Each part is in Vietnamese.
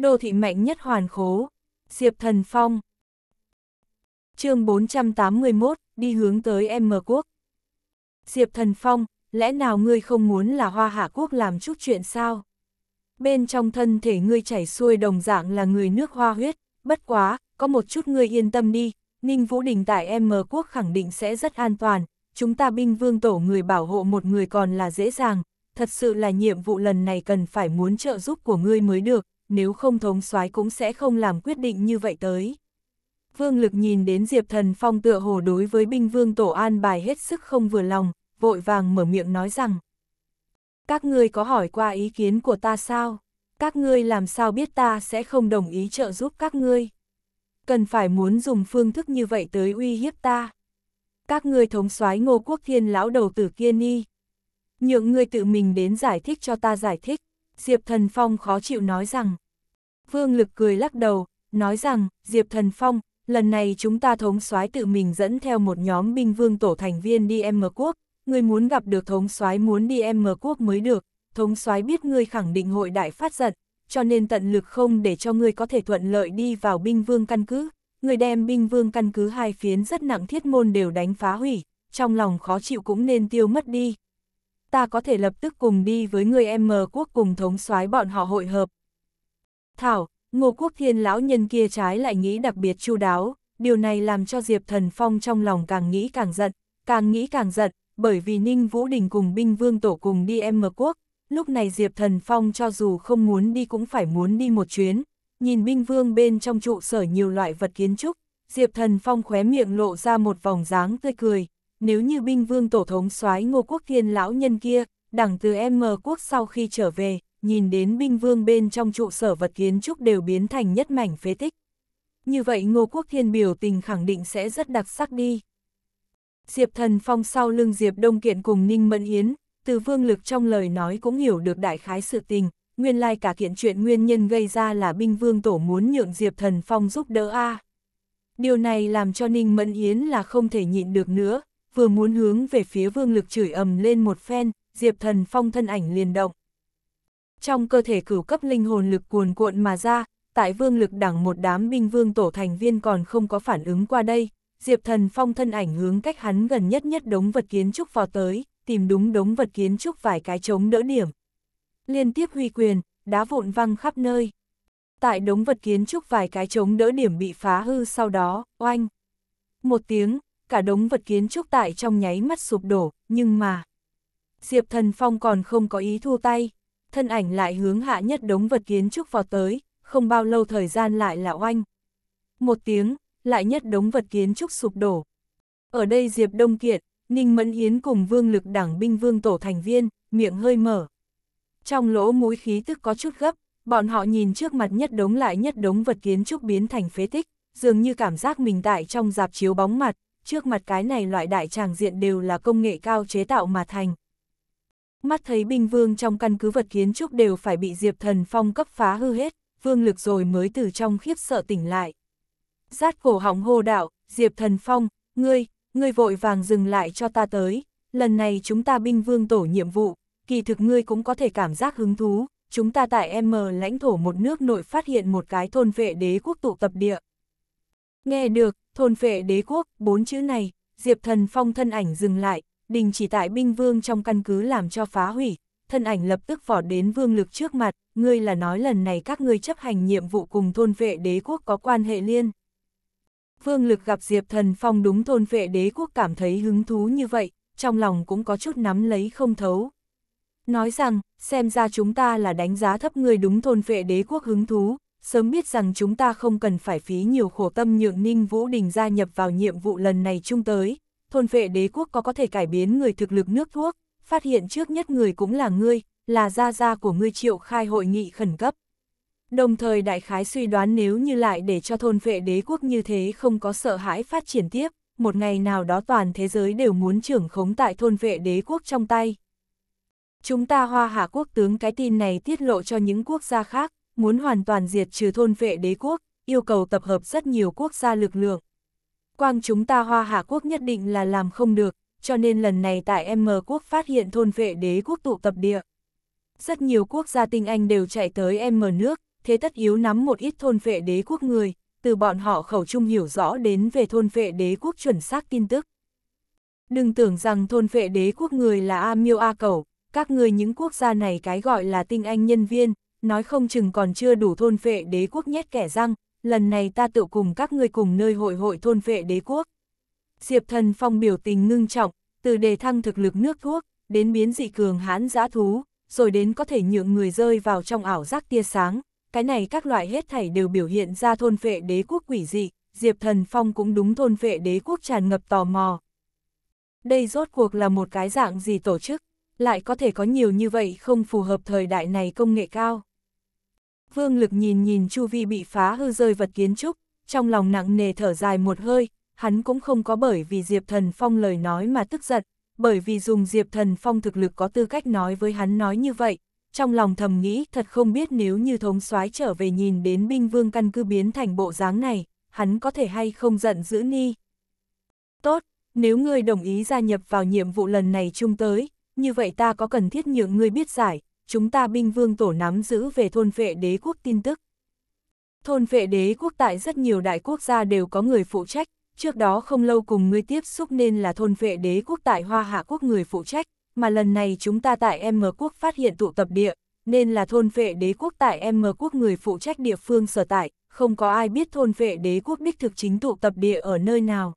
Đô thị mạnh nhất hoàn khố, Diệp Thần Phong. chương 481, đi hướng tới M quốc. Diệp Thần Phong, lẽ nào ngươi không muốn là hoa hạ quốc làm chút chuyện sao? Bên trong thân thể ngươi chảy xuôi đồng dạng là người nước hoa huyết, bất quá, có một chút ngươi yên tâm đi, Ninh Vũ Đình tại M quốc khẳng định sẽ rất an toàn, chúng ta binh vương tổ người bảo hộ một người còn là dễ dàng, thật sự là nhiệm vụ lần này cần phải muốn trợ giúp của ngươi mới được, nếu không thống soái cũng sẽ không làm quyết định như vậy tới. Vương lực nhìn đến Diệp Thần Phong tựa hồ đối với binh vương tổ an bài hết sức không vừa lòng, vội vàng mở miệng nói rằng. Các ngươi có hỏi qua ý kiến của ta sao? Các ngươi làm sao biết ta sẽ không đồng ý trợ giúp các ngươi? Cần phải muốn dùng phương thức như vậy tới uy hiếp ta. Các ngươi thống soái ngô quốc thiên lão đầu tử kia ni. Nhượng ngươi tự mình đến giải thích cho ta giải thích. Diệp Thần Phong khó chịu nói rằng. Vương Lực cười lắc đầu, nói rằng, Diệp Thần Phong, lần này chúng ta thống soái tự mình dẫn theo một nhóm binh vương tổ thành viên đi em M quốc, người muốn gặp được thống soái muốn đi em M quốc mới được, thống soái biết ngươi khẳng định hội đại phát giận, cho nên tận lực không để cho ngươi có thể thuận lợi đi vào binh vương căn cứ. Người đem binh vương căn cứ hai phiến rất nặng thiết môn đều đánh phá hủy, trong lòng khó chịu cũng nên tiêu mất đi ta có thể lập tức cùng đi với người em mờ quốc cùng thống soái bọn họ hội hợp. Thảo, ngô quốc thiên lão nhân kia trái lại nghĩ đặc biệt chu đáo, điều này làm cho Diệp Thần Phong trong lòng càng nghĩ càng giận, càng nghĩ càng giận, bởi vì Ninh Vũ Đình cùng binh vương tổ cùng đi em mờ quốc, lúc này Diệp Thần Phong cho dù không muốn đi cũng phải muốn đi một chuyến, nhìn binh vương bên trong trụ sở nhiều loại vật kiến trúc, Diệp Thần Phong khóe miệng lộ ra một vòng dáng tươi cười, nếu như binh vương tổ thống soái ngô quốc thiên lão nhân kia, đẳng từ M quốc sau khi trở về, nhìn đến binh vương bên trong trụ sở vật kiến trúc đều biến thành nhất mảnh phế tích. Như vậy Ngô Quốc Thiên biểu tình khẳng định sẽ rất đặc sắc đi. Diệp Thần Phong sau lưng Diệp Đông Kiện cùng Ninh Mẫn Yến, từ vương lực trong lời nói cũng hiểu được đại khái sự tình, nguyên lai cả kiện chuyện nguyên nhân gây ra là binh vương tổ muốn nhượng Diệp Thần Phong giúp đỡ A. Điều này làm cho Ninh Mẫn Yến là không thể nhịn được nữa, vừa muốn hướng về phía vương lực chửi ầm lên một phen, Diệp Thần Phong thân ảnh liền động. Trong cơ thể cửu cấp linh hồn lực cuồn cuộn mà ra, tại vương lực đẳng một đám binh vương tổ thành viên còn không có phản ứng qua đây, Diệp Thần Phong thân ảnh hướng cách hắn gần nhất nhất đống vật kiến trúc vào tới, tìm đúng đống vật kiến trúc vài cái chống đỡ điểm. Liên tiếp huy quyền, đá vụn văng khắp nơi. Tại đống vật kiến trúc vài cái chống đỡ điểm bị phá hư sau đó, oanh. Một tiếng, cả đống vật kiến trúc tại trong nháy mắt sụp đổ, nhưng mà... Diệp Thần Phong còn không có ý thu tay, thân ảnh lại hướng hạ nhất đống vật kiến trúc vào tới, không bao lâu thời gian lại là oanh. Một tiếng, lại nhất đống vật kiến trúc sụp đổ. Ở đây Diệp Đông Kiệt, Ninh Mẫn yến cùng vương lực đảng binh vương tổ thành viên, miệng hơi mở. Trong lỗ mũi khí tức có chút gấp, bọn họ nhìn trước mặt nhất đống lại nhất đống vật kiến trúc biến thành phế tích, dường như cảm giác mình tại trong dạp chiếu bóng mặt, trước mặt cái này loại đại tràng diện đều là công nghệ cao chế tạo mà thành. Mắt thấy binh vương trong căn cứ vật kiến trúc đều phải bị Diệp Thần Phong cấp phá hư hết, vương lực rồi mới từ trong khiếp sợ tỉnh lại. Giát cổ hỏng hô đạo, Diệp Thần Phong, ngươi, ngươi vội vàng dừng lại cho ta tới, lần này chúng ta binh vương tổ nhiệm vụ, kỳ thực ngươi cũng có thể cảm giác hứng thú, chúng ta tại M lãnh thổ một nước nội phát hiện một cái thôn vệ đế quốc tụ tập địa. Nghe được, thôn phệ đế quốc, bốn chữ này, Diệp Thần Phong thân ảnh dừng lại, đình chỉ tại binh vương trong căn cứ làm cho phá hủy, thân ảnh lập tức vỏ đến vương lực trước mặt, ngươi là nói lần này các ngươi chấp hành nhiệm vụ cùng thôn vệ đế quốc có quan hệ liên. Vương lực gặp Diệp Thần Phong đúng thôn vệ đế quốc cảm thấy hứng thú như vậy, trong lòng cũng có chút nắm lấy không thấu. Nói rằng, xem ra chúng ta là đánh giá thấp người đúng thôn vệ đế quốc hứng thú, sớm biết rằng chúng ta không cần phải phí nhiều khổ tâm nhượng Ninh Vũ Đình gia nhập vào nhiệm vụ lần này chung tới, thôn vệ đế quốc có có thể cải biến người thực lực nước thuốc, phát hiện trước nhất người cũng là ngươi, là gia gia của ngươi triệu khai hội nghị khẩn cấp. Đồng thời đại khái suy đoán nếu như lại để cho thôn vệ đế quốc như thế không có sợ hãi phát triển tiếp, một ngày nào đó toàn thế giới đều muốn trưởng khống tại thôn vệ đế quốc trong tay. Chúng ta hoa hạ quốc tướng cái tin này tiết lộ cho những quốc gia khác, muốn hoàn toàn diệt trừ thôn vệ đế quốc, yêu cầu tập hợp rất nhiều quốc gia lực lượng. Quang chúng ta hoa hạ quốc nhất định là làm không được, cho nên lần này tại M quốc phát hiện thôn vệ đế quốc tụ tập địa. Rất nhiều quốc gia tinh Anh đều chạy tới M nước, thế tất yếu nắm một ít thôn vệ đế quốc người, từ bọn họ khẩu trung hiểu rõ đến về thôn vệ đế quốc chuẩn xác tin tức. Đừng tưởng rằng thôn vệ đế quốc người là A miêu A cẩu, các người những quốc gia này cái gọi là tinh Anh nhân viên, nói không chừng còn chưa đủ thôn phệ đế quốc nhét kẻ răng, lần này ta tự cùng các ngươi cùng nơi hội hội thôn phệ đế quốc. Diệp thần phong biểu tình ngưng trọng, từ đề thăng thực lực nước thuốc, đến biến dị cường hãn giã thú, rồi đến có thể nhượng người rơi vào trong ảo giác tia sáng, cái này các loại hết thảy đều biểu hiện ra thôn phệ đế quốc quỷ dị, Diệp Thần Phong cũng đúng thôn phệ đế quốc tràn ngập tò mò. Đây rốt cuộc là một cái dạng gì tổ chức, lại có thể có nhiều như vậy không phù hợp thời đại này công nghệ cao. Vương lực nhìn nhìn chu vi bị phá hư rơi vật kiến trúc, trong lòng nặng nề thở dài một hơi, hắn cũng không có bởi vì Diệp Thần Phong lời nói mà tức giận, bởi vì dùng Diệp Thần Phong thực lực có tư cách nói với hắn nói như vậy, trong lòng thầm nghĩ thật không biết nếu như thống soái trở về nhìn đến binh vương căn cứ biến thành bộ dáng này, hắn có thể hay không giận dữ ni. Tốt, nếu ngươi đồng ý gia nhập vào nhiệm vụ lần này chung tới, như vậy ta có cần thiết nhượng ngươi biết giải, chúng ta binh vương tổ nắm giữ về thôn vệ đế quốc tin tức. Thôn vệ đế quốc tại rất nhiều đại quốc gia đều có người phụ trách, trước đó không lâu cùng ngươi tiếp xúc nên là thôn vệ đế quốc tại Hoa Hạ quốc người phụ trách, mà lần này chúng ta tại M quốc phát hiện tụ tập địa, nên là thôn vệ đế quốc tại M quốc người phụ trách địa phương sở tại, không có ai biết thôn vệ đế quốc đích thực chính tụ tập địa ở nơi nào.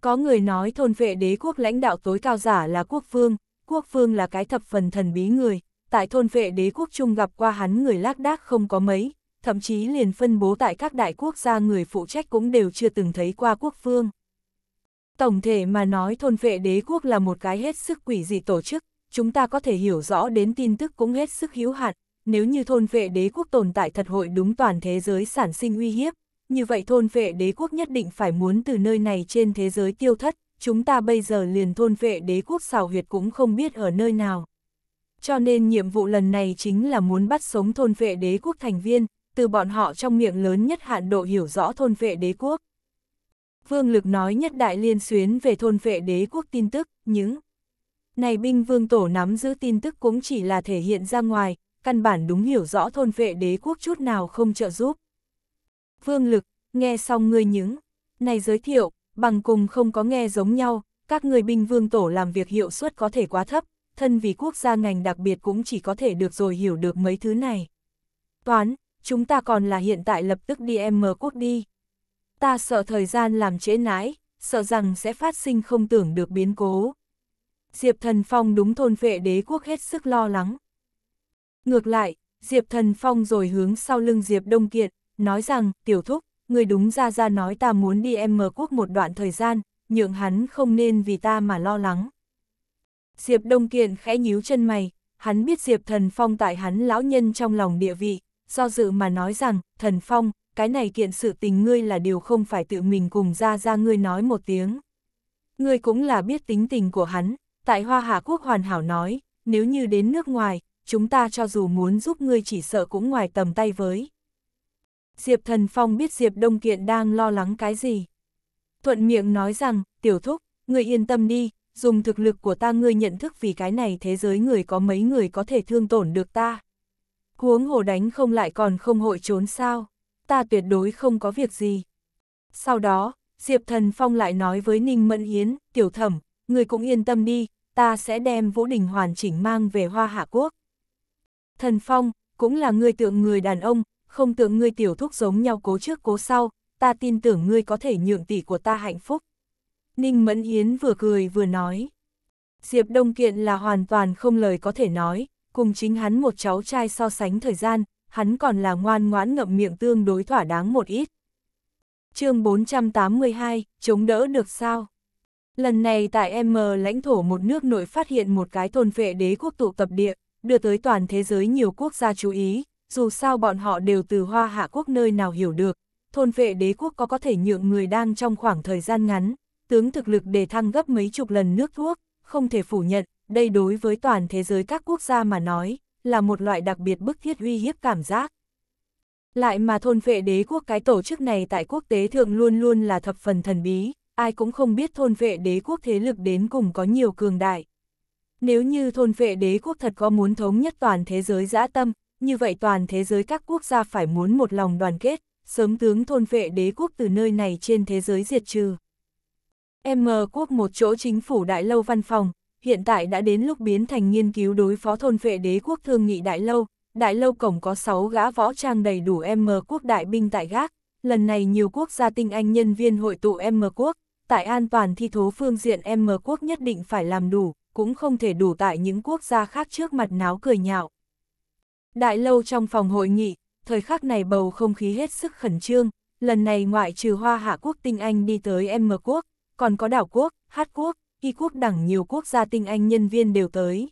Có người nói thôn vệ đế quốc lãnh đạo tối cao giả là quốc vương, quốc vương là cái thập phần thần bí người, tại thôn vệ đế quốc chung gặp qua hắn người lác đác không có mấy, thậm chí liền phân bố tại các đại quốc gia người phụ trách cũng đều chưa từng thấy qua quốc phương. Tổng thể mà nói thôn vệ đế quốc là một cái hết sức quỷ dị tổ chức, chúng ta có thể hiểu rõ đến tin tức cũng hết sức hữu hạn, nếu như thôn vệ đế quốc tồn tại thật hội đúng toàn thế giới sản sinh uy hiếp, như vậy thôn vệ đế quốc nhất định phải muốn từ nơi này trên thế giới tiêu thất, chúng ta bây giờ liền thôn vệ đế quốc xào huyệt cũng không biết ở nơi nào cho nên nhiệm vụ lần này chính là muốn bắt sống thôn vệ đế quốc thành viên, từ bọn họ trong miệng lớn nhất hạn độ hiểu rõ thôn vệ đế quốc. Vương Lực nói nhất đại liên xuyến về thôn vệ đế quốc tin tức, những này binh vương tổ nắm giữ tin tức cũng chỉ là thể hiện ra ngoài, căn bản đúng hiểu rõ thôn vệ đế quốc chút nào không trợ giúp. Vương Lực, nghe xong ngươi những này giới thiệu, bằng cùng không có nghe giống nhau, các người binh vương tổ làm việc hiệu suất có thể quá thấp, thân vì quốc gia ngành đặc biệt cũng chỉ có thể được rồi hiểu được mấy thứ này. Toán, chúng ta còn là hiện tại lập tức đi em mở quốc đi. Ta sợ thời gian làm trễ nãi, sợ rằng sẽ phát sinh không tưởng được biến cố. Diệp Thần Phong đúng thôn vệ đế quốc hết sức lo lắng. Ngược lại, Diệp Thần Phong rồi hướng sau lưng Diệp Đông Kiệt, nói rằng, tiểu thúc, người đúng ra ra nói ta muốn đi em mở quốc một đoạn thời gian, nhượng hắn không nên vì ta mà lo lắng. Diệp Đông Kiện khẽ nhíu chân mày, hắn biết Diệp Thần Phong tại hắn lão nhân trong lòng địa vị, do dự mà nói rằng, Thần Phong, cái này kiện sự tình ngươi là điều không phải tự mình cùng ra ra ngươi nói một tiếng. Ngươi cũng là biết tính tình của hắn, tại Hoa Hạ Quốc hoàn hảo nói, nếu như đến nước ngoài, chúng ta cho dù muốn giúp ngươi chỉ sợ cũng ngoài tầm tay với. Diệp Thần Phong biết Diệp Đông Kiện đang lo lắng cái gì. Thuận miệng nói rằng, tiểu thúc, ngươi yên tâm đi, dùng thực lực của ta ngươi nhận thức vì cái này thế giới người có mấy người có thể thương tổn được ta. Huống hồ đánh không lại còn không hội trốn sao, ta tuyệt đối không có việc gì. Sau đó, Diệp Thần Phong lại nói với Ninh Mẫn Hiến, tiểu thẩm, người cũng yên tâm đi, ta sẽ đem Vũ Đình hoàn chỉnh mang về Hoa Hạ Quốc. Thần Phong, cũng là người tượng người đàn ông, không tượng người tiểu thúc giống nhau cố trước cố sau, ta tin tưởng ngươi có thể nhượng tỷ của ta hạnh phúc. Ninh Mẫn Yến vừa cười vừa nói. Diệp Đông Kiện là hoàn toàn không lời có thể nói, cùng chính hắn một cháu trai so sánh thời gian, hắn còn là ngoan ngoãn ngậm miệng tương đối thỏa đáng một ít. chương 482, chống đỡ được sao? Lần này tại M lãnh thổ một nước nội phát hiện một cái thôn vệ đế quốc tụ tập địa, đưa tới toàn thế giới nhiều quốc gia chú ý, dù sao bọn họ đều từ hoa hạ quốc nơi nào hiểu được, thôn vệ đế quốc có có thể nhượng người đang trong khoảng thời gian ngắn, tướng thực lực đề thăng gấp mấy chục lần nước thuốc, không thể phủ nhận, đây đối với toàn thế giới các quốc gia mà nói, là một loại đặc biệt bức thiết uy hiếp cảm giác. Lại mà thôn vệ đế quốc cái tổ chức này tại quốc tế thượng luôn luôn là thập phần thần bí, ai cũng không biết thôn vệ đế quốc thế lực đến cùng có nhiều cường đại. Nếu như thôn vệ đế quốc thật có muốn thống nhất toàn thế giới dã tâm, như vậy toàn thế giới các quốc gia phải muốn một lòng đoàn kết, sớm tướng thôn vệ đế quốc từ nơi này trên thế giới diệt trừ. M quốc một chỗ chính phủ đại lâu văn phòng, hiện tại đã đến lúc biến thành nghiên cứu đối phó thôn vệ đế quốc thương nghị đại lâu, đại lâu cổng có 6 gã võ trang đầy đủ M quốc đại binh tại gác, lần này nhiều quốc gia tinh anh nhân viên hội tụ M quốc, tại an toàn thi thố phương diện M quốc nhất định phải làm đủ, cũng không thể đủ tại những quốc gia khác trước mặt náo cười nhạo. Đại lâu trong phòng hội nghị, thời khắc này bầu không khí hết sức khẩn trương, lần này ngoại trừ hoa hạ quốc tinh anh đi tới M quốc, còn có đảo quốc, hát quốc, y quốc đẳng nhiều quốc gia tinh anh nhân viên đều tới.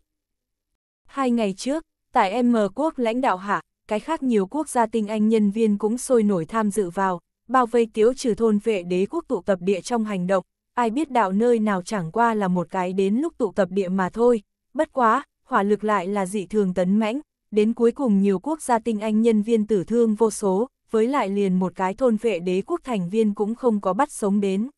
Hai ngày trước, tại M quốc lãnh đạo hạ, cái khác nhiều quốc gia tinh anh nhân viên cũng sôi nổi tham dự vào, bao vây tiếu trừ thôn vệ đế quốc tụ tập địa trong hành động, ai biết đạo nơi nào chẳng qua là một cái đến lúc tụ tập địa mà thôi, bất quá, hỏa lực lại là dị thường tấn mãnh, đến cuối cùng nhiều quốc gia tinh anh nhân viên tử thương vô số, với lại liền một cái thôn vệ đế quốc thành viên cũng không có bắt sống đến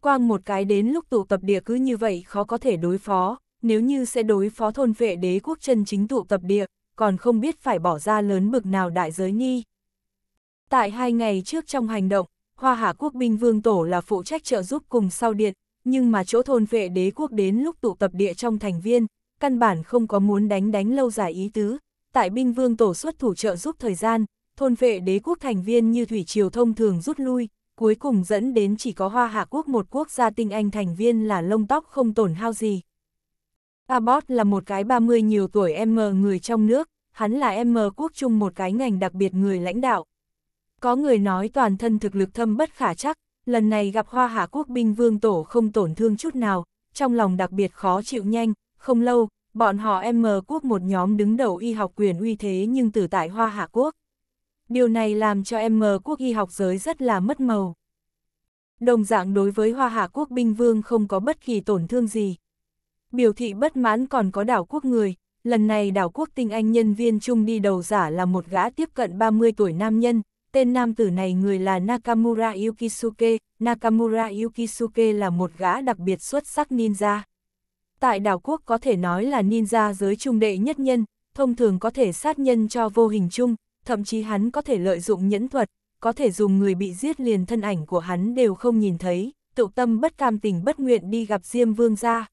quang một cái đến lúc tụ tập địa cứ như vậy khó có thể đối phó, nếu như sẽ đối phó thôn vệ đế quốc chân chính tụ tập địa, còn không biết phải bỏ ra lớn bực nào đại giới nhi Tại hai ngày trước trong hành động, Hoa Hạ quốc binh vương tổ là phụ trách trợ giúp cùng sau điện, nhưng mà chỗ thôn vệ đế quốc đến lúc tụ tập địa trong thành viên, căn bản không có muốn đánh đánh lâu dài ý tứ, tại binh vương tổ xuất thủ trợ giúp thời gian, thôn vệ đế quốc thành viên như thủy triều thông thường rút lui, cuối cùng dẫn đến chỉ có Hoa Hạ Quốc một quốc gia tinh anh thành viên là lông tóc không tổn hao gì. Abbott là một cái 30 nhiều tuổi M người trong nước, hắn là M quốc chung một cái ngành đặc biệt người lãnh đạo. Có người nói toàn thân thực lực thâm bất khả chắc, lần này gặp Hoa Hạ Quốc binh vương tổ không tổn thương chút nào, trong lòng đặc biệt khó chịu nhanh, không lâu, bọn họ M quốc một nhóm đứng đầu y học quyền uy thế nhưng từ tại Hoa Hạ Quốc điều này làm cho M quốc y học giới rất là mất màu. Đồng dạng đối với Hoa Hạ quốc binh vương không có bất kỳ tổn thương gì. Biểu thị bất mãn còn có đảo quốc người, lần này đảo quốc tinh anh nhân viên chung đi đầu giả là một gã tiếp cận 30 tuổi nam nhân, tên nam tử này người là Nakamura Yukisuke, Nakamura Yukisuke là một gã đặc biệt xuất sắc ninja. Tại đảo quốc có thể nói là ninja giới trung đệ nhất nhân, thông thường có thể sát nhân cho vô hình chung, thậm chí hắn có thể lợi dụng nhẫn thuật, có thể dùng người bị giết liền thân ảnh của hắn đều không nhìn thấy, Tự tâm bất cam tình bất nguyện đi gặp Diêm Vương ra.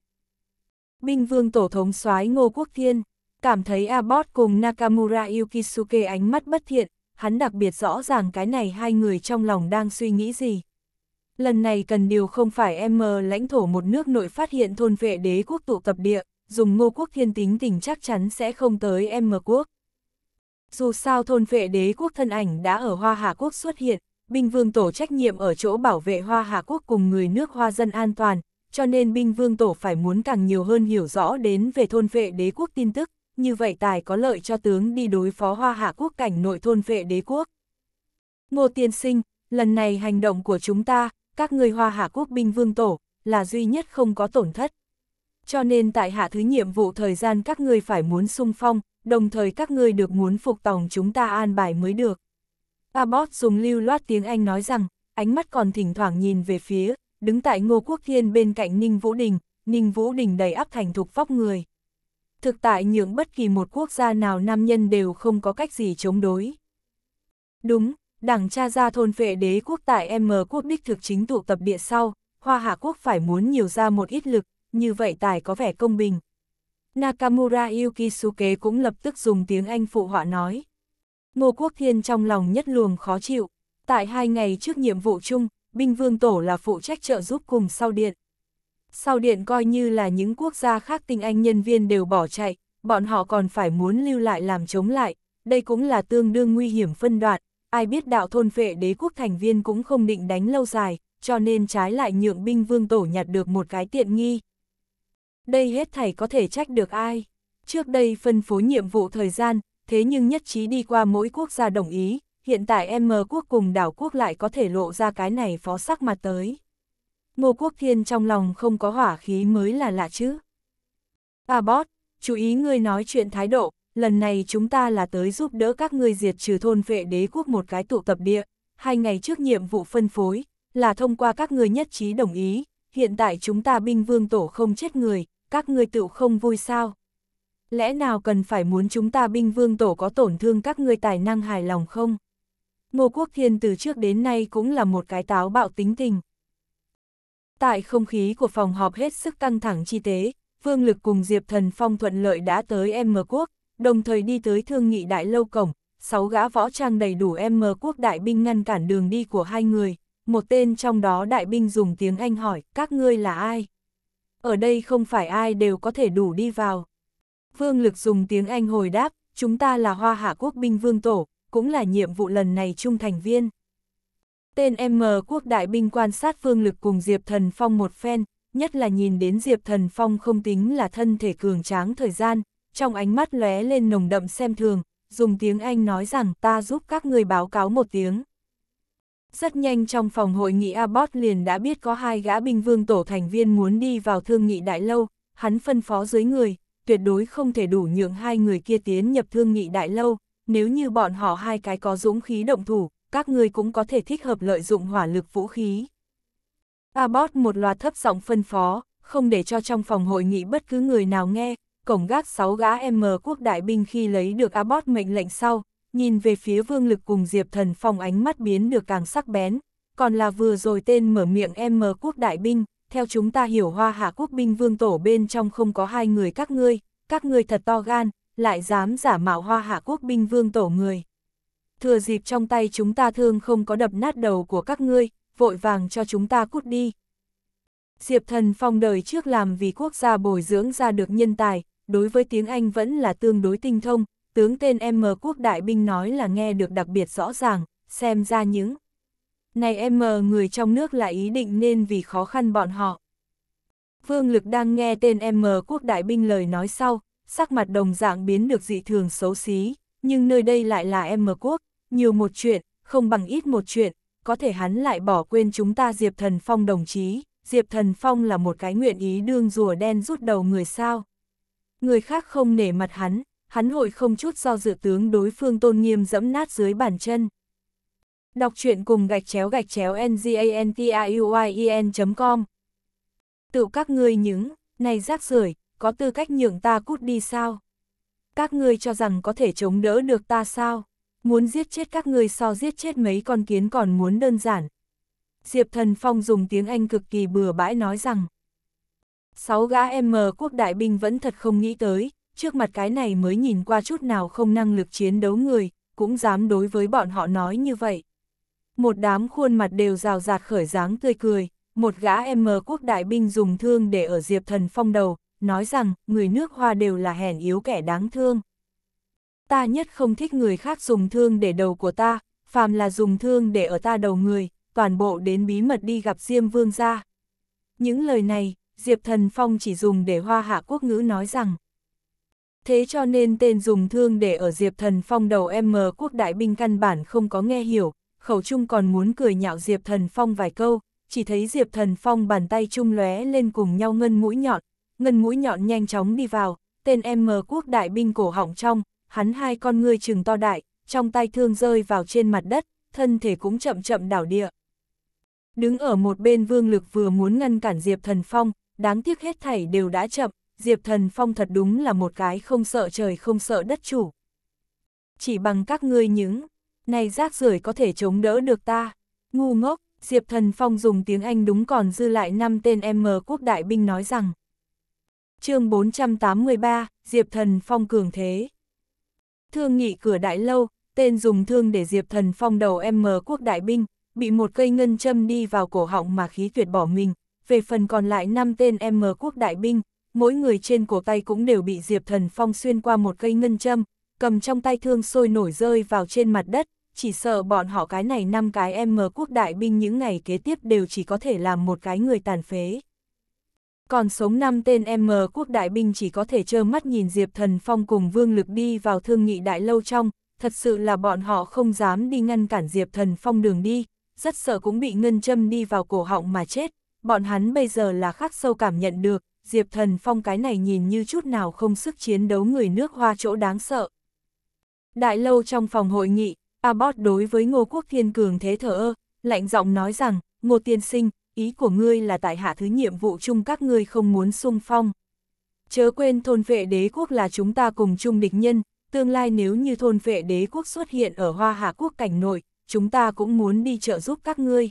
Binh Vương Tổ thống soái Ngô Quốc Thiên, cảm thấy Abbott cùng Nakamura Yukisuke ánh mắt bất thiện, hắn đặc biệt rõ ràng cái này hai người trong lòng đang suy nghĩ gì. Lần này cần điều không phải em mờ lãnh thổ một nước nội phát hiện thôn vệ đế quốc tụ tập địa, dùng Ngô Quốc Thiên tính tình chắc chắn sẽ không tới em mờ quốc. Dù sao thôn vệ đế quốc thân ảnh đã ở Hoa Hà Quốc xuất hiện, binh vương tổ trách nhiệm ở chỗ bảo vệ Hoa Hà Quốc cùng người nước Hoa dân an toàn, cho nên binh vương tổ phải muốn càng nhiều hơn hiểu rõ đến về thôn vệ đế quốc tin tức, như vậy tài có lợi cho tướng đi đối phó Hoa Hà Quốc cảnh nội thôn vệ đế quốc. Ngô Tiên Sinh, lần này hành động của chúng ta, các người Hoa Hà Quốc binh vương tổ, là duy nhất không có tổn thất. Cho nên tại hạ thứ nhiệm vụ thời gian các người phải muốn sung phong, đồng thời các ngươi được muốn phục tòng chúng ta an bài mới được. Abbott dùng lưu loát tiếng Anh nói rằng, ánh mắt còn thỉnh thoảng nhìn về phía, đứng tại Ngô Quốc Thiên bên cạnh Ninh Vũ Đình, Ninh Vũ Đình đầy áp thành thục vóc người. Thực tại nhượng bất kỳ một quốc gia nào nam nhân đều không có cách gì chống đối. Đúng, đảng cha gia thôn vệ đế quốc tại M quốc đích thực chính tụ tập địa sau, Hoa Hạ quốc phải muốn nhiều ra một ít lực, như vậy tài có vẻ công bình. Nakamura Yukisuke cũng lập tức dùng tiếng Anh phụ họa nói. Ngô Quốc Thiên trong lòng nhất luồng khó chịu. Tại hai ngày trước nhiệm vụ chung, binh vương tổ là phụ trách trợ giúp cùng sau điện. Sau điện coi như là những quốc gia khác tinh anh nhân viên đều bỏ chạy, bọn họ còn phải muốn lưu lại làm chống lại, đây cũng là tương đương nguy hiểm phân đoạn, ai biết đạo thôn vệ đế quốc thành viên cũng không định đánh lâu dài, cho nên trái lại nhượng binh vương tổ nhặt được một cái tiện nghi, đây hết thảy có thể trách được ai. Trước đây phân phối nhiệm vụ thời gian, thế nhưng nhất trí đi qua mỗi quốc gia đồng ý, hiện tại M quốc cùng đảo quốc lại có thể lộ ra cái này phó sắc mặt tới. Ngô Quốc Thiên trong lòng không có hỏa khí mới là lạ chứ. À bót, chú ý ngươi nói chuyện thái độ, lần này chúng ta là tới giúp đỡ các ngươi diệt trừ thôn vệ đế quốc một cái tụ tập địa. Hai ngày trước nhiệm vụ phân phối, là thông qua các ngươi nhất trí đồng ý, hiện tại chúng ta binh vương tổ không chết người, các ngươi tựu không vui sao? Lẽ nào cần phải muốn chúng ta binh vương tổ có tổn thương các ngươi tài năng hài lòng không? Ngô Quốc Thiên từ trước đến nay cũng là một cái táo bạo tính tình. Tại không khí của phòng họp hết sức căng thẳng chi tế, Vương Lực cùng Diệp Thần Phong thuận lợi đã tới M Quốc, đồng thời đi tới thương nghị đại lâu cổng, sáu gã võ trang đầy đủ M Quốc đại binh ngăn cản đường đi của hai người, một tên trong đó đại binh dùng tiếng Anh hỏi, các ngươi là ai? ở đây không phải ai đều có thể đủ đi vào. Vương Lực dùng tiếng Anh hồi đáp, chúng ta là Hoa Hạ Quốc binh Vương Tổ, cũng là nhiệm vụ lần này trung thành viên. Tên M quốc đại binh quan sát Vương Lực cùng Diệp Thần Phong một phen, nhất là nhìn đến Diệp Thần Phong không tính là thân thể cường tráng thời gian, trong ánh mắt lóe lên nồng đậm xem thường, dùng tiếng Anh nói rằng ta giúp các người báo cáo một tiếng. Rất nhanh trong phòng hội nghị Abbott liền đã biết có hai gã binh vương tổ thành viên muốn đi vào thương nghị đại lâu, hắn phân phó dưới người, tuyệt đối không thể đủ nhượng hai người kia tiến nhập thương nghị đại lâu, nếu như bọn họ hai cái có dũng khí động thủ, các ngươi cũng có thể thích hợp lợi dụng hỏa lực vũ khí. Abbott một loạt thấp giọng phân phó, không để cho trong phòng hội nghị bất cứ người nào nghe, cổng gác 6 gã M quốc đại binh khi lấy được Abbott mệnh lệnh sau, nhìn về phía vương lực cùng Diệp Thần Phong ánh mắt biến được càng sắc bén, còn là vừa rồi tên mở miệng em mờ quốc đại binh, theo chúng ta hiểu hoa hạ quốc binh vương tổ bên trong không có hai người các ngươi, các ngươi thật to gan, lại dám giả mạo hoa hạ quốc binh vương tổ người. Thừa dịp trong tay chúng ta thương không có đập nát đầu của các ngươi, vội vàng cho chúng ta cút đi. Diệp thần phong đời trước làm vì quốc gia bồi dưỡng ra được nhân tài, đối với tiếng Anh vẫn là tương đối tinh thông, tướng tên M quốc đại binh nói là nghe được đặc biệt rõ ràng, xem ra những này M người trong nước là ý định nên vì khó khăn bọn họ. Vương Lực đang nghe tên M quốc đại binh lời nói sau, sắc mặt đồng dạng biến được dị thường xấu xí, nhưng nơi đây lại là M quốc, nhiều một chuyện, không bằng ít một chuyện, có thể hắn lại bỏ quên chúng ta Diệp Thần Phong đồng chí, Diệp Thần Phong là một cái nguyện ý đương rùa đen rút đầu người sao. Người khác không nể mặt hắn, hắn hội không chút do dự tướng đối phương tôn nghiêm dẫm nát dưới bàn chân. Đọc truyện cùng gạch chéo gạch chéo ngantioyen.com Tự các ngươi những, này rác rưởi có tư cách nhượng ta cút đi sao? Các ngươi cho rằng có thể chống đỡ được ta sao? Muốn giết chết các ngươi so giết chết mấy con kiến còn muốn đơn giản. Diệp Thần Phong dùng tiếng Anh cực kỳ bừa bãi nói rằng. Sáu gã M quốc đại binh vẫn thật không nghĩ tới, trước mặt cái này mới nhìn qua chút nào không năng lực chiến đấu người, cũng dám đối với bọn họ nói như vậy. Một đám khuôn mặt đều rào rạt khởi dáng tươi cười, một gã em quốc đại binh dùng thương để ở Diệp Thần Phong đầu, nói rằng người nước hoa đều là hèn yếu kẻ đáng thương. Ta nhất không thích người khác dùng thương để đầu của ta, phàm là dùng thương để ở ta đầu người, toàn bộ đến bí mật đi gặp Diêm Vương ra. Những lời này, Diệp Thần Phong chỉ dùng để hoa hạ quốc ngữ nói rằng, thế cho nên tên dùng thương để ở Diệp Thần Phong đầu M quốc đại binh căn bản không có nghe hiểu, khẩu trung còn muốn cười nhạo Diệp Thần Phong vài câu, chỉ thấy Diệp Thần Phong bàn tay trung lóe lên cùng nhau ngân mũi nhọn, ngân mũi nhọn nhanh chóng đi vào, tên M quốc đại binh cổ họng trong, hắn hai con ngươi trừng to đại, trong tay thương rơi vào trên mặt đất, thân thể cũng chậm chậm đảo địa. Đứng ở một bên vương lực vừa muốn ngăn cản Diệp Thần Phong, đáng tiếc hết thảy đều đã chậm, Diệp Thần Phong thật đúng là một cái không sợ trời không sợ đất chủ. Chỉ bằng các ngươi những, này rác rưởi có thể chống đỡ được ta. Ngu ngốc, Diệp Thần Phong dùng tiếng Anh đúng còn dư lại năm tên M quốc đại binh nói rằng. chương 483, Diệp Thần Phong cường thế. Thương nghị cửa đại lâu, tên dùng thương để Diệp Thần Phong đầu M quốc đại binh, bị một cây ngân châm đi vào cổ họng mà khí tuyệt bỏ mình. Về phần còn lại năm tên M quốc đại binh, mỗi người trên cổ tay cũng đều bị Diệp Thần Phong xuyên qua một cây ngân châm, cầm trong tay thương sôi nổi rơi vào trên mặt đất, chỉ sợ bọn họ cái này năm cái em mờ quốc đại binh những ngày kế tiếp đều chỉ có thể làm một cái người tàn phế. Còn sống năm tên em mờ quốc đại binh chỉ có thể trơ mắt nhìn Diệp Thần Phong cùng Vương Lực đi vào thương nghị đại lâu trong, thật sự là bọn họ không dám đi ngăn cản Diệp Thần Phong đường đi, rất sợ cũng bị ngân châm đi vào cổ họng mà chết, bọn hắn bây giờ là khắc sâu cảm nhận được, Diệp Thần Phong cái này nhìn như chút nào không sức chiến đấu người nước hoa chỗ đáng sợ. Đại lâu trong phòng hội nghị, Abbott đối với Ngô Quốc Thiên Cường thế thở ơ, lạnh giọng nói rằng, Ngô Tiên Sinh, ý của ngươi là tại hạ thứ nhiệm vụ chung các ngươi không muốn sung phong. Chớ quên thôn vệ đế quốc là chúng ta cùng chung địch nhân, tương lai nếu như thôn vệ đế quốc xuất hiện ở Hoa Hạ quốc cảnh nội, chúng ta cũng muốn đi trợ giúp các ngươi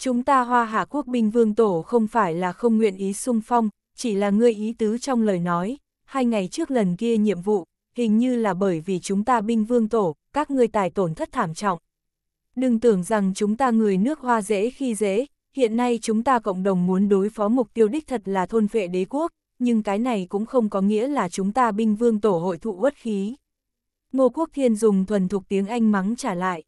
chúng ta hoa hạ quốc binh vương tổ không phải là không nguyện ý sung phong, chỉ là ngươi ý tứ trong lời nói, hai ngày trước lần kia nhiệm vụ, hình như là bởi vì chúng ta binh vương tổ, các ngươi tài tổn thất thảm trọng. Đừng tưởng rằng chúng ta người nước hoa dễ khi dễ, hiện nay chúng ta cộng đồng muốn đối phó mục tiêu đích thật là thôn vệ đế quốc, nhưng cái này cũng không có nghĩa là chúng ta binh vương tổ hội thụ uất khí. Ngô Quốc Thiên dùng thuần thục tiếng Anh mắng trả lại.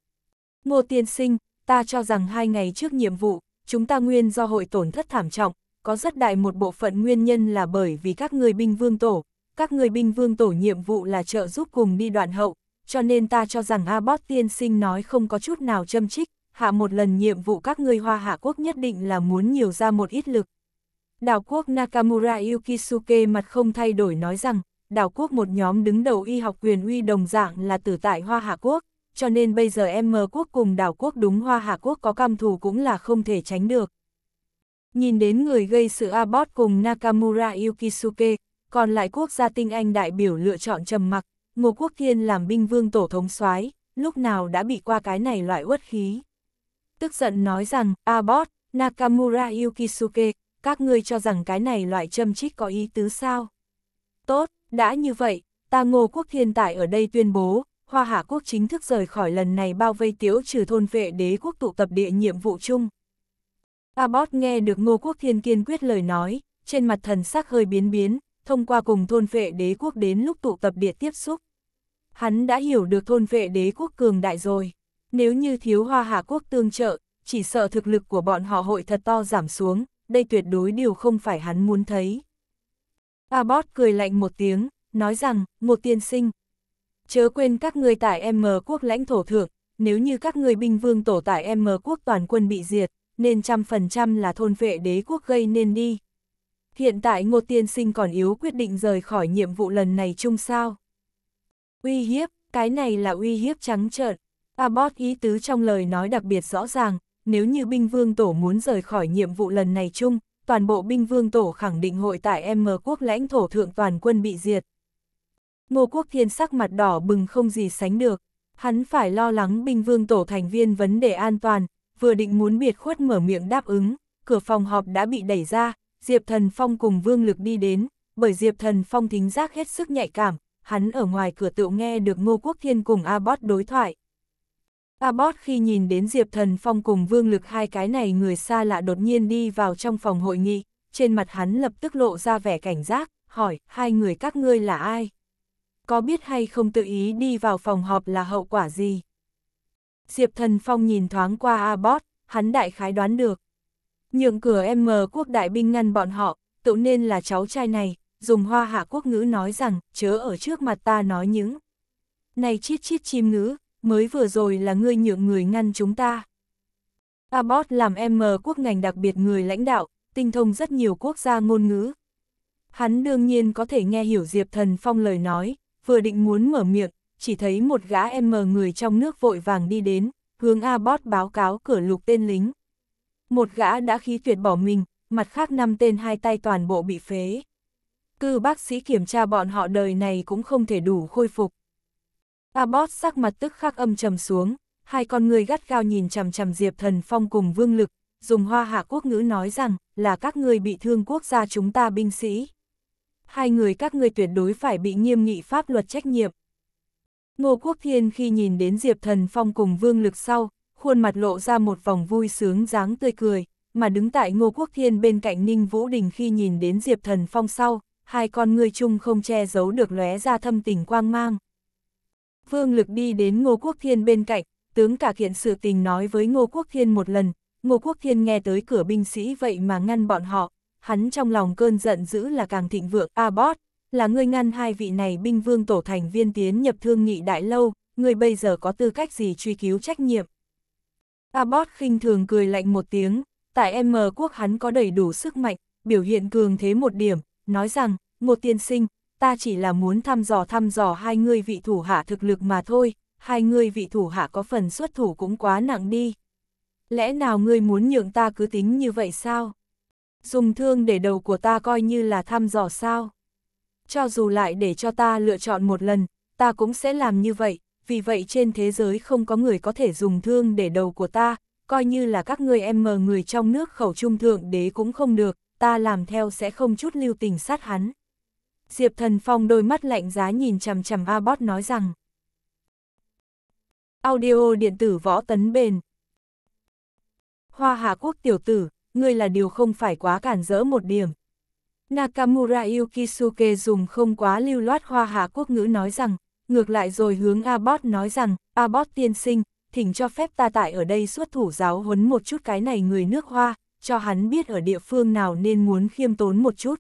Ngô Tiên Sinh, ta cho rằng hai ngày trước nhiệm vụ, chúng ta nguyên do hội tổn thất thảm trọng, có rất đại một bộ phận nguyên nhân là bởi vì các người binh vương tổ, các người binh vương tổ nhiệm vụ là trợ giúp cùng đi đoạn hậu, cho nên ta cho rằng Abbott tiên sinh nói không có chút nào châm trích, hạ một lần nhiệm vụ các ngươi hoa hạ quốc nhất định là muốn nhiều ra một ít lực. Đảo quốc Nakamura Yukisuke mặt không thay đổi nói rằng, đảo quốc một nhóm đứng đầu y học quyền uy đồng dạng là tử tại hoa hạ quốc cho nên bây giờ em mờ quốc cùng đảo quốc đúng Hoa Hạ quốc có cam thù cũng là không thể tránh được. Nhìn đến người gây sự Abbott cùng Nakamura Yukisuke, còn lại quốc gia tinh Anh đại biểu lựa chọn trầm mặc, Ngô Quốc Thiên làm binh vương tổ thống soái, lúc nào đã bị qua cái này loại uất khí. Tức giận nói rằng, Abbott, Nakamura Yukisuke, các ngươi cho rằng cái này loại châm trích có ý tứ sao? Tốt, đã như vậy, ta Ngô Quốc Thiên tại ở đây tuyên bố, Hoa Hạ quốc chính thức rời khỏi lần này bao vây tiếu trừ thôn vệ đế quốc tụ tập địa nhiệm vụ chung. Abbott nghe được Ngô Quốc Thiên kiên quyết lời nói, trên mặt thần sắc hơi biến biến, thông qua cùng thôn vệ đế quốc đến lúc tụ tập địa tiếp xúc. Hắn đã hiểu được thôn vệ đế quốc cường đại rồi. Nếu như thiếu hoa hạ quốc tương trợ, chỉ sợ thực lực của bọn họ hội thật to giảm xuống, đây tuyệt đối điều không phải hắn muốn thấy. Abbott cười lạnh một tiếng, nói rằng, một tiên sinh, chớ quên các ngươi tại M quốc lãnh thổ thượng, nếu như các ngươi binh vương tổ tại M quốc toàn quân bị diệt, nên trăm phần trăm là thôn vệ đế quốc gây nên đi. Hiện tại Ngô Tiên Sinh còn yếu quyết định rời khỏi nhiệm vụ lần này chung sao. Uy hiếp, cái này là uy hiếp trắng trợn. Abbott ý tứ trong lời nói đặc biệt rõ ràng, nếu như binh vương tổ muốn rời khỏi nhiệm vụ lần này chung, toàn bộ binh vương tổ khẳng định hội tại M quốc lãnh thổ thượng toàn quân bị diệt, Ngô Quốc Thiên sắc mặt đỏ bừng không gì sánh được. Hắn phải lo lắng binh vương tổ thành viên vấn đề an toàn, vừa định muốn biệt khuất mở miệng đáp ứng, cửa phòng họp đã bị đẩy ra, Diệp Thần Phong cùng Vương Lực đi đến, bởi Diệp Thần Phong thính giác hết sức nhạy cảm, hắn ở ngoài cửa tựu nghe được Ngô Quốc Thiên cùng Abbott đối thoại. Abbott khi nhìn đến Diệp Thần Phong cùng Vương Lực hai cái này người xa lạ đột nhiên đi vào trong phòng hội nghị, trên mặt hắn lập tức lộ ra vẻ cảnh giác, hỏi hai người các ngươi là ai? có biết hay không tự ý đi vào phòng họp là hậu quả gì? Diệp Thần Phong nhìn thoáng qua Abbott, hắn đại khái đoán được. Nhượng cửa M quốc đại binh ngăn bọn họ, tự nên là cháu trai này, dùng hoa hạ quốc ngữ nói rằng, chớ ở trước mặt ta nói những. Này chiết chiết chim ngữ, mới vừa rồi là ngươi nhượng người ngăn chúng ta. Abbott làm M quốc ngành đặc biệt người lãnh đạo, tinh thông rất nhiều quốc gia ngôn ngữ. Hắn đương nhiên có thể nghe hiểu Diệp Thần Phong lời nói, vừa định muốn mở miệng, chỉ thấy một gã em mờ người trong nước vội vàng đi đến, hướng Abbott báo cáo cửa lục tên lính. Một gã đã khí tuyệt bỏ mình, mặt khác năm tên hai tay toàn bộ bị phế. Cư bác sĩ kiểm tra bọn họ đời này cũng không thể đủ khôi phục. Abbott sắc mặt tức khắc âm trầm xuống, hai con người gắt gao nhìn chằm chằm Diệp Thần Phong cùng Vương Lực, dùng hoa hạ quốc ngữ nói rằng là các ngươi bị thương quốc gia chúng ta binh sĩ hai người các ngươi tuyệt đối phải bị nghiêm nghị pháp luật trách nhiệm. Ngô Quốc Thiên khi nhìn đến Diệp Thần Phong cùng Vương Lực sau, khuôn mặt lộ ra một vòng vui sướng dáng tươi cười, mà đứng tại Ngô Quốc Thiên bên cạnh Ninh Vũ Đình khi nhìn đến Diệp Thần Phong sau, hai con ngươi chung không che giấu được lóe ra thâm tình quang mang. Vương Lực đi đến Ngô Quốc Thiên bên cạnh, tướng cả kiện sự tình nói với Ngô Quốc Thiên một lần, Ngô Quốc Thiên nghe tới cửa binh sĩ vậy mà ngăn bọn họ, hắn trong lòng cơn giận dữ là càng thịnh vượng. A bót, là ngươi ngăn hai vị này binh vương tổ thành viên tiến nhập thương nghị đại lâu, ngươi bây giờ có tư cách gì truy cứu trách nhiệm. A bót khinh thường cười lạnh một tiếng, tại M quốc hắn có đầy đủ sức mạnh, biểu hiện cường thế một điểm, nói rằng, một tiên sinh, ta chỉ là muốn thăm dò thăm dò hai ngươi vị thủ hạ thực lực mà thôi, hai ngươi vị thủ hạ có phần xuất thủ cũng quá nặng đi. Lẽ nào ngươi muốn nhượng ta cứ tính như vậy sao? Dùng thương để đầu của ta coi như là thăm dò sao. Cho dù lại để cho ta lựa chọn một lần, ta cũng sẽ làm như vậy, vì vậy trên thế giới không có người có thể dùng thương để đầu của ta, coi như là các ngươi em mờ người trong nước khẩu trung thượng đế cũng không được, ta làm theo sẽ không chút lưu tình sát hắn. Diệp Thần Phong đôi mắt lạnh giá nhìn chằm a bot nói rằng. Audio điện tử võ tấn bền. Hoa Hạ Quốc tiểu tử, ngươi là điều không phải quá cản rỡ một điểm. Nakamura Yukisuke dùng không quá lưu loát hoa hạ quốc ngữ nói rằng, ngược lại rồi hướng Abbott nói rằng, Abbott tiên sinh, thỉnh cho phép ta tại ở đây xuất thủ giáo huấn một chút cái này người nước hoa, cho hắn biết ở địa phương nào nên muốn khiêm tốn một chút.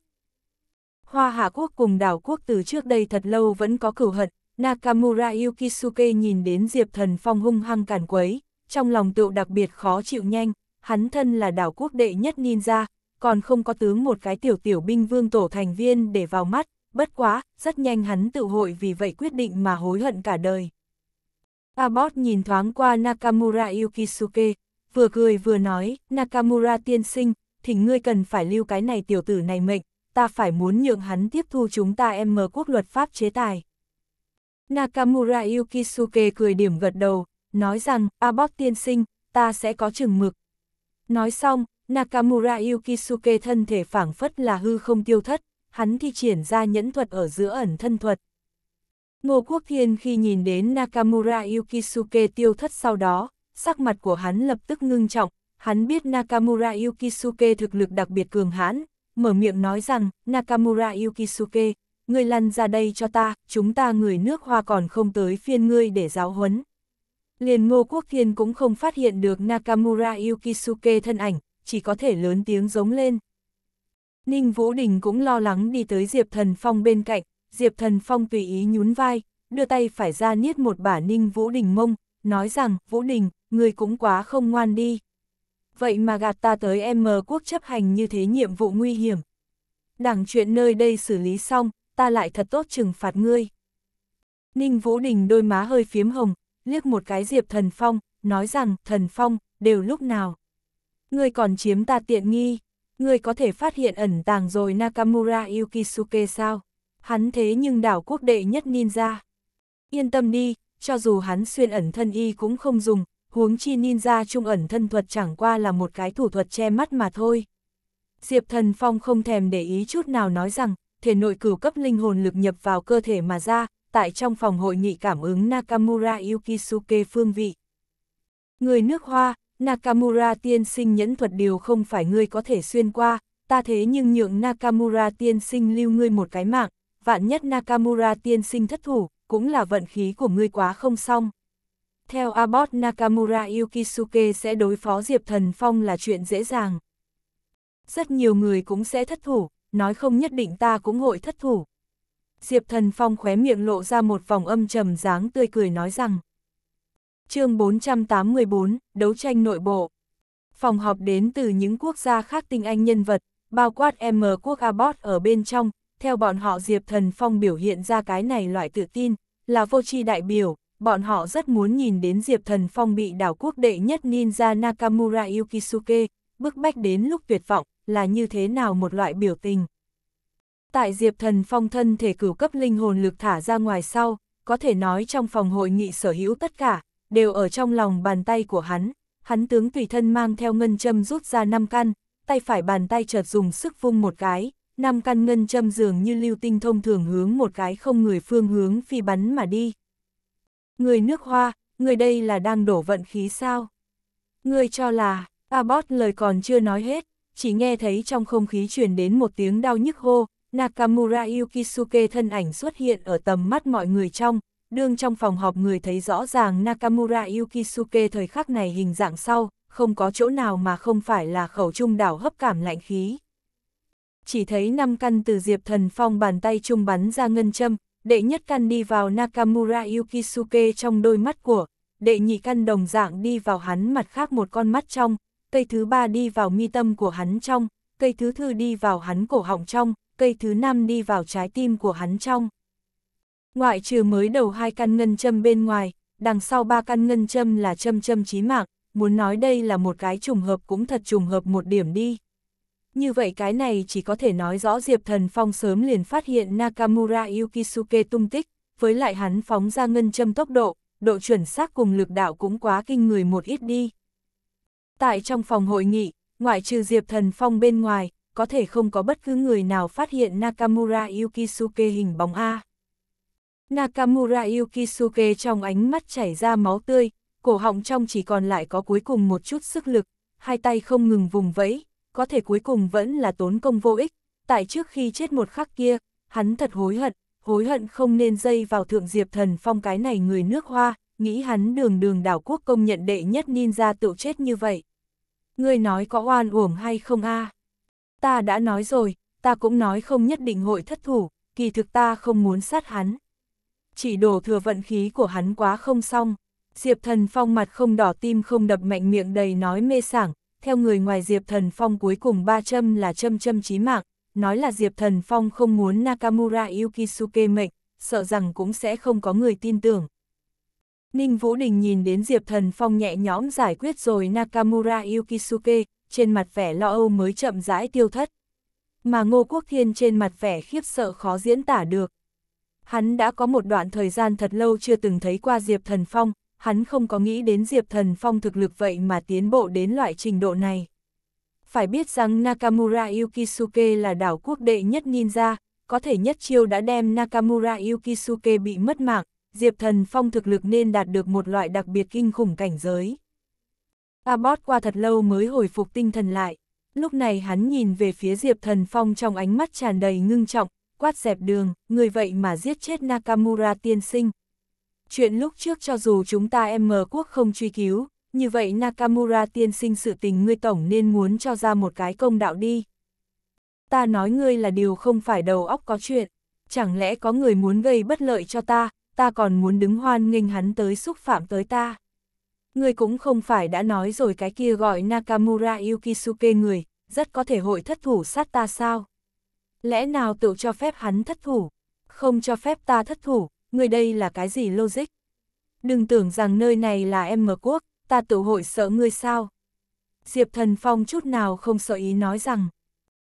Hoa Hạ Quốc cùng đảo quốc từ trước đây thật lâu vẫn có cửu hận, Nakamura Yukisuke nhìn đến Diệp Thần Phong hung hăng cản quấy, trong lòng tựu đặc biệt khó chịu nhanh, hắn thân là đảo quốc đệ nhất ninja, còn không có tướng một cái tiểu tiểu binh vương tổ thành viên để vào mắt, bất quá, rất nhanh hắn tự hội vì vậy quyết định mà hối hận cả đời. Abbott nhìn thoáng qua Nakamura Yukisuke, vừa cười vừa nói, Nakamura tiên sinh, thỉnh ngươi cần phải lưu cái này tiểu tử này mệnh, ta phải muốn nhượng hắn tiếp thu chúng ta em mờ quốc luật pháp chế tài. Nakamura Yukisuke cười điểm gật đầu, nói rằng, Abbott tiên sinh, ta sẽ có chừng mực, Nói xong, Nakamura Yukisuke thân thể phảng phất là hư không tiêu thất, hắn thi triển ra nhẫn thuật ở giữa ẩn thân thuật. Ngô Quốc Thiên khi nhìn đến Nakamura Yukisuke tiêu thất sau đó, sắc mặt của hắn lập tức ngưng trọng, hắn biết Nakamura Yukisuke thực lực đặc biệt cường hãn, mở miệng nói rằng, Nakamura Yukisuke, ngươi lăn ra đây cho ta, chúng ta người nước hoa còn không tới phiên ngươi để giáo huấn liền Ngô Quốc Thiên cũng không phát hiện được Nakamura Yukisuke thân ảnh, chỉ có thể lớn tiếng giống lên. Ninh Vũ Đình cũng lo lắng đi tới Diệp Thần Phong bên cạnh, Diệp Thần Phong tùy ý nhún vai, đưa tay phải ra niết một bả Ninh Vũ Đình mông, nói rằng, Vũ Đình, người cũng quá không ngoan đi. Vậy mà gạt ta tới em M quốc chấp hành như thế nhiệm vụ nguy hiểm. Đảng chuyện nơi đây xử lý xong, ta lại thật tốt trừng phạt ngươi. Ninh Vũ Đình đôi má hơi phiếm hồng, liếc một cái Diệp Thần Phong, nói rằng, Thần Phong, đều lúc nào. Ngươi còn chiếm ta tiện nghi, ngươi có thể phát hiện ẩn tàng rồi Nakamura Yukisuke sao? Hắn thế nhưng đảo quốc đệ nhất ninja. Yên tâm đi, cho dù hắn xuyên ẩn thân y cũng không dùng, huống chi ninja trung ẩn thân thuật chẳng qua là một cái thủ thuật che mắt mà thôi. Diệp Thần Phong không thèm để ý chút nào nói rằng, thể nội cửu cấp linh hồn lực nhập vào cơ thể mà ra, tại trong phòng hội nghị cảm ứng Nakamura Yukisuke phương vị. Người nước hoa, Nakamura tiên sinh nhẫn thuật điều không phải ngươi có thể xuyên qua, ta thế nhưng nhượng Nakamura tiên sinh lưu ngươi một cái mạng, vạn nhất Nakamura tiên sinh thất thủ, cũng là vận khí của ngươi quá không xong. Theo Abbot Nakamura Yukisuke sẽ đối phó Diệp Thần Phong là chuyện dễ dàng. Rất nhiều người cũng sẽ thất thủ, nói không nhất định ta cũng hội thất thủ. Diệp Thần Phong khóe miệng lộ ra một vòng âm trầm dáng tươi cười nói rằng. chương 484, Đấu tranh nội bộ. Phòng họp đến từ những quốc gia khác tinh anh nhân vật, bao quát M quốc Abbott ở bên trong, theo bọn họ Diệp Thần Phong biểu hiện ra cái này loại tự tin, là vô tri đại biểu, bọn họ rất muốn nhìn đến Diệp Thần Phong bị đảo quốc đệ nhất ninja Nakamura Yukisuke, bức bách đến lúc tuyệt vọng, là như thế nào một loại biểu tình. Tại Diệp Thần Phong thân thể cửu cấp linh hồn lực thả ra ngoài sau, có thể nói trong phòng hội nghị sở hữu tất cả, đều ở trong lòng bàn tay của hắn. Hắn tướng tùy thân mang theo ngân châm rút ra năm căn, tay phải bàn tay chợt dùng sức vung một cái, năm căn ngân châm dường như lưu tinh thông thường hướng một cái không người phương hướng phi bắn mà đi. Người nước hoa, người đây là đang đổ vận khí sao? Người cho là, Abbott lời còn chưa nói hết, chỉ nghe thấy trong không khí truyền đến một tiếng đau nhức hô, Nakamura Yukisuke thân ảnh xuất hiện ở tầm mắt mọi người trong, đương trong phòng họp người thấy rõ ràng Nakamura Yukisuke thời khắc này hình dạng sau, không có chỗ nào mà không phải là khẩu trung đảo hấp cảm lạnh khí. Chỉ thấy năm căn từ diệp thần phong bàn tay trung bắn ra ngân châm, đệ nhất căn đi vào Nakamura Yukisuke trong đôi mắt của, đệ nhị căn đồng dạng đi vào hắn mặt khác một con mắt trong, cây thứ ba đi vào mi tâm của hắn trong, cây thứ thư đi vào hắn cổ họng trong, cây thứ năm đi vào trái tim của hắn trong. Ngoại trừ mới đầu hai căn ngân châm bên ngoài, đằng sau ba căn ngân châm là châm châm chí mạng, muốn nói đây là một cái trùng hợp cũng thật trùng hợp một điểm đi. Như vậy cái này chỉ có thể nói rõ Diệp Thần Phong sớm liền phát hiện Nakamura Yukisuke tung tích, với lại hắn phóng ra ngân châm tốc độ, độ chuẩn xác cùng lực đạo cũng quá kinh người một ít đi. Tại trong phòng hội nghị, ngoại trừ Diệp Thần Phong bên ngoài, có thể không có bất cứ người nào phát hiện Nakamura Yukisuke hình bóng A. Nakamura Yukisuke trong ánh mắt chảy ra máu tươi, cổ họng trong chỉ còn lại có cuối cùng một chút sức lực, hai tay không ngừng vùng vẫy, có thể cuối cùng vẫn là tốn công vô ích, tại trước khi chết một khắc kia, hắn thật hối hận, hối hận không nên dây vào thượng diệp thần phong cái này người nước hoa, nghĩ hắn đường đường đảo quốc công nhận đệ nhất ninja tự chết như vậy. Người nói có oan uổng hay không a à? ta đã nói rồi, ta cũng nói không nhất định hội thất thủ, kỳ thực ta không muốn sát hắn. Chỉ đổ thừa vận khí của hắn quá không xong, Diệp Thần Phong mặt không đỏ tim không đập mạnh miệng đầy nói mê sảng, theo người ngoài Diệp Thần Phong cuối cùng ba châm là châm châm chí mạng, nói là Diệp Thần Phong không muốn Nakamura Yukisuke mệnh, sợ rằng cũng sẽ không có người tin tưởng. Ninh Vũ Đình nhìn đến Diệp Thần Phong nhẹ nhõm giải quyết rồi Nakamura Yukisuke, trên mặt vẻ lo âu mới chậm rãi tiêu thất. Mà Ngô Quốc Thiên trên mặt vẻ khiếp sợ khó diễn tả được. Hắn đã có một đoạn thời gian thật lâu chưa từng thấy qua Diệp Thần Phong, hắn không có nghĩ đến Diệp Thần Phong thực lực vậy mà tiến bộ đến loại trình độ này. Phải biết rằng Nakamura Yukisuke là đảo quốc đệ nhất ninja, có thể nhất chiêu đã đem Nakamura Yukisuke bị mất mạng, Diệp Thần Phong thực lực nên đạt được một loại đặc biệt kinh khủng cảnh giới. Abbott qua thật lâu mới hồi phục tinh thần lại. Lúc này hắn nhìn về phía Diệp Thần Phong trong ánh mắt tràn đầy ngưng trọng, quát dẹp đường, người vậy mà giết chết Nakamura tiên sinh. Chuyện lúc trước cho dù chúng ta em mờ quốc không truy cứu, như vậy Nakamura tiên sinh sự tình ngươi tổng nên muốn cho ra một cái công đạo đi. Ta nói ngươi là điều không phải đầu óc có chuyện, chẳng lẽ có người muốn gây bất lợi cho ta, ta còn muốn đứng hoan nghênh hắn tới xúc phạm tới ta ngươi cũng không phải đã nói rồi cái kia gọi Nakamura Yukisuke người, rất có thể hội thất thủ sát ta sao? Lẽ nào tự cho phép hắn thất thủ, không cho phép ta thất thủ, người đây là cái gì logic? Đừng tưởng rằng nơi này là em mở quốc, ta tự hội sợ ngươi sao? Diệp Thần Phong chút nào không sợ ý nói rằng,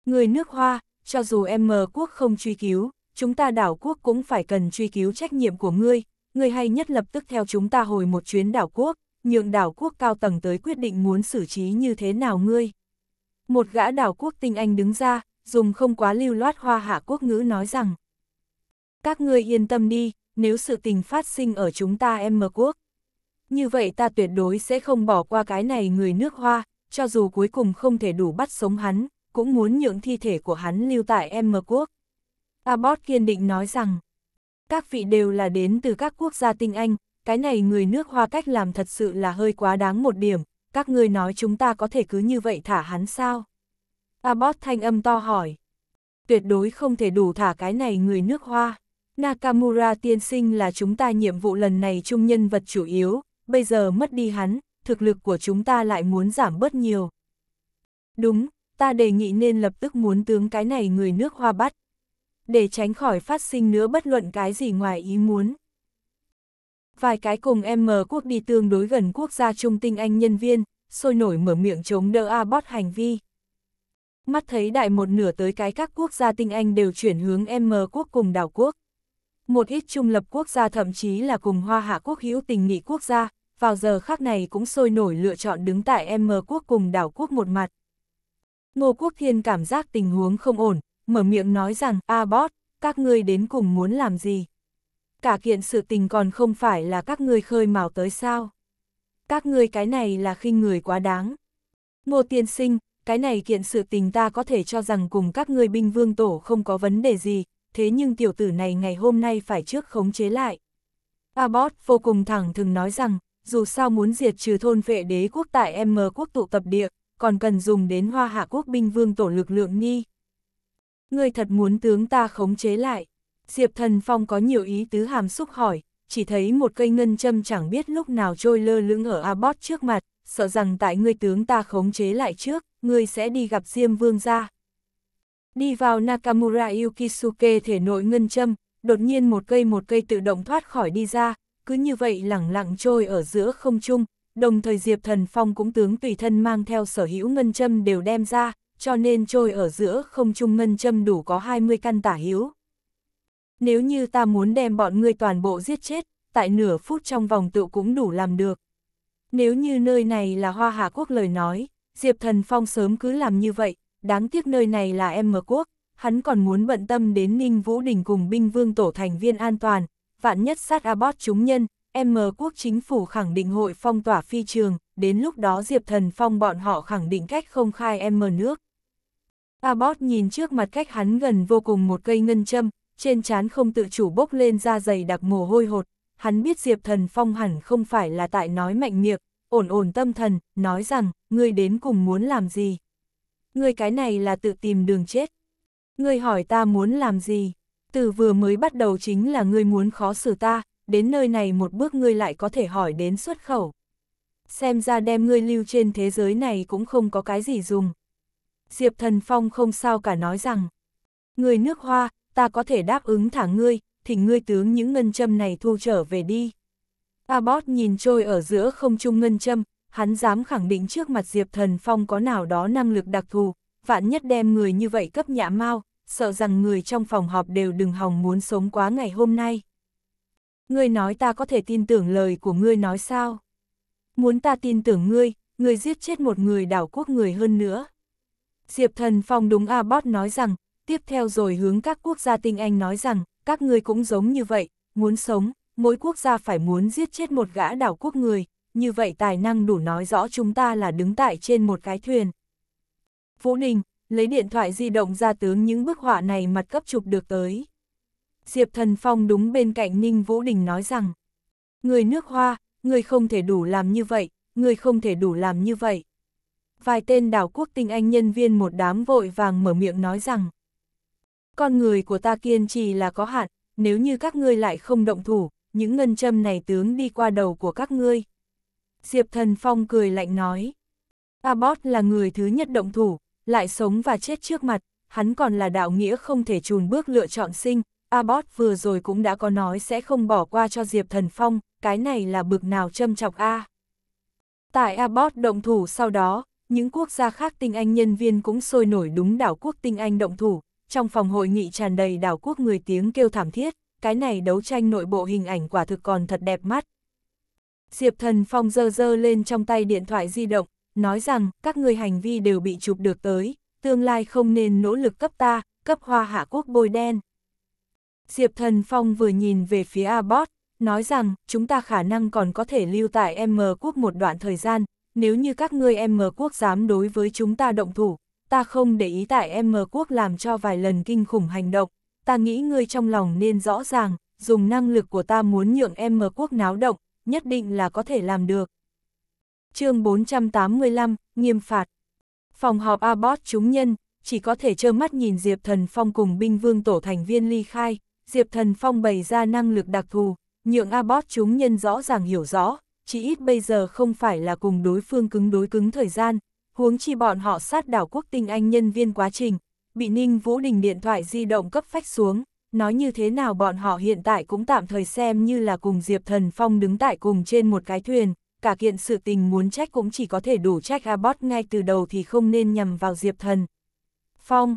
người nước hoa, cho dù em mờ quốc không truy cứu, chúng ta đảo quốc cũng phải cần truy cứu trách nhiệm của ngươi, ngươi hay nhất lập tức theo chúng ta hồi một chuyến đảo quốc, nhượng đảo quốc cao tầng tới quyết định muốn xử trí như thế nào ngươi. Một gã đảo quốc tinh anh đứng ra, dùng không quá lưu loát hoa hạ quốc ngữ nói rằng. Các ngươi yên tâm đi, nếu sự tình phát sinh ở chúng ta em mờ quốc. Như vậy ta tuyệt đối sẽ không bỏ qua cái này người nước hoa, cho dù cuối cùng không thể đủ bắt sống hắn, cũng muốn nhượng thi thể của hắn lưu tại em mờ quốc. Abbott kiên định nói rằng, các vị đều là đến từ các quốc gia tinh anh, cái này người nước hoa cách làm thật sự là hơi quá đáng một điểm, các ngươi nói chúng ta có thể cứ như vậy thả hắn sao? Abbott thanh âm to hỏi. Tuyệt đối không thể đủ thả cái này người nước hoa. Nakamura tiên sinh là chúng ta nhiệm vụ lần này trung nhân vật chủ yếu, bây giờ mất đi hắn, thực lực của chúng ta lại muốn giảm bớt nhiều. Đúng, ta đề nghị nên lập tức muốn tướng cái này người nước hoa bắt. Để tránh khỏi phát sinh nữa bất luận cái gì ngoài ý muốn vài cái cùng em M quốc đi tương đối gần quốc gia trung tinh anh nhân viên, sôi nổi mở miệng chống đỡ Abbott hành vi. Mắt thấy đại một nửa tới cái các quốc gia tinh anh đều chuyển hướng em M quốc cùng đảo quốc. Một ít trung lập quốc gia thậm chí là cùng hoa hạ quốc hữu tình nghị quốc gia, vào giờ khác này cũng sôi nổi lựa chọn đứng tại em M quốc cùng đảo quốc một mặt. Ngô Quốc Thiên cảm giác tình huống không ổn, mở miệng nói rằng, Abbott, các ngươi đến cùng muốn làm gì? cả kiện sự tình còn không phải là các ngươi khơi mào tới sao. Các ngươi cái này là khinh người quá đáng. Ngô tiên sinh, cái này kiện sự tình ta có thể cho rằng cùng các ngươi binh vương tổ không có vấn đề gì, thế nhưng tiểu tử này ngày hôm nay phải trước khống chế lại. Abbott vô cùng thẳng thừng nói rằng, dù sao muốn diệt trừ thôn vệ đế quốc tại M quốc tụ tập địa, còn cần dùng đến hoa hạ quốc binh vương tổ lực lượng ni. Ngươi thật muốn tướng ta khống chế lại. Diệp Thần Phong có nhiều ý tứ hàm xúc hỏi, chỉ thấy một cây ngân châm chẳng biết lúc nào trôi lơ lưng ở Abbot trước mặt, sợ rằng tại ngươi tướng ta khống chế lại trước, ngươi sẽ đi gặp Diêm Vương ra. Đi vào Nakamura Yukisuke thể nội ngân châm, đột nhiên một cây một cây tự động thoát khỏi đi ra, cứ như vậy lẳng lặng trôi ở giữa không trung, đồng thời Diệp Thần Phong cũng tướng tùy thân mang theo sở hữu ngân châm đều đem ra, cho nên trôi ở giữa không trung ngân châm đủ có 20 căn tả hữu. Nếu như ta muốn đem bọn ngươi toàn bộ giết chết, tại nửa phút trong vòng tự cũng đủ làm được. Nếu như nơi này là Hoa Hạ Quốc lời nói, Diệp Thần Phong sớm cứ làm như vậy, đáng tiếc nơi này là em M Quốc, hắn còn muốn bận tâm đến Ninh Vũ Đình cùng binh vương tổ thành viên an toàn, vạn nhất sát Abbott chúng nhân, M Quốc chính phủ khẳng định hội phong tỏa phi trường, đến lúc đó Diệp Thần Phong bọn họ khẳng định cách không khai M nước. Abbott nhìn trước mặt cách hắn gần vô cùng một cây ngân châm, trên trán không tự chủ bốc lên da dày đặc mồ hôi hột, hắn biết Diệp Thần Phong hẳn không phải là tại nói mạnh miệng, ổn ổn tâm thần, nói rằng, ngươi đến cùng muốn làm gì? Ngươi cái này là tự tìm đường chết. Ngươi hỏi ta muốn làm gì? Từ vừa mới bắt đầu chính là ngươi muốn khó xử ta, đến nơi này một bước ngươi lại có thể hỏi đến xuất khẩu. Xem ra đem ngươi lưu trên thế giới này cũng không có cái gì dùng. Diệp Thần Phong không sao cả nói rằng, người nước hoa, ta có thể đáp ứng thả ngươi, thì ngươi tướng những ngân châm này thu trở về đi. Abbot nhìn trôi ở giữa không trung ngân châm, hắn dám khẳng định trước mặt Diệp Thần Phong có nào đó năng lực đặc thù, vạn nhất đem người như vậy cấp nhã mau, sợ rằng người trong phòng họp đều đừng hòng muốn sống quá ngày hôm nay. Ngươi nói ta có thể tin tưởng lời của ngươi nói sao? Muốn ta tin tưởng ngươi, ngươi giết chết một người đảo quốc người hơn nữa. Diệp Thần Phong đúng Abbot nói rằng, tiếp theo rồi hướng các quốc gia tinh anh nói rằng, các ngươi cũng giống như vậy, muốn sống, mỗi quốc gia phải muốn giết chết một gã đảo quốc người, như vậy tài năng đủ nói rõ chúng ta là đứng tại trên một cái thuyền. Vũ Ninh, lấy điện thoại di động ra tướng những bức họa này mặt cấp chụp được tới. Diệp Thần Phong đúng bên cạnh Ninh Vũ Đình nói rằng, người nước hoa, người không thể đủ làm như vậy, người không thể đủ làm như vậy. Vài tên đảo quốc tinh anh nhân viên một đám vội vàng mở miệng nói rằng, con người của ta kiên trì là có hạn, nếu như các ngươi lại không động thủ, những ngân châm này tướng đi qua đầu của các ngươi. Diệp Thần Phong cười lạnh nói. Abbott là người thứ nhất động thủ, lại sống và chết trước mặt, hắn còn là đạo nghĩa không thể chùn bước lựa chọn sinh. Abbott vừa rồi cũng đã có nói sẽ không bỏ qua cho Diệp Thần Phong, cái này là bực nào châm chọc A. Tại Abbott động thủ sau đó, những quốc gia khác tinh anh nhân viên cũng sôi nổi đúng đảo quốc tinh anh động thủ, trong phòng hội nghị tràn đầy đảo quốc người tiếng kêu thảm thiết, cái này đấu tranh nội bộ hình ảnh quả thực còn thật đẹp mắt. Diệp Thần Phong dơ dơ lên trong tay điện thoại di động, nói rằng các người hành vi đều bị chụp được tới, tương lai không nên nỗ lực cấp ta, cấp hoa hạ quốc bôi đen. Diệp Thần Phong vừa nhìn về phía Abbott, nói rằng chúng ta khả năng còn có thể lưu tại M quốc một đoạn thời gian, nếu như các ngươi M quốc dám đối với chúng ta động thủ, ta không để ý tại em quốc làm cho vài lần kinh khủng hành động, ta nghĩ ngươi trong lòng nên rõ ràng, dùng năng lực của ta muốn nhượng em quốc náo động, nhất định là có thể làm được. chương 485, Nghiêm phạt Phòng họp Abbott chúng nhân, chỉ có thể trơ mắt nhìn Diệp Thần Phong cùng binh vương tổ thành viên ly khai, Diệp Thần Phong bày ra năng lực đặc thù, nhượng Abbott chúng nhân rõ ràng hiểu rõ, chỉ ít bây giờ không phải là cùng đối phương cứng đối cứng thời gian, huống chi bọn họ sát đảo quốc tinh anh nhân viên quá trình, bị Ninh Vũ Đình điện thoại di động cấp phách xuống, nói như thế nào bọn họ hiện tại cũng tạm thời xem như là cùng Diệp Thần Phong đứng tại cùng trên một cái thuyền, cả kiện sự tình muốn trách cũng chỉ có thể đủ trách Abbott ngay từ đầu thì không nên nhầm vào Diệp Thần. Phong,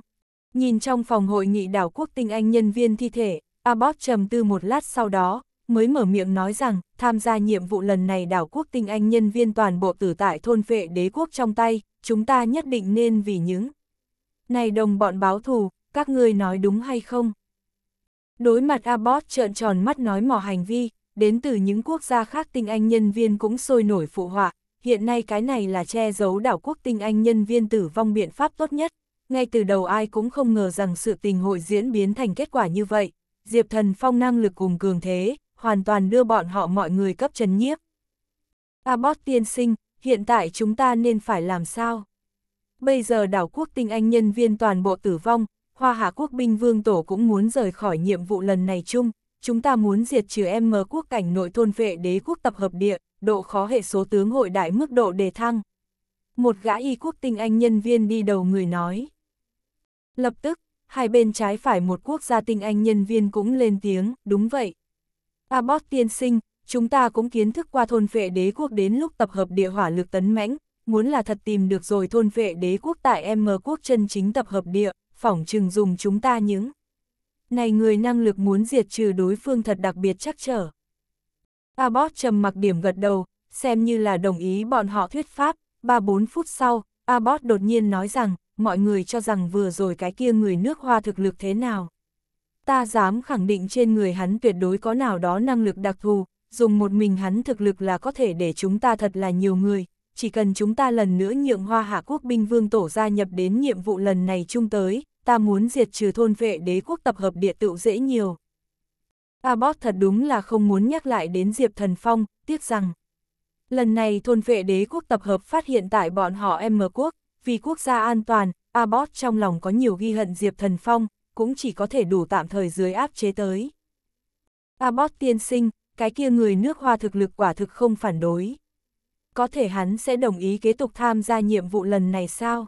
nhìn trong phòng hội nghị đảo quốc tinh anh nhân viên thi thể, Abbott trầm tư một lát sau đó, mới mở miệng nói rằng, tham gia nhiệm vụ lần này đảo quốc tinh anh nhân viên toàn bộ tử tại thôn vệ đế quốc trong tay, chúng ta nhất định nên vì những này đồng bọn báo thù, các ngươi nói đúng hay không? Đối mặt Abbott trợn tròn mắt nói mỏ hành vi, đến từ những quốc gia khác tinh anh nhân viên cũng sôi nổi phụ họa, hiện nay cái này là che giấu đảo quốc tinh anh nhân viên tử vong biện pháp tốt nhất. Ngay từ đầu ai cũng không ngờ rằng sự tình hội diễn biến thành kết quả như vậy, Diệp Thần Phong năng lực cùng cường thế, hoàn toàn đưa bọn họ mọi người cấp chấn nhiếp. Abbott tiên sinh, hiện tại chúng ta nên phải làm sao? Bây giờ đảo quốc tinh anh nhân viên toàn bộ tử vong, Hoa Hạ quốc binh vương tổ cũng muốn rời khỏi nhiệm vụ lần này chung, chúng ta muốn diệt trừ em mờ quốc cảnh nội thôn vệ đế quốc tập hợp địa, độ khó hệ số tướng hội đại mức độ đề thăng. Một gã y quốc tinh anh nhân viên đi đầu người nói. Lập tức, hai bên trái phải một quốc gia tinh anh nhân viên cũng lên tiếng, đúng vậy, Abbott tiên sinh, chúng ta cũng kiến thức qua thôn vệ đế quốc đến lúc tập hợp địa hỏa lực tấn mãnh, muốn là thật tìm được rồi thôn vệ đế quốc tại M quốc chân chính tập hợp địa, phỏng trừng dùng chúng ta những. Này người năng lực muốn diệt trừ đối phương thật đặc biệt chắc trở. Abbott trầm mặc điểm gật đầu, xem như là đồng ý bọn họ thuyết pháp, 3-4 phút sau, Abbott đột nhiên nói rằng, mọi người cho rằng vừa rồi cái kia người nước hoa thực lực thế nào ta dám khẳng định trên người hắn tuyệt đối có nào đó năng lực đặc thù, dùng một mình hắn thực lực là có thể để chúng ta thật là nhiều người, chỉ cần chúng ta lần nữa nhượng hoa hạ quốc binh vương tổ gia nhập đến nhiệm vụ lần này chung tới, ta muốn diệt trừ thôn vệ đế quốc tập hợp địa tựu dễ nhiều. Abbott thật đúng là không muốn nhắc lại đến Diệp Thần Phong, tiếc rằng, lần này thôn vệ đế quốc tập hợp phát hiện tại bọn họ M quốc, vì quốc gia an toàn, Abbott trong lòng có nhiều ghi hận Diệp Thần Phong, cũng chỉ có thể đủ tạm thời dưới áp chế tới. Abbott tiên sinh, cái kia người nước hoa thực lực quả thực không phản đối. Có thể hắn sẽ đồng ý kế tục tham gia nhiệm vụ lần này sao?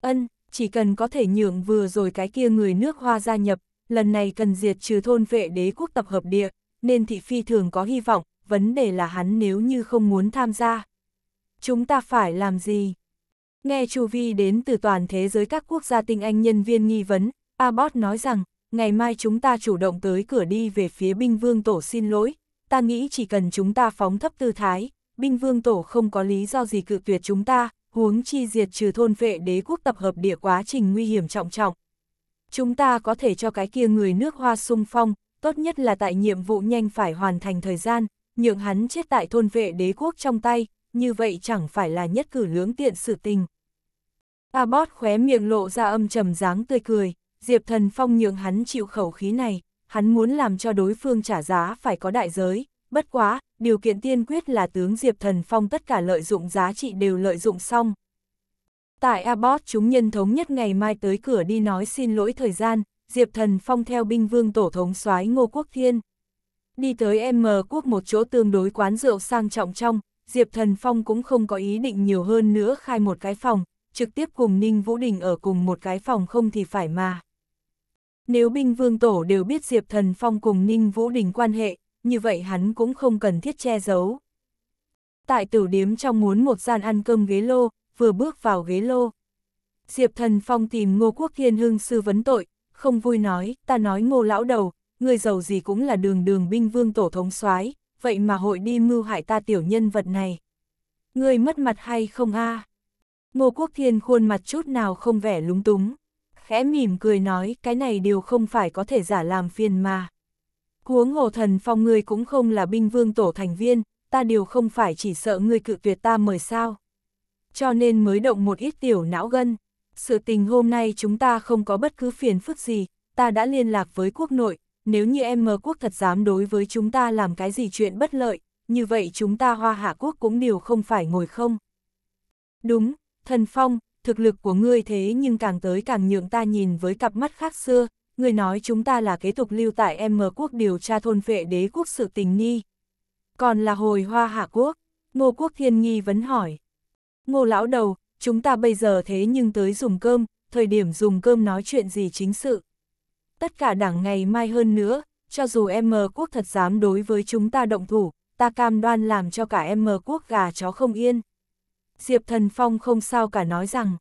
Ân, chỉ cần có thể nhượng vừa rồi cái kia người nước hoa gia nhập, lần này cần diệt trừ thôn vệ đế quốc tập hợp địa, nên thị phi thường có hy vọng, vấn đề là hắn nếu như không muốn tham gia. Chúng ta phải làm gì? Nghe chu vi đến từ toàn thế giới các quốc gia tinh anh nhân viên nghi vấn, Abbott nói rằng, ngày mai chúng ta chủ động tới cửa đi về phía binh vương tổ xin lỗi, ta nghĩ chỉ cần chúng ta phóng thấp tư thái, binh vương tổ không có lý do gì cự tuyệt chúng ta, huống chi diệt trừ thôn vệ đế quốc tập hợp địa quá trình nguy hiểm trọng trọng. Chúng ta có thể cho cái kia người nước hoa sung phong, tốt nhất là tại nhiệm vụ nhanh phải hoàn thành thời gian, nhượng hắn chết tại thôn vệ đế quốc trong tay, như vậy chẳng phải là nhất cử lưỡng tiện sự tình. Abbott khóe miệng lộ ra âm trầm dáng tươi cười. Diệp Thần Phong nhường hắn chịu khẩu khí này, hắn muốn làm cho đối phương trả giá phải có đại giới, bất quá, điều kiện tiên quyết là tướng Diệp Thần Phong tất cả lợi dụng giá trị đều lợi dụng xong. Tại Abbott chúng nhân thống nhất ngày mai tới cửa đi nói xin lỗi thời gian, Diệp Thần Phong theo binh vương tổ thống soái Ngô Quốc Thiên. Đi tới M quốc một chỗ tương đối quán rượu sang trọng trong, Diệp Thần Phong cũng không có ý định nhiều hơn nữa khai một cái phòng, trực tiếp cùng Ninh Vũ Đình ở cùng một cái phòng không thì phải mà. Nếu binh vương tổ đều biết Diệp Thần Phong cùng Ninh Vũ Đình quan hệ, như vậy hắn cũng không cần thiết che giấu. Tại tử điếm trong muốn một gian ăn cơm ghế lô, vừa bước vào ghế lô. Diệp Thần Phong tìm Ngô Quốc Thiên Hưng sư vấn tội, không vui nói, ta nói ngô lão đầu, người giàu gì cũng là đường đường binh vương tổ thống soái vậy mà hội đi mưu hại ta tiểu nhân vật này. Người mất mặt hay không a à? Ngô Quốc Thiên khuôn mặt chút nào không vẻ lúng túng. Khẽ mỉm cười nói cái này đều không phải có thể giả làm phiền mà. Huống hồ thần phong ngươi cũng không là binh vương tổ thành viên, ta đều không phải chỉ sợ ngươi cự tuyệt ta mời sao. Cho nên mới động một ít tiểu não gân. Sự tình hôm nay chúng ta không có bất cứ phiền phức gì, ta đã liên lạc với quốc nội, nếu như em mờ quốc thật dám đối với chúng ta làm cái gì chuyện bất lợi, như vậy chúng ta hoa hạ quốc cũng đều không phải ngồi không. Đúng, Thần Phong, thực lực của ngươi thế nhưng càng tới càng nhượng ta nhìn với cặp mắt khác xưa, ngươi nói chúng ta là kế tục lưu tại em M quốc điều tra thôn vệ đế quốc sự tình nghi. Còn là hồi hoa hạ quốc, ngô quốc thiên nghi vấn hỏi. Ngô lão đầu, chúng ta bây giờ thế nhưng tới dùng cơm, thời điểm dùng cơm nói chuyện gì chính sự. Tất cả đảng ngày mai hơn nữa, cho dù em M quốc thật dám đối với chúng ta động thủ, ta cam đoan làm cho cả em M quốc gà chó không yên. Diệp Thần Phong không sao cả nói rằng,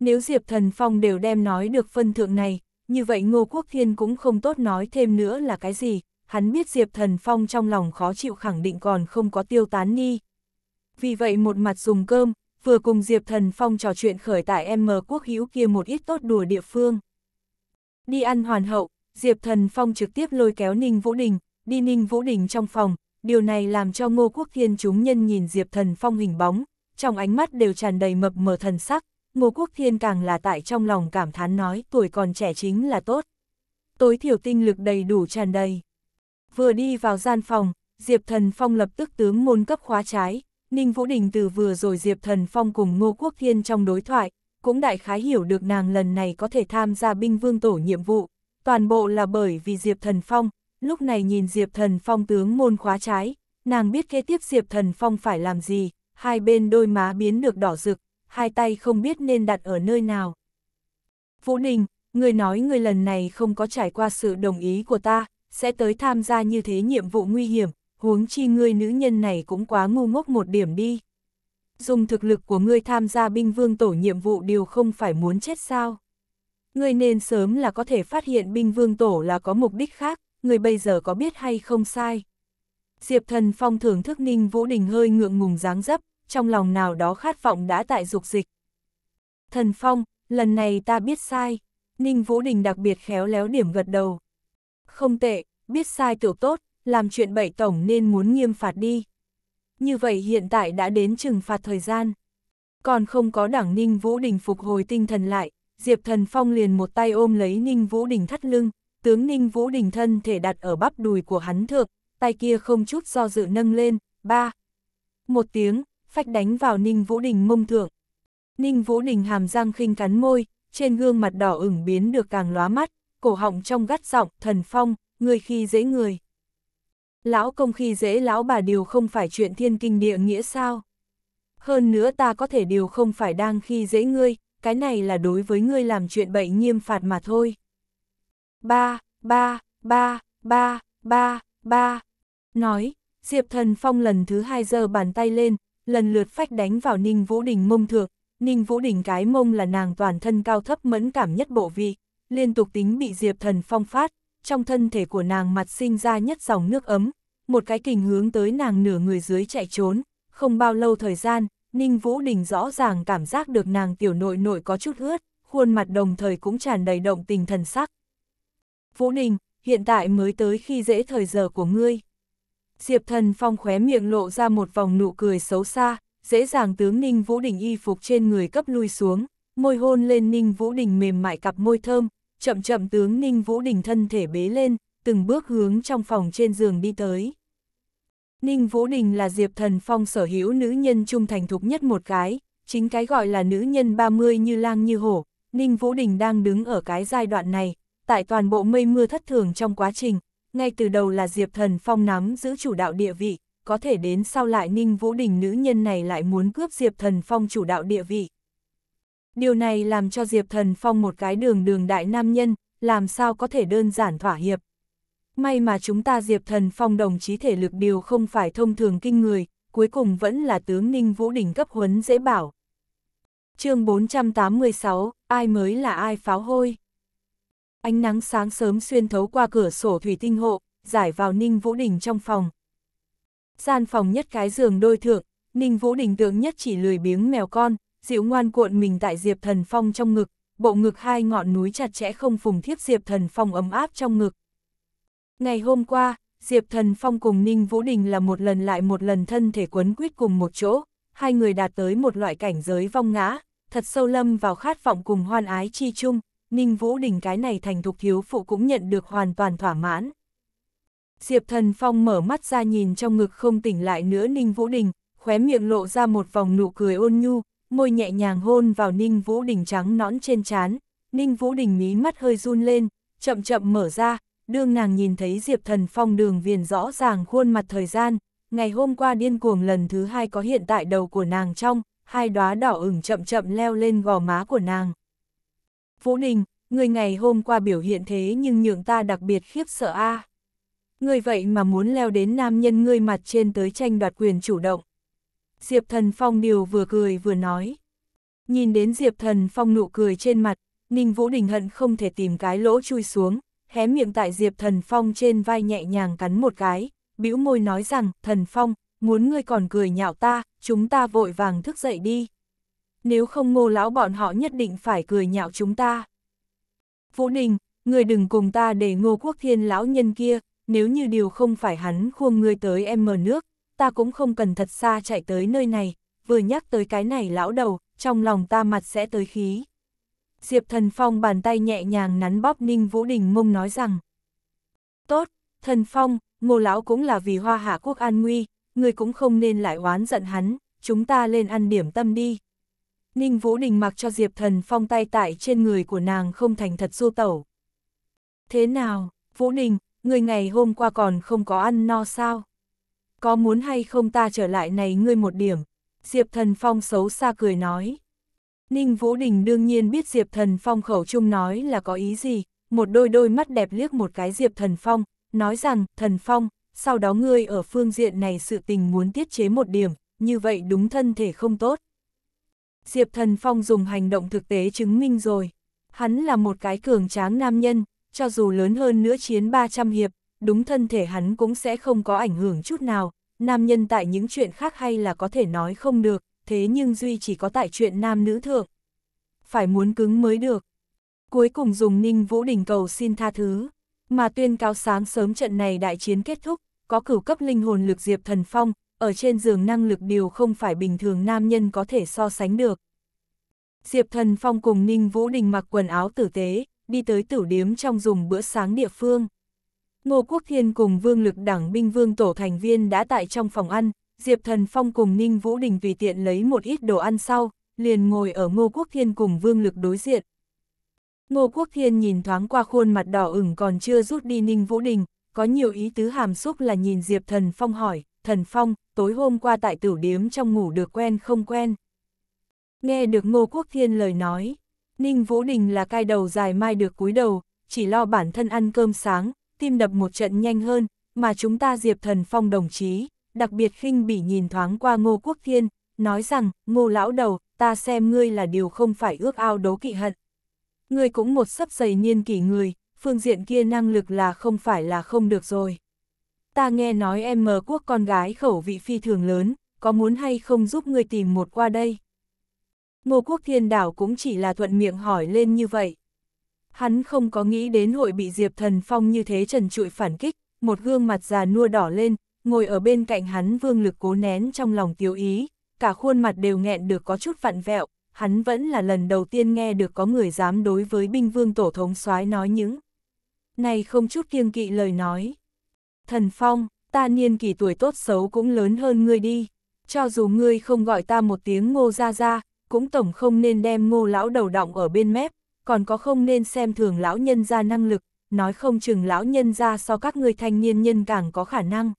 nếu Diệp Thần Phong đều đem nói được phân thượng này, như vậy Ngô Quốc Thiên cũng không tốt nói thêm nữa là cái gì, hắn biết Diệp Thần Phong trong lòng khó chịu khẳng định còn không có tiêu tán ni. Vì vậy một mặt dùng cơm, vừa cùng Diệp Thần Phong trò chuyện khởi tại M Quốc hữu kia một ít tốt đùa địa phương. Đi ăn hoàn hậu, Diệp Thần Phong trực tiếp lôi kéo Ninh Vũ Đình, đi Ninh Vũ Đình trong phòng, điều này làm cho Ngô Quốc Thiên chúng nhân nhìn Diệp Thần Phong hình bóng, trong ánh mắt đều tràn đầy mập mờ thần sắc, Ngô Quốc Thiên càng là tại trong lòng cảm thán nói tuổi còn trẻ chính là tốt. Tối thiểu tinh lực đầy đủ tràn đầy. Vừa đi vào gian phòng, Diệp Thần Phong lập tức tướng môn cấp khóa trái, Ninh Vũ Đình từ vừa rồi Diệp Thần Phong cùng Ngô Quốc Thiên trong đối thoại, cũng đại khái hiểu được nàng lần này có thể tham gia binh vương tổ nhiệm vụ, toàn bộ là bởi vì Diệp Thần Phong, lúc này nhìn Diệp Thần Phong tướng môn khóa trái, nàng biết kế tiếp Diệp Thần Phong phải làm gì, hai bên đôi má biến được đỏ rực, hai tay không biết nên đặt ở nơi nào. Vũ Ninh, người nói người lần này không có trải qua sự đồng ý của ta, sẽ tới tham gia như thế nhiệm vụ nguy hiểm, huống chi ngươi nữ nhân này cũng quá ngu ngốc một điểm đi. Dùng thực lực của ngươi tham gia binh vương tổ nhiệm vụ đều không phải muốn chết sao. Ngươi nên sớm là có thể phát hiện binh vương tổ là có mục đích khác, ngươi bây giờ có biết hay không sai. Diệp thần phong thưởng thức ninh vũ đình hơi ngượng ngùng dáng dấp, trong lòng nào đó khát vọng đã tại dục dịch. Thần Phong, lần này ta biết sai, Ninh Vũ Đình đặc biệt khéo léo điểm gật đầu. Không tệ, biết sai tiểu tốt, làm chuyện bảy tổng nên muốn nghiêm phạt đi. Như vậy hiện tại đã đến trừng phạt thời gian. Còn không có đảng Ninh Vũ Đình phục hồi tinh thần lại, Diệp Thần Phong liền một tay ôm lấy Ninh Vũ Đình thắt lưng, tướng Ninh Vũ Đình thân thể đặt ở bắp đùi của hắn thượng, tay kia không chút do dự nâng lên, ba. Một tiếng, phách đánh vào Ninh Vũ Đình mông thượng. Ninh Vũ Đình hàm răng khinh cắn môi, trên gương mặt đỏ ửng biến được càng lóa mắt, cổ họng trong gắt giọng, thần phong, người khi dễ người. Lão công khi dễ lão bà điều không phải chuyện thiên kinh địa nghĩa sao? Hơn nữa ta có thể điều không phải đang khi dễ ngươi, cái này là đối với ngươi làm chuyện bậy nghiêm phạt mà thôi. Ba, ba, ba, ba, ba, ba. Nói, Diệp Thần Phong lần thứ hai giờ bàn tay lên, lần lượt phách đánh vào Ninh Vũ Đình mông thượng, Ninh Vũ Đình cái mông là nàng toàn thân cao thấp mẫn cảm nhất bộ vị, liên tục tính bị Diệp Thần phong phát, trong thân thể của nàng mặt sinh ra nhất dòng nước ấm, một cái kình hướng tới nàng nửa người dưới chạy trốn, không bao lâu thời gian, Ninh Vũ Đình rõ ràng cảm giác được nàng tiểu nội nội có chút ướt, khuôn mặt đồng thời cũng tràn đầy động tình thần sắc. Vũ Đình, hiện tại mới tới khi dễ thời giờ của ngươi. Diệp Thần Phong khóe miệng lộ ra một vòng nụ cười xấu xa, dễ dàng tướng Ninh Vũ Đình y phục trên người cấp lui xuống, môi hôn lên Ninh Vũ Đình mềm mại cặp môi thơm, chậm chậm tướng Ninh Vũ Đình thân thể bế lên, từng bước hướng trong phòng trên giường đi tới. Ninh Vũ Đình là Diệp Thần Phong sở hữu nữ nhân trung thành thục nhất một cái, chính cái gọi là nữ nhân 30 như lang như hổ, Ninh Vũ Đình đang đứng ở cái giai đoạn này, tại toàn bộ mây mưa thất thường trong quá trình, ngay từ đầu là Diệp Thần Phong nắm giữ chủ đạo địa vị, có thể đến sau lại Ninh Vũ Đình nữ nhân này lại muốn cướp Diệp Thần Phong chủ đạo địa vị. Điều này làm cho Diệp Thần Phong một cái đường đường đại nam nhân, làm sao có thể đơn giản thỏa hiệp. May mà chúng ta Diệp Thần Phong đồng chí thể lực điều không phải thông thường kinh người, cuối cùng vẫn là tướng Ninh Vũ Đình cấp huấn dễ bảo. chương 486, ai mới là ai pháo hôi? Ánh nắng sáng sớm xuyên thấu qua cửa sổ thủy tinh hộ, giải vào Ninh Vũ Đình trong phòng. Gian phòng nhất cái giường đôi thượng, Ninh Vũ Đình tướng nhất chỉ lười biếng mèo con, dịu ngoan cuộn mình tại Diệp Thần Phong trong ngực, bộ ngực hai ngọn núi chặt chẽ không phùng thiếp Diệp Thần Phong ấm áp trong ngực. Ngày hôm qua, Diệp Thần Phong cùng Ninh Vũ Đình là một lần lại một lần thân thể quấn quýt cùng một chỗ, hai người đạt tới một loại cảnh giới vong ngã, thật sâu lâm vào khát vọng cùng hoan ái chi chung. Ninh Vũ Đình cái này thành thục thiếu phụ cũng nhận được hoàn toàn thỏa mãn. Diệp Thần Phong mở mắt ra nhìn trong ngực không tỉnh lại nữa Ninh Vũ Đình, khóe miệng lộ ra một vòng nụ cười ôn nhu, môi nhẹ nhàng hôn vào Ninh Vũ Đình trắng nõn trên trán. Ninh Vũ Đình mí mắt hơi run lên, chậm chậm mở ra, đương nàng nhìn thấy Diệp Thần Phong đường viền rõ ràng khuôn mặt thời gian, ngày hôm qua điên cuồng lần thứ hai có hiện tại đầu của nàng trong, hai đóa đỏ ửng chậm chậm leo lên gò má của nàng. Vũ Ninh, người ngày hôm qua biểu hiện thế nhưng nhượng ta đặc biệt khiếp sợ a. À. Người vậy mà muốn leo đến nam nhân ngươi mặt trên tới tranh đoạt quyền chủ động. Diệp Thần Phong điều vừa cười vừa nói. Nhìn đến Diệp Thần Phong nụ cười trên mặt, Ninh Vũ Đình hận không thể tìm cái lỗ chui xuống, hé miệng tại Diệp Thần Phong trên vai nhẹ nhàng cắn một cái, bĩu môi nói rằng, Thần Phong, muốn ngươi còn cười nhạo ta, chúng ta vội vàng thức dậy đi nếu không ngô lão bọn họ nhất định phải cười nhạo chúng ta. Vũ Đình, người đừng cùng ta để ngô quốc thiên lão nhân kia, nếu như điều không phải hắn khuông người tới em mờ nước, ta cũng không cần thật xa chạy tới nơi này, vừa nhắc tới cái này lão đầu, trong lòng ta mặt sẽ tới khí. Diệp Thần Phong bàn tay nhẹ nhàng nắn bóp Ninh Vũ Đình mông nói rằng. Tốt, Thần Phong, ngô lão cũng là vì hoa hạ quốc an nguy, người cũng không nên lại oán giận hắn, chúng ta lên ăn điểm tâm đi. Ninh Vũ Đình mặc cho Diệp Thần Phong tay tại trên người của nàng không thành thật du tẩu. Thế nào, Vũ Đình, người ngày hôm qua còn không có ăn no sao? Có muốn hay không ta trở lại này ngươi một điểm? Diệp Thần Phong xấu xa cười nói. Ninh Vũ Đình đương nhiên biết Diệp Thần Phong khẩu chung nói là có ý gì, một đôi đôi mắt đẹp liếc một cái Diệp Thần Phong, nói rằng, Thần Phong, sau đó ngươi ở phương diện này sự tình muốn tiết chế một điểm, như vậy đúng thân thể không tốt. Diệp Thần Phong dùng hành động thực tế chứng minh rồi. Hắn là một cái cường tráng nam nhân, cho dù lớn hơn nữa chiến 300 hiệp, đúng thân thể hắn cũng sẽ không có ảnh hưởng chút nào. Nam nhân tại những chuyện khác hay là có thể nói không được, thế nhưng duy chỉ có tại chuyện nam nữ thượng. Phải muốn cứng mới được. Cuối cùng dùng ninh vũ đình cầu xin tha thứ, mà tuyên cáo sáng sớm trận này đại chiến kết thúc, có cửu cấp linh hồn lực Diệp Thần Phong, ở trên giường năng lực điều không phải bình thường nam nhân có thể so sánh được. Diệp Thần Phong cùng Ninh Vũ Đình mặc quần áo tử tế, đi tới tử điếm trong dùng bữa sáng địa phương. Ngô Quốc Thiên cùng Vương Lực Đảng binh Vương Tổ thành viên đã tại trong phòng ăn, Diệp Thần Phong cùng Ninh Vũ Đình vì tiện lấy một ít đồ ăn sau, liền ngồi ở Ngô Quốc Thiên cùng Vương Lực đối diện. Ngô Quốc Thiên nhìn thoáng qua khuôn mặt đỏ ửng còn chưa rút đi Ninh Vũ Đình, có nhiều ý tứ hàm xúc là nhìn Diệp Thần Phong hỏi, thần phong, tối hôm qua tại tử điếm trong ngủ được quen không quen. Nghe được Ngô Quốc Thiên lời nói, Ninh Vũ Đình là cai đầu dài mai được cúi đầu, chỉ lo bản thân ăn cơm sáng, tim đập một trận nhanh hơn, mà chúng ta Diệp Thần Phong đồng chí, đặc biệt khinh bỉ nhìn thoáng qua Ngô Quốc Thiên, nói rằng, Ngô lão đầu, ta xem ngươi là điều không phải ước ao đố kỵ hận. Ngươi cũng một sấp dày niên kỷ người, phương diện kia năng lực là không phải là không được rồi ta nghe nói em mờ quốc con gái khẩu vị phi thường lớn, có muốn hay không giúp người tìm một qua đây? Ngô quốc thiên đảo cũng chỉ là thuận miệng hỏi lên như vậy. Hắn không có nghĩ đến hội bị Diệp Thần Phong như thế trần trụi phản kích, một gương mặt già nua đỏ lên, ngồi ở bên cạnh hắn vương lực cố nén trong lòng tiêu ý, cả khuôn mặt đều nghẹn được có chút vặn vẹo, hắn vẫn là lần đầu tiên nghe được có người dám đối với binh vương tổ thống soái nói những này không chút kiêng kỵ lời nói. Thần Phong, ta niên kỳ tuổi tốt xấu cũng lớn hơn ngươi đi. Cho dù ngươi không gọi ta một tiếng ngô ra ra, cũng tổng không nên đem ngô lão đầu động ở bên mép, còn có không nên xem thường lão nhân ra năng lực, nói không chừng lão nhân ra so các ngươi thanh niên nhân càng có khả năng.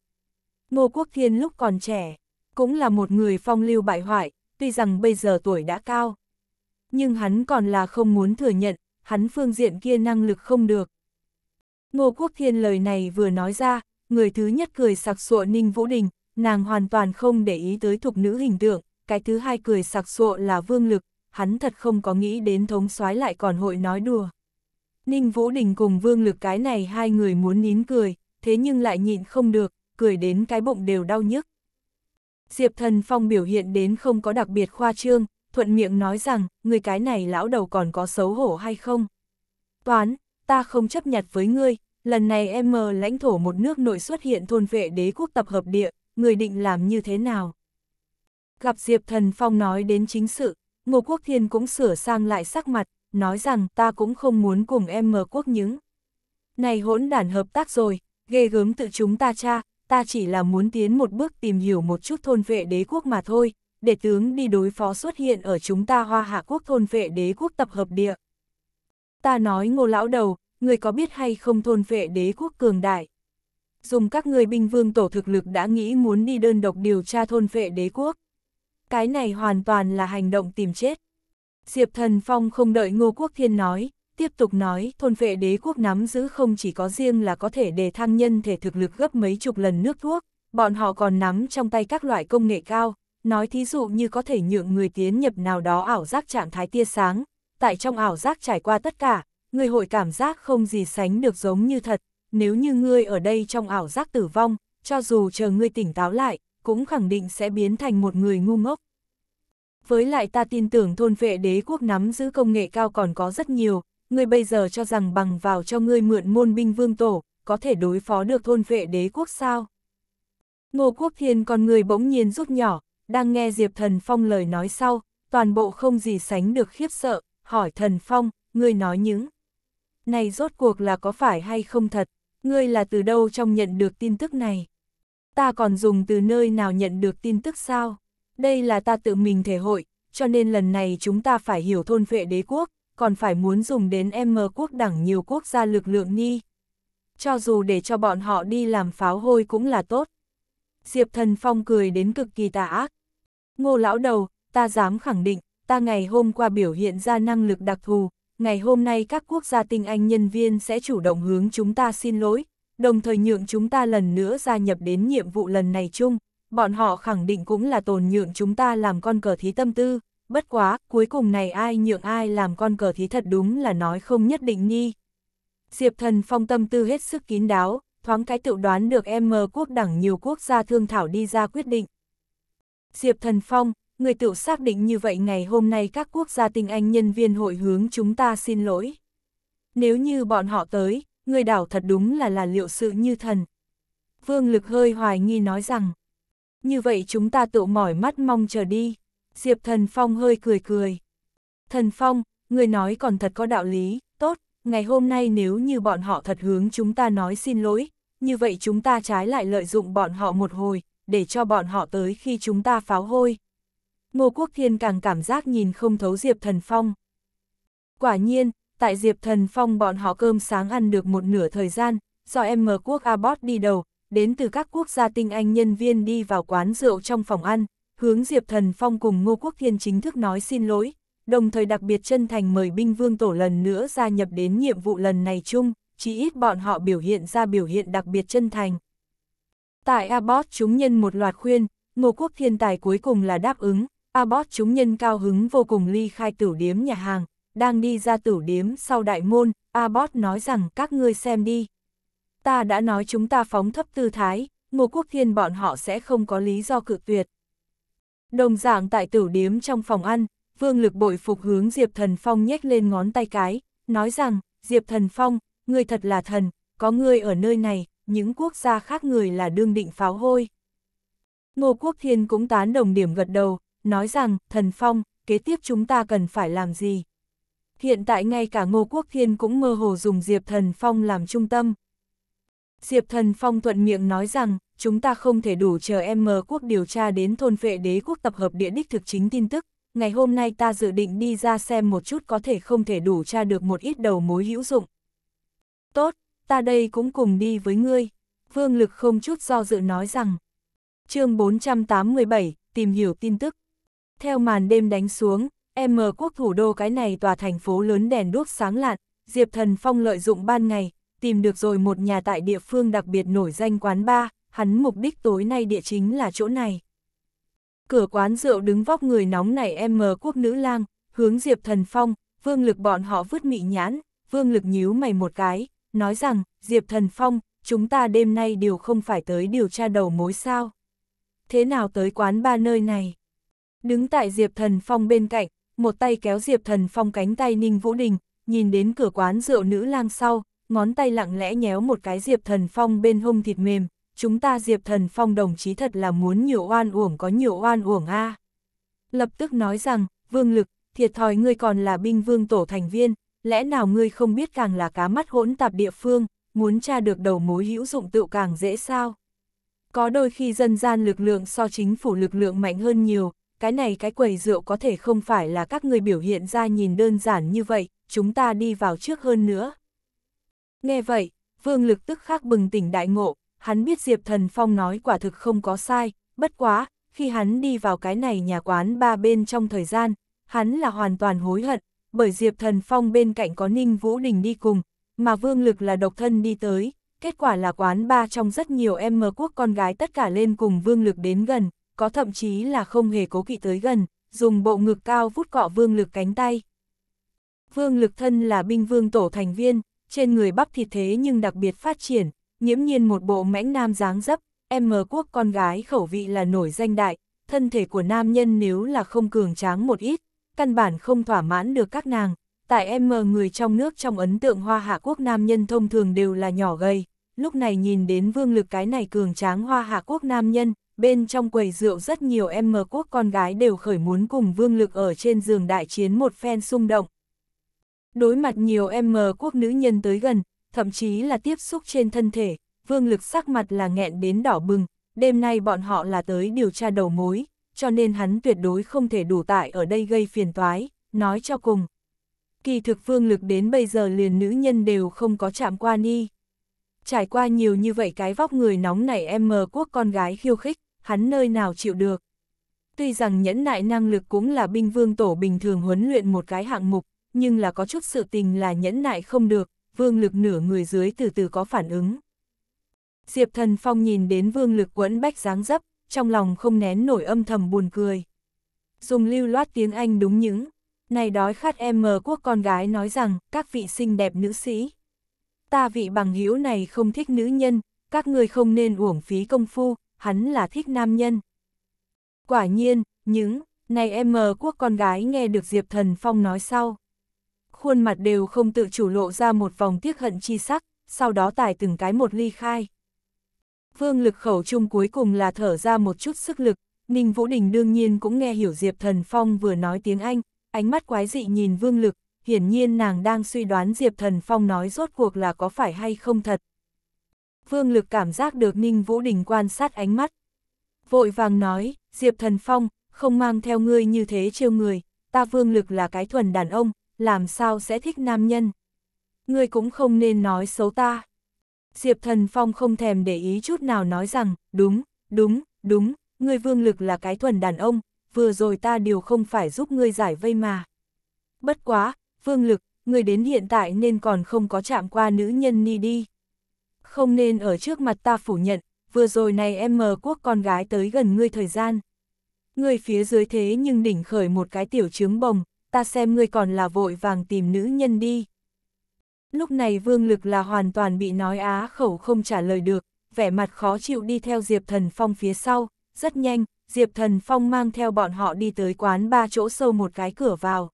Ngô Quốc Thiên lúc còn trẻ, cũng là một người phong lưu bại hoại, tuy rằng bây giờ tuổi đã cao. Nhưng hắn còn là không muốn thừa nhận, hắn phương diện kia năng lực không được. Ngô Quốc Thiên lời này vừa nói ra, người thứ nhất cười sặc sụa Ninh Vũ Đình, nàng hoàn toàn không để ý tới thục nữ hình tượng, cái thứ hai cười sặc sụa là Vương Lực, hắn thật không có nghĩ đến thống soái lại còn hội nói đùa. Ninh Vũ Đình cùng Vương Lực cái này hai người muốn nín cười, thế nhưng lại nhịn không được, cười đến cái bụng đều đau nhức. Diệp Thần Phong biểu hiện đến không có đặc biệt khoa trương, thuận miệng nói rằng, người cái này lão đầu còn có xấu hổ hay không? Toán, ta không chấp nhặt với ngươi, Lần này em mờ lãnh thổ một nước nội xuất hiện thôn vệ đế quốc tập hợp địa, người định làm như thế nào? Gặp Diệp Thần Phong nói đến chính sự, Ngô Quốc Thiên cũng sửa sang lại sắc mặt, nói rằng ta cũng không muốn cùng em mờ quốc những. Này hỗn đản hợp tác rồi, ghê gớm tự chúng ta cha, ta chỉ là muốn tiến một bước tìm hiểu một chút thôn vệ đế quốc mà thôi, để tướng đi đối phó xuất hiện ở chúng ta hoa hạ quốc thôn vệ đế quốc tập hợp địa. Ta nói ngô lão đầu, người có biết hay không thôn vệ đế quốc cường đại. Dùng các người binh vương tổ thực lực đã nghĩ muốn đi đơn độc điều tra thôn vệ đế quốc. Cái này hoàn toàn là hành động tìm chết. Diệp Thần Phong không đợi Ngô Quốc Thiên nói, tiếp tục nói thôn vệ đế quốc nắm giữ không chỉ có riêng là có thể đề thăng nhân thể thực lực gấp mấy chục lần nước thuốc, bọn họ còn nắm trong tay các loại công nghệ cao, nói thí dụ như có thể nhượng người tiến nhập nào đó ảo giác trạng thái tia sáng, tại trong ảo giác trải qua tất cả, ngươi hội cảm giác không gì sánh được giống như thật, nếu như ngươi ở đây trong ảo giác tử vong, cho dù chờ ngươi tỉnh táo lại, cũng khẳng định sẽ biến thành một người ngu ngốc. Với lại ta tin tưởng thôn vệ đế quốc nắm giữ công nghệ cao còn có rất nhiều, ngươi bây giờ cho rằng bằng vào cho ngươi mượn môn binh vương tổ, có thể đối phó được thôn vệ đế quốc sao? Ngô Quốc Thiên con người bỗng nhiên rút nhỏ, đang nghe Diệp Thần Phong lời nói sau, toàn bộ không gì sánh được khiếp sợ, hỏi Thần Phong, ngươi nói những này rốt cuộc là có phải hay không thật, ngươi là từ đâu trong nhận được tin tức này? Ta còn dùng từ nơi nào nhận được tin tức sao? Đây là ta tự mình thể hội, cho nên lần này chúng ta phải hiểu thôn vệ đế quốc, còn phải muốn dùng đến M quốc đẳng nhiều quốc gia lực lượng ni. Cho dù để cho bọn họ đi làm pháo hôi cũng là tốt. Diệp thần phong cười đến cực kỳ tà ác. Ngô lão đầu, ta dám khẳng định, ta ngày hôm qua biểu hiện ra năng lực đặc thù, ngày hôm nay các quốc gia tinh anh nhân viên sẽ chủ động hướng chúng ta xin lỗi, đồng thời nhượng chúng ta lần nữa gia nhập đến nhiệm vụ lần này chung, bọn họ khẳng định cũng là tồn nhượng chúng ta làm con cờ thí tâm tư, bất quá, cuối cùng này ai nhượng ai làm con cờ thí thật đúng là nói không nhất định nghi. Diệp thần phong tâm tư hết sức kín đáo, thoáng cái tự đoán được M quốc đẳng nhiều quốc gia thương thảo đi ra quyết định. Diệp thần phong, người tự xác định như vậy ngày hôm nay các quốc gia tinh anh nhân viên hội hướng chúng ta xin lỗi. Nếu như bọn họ tới, người đảo thật đúng là là liệu sự như thần. Vương lực hơi hoài nghi nói rằng, như vậy chúng ta tự mỏi mắt mong chờ đi. Diệp thần phong hơi cười cười. Thần phong, người nói còn thật có đạo lý, tốt, ngày hôm nay nếu như bọn họ thật hướng chúng ta nói xin lỗi, như vậy chúng ta trái lại lợi dụng bọn họ một hồi, để cho bọn họ tới khi chúng ta pháo hôi, Ngô Quốc Thiên càng cảm giác nhìn không thấu Diệp Thần Phong. Quả nhiên, tại Diệp Thần Phong bọn họ cơm sáng ăn được một nửa thời gian, do em mở quốc Abbott đi đầu, đến từ các quốc gia tinh anh nhân viên đi vào quán rượu trong phòng ăn, hướng Diệp Thần Phong cùng Ngô Quốc Thiên chính thức nói xin lỗi, đồng thời đặc biệt chân thành mời binh vương tổ lần nữa gia nhập đến nhiệm vụ lần này chung, chỉ ít bọn họ biểu hiện ra biểu hiện đặc biệt chân thành. Tại Abbott chúng nhân một loạt khuyên, Ngô Quốc Thiên Tài cuối cùng là đáp ứng, Abbott chúng nhân cao hứng vô cùng ly khai Tử điếm nhà hàng, đang đi ra Tử điếm sau đại môn, Abbott nói rằng các ngươi xem đi. Ta đã nói chúng ta phóng thấp tư thái, Ngô Quốc Thiên bọn họ sẽ không có lý do cự tuyệt. Đồng dạng tại Tử điếm trong phòng ăn, Vương Lực bội phục hướng Diệp Thần Phong nhếch lên ngón tay cái, nói rằng, Diệp Thần Phong, người thật là thần, có người ở nơi này, những quốc gia khác người là đương định pháo hôi. Ngô Quốc Thiên cũng tán đồng điểm gật đầu, nói rằng, thần phong, kế tiếp chúng ta cần phải làm gì? Hiện tại ngay cả Ngô Quốc Thiên cũng mơ hồ dùng Diệp Thần Phong làm trung tâm. Diệp Thần Phong thuận miệng nói rằng, chúng ta không thể đủ chờ em M quốc điều tra đến thôn vệ đế quốc tập hợp địa đích thực chính tin tức. Ngày hôm nay ta dự định đi ra xem một chút có thể không thể đủ tra được một ít đầu mối hữu dụng. Tốt, ta đây cũng cùng đi với ngươi. Vương Lực không chút do dự nói rằng. chương 487, tìm hiểu tin tức. Theo màn đêm đánh xuống, M quốc thủ đô cái này tòa thành phố lớn đèn đuốc sáng lạn, Diệp Thần Phong lợi dụng ban ngày, tìm được rồi một nhà tại địa phương đặc biệt nổi danh quán bar, hắn mục đích tối nay địa chính là chỗ này. Cửa quán rượu đứng vóc người nóng này M quốc nữ lang, hướng Diệp Thần Phong, vương lực bọn họ vứt mị nhãn, vương lực nhíu mày một cái, nói rằng, Diệp Thần Phong, chúng ta đêm nay đều không phải tới điều tra đầu mối sao. Thế nào tới quán ba nơi này? Đứng tại Diệp Thần Phong bên cạnh, một tay kéo Diệp Thần Phong cánh tay Ninh Vũ Đình, nhìn đến cửa quán rượu nữ lang sau, ngón tay lặng lẽ nhéo một cái Diệp Thần Phong bên hông thịt mềm, chúng ta Diệp Thần Phong đồng chí thật là muốn nhiều oan uổng có nhiều oan uổng a. Lập tức nói rằng, vương lực, thiệt thòi ngươi còn là binh vương tổ thành viên, lẽ nào ngươi không biết càng là cá mắt hỗn tạp địa phương, muốn tra được đầu mối hữu dụng tựu càng dễ sao. Có đôi khi dân gian lực lượng so chính phủ lực lượng mạnh hơn nhiều, cái này cái quầy rượu có thể không phải là các người biểu hiện ra nhìn đơn giản như vậy, chúng ta đi vào trước hơn nữa. Nghe vậy, vương lực tức khắc bừng tỉnh đại ngộ, hắn biết Diệp Thần Phong nói quả thực không có sai, bất quá, khi hắn đi vào cái này nhà quán ba bên trong thời gian, hắn là hoàn toàn hối hận, bởi Diệp Thần Phong bên cạnh có Ninh Vũ Đình đi cùng, mà Vương Lực là độc thân đi tới, kết quả là quán ba trong rất nhiều em mơ quốc con gái tất cả lên cùng Vương Lực đến gần, có thậm chí là không hề cố kỵ tới gần, dùng bộ ngực cao vút cọ vương lực cánh tay. Vương lực thân là binh vương tổ thành viên, trên người bắp thịt thế nhưng đặc biệt phát triển, nhiễm nhiên một bộ mãnh nam dáng dấp, em mờ quốc con gái khẩu vị là nổi danh đại, thân thể của nam nhân nếu là không cường tráng một ít, căn bản không thỏa mãn được các nàng. Tại em mờ người trong nước trong ấn tượng hoa hạ quốc nam nhân thông thường đều là nhỏ gầy, lúc này nhìn đến vương lực cái này cường tráng hoa hạ quốc nam nhân, bên trong quầy rượu rất nhiều em mờ quốc con gái đều khởi muốn cùng vương lực ở trên giường đại chiến một phen xung động. Đối mặt nhiều em mờ quốc nữ nhân tới gần, thậm chí là tiếp xúc trên thân thể, vương lực sắc mặt là nghẹn đến đỏ bừng, đêm nay bọn họ là tới điều tra đầu mối, cho nên hắn tuyệt đối không thể đủ tại ở đây gây phiền toái, nói cho cùng. Kỳ thực vương lực đến bây giờ liền nữ nhân đều không có chạm qua ni. Trải qua nhiều như vậy cái vóc người nóng này em mờ quốc con gái khiêu khích, hắn nơi nào chịu được. Tuy rằng nhẫn nại năng lực cũng là binh vương tổ bình thường huấn luyện một cái hạng mục, nhưng là có chút sự tình là nhẫn nại không được, vương lực nửa người dưới từ từ có phản ứng. Diệp thần phong nhìn đến vương lực quẫn bách dáng dấp, trong lòng không nén nổi âm thầm buồn cười. Dùng lưu loát tiếng Anh đúng những, này đói khát em mờ quốc con gái nói rằng, các vị xinh đẹp nữ sĩ. Ta vị bằng hữu này không thích nữ nhân, các người không nên uổng phí công phu, hắn là thích nam nhân. Quả nhiên, những, này em mờ quốc con gái nghe được Diệp Thần Phong nói sau. Khuôn mặt đều không tự chủ lộ ra một vòng tiếc hận chi sắc, sau đó tải từng cái một ly khai. Vương lực khẩu chung cuối cùng là thở ra một chút sức lực, Ninh Vũ Đình đương nhiên cũng nghe hiểu Diệp Thần Phong vừa nói tiếng Anh, ánh mắt quái dị nhìn vương lực, hiển nhiên nàng đang suy đoán Diệp Thần Phong nói rốt cuộc là có phải hay không thật. Vương Lực cảm giác được Ninh Vũ Đình quan sát ánh mắt. Vội vàng nói, Diệp Thần Phong, không mang theo ngươi như thế trêu người, ta Vương Lực là cái thuần đàn ông, làm sao sẽ thích nam nhân. Ngươi cũng không nên nói xấu ta. Diệp Thần Phong không thèm để ý chút nào nói rằng, đúng, đúng, đúng, ngươi Vương Lực là cái thuần đàn ông, vừa rồi ta đều không phải giúp ngươi giải vây mà. Bất quá, Vương Lực, ngươi đến hiện tại nên còn không có chạm qua nữ nhân ni đi không nên ở trước mặt ta phủ nhận, vừa rồi này em mờ quốc con gái tới gần ngươi thời gian. Ngươi phía dưới thế nhưng đỉnh khởi một cái tiểu trướng bồng, ta xem ngươi còn là vội vàng tìm nữ nhân đi. Lúc này vương lực là hoàn toàn bị nói á khẩu không trả lời được, vẻ mặt khó chịu đi theo Diệp Thần Phong phía sau, rất nhanh, Diệp Thần Phong mang theo bọn họ đi tới quán ba chỗ sâu một cái cửa vào.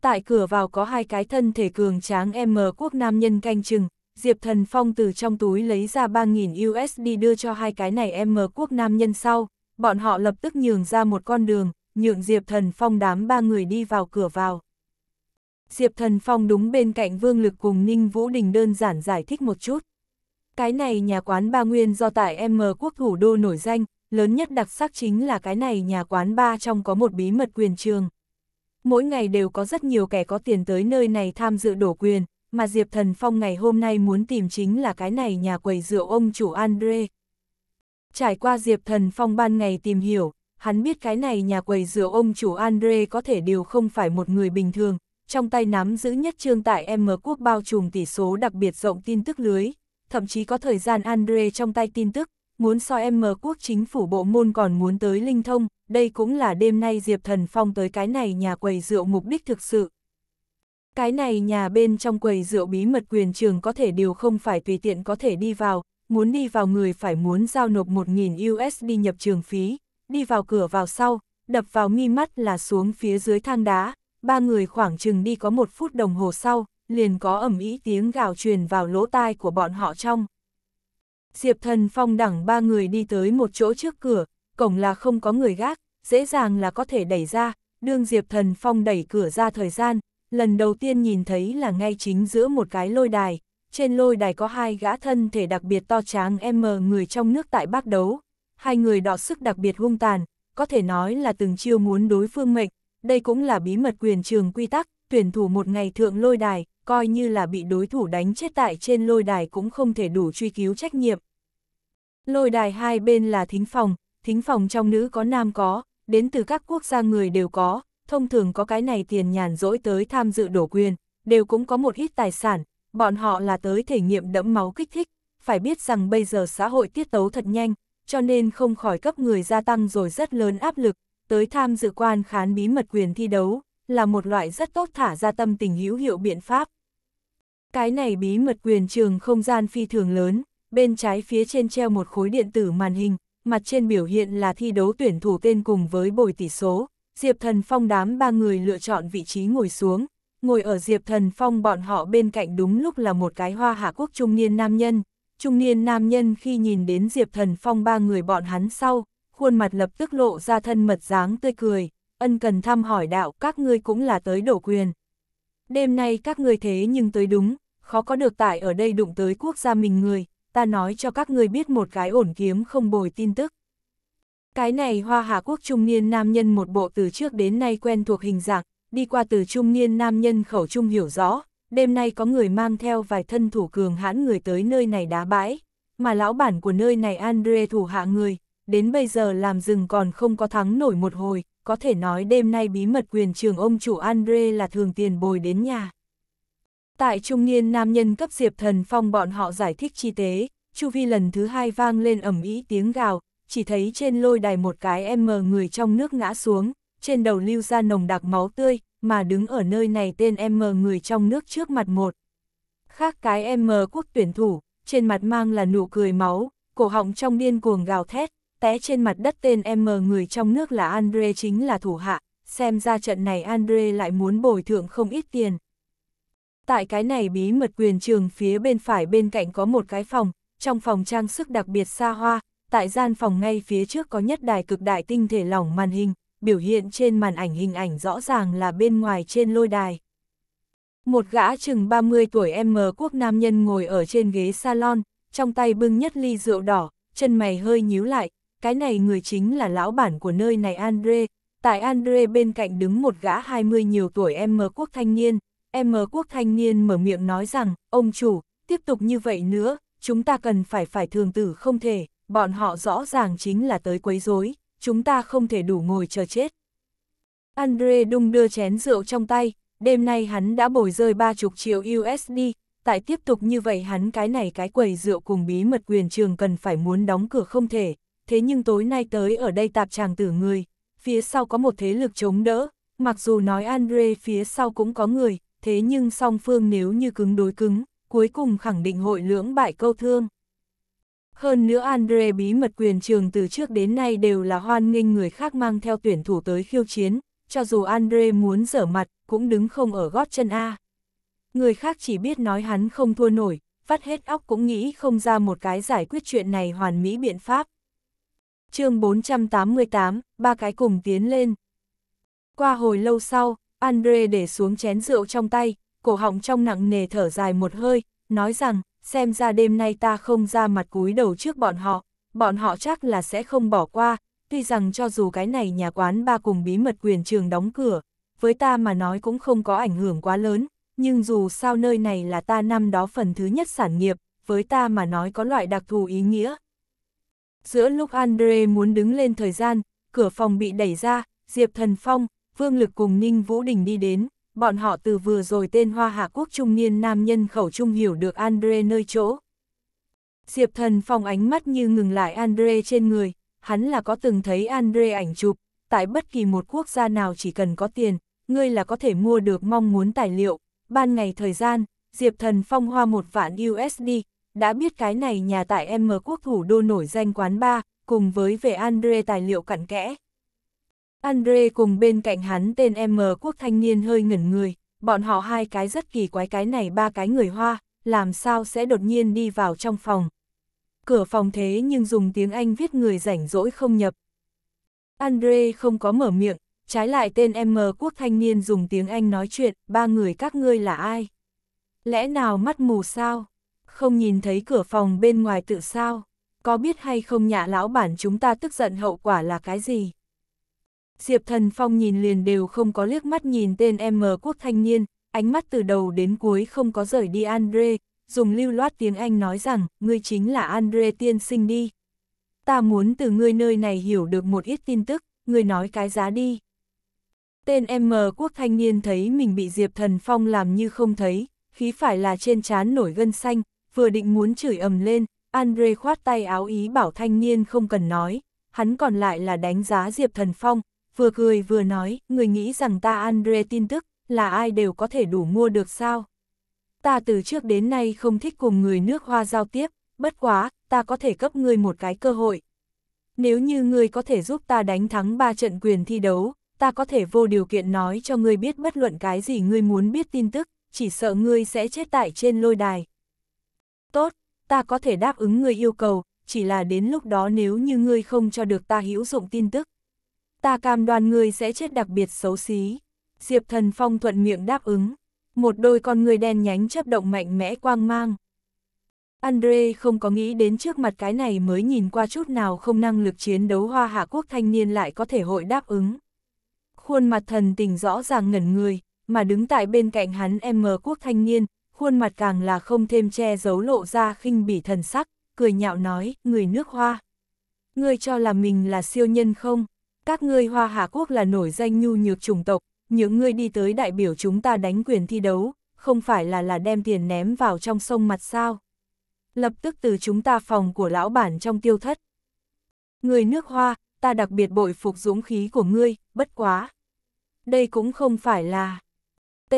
Tại cửa vào có hai cái thân thể cường tráng M quốc nam nhân canh chừng, Diệp Thần Phong từ trong túi lấy ra 3.000 USD đưa cho hai cái này em mở quốc nam nhân sau, bọn họ lập tức nhường ra một con đường, nhượng Diệp Thần Phong đám ba người đi vào cửa vào. Diệp Thần Phong đúng bên cạnh Vương Lực cùng Ninh Vũ Đình đơn giản giải thích một chút. Cái này nhà quán ba nguyên do tại M quốc thủ đô nổi danh, lớn nhất đặc sắc chính là cái này nhà quán ba trong có một bí mật quyền trường. Mỗi ngày đều có rất nhiều kẻ có tiền tới nơi này tham dự đổ quyền, mà Diệp Thần Phong ngày hôm nay muốn tìm chính là cái này nhà quầy rượu ông chủ Andre. Trải qua Diệp Thần Phong ban ngày tìm hiểu, hắn biết cái này nhà quầy rượu ông chủ Andre có thể đều không phải một người bình thường, trong tay nắm giữ nhất trương tại M quốc bao trùm tỷ số đặc biệt rộng tin tức lưới, thậm chí có thời gian Andre trong tay tin tức, muốn so M quốc chính phủ bộ môn còn muốn tới linh thông, đây cũng là đêm nay Diệp Thần Phong tới cái này nhà quầy rượu mục đích thực sự. Cái này nhà bên trong quầy rượu bí mật quyền trường có thể điều không phải tùy tiện có thể đi vào, muốn đi vào người phải muốn giao nộp 1.000 USD nhập trường phí, đi vào cửa vào sau, đập vào mi mắt là xuống phía dưới thang đá, ba người khoảng chừng đi có một phút đồng hồ sau, liền có ẩm ý tiếng gào truyền vào lỗ tai của bọn họ trong. Diệp thần phong đẳng ba người đi tới một chỗ trước cửa, cổng là không có người gác, dễ dàng là có thể đẩy ra, đương Diệp thần phong đẩy cửa ra thời gian, lần đầu tiên nhìn thấy là ngay chính giữa một cái lôi đài, trên lôi đài có hai gã thân thể đặc biệt to tráng M người trong nước tại bác đấu, hai người đọ sức đặc biệt hung tàn, có thể nói là từng chiêu muốn đối phương mệnh, đây cũng là bí mật quyền trường quy tắc, tuyển thủ một ngày thượng lôi đài, coi như là bị đối thủ đánh chết tại trên lôi đài cũng không thể đủ truy cứu trách nhiệm. Lôi đài hai bên là thính phòng, thính phòng trong nữ có nam có, đến từ các quốc gia người đều có, thông thường có cái này tiền nhàn rỗi tới tham dự đổ quyền, đều cũng có một ít tài sản, bọn họ là tới thể nghiệm đẫm máu kích thích, phải biết rằng bây giờ xã hội tiết tấu thật nhanh, cho nên không khỏi cấp người gia tăng rồi rất lớn áp lực, tới tham dự quan khán bí mật quyền thi đấu, là một loại rất tốt thả ra tâm tình hữu hiệu biện pháp. Cái này bí mật quyền trường không gian phi thường lớn, bên trái phía trên treo một khối điện tử màn hình, mặt trên biểu hiện là thi đấu tuyển thủ tên cùng với bồi tỷ số, Diệp Thần Phong đám ba người lựa chọn vị trí ngồi xuống, ngồi ở Diệp Thần Phong bọn họ bên cạnh đúng lúc là một cái hoa hạ quốc trung niên nam nhân. Trung niên nam nhân khi nhìn đến Diệp Thần Phong ba người bọn hắn sau, khuôn mặt lập tức lộ ra thân mật dáng tươi cười, ân cần thăm hỏi đạo các ngươi cũng là tới đổ quyền. Đêm nay các ngươi thế nhưng tới đúng, khó có được tại ở đây đụng tới quốc gia mình người, ta nói cho các ngươi biết một cái ổn kiếm không bồi tin tức. Cái này hoa hạ quốc trung niên nam nhân một bộ từ trước đến nay quen thuộc hình dạng, đi qua từ trung niên nam nhân khẩu trung hiểu rõ, đêm nay có người mang theo vài thân thủ cường hãn người tới nơi này đá bãi, mà lão bản của nơi này Andre thủ hạ người, đến bây giờ làm rừng còn không có thắng nổi một hồi, có thể nói đêm nay bí mật quyền trường ông chủ Andre là thường tiền bồi đến nhà. Tại trung niên nam nhân cấp Diệp Thần Phong bọn họ giải thích chi tế, Chu Vi lần thứ hai vang lên ẩm ý tiếng gào, chỉ thấy trên lôi đài một cái em mờ người trong nước ngã xuống, trên đầu lưu ra nồng đặc máu tươi, mà đứng ở nơi này tên em mờ người trong nước trước mặt một. Khác cái em mờ quốc tuyển thủ, trên mặt mang là nụ cười máu, cổ họng trong điên cuồng gào thét, té trên mặt đất tên em mờ người trong nước là Andre chính là thủ hạ, xem ra trận này Andre lại muốn bồi thượng không ít tiền. Tại cái này bí mật quyền trường phía bên phải bên cạnh có một cái phòng, trong phòng trang sức đặc biệt xa hoa, tại gian phòng ngay phía trước có nhất đài cực đại tinh thể lỏng màn hình, biểu hiện trên màn ảnh hình ảnh rõ ràng là bên ngoài trên lôi đài. Một gã chừng 30 tuổi M quốc nam nhân ngồi ở trên ghế salon, trong tay bưng nhất ly rượu đỏ, chân mày hơi nhíu lại, cái này người chính là lão bản của nơi này Andre, tại Andre bên cạnh đứng một gã 20 nhiều tuổi M quốc thanh niên, M quốc thanh niên mở miệng nói rằng, ông chủ, tiếp tục như vậy nữa, chúng ta cần phải phải thường tử không thể bọn họ rõ ràng chính là tới quấy rối, chúng ta không thể đủ ngồi chờ chết. Andre đung đưa chén rượu trong tay, đêm nay hắn đã bồi rơi ba chục triệu USD, tại tiếp tục như vậy hắn cái này cái quầy rượu cùng bí mật quyền trường cần phải muốn đóng cửa không thể, thế nhưng tối nay tới ở đây tạp chàng tử người, phía sau có một thế lực chống đỡ, mặc dù nói Andre phía sau cũng có người, thế nhưng song phương nếu như cứng đối cứng, cuối cùng khẳng định hội lưỡng bại câu thương. Hơn nữa Andre bí mật quyền trường từ trước đến nay đều là hoan nghênh người khác mang theo tuyển thủ tới khiêu chiến, cho dù Andre muốn dở mặt, cũng đứng không ở gót chân A. Người khác chỉ biết nói hắn không thua nổi, vắt hết óc cũng nghĩ không ra một cái giải quyết chuyện này hoàn mỹ biện pháp. chương 488, ba cái cùng tiến lên. Qua hồi lâu sau, Andre để xuống chén rượu trong tay, cổ họng trong nặng nề thở dài một hơi, nói rằng, xem ra đêm nay ta không ra mặt cúi đầu trước bọn họ, bọn họ chắc là sẽ không bỏ qua, tuy rằng cho dù cái này nhà quán ba cùng bí mật quyền trường đóng cửa, với ta mà nói cũng không có ảnh hưởng quá lớn, nhưng dù sao nơi này là ta năm đó phần thứ nhất sản nghiệp, với ta mà nói có loại đặc thù ý nghĩa. Giữa lúc Andre muốn đứng lên thời gian, cửa phòng bị đẩy ra, Diệp Thần Phong, Vương Lực cùng Ninh Vũ Đình đi đến bọn họ từ vừa rồi tên Hoa Hạ Quốc trung niên nam nhân khẩu trung hiểu được Andre nơi chỗ. Diệp thần phong ánh mắt như ngừng lại Andre trên người, hắn là có từng thấy Andre ảnh chụp, tại bất kỳ một quốc gia nào chỉ cần có tiền, ngươi là có thể mua được mong muốn tài liệu, ban ngày thời gian, Diệp thần phong hoa một vạn USD, đã biết cái này nhà tại M quốc thủ đô nổi danh quán bar, cùng với về Andre tài liệu cặn kẽ. Andre cùng bên cạnh hắn tên M quốc thanh niên hơi ngẩn người, bọn họ hai cái rất kỳ quái cái này ba cái người Hoa, làm sao sẽ đột nhiên đi vào trong phòng. Cửa phòng thế nhưng dùng tiếng Anh viết người rảnh rỗi không nhập. Andre không có mở miệng, trái lại tên M quốc thanh niên dùng tiếng Anh nói chuyện, ba người các ngươi là ai? Lẽ nào mắt mù sao? Không nhìn thấy cửa phòng bên ngoài tự sao? Có biết hay không nhà lão bản chúng ta tức giận hậu quả là cái gì? Diệp Thần Phong nhìn liền đều không có liếc mắt nhìn tên em M quốc thanh niên, ánh mắt từ đầu đến cuối không có rời đi Andre, dùng lưu loát tiếng Anh nói rằng, ngươi chính là Andre tiên sinh đi. Ta muốn từ ngươi nơi này hiểu được một ít tin tức, ngươi nói cái giá đi. Tên em M quốc thanh niên thấy mình bị Diệp Thần Phong làm như không thấy, khí phải là trên trán nổi gân xanh, vừa định muốn chửi ầm lên, Andre khoát tay áo ý bảo thanh niên không cần nói, hắn còn lại là đánh giá Diệp Thần Phong, vừa cười vừa nói, người nghĩ rằng ta Andre tin tức, là ai đều có thể đủ mua được sao? Ta từ trước đến nay không thích cùng người nước hoa giao tiếp, bất quá, ta có thể cấp ngươi một cái cơ hội. Nếu như ngươi có thể giúp ta đánh thắng 3 trận quyền thi đấu, ta có thể vô điều kiện nói cho ngươi biết bất luận cái gì ngươi muốn biết tin tức, chỉ sợ ngươi sẽ chết tại trên lôi đài. Tốt, ta có thể đáp ứng ngươi yêu cầu, chỉ là đến lúc đó nếu như ngươi không cho được ta hữu dụng tin tức, ta cam đoan ngươi sẽ chết đặc biệt xấu xí. Diệp Thần Phong thuận miệng đáp ứng, một đôi con người đen nhánh chấp động mạnh mẽ quang mang. Andre không có nghĩ đến trước mặt cái này mới nhìn qua chút nào không năng lực chiến đấu hoa hạ quốc thanh niên lại có thể hội đáp ứng. Khuôn mặt thần tình rõ ràng ngẩn người, mà đứng tại bên cạnh hắn em mờ quốc thanh niên, khuôn mặt càng là không thêm che giấu lộ ra khinh bỉ thần sắc, cười nhạo nói, người nước hoa. Ngươi cho là mình là siêu nhân không? các ngươi Hoa Hạ Quốc là nổi danh nhu nhược chủng tộc, những ngươi đi tới đại biểu chúng ta đánh quyền thi đấu, không phải là là đem tiền ném vào trong sông mặt sao. Lập tức từ chúng ta phòng của lão bản trong tiêu thất. Người nước Hoa, ta đặc biệt bội phục dũng khí của ngươi, bất quá. Đây cũng không phải là... T.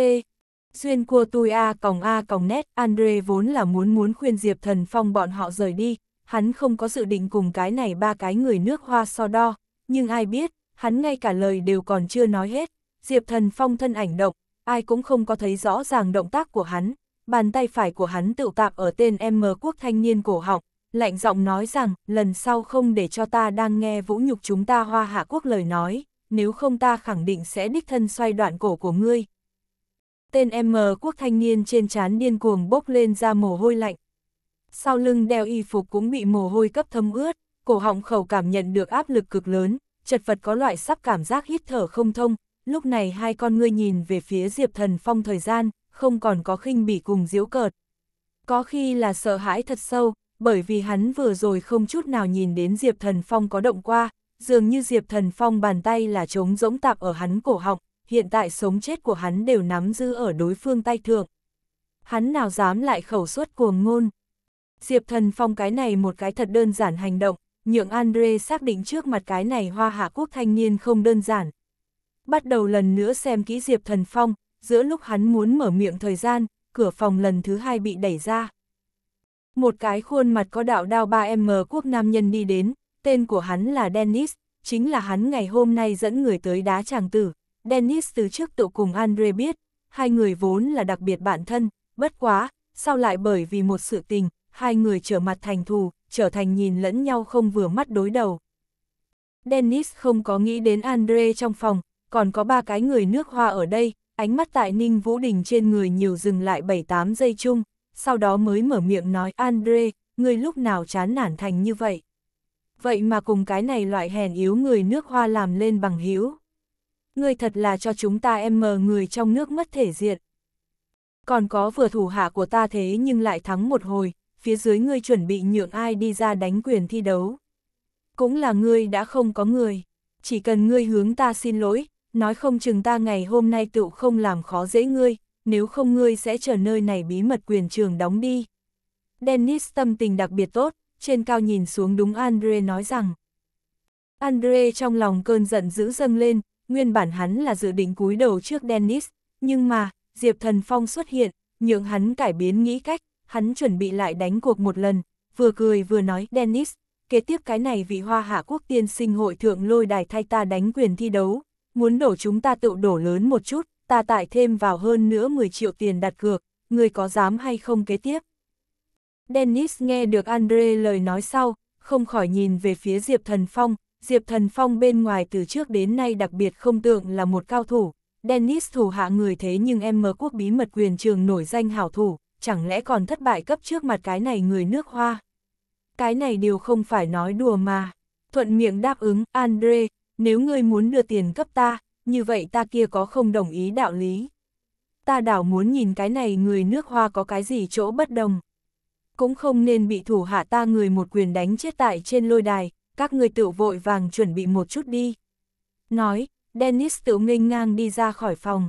Xuyên cua tui A còng A còng nét, Andre vốn là muốn muốn khuyên Diệp Thần Phong bọn họ rời đi, hắn không có dự định cùng cái này ba cái người nước hoa so đo, nhưng ai biết, hắn ngay cả lời đều còn chưa nói hết, Diệp Thần Phong thân ảnh động, ai cũng không có thấy rõ ràng động tác của hắn, bàn tay phải của hắn tự tạp ở tên M quốc thanh niên cổ họng, lạnh giọng nói rằng, lần sau không để cho ta đang nghe vũ nhục chúng ta hoa hạ quốc lời nói, nếu không ta khẳng định sẽ đích thân xoay đoạn cổ của ngươi. Tên M quốc thanh niên trên trán điên cuồng bốc lên ra mồ hôi lạnh. Sau lưng đeo y phục cũng bị mồ hôi cấp thấm ướt cổ họng khẩu cảm nhận được áp lực cực lớn, chật vật có loại sắp cảm giác hít thở không thông, lúc này hai con ngươi nhìn về phía Diệp Thần Phong thời gian, không còn có khinh bỉ cùng diễu cợt. Có khi là sợ hãi thật sâu, bởi vì hắn vừa rồi không chút nào nhìn đến Diệp Thần Phong có động qua, dường như Diệp Thần Phong bàn tay là trống rỗng tạp ở hắn cổ họng, hiện tại sống chết của hắn đều nắm giữ ở đối phương tay thượng. Hắn nào dám lại khẩu suất cuồng ngôn. Diệp Thần Phong cái này một cái thật đơn giản hành động, nhượng Andre xác định trước mặt cái này hoa hạ quốc thanh niên không đơn giản. Bắt đầu lần nữa xem kỹ Diệp Thần Phong, giữa lúc hắn muốn mở miệng thời gian, cửa phòng lần thứ hai bị đẩy ra. Một cái khuôn mặt có đạo đao 3M quốc nam nhân đi đến, tên của hắn là Dennis, chính là hắn ngày hôm nay dẫn người tới đá chàng tử. Dennis từ trước tụ cùng Andre biết, hai người vốn là đặc biệt bạn thân, bất quá, sau lại bởi vì một sự tình, hai người trở mặt thành thù, trở thành nhìn lẫn nhau không vừa mắt đối đầu. Dennis không có nghĩ đến Andre trong phòng, còn có ba cái người nước hoa ở đây, ánh mắt tại Ninh Vũ Đình trên người nhiều dừng lại 7-8 giây chung, sau đó mới mở miệng nói Andre, người lúc nào chán nản thành như vậy. Vậy mà cùng cái này loại hèn yếu người nước hoa làm lên bằng hữu Người thật là cho chúng ta em mờ người trong nước mất thể diện. Còn có vừa thủ hạ của ta thế nhưng lại thắng một hồi, phía dưới ngươi chuẩn bị nhượng ai đi ra đánh quyền thi đấu. Cũng là ngươi đã không có người, chỉ cần ngươi hướng ta xin lỗi, nói không chừng ta ngày hôm nay tự không làm khó dễ ngươi, nếu không ngươi sẽ chờ nơi này bí mật quyền trường đóng đi. Dennis tâm tình đặc biệt tốt, trên cao nhìn xuống đúng Andre nói rằng. Andre trong lòng cơn giận dữ dâng lên, nguyên bản hắn là dự định cúi đầu trước Dennis, nhưng mà, Diệp Thần Phong xuất hiện, nhượng hắn cải biến nghĩ cách, hắn chuẩn bị lại đánh cuộc một lần, vừa cười vừa nói, Dennis, kế tiếp cái này vị hoa hạ quốc tiên sinh hội thượng lôi đài thay ta đánh quyền thi đấu, muốn đổ chúng ta tự đổ lớn một chút, ta tải thêm vào hơn nữa 10 triệu tiền đặt cược, người có dám hay không kế tiếp. Dennis nghe được Andre lời nói sau, không khỏi nhìn về phía Diệp Thần Phong, Diệp Thần Phong bên ngoài từ trước đến nay đặc biệt không tượng là một cao thủ, Dennis thủ hạ người thế nhưng em mở quốc bí mật quyền trường nổi danh hảo thủ, chẳng lẽ còn thất bại cấp trước mặt cái này người nước hoa. Cái này đều không phải nói đùa mà. Thuận miệng đáp ứng, Andre, nếu ngươi muốn đưa tiền cấp ta, như vậy ta kia có không đồng ý đạo lý. Ta đảo muốn nhìn cái này người nước hoa có cái gì chỗ bất đồng. Cũng không nên bị thủ hạ ta người một quyền đánh chết tại trên lôi đài, các người tự vội vàng chuẩn bị một chút đi. Nói, Dennis tự nghênh ngang đi ra khỏi phòng.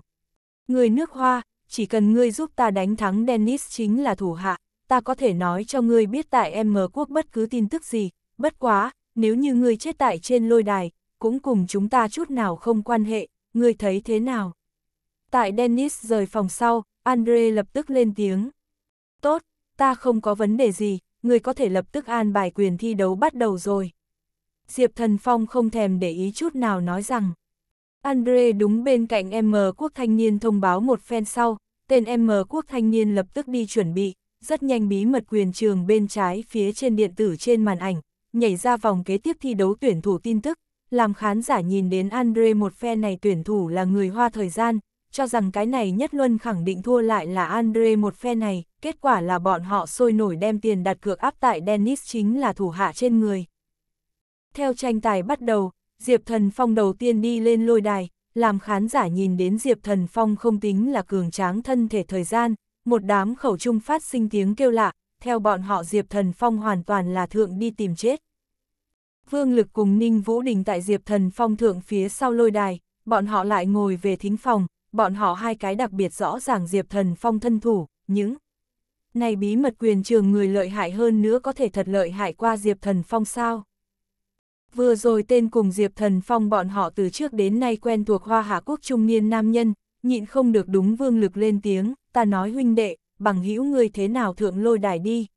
Người nước hoa, chỉ cần ngươi giúp ta đánh thắng Dennis chính là thủ hạ, ta có thể nói cho ngươi biết tại M quốc bất cứ tin tức gì, bất quá, nếu như ngươi chết tại trên lôi đài, cũng cùng chúng ta chút nào không quan hệ, ngươi thấy thế nào? Tại Dennis rời phòng sau, Andre lập tức lên tiếng. Tốt, ta không có vấn đề gì, ngươi có thể lập tức an bài quyền thi đấu bắt đầu rồi. Diệp Thần Phong không thèm để ý chút nào nói rằng. Andre đúng bên cạnh M quốc thanh niên thông báo một phen sau, tên M quốc thanh niên lập tức đi chuẩn bị, rất nhanh bí mật quyền trường bên trái phía trên điện tử trên màn ảnh, nhảy ra vòng kế tiếp thi đấu tuyển thủ tin tức, làm khán giả nhìn đến Andre một phen này tuyển thủ là người hoa thời gian, cho rằng cái này nhất luân khẳng định thua lại là Andre một phe này, kết quả là bọn họ sôi nổi đem tiền đặt cược áp tại Dennis chính là thủ hạ trên người. Theo tranh tài bắt đầu, Diệp Thần Phong đầu tiên đi lên lôi đài, làm khán giả nhìn đến Diệp Thần Phong không tính là cường tráng thân thể thời gian, một đám khẩu trung phát sinh tiếng kêu lạ, theo bọn họ Diệp Thần Phong hoàn toàn là thượng đi tìm chết. Vương Lực cùng Ninh Vũ Đình tại Diệp Thần Phong thượng phía sau lôi đài, bọn họ lại ngồi về thính phòng, bọn họ hai cái đặc biệt rõ ràng Diệp Thần Phong thân thủ, những này bí mật quyền trường người lợi hại hơn nữa có thể thật lợi hại qua Diệp Thần Phong sao? vừa rồi tên cùng Diệp Thần Phong bọn họ từ trước đến nay quen thuộc hoa hạ quốc trung niên nam nhân, nhịn không được đúng vương lực lên tiếng, ta nói huynh đệ, bằng hữu người thế nào thượng lôi đài đi.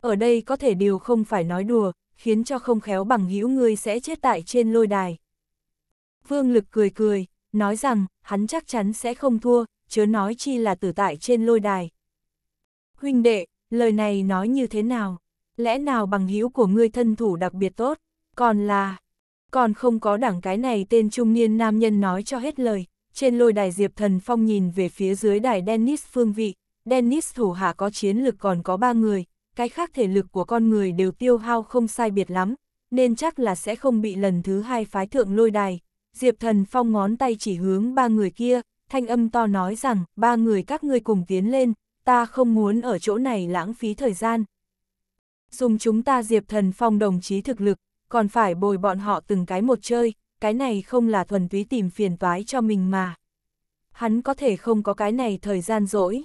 Ở đây có thể điều không phải nói đùa, khiến cho không khéo bằng hữu người sẽ chết tại trên lôi đài. Vương lực cười cười, nói rằng, hắn chắc chắn sẽ không thua, chớ nói chi là tử tại trên lôi đài. Huynh đệ, lời này nói như thế nào? Lẽ nào bằng hữu của ngươi thân thủ đặc biệt tốt? còn là, còn không có đảng cái này tên trung niên nam nhân nói cho hết lời, trên lôi đài Diệp Thần Phong nhìn về phía dưới đài Dennis phương vị, Dennis thủ hạ có chiến lực còn có ba người, cái khác thể lực của con người đều tiêu hao không sai biệt lắm, nên chắc là sẽ không bị lần thứ hai phái thượng lôi đài. Diệp Thần Phong ngón tay chỉ hướng ba người kia, thanh âm to nói rằng, ba người các ngươi cùng tiến lên, ta không muốn ở chỗ này lãng phí thời gian. Dùng chúng ta Diệp Thần Phong đồng chí thực lực, còn phải bồi bọn họ từng cái một chơi, cái này không là thuần túy tìm phiền toái cho mình mà. Hắn có thể không có cái này thời gian rỗi.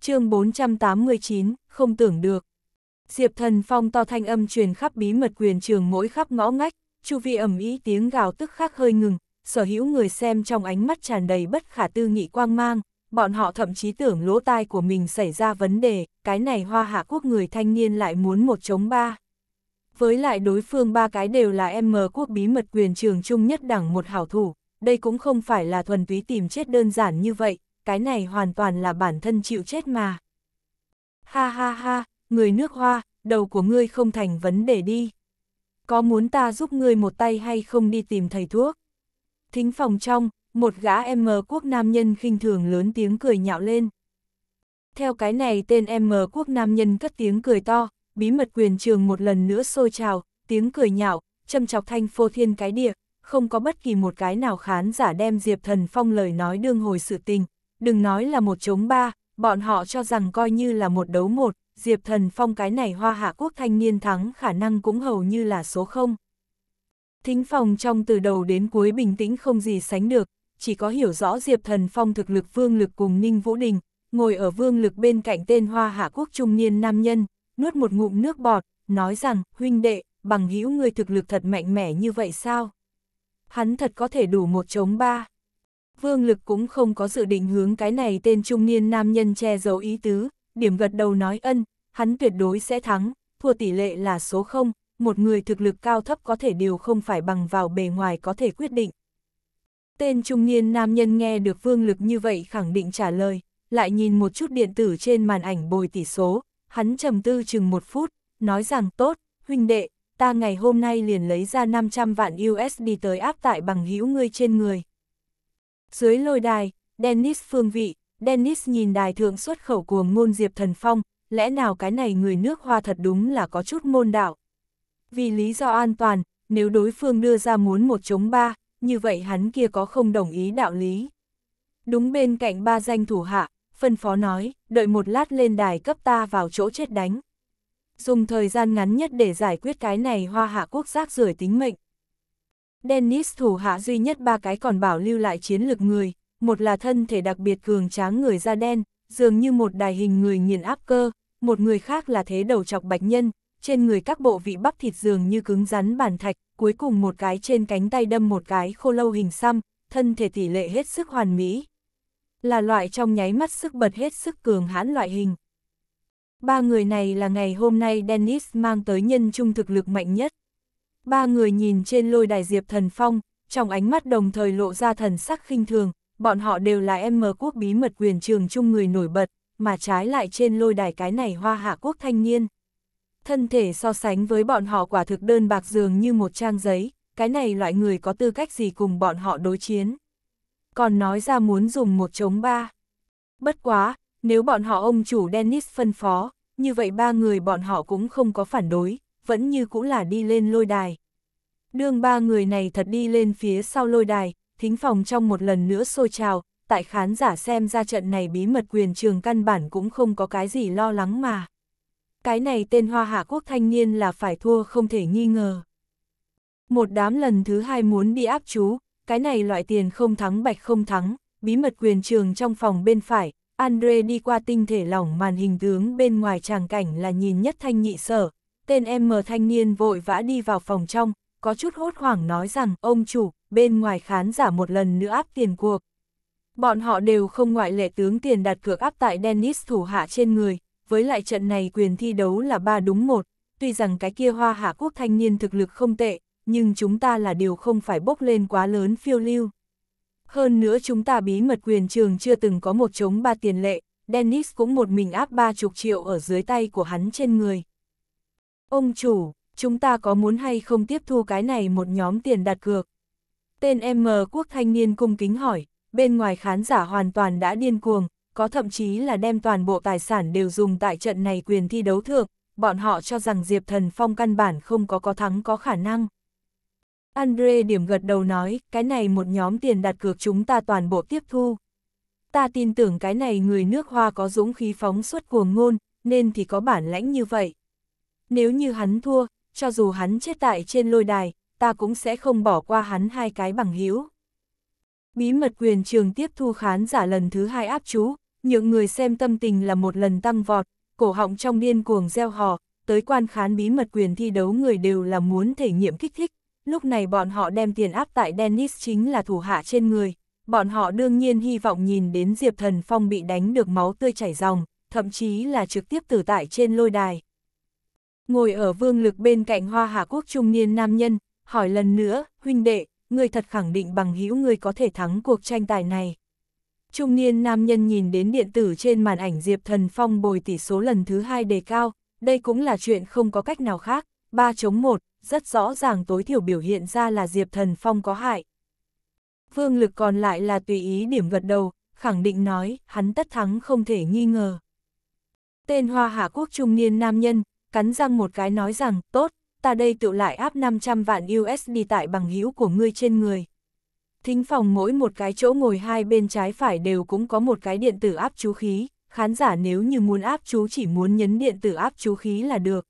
chương 489, không tưởng được. Diệp thần phong to thanh âm truyền khắp bí mật quyền trường mỗi khắp ngõ ngách, chu vi ẩm ý tiếng gào tức khắc hơi ngừng, sở hữu người xem trong ánh mắt tràn đầy bất khả tư nghị quang mang, bọn họ thậm chí tưởng lỗ tai của mình xảy ra vấn đề, cái này hoa hạ quốc người thanh niên lại muốn một chống ba với lại đối phương ba cái đều là M quốc bí mật quyền trường chung nhất đẳng một hảo thủ, đây cũng không phải là thuần túy tìm chết đơn giản như vậy, cái này hoàn toàn là bản thân chịu chết mà. Ha ha ha, người nước hoa, đầu của ngươi không thành vấn đề đi. Có muốn ta giúp ngươi một tay hay không đi tìm thầy thuốc? Thính phòng trong, một gã M quốc nam nhân khinh thường lớn tiếng cười nhạo lên. Theo cái này tên M quốc nam nhân cất tiếng cười to, bí mật quyền trường một lần nữa sôi trào, tiếng cười nhạo, châm chọc thanh phô thiên cái địa, không có bất kỳ một cái nào khán giả đem Diệp Thần Phong lời nói đương hồi sự tình, đừng nói là một chống ba, bọn họ cho rằng coi như là một đấu một, Diệp Thần Phong cái này hoa hạ quốc thanh niên thắng khả năng cũng hầu như là số không. Thính phòng trong từ đầu đến cuối bình tĩnh không gì sánh được, chỉ có hiểu rõ Diệp Thần Phong thực lực vương lực cùng Ninh Vũ Đình, ngồi ở vương lực bên cạnh tên hoa hạ quốc trung niên nam nhân, nuốt một ngụm nước bọt, nói rằng, huynh đệ, bằng hữu người thực lực thật mạnh mẽ như vậy sao? Hắn thật có thể đủ một chống ba. Vương lực cũng không có dự định hướng cái này tên trung niên nam nhân che giấu ý tứ, điểm gật đầu nói ân, hắn tuyệt đối sẽ thắng, thua tỷ lệ là số 0, một người thực lực cao thấp có thể đều không phải bằng vào bề ngoài có thể quyết định. Tên trung niên nam nhân nghe được vương lực như vậy khẳng định trả lời, lại nhìn một chút điện tử trên màn ảnh bồi tỷ số, hắn trầm tư chừng một phút, nói rằng tốt, huynh đệ, ta ngày hôm nay liền lấy ra 500 vạn USD tới áp tại bằng hữu ngươi trên người. Dưới lôi đài, Dennis phương vị, Dennis nhìn đài thượng xuất khẩu cuồng ngôn Diệp Thần Phong, lẽ nào cái này người nước hoa thật đúng là có chút môn đạo. Vì lý do an toàn, nếu đối phương đưa ra muốn một chống ba, như vậy hắn kia có không đồng ý đạo lý. Đúng bên cạnh ba danh thủ hạ, phân phó nói, đợi một lát lên đài cấp ta vào chỗ chết đánh. Dùng thời gian ngắn nhất để giải quyết cái này hoa hạ quốc giác rửa tính mệnh. Dennis thủ hạ duy nhất ba cái còn bảo lưu lại chiến lực người, một là thân thể đặc biệt cường tráng người da đen, dường như một đài hình người nghiền áp cơ, một người khác là thế đầu chọc bạch nhân, trên người các bộ vị bắp thịt dường như cứng rắn bản thạch, cuối cùng một cái trên cánh tay đâm một cái khô lâu hình xăm, thân thể tỷ lệ hết sức hoàn mỹ là loại trong nháy mắt sức bật hết sức cường hãn loại hình. Ba người này là ngày hôm nay Dennis mang tới nhân trung thực lực mạnh nhất. Ba người nhìn trên lôi đài Diệp Thần Phong, trong ánh mắt đồng thời lộ ra thần sắc khinh thường, bọn họ đều là em mờ quốc bí mật quyền trường chung người nổi bật, mà trái lại trên lôi đài cái này hoa hạ quốc thanh niên. Thân thể so sánh với bọn họ quả thực đơn bạc dường như một trang giấy, cái này loại người có tư cách gì cùng bọn họ đối chiến còn nói ra muốn dùng một chống ba. Bất quá, nếu bọn họ ông chủ Dennis phân phó, như vậy ba người bọn họ cũng không có phản đối, vẫn như cũng là đi lên lôi đài. Đương ba người này thật đi lên phía sau lôi đài, thính phòng trong một lần nữa sôi trào, tại khán giả xem ra trận này bí mật quyền trường căn bản cũng không có cái gì lo lắng mà. Cái này tên Hoa Hạ Quốc thanh niên là phải thua không thể nghi ngờ. Một đám lần thứ hai muốn đi áp chú, cái này loại tiền không thắng bạch không thắng, bí mật quyền trường trong phòng bên phải, Andre đi qua tinh thể lỏng màn hình tướng bên ngoài tràng cảnh là nhìn nhất thanh nhị sở, tên em mờ thanh niên vội vã đi vào phòng trong, có chút hốt hoảng nói rằng ông chủ, bên ngoài khán giả một lần nữa áp tiền cuộc. Bọn họ đều không ngoại lệ tướng tiền đặt cược áp tại Dennis thủ hạ trên người, với lại trận này quyền thi đấu là ba đúng một tuy rằng cái kia hoa hạ quốc thanh niên thực lực không tệ, nhưng chúng ta là điều không phải bốc lên quá lớn phiêu lưu. Hơn nữa chúng ta bí mật quyền trường chưa từng có một chống ba tiền lệ, Dennis cũng một mình áp ba chục triệu ở dưới tay của hắn trên người. Ông chủ, chúng ta có muốn hay không tiếp thu cái này một nhóm tiền đặt cược? Tên M quốc thanh niên cung kính hỏi, bên ngoài khán giả hoàn toàn đã điên cuồng, có thậm chí là đem toàn bộ tài sản đều dùng tại trận này quyền thi đấu thượng, bọn họ cho rằng Diệp Thần Phong căn bản không có có thắng có khả năng. Andre điểm gật đầu nói, cái này một nhóm tiền đặt cược chúng ta toàn bộ tiếp thu. Ta tin tưởng cái này người nước hoa có dũng khí phóng xuất cuồng ngôn, nên thì có bản lãnh như vậy. Nếu như hắn thua, cho dù hắn chết tại trên lôi đài, ta cũng sẽ không bỏ qua hắn hai cái bằng hữu. Bí mật quyền trường tiếp thu khán giả lần thứ hai áp chú, những người xem tâm tình là một lần tăng vọt, cổ họng trong điên cuồng gieo hò, tới quan khán bí mật quyền thi đấu người đều là muốn thể nghiệm kích thích lúc này bọn họ đem tiền áp tại Dennis chính là thủ hạ trên người, bọn họ đương nhiên hy vọng nhìn đến Diệp Thần Phong bị đánh được máu tươi chảy ròng, thậm chí là trực tiếp tử tại trên lôi đài. Ngồi ở vương lực bên cạnh hoa hạ quốc trung niên nam nhân, hỏi lần nữa, huynh đệ, người thật khẳng định bằng hữu người có thể thắng cuộc tranh tài này. Trung niên nam nhân nhìn đến điện tử trên màn ảnh Diệp Thần Phong bồi tỷ số lần thứ hai đề cao, đây cũng là chuyện không có cách nào khác, 3 chống 1, rất rõ ràng tối thiểu biểu hiện ra là Diệp Thần Phong có hại. Vương lực còn lại là tùy ý điểm gật đầu, khẳng định nói, hắn tất thắng không thể nghi ngờ. Tên hoa hạ quốc trung niên nam nhân, cắn răng một cái nói rằng, tốt, ta đây tự lại áp 500 vạn USD tại bằng hữu của ngươi trên người. Thính phòng mỗi một cái chỗ ngồi hai bên trái phải đều cũng có một cái điện tử áp chú khí, khán giả nếu như muốn áp chú chỉ muốn nhấn điện tử áp chú khí là được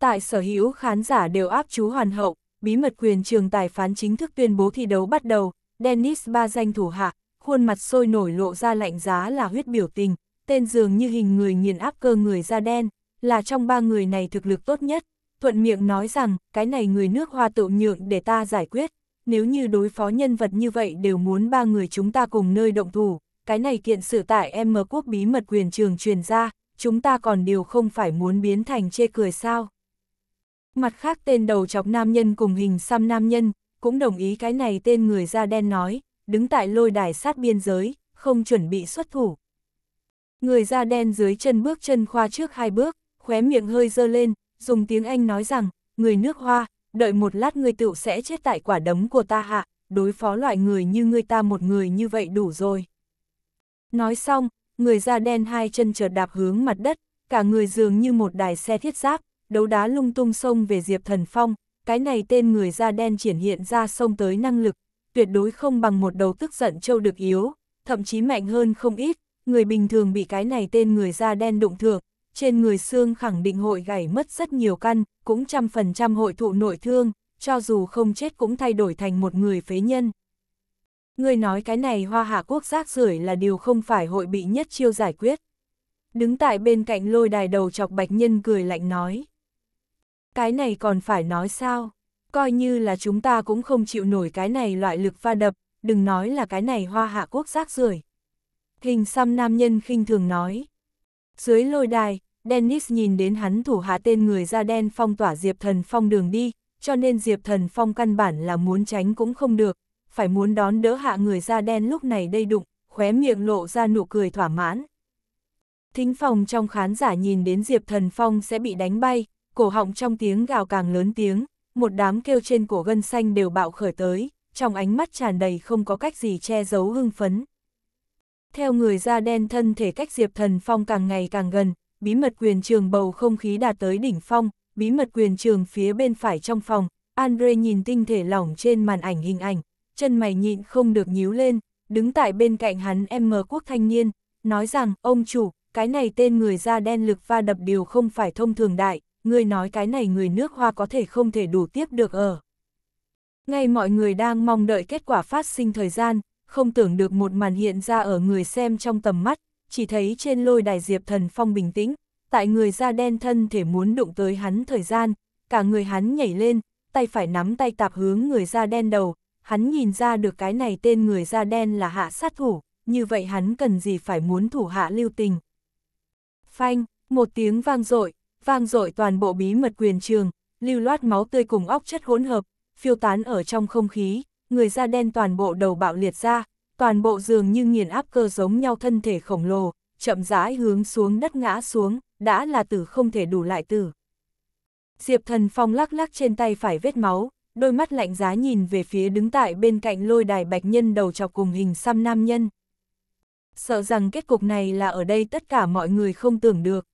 tại sở hữu khán giả đều áp chú hoàn hậu, bí mật quyền trường tài phán chính thức tuyên bố thi đấu bắt đầu, Dennis ba danh thủ hạ, khuôn mặt sôi nổi lộ ra lạnh giá là huyết biểu tình, tên dường như hình người nghiền áp cơ người da đen, là trong ba người này thực lực tốt nhất, thuận miệng nói rằng, cái này người nước hoa tự nhượng để ta giải quyết, nếu như đối phó nhân vật như vậy đều muốn ba người chúng ta cùng nơi động thủ, cái này kiện sự tại M quốc bí mật quyền trường truyền ra, chúng ta còn điều không phải muốn biến thành chê cười sao. Mặt khác tên đầu chọc nam nhân cùng hình xăm nam nhân, cũng đồng ý cái này tên người da đen nói, đứng tại lôi đài sát biên giới, không chuẩn bị xuất thủ. Người da đen dưới chân bước chân khoa trước hai bước, khóe miệng hơi dơ lên, dùng tiếng Anh nói rằng, người nước hoa, đợi một lát người tựu sẽ chết tại quả đấm của ta hạ, đối phó loại người như người ta một người như vậy đủ rồi. Nói xong, người da đen hai chân chợt đạp hướng mặt đất, cả người dường như một đài xe thiết giáp, đấu đá lung tung xông về Diệp Thần Phong, cái này tên người da đen triển hiện ra xông tới năng lực, tuyệt đối không bằng một đầu tức giận châu được yếu, thậm chí mạnh hơn không ít, người bình thường bị cái này tên người da đen đụng thượng, trên người xương khẳng định hội gãy mất rất nhiều căn, cũng trăm phần trăm hội thụ nội thương, cho dù không chết cũng thay đổi thành một người phế nhân. Người nói cái này hoa hạ quốc giác rưởi là điều không phải hội bị nhất chiêu giải quyết. Đứng tại bên cạnh lôi đài đầu chọc bạch nhân cười lạnh nói. Cái này còn phải nói sao? Coi như là chúng ta cũng không chịu nổi cái này loại lực pha đập, đừng nói là cái này hoa hạ quốc rác rưởi. Hình xăm nam nhân khinh thường nói. Dưới lôi đài, Dennis nhìn đến hắn thủ hạ tên người da đen phong tỏa Diệp Thần Phong đường đi, cho nên Diệp Thần Phong căn bản là muốn tránh cũng không được, phải muốn đón đỡ hạ người da đen lúc này đây đụng, khóe miệng lộ ra nụ cười thỏa mãn. Thính phòng trong khán giả nhìn đến Diệp Thần Phong sẽ bị đánh bay, cổ họng trong tiếng gào càng lớn tiếng, một đám kêu trên cổ gân xanh đều bạo khởi tới, trong ánh mắt tràn đầy không có cách gì che giấu hưng phấn. Theo người da đen thân thể cách Diệp Thần Phong càng ngày càng gần, bí mật quyền trường bầu không khí đạt tới đỉnh phong, bí mật quyền trường phía bên phải trong phòng, Andre nhìn tinh thể lỏng trên màn ảnh hình ảnh, chân mày nhịn không được nhíu lên, đứng tại bên cạnh hắn em M quốc thanh niên, nói rằng, ông chủ, cái này tên người da đen lực va đập điều không phải thông thường đại, ngươi nói cái này người nước hoa có thể không thể đủ tiếp được ở. Ngay mọi người đang mong đợi kết quả phát sinh thời gian, không tưởng được một màn hiện ra ở người xem trong tầm mắt, chỉ thấy trên lôi đài Diệp Thần Phong bình tĩnh, tại người da đen thân thể muốn đụng tới hắn thời gian, cả người hắn nhảy lên, tay phải nắm tay tạp hướng người da đen đầu, hắn nhìn ra được cái này tên người da đen là hạ sát thủ, như vậy hắn cần gì phải muốn thủ hạ lưu tình. Phanh, một tiếng vang dội vang dội toàn bộ bí mật quyền trường, lưu loát máu tươi cùng óc chất hỗn hợp, phiêu tán ở trong không khí, người da đen toàn bộ đầu bạo liệt ra, toàn bộ giường như nghiền áp cơ giống nhau thân thể khổng lồ, chậm rãi hướng xuống đất ngã xuống, đã là tử không thể đủ lại tử. Diệp thần phong lắc lắc trên tay phải vết máu, đôi mắt lạnh giá nhìn về phía đứng tại bên cạnh lôi đài bạch nhân đầu chọc cùng hình xăm nam nhân. Sợ rằng kết cục này là ở đây tất cả mọi người không tưởng được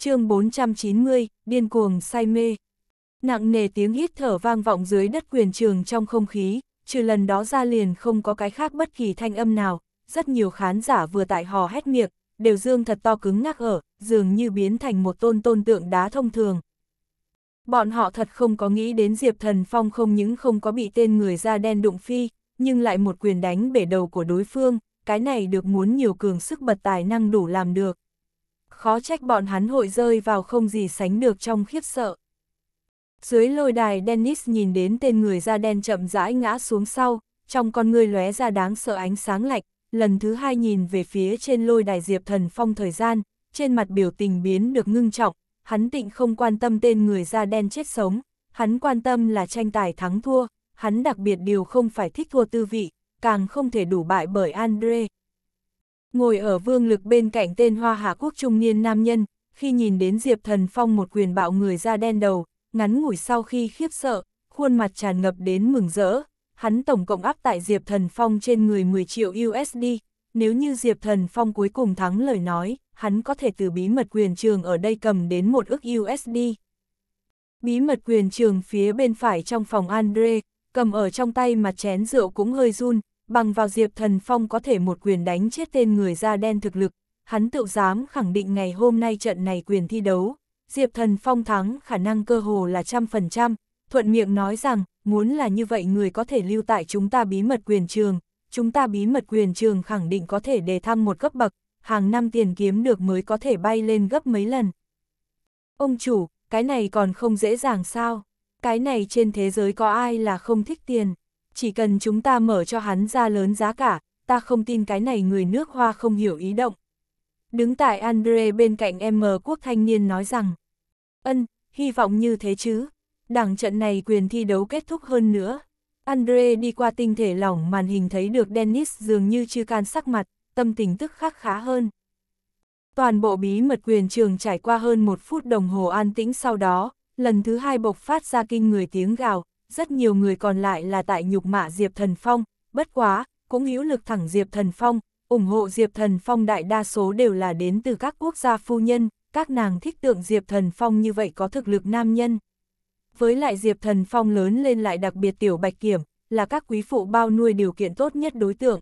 chương 490, điên cuồng say mê. Nặng nề tiếng hít thở vang vọng dưới đất quyền trường trong không khí, trừ lần đó ra liền không có cái khác bất kỳ thanh âm nào, rất nhiều khán giả vừa tại hò hét miệng, đều dương thật to cứng ngắc ở, dường như biến thành một tôn tôn tượng đá thông thường. Bọn họ thật không có nghĩ đến Diệp Thần Phong không những không có bị tên người da đen đụng phi, nhưng lại một quyền đánh bể đầu của đối phương, cái này được muốn nhiều cường sức bật tài năng đủ làm được khó trách bọn hắn hội rơi vào không gì sánh được trong khiếp sợ. Dưới lôi đài Dennis nhìn đến tên người da đen chậm rãi ngã xuống sau, trong con người lóe ra đáng sợ ánh sáng lạch, lần thứ hai nhìn về phía trên lôi đài Diệp Thần Phong thời gian, trên mặt biểu tình biến được ngưng trọng, hắn tịnh không quan tâm tên người da đen chết sống, hắn quan tâm là tranh tài thắng thua, hắn đặc biệt điều không phải thích thua tư vị, càng không thể đủ bại bởi Andre, Ngồi ở vương lực bên cạnh tên hoa hạ quốc trung niên nam nhân, khi nhìn đến Diệp Thần Phong một quyền bạo người ra đen đầu, ngắn ngủi sau khi khiếp sợ, khuôn mặt tràn ngập đến mừng rỡ. Hắn tổng cộng áp tại Diệp Thần Phong trên người 10 triệu USD, nếu như Diệp Thần Phong cuối cùng thắng lời nói, hắn có thể từ bí mật quyền trường ở đây cầm đến một ước USD. Bí mật quyền trường phía bên phải trong phòng Andre, cầm ở trong tay mặt chén rượu cũng hơi run, bằng vào Diệp Thần Phong có thể một quyền đánh chết tên người da đen thực lực, hắn tự dám khẳng định ngày hôm nay trận này quyền thi đấu, Diệp Thần Phong thắng khả năng cơ hồ là trăm phần trăm, thuận miệng nói rằng, muốn là như vậy người có thể lưu tại chúng ta bí mật quyền trường, chúng ta bí mật quyền trường khẳng định có thể đề thăng một cấp bậc, hàng năm tiền kiếm được mới có thể bay lên gấp mấy lần. Ông chủ, cái này còn không dễ dàng sao? Cái này trên thế giới có ai là không thích tiền? chỉ cần chúng ta mở cho hắn ra lớn giá cả, ta không tin cái này người nước hoa không hiểu ý động. Đứng tại Andre bên cạnh M quốc thanh niên nói rằng, ân, hy vọng như thế chứ, đảng trận này quyền thi đấu kết thúc hơn nữa. Andre đi qua tinh thể lỏng màn hình thấy được Dennis dường như chưa can sắc mặt, tâm tình tức khắc khá hơn. Toàn bộ bí mật quyền trường trải qua hơn một phút đồng hồ an tĩnh sau đó, lần thứ hai bộc phát ra kinh người tiếng gào, rất nhiều người còn lại là tại nhục mạ Diệp Thần Phong, bất quá, cũng hữu lực thẳng Diệp Thần Phong, ủng hộ Diệp Thần Phong đại đa số đều là đến từ các quốc gia phu nhân, các nàng thích tượng Diệp Thần Phong như vậy có thực lực nam nhân. Với lại Diệp Thần Phong lớn lên lại đặc biệt tiểu bạch kiểm, là các quý phụ bao nuôi điều kiện tốt nhất đối tượng.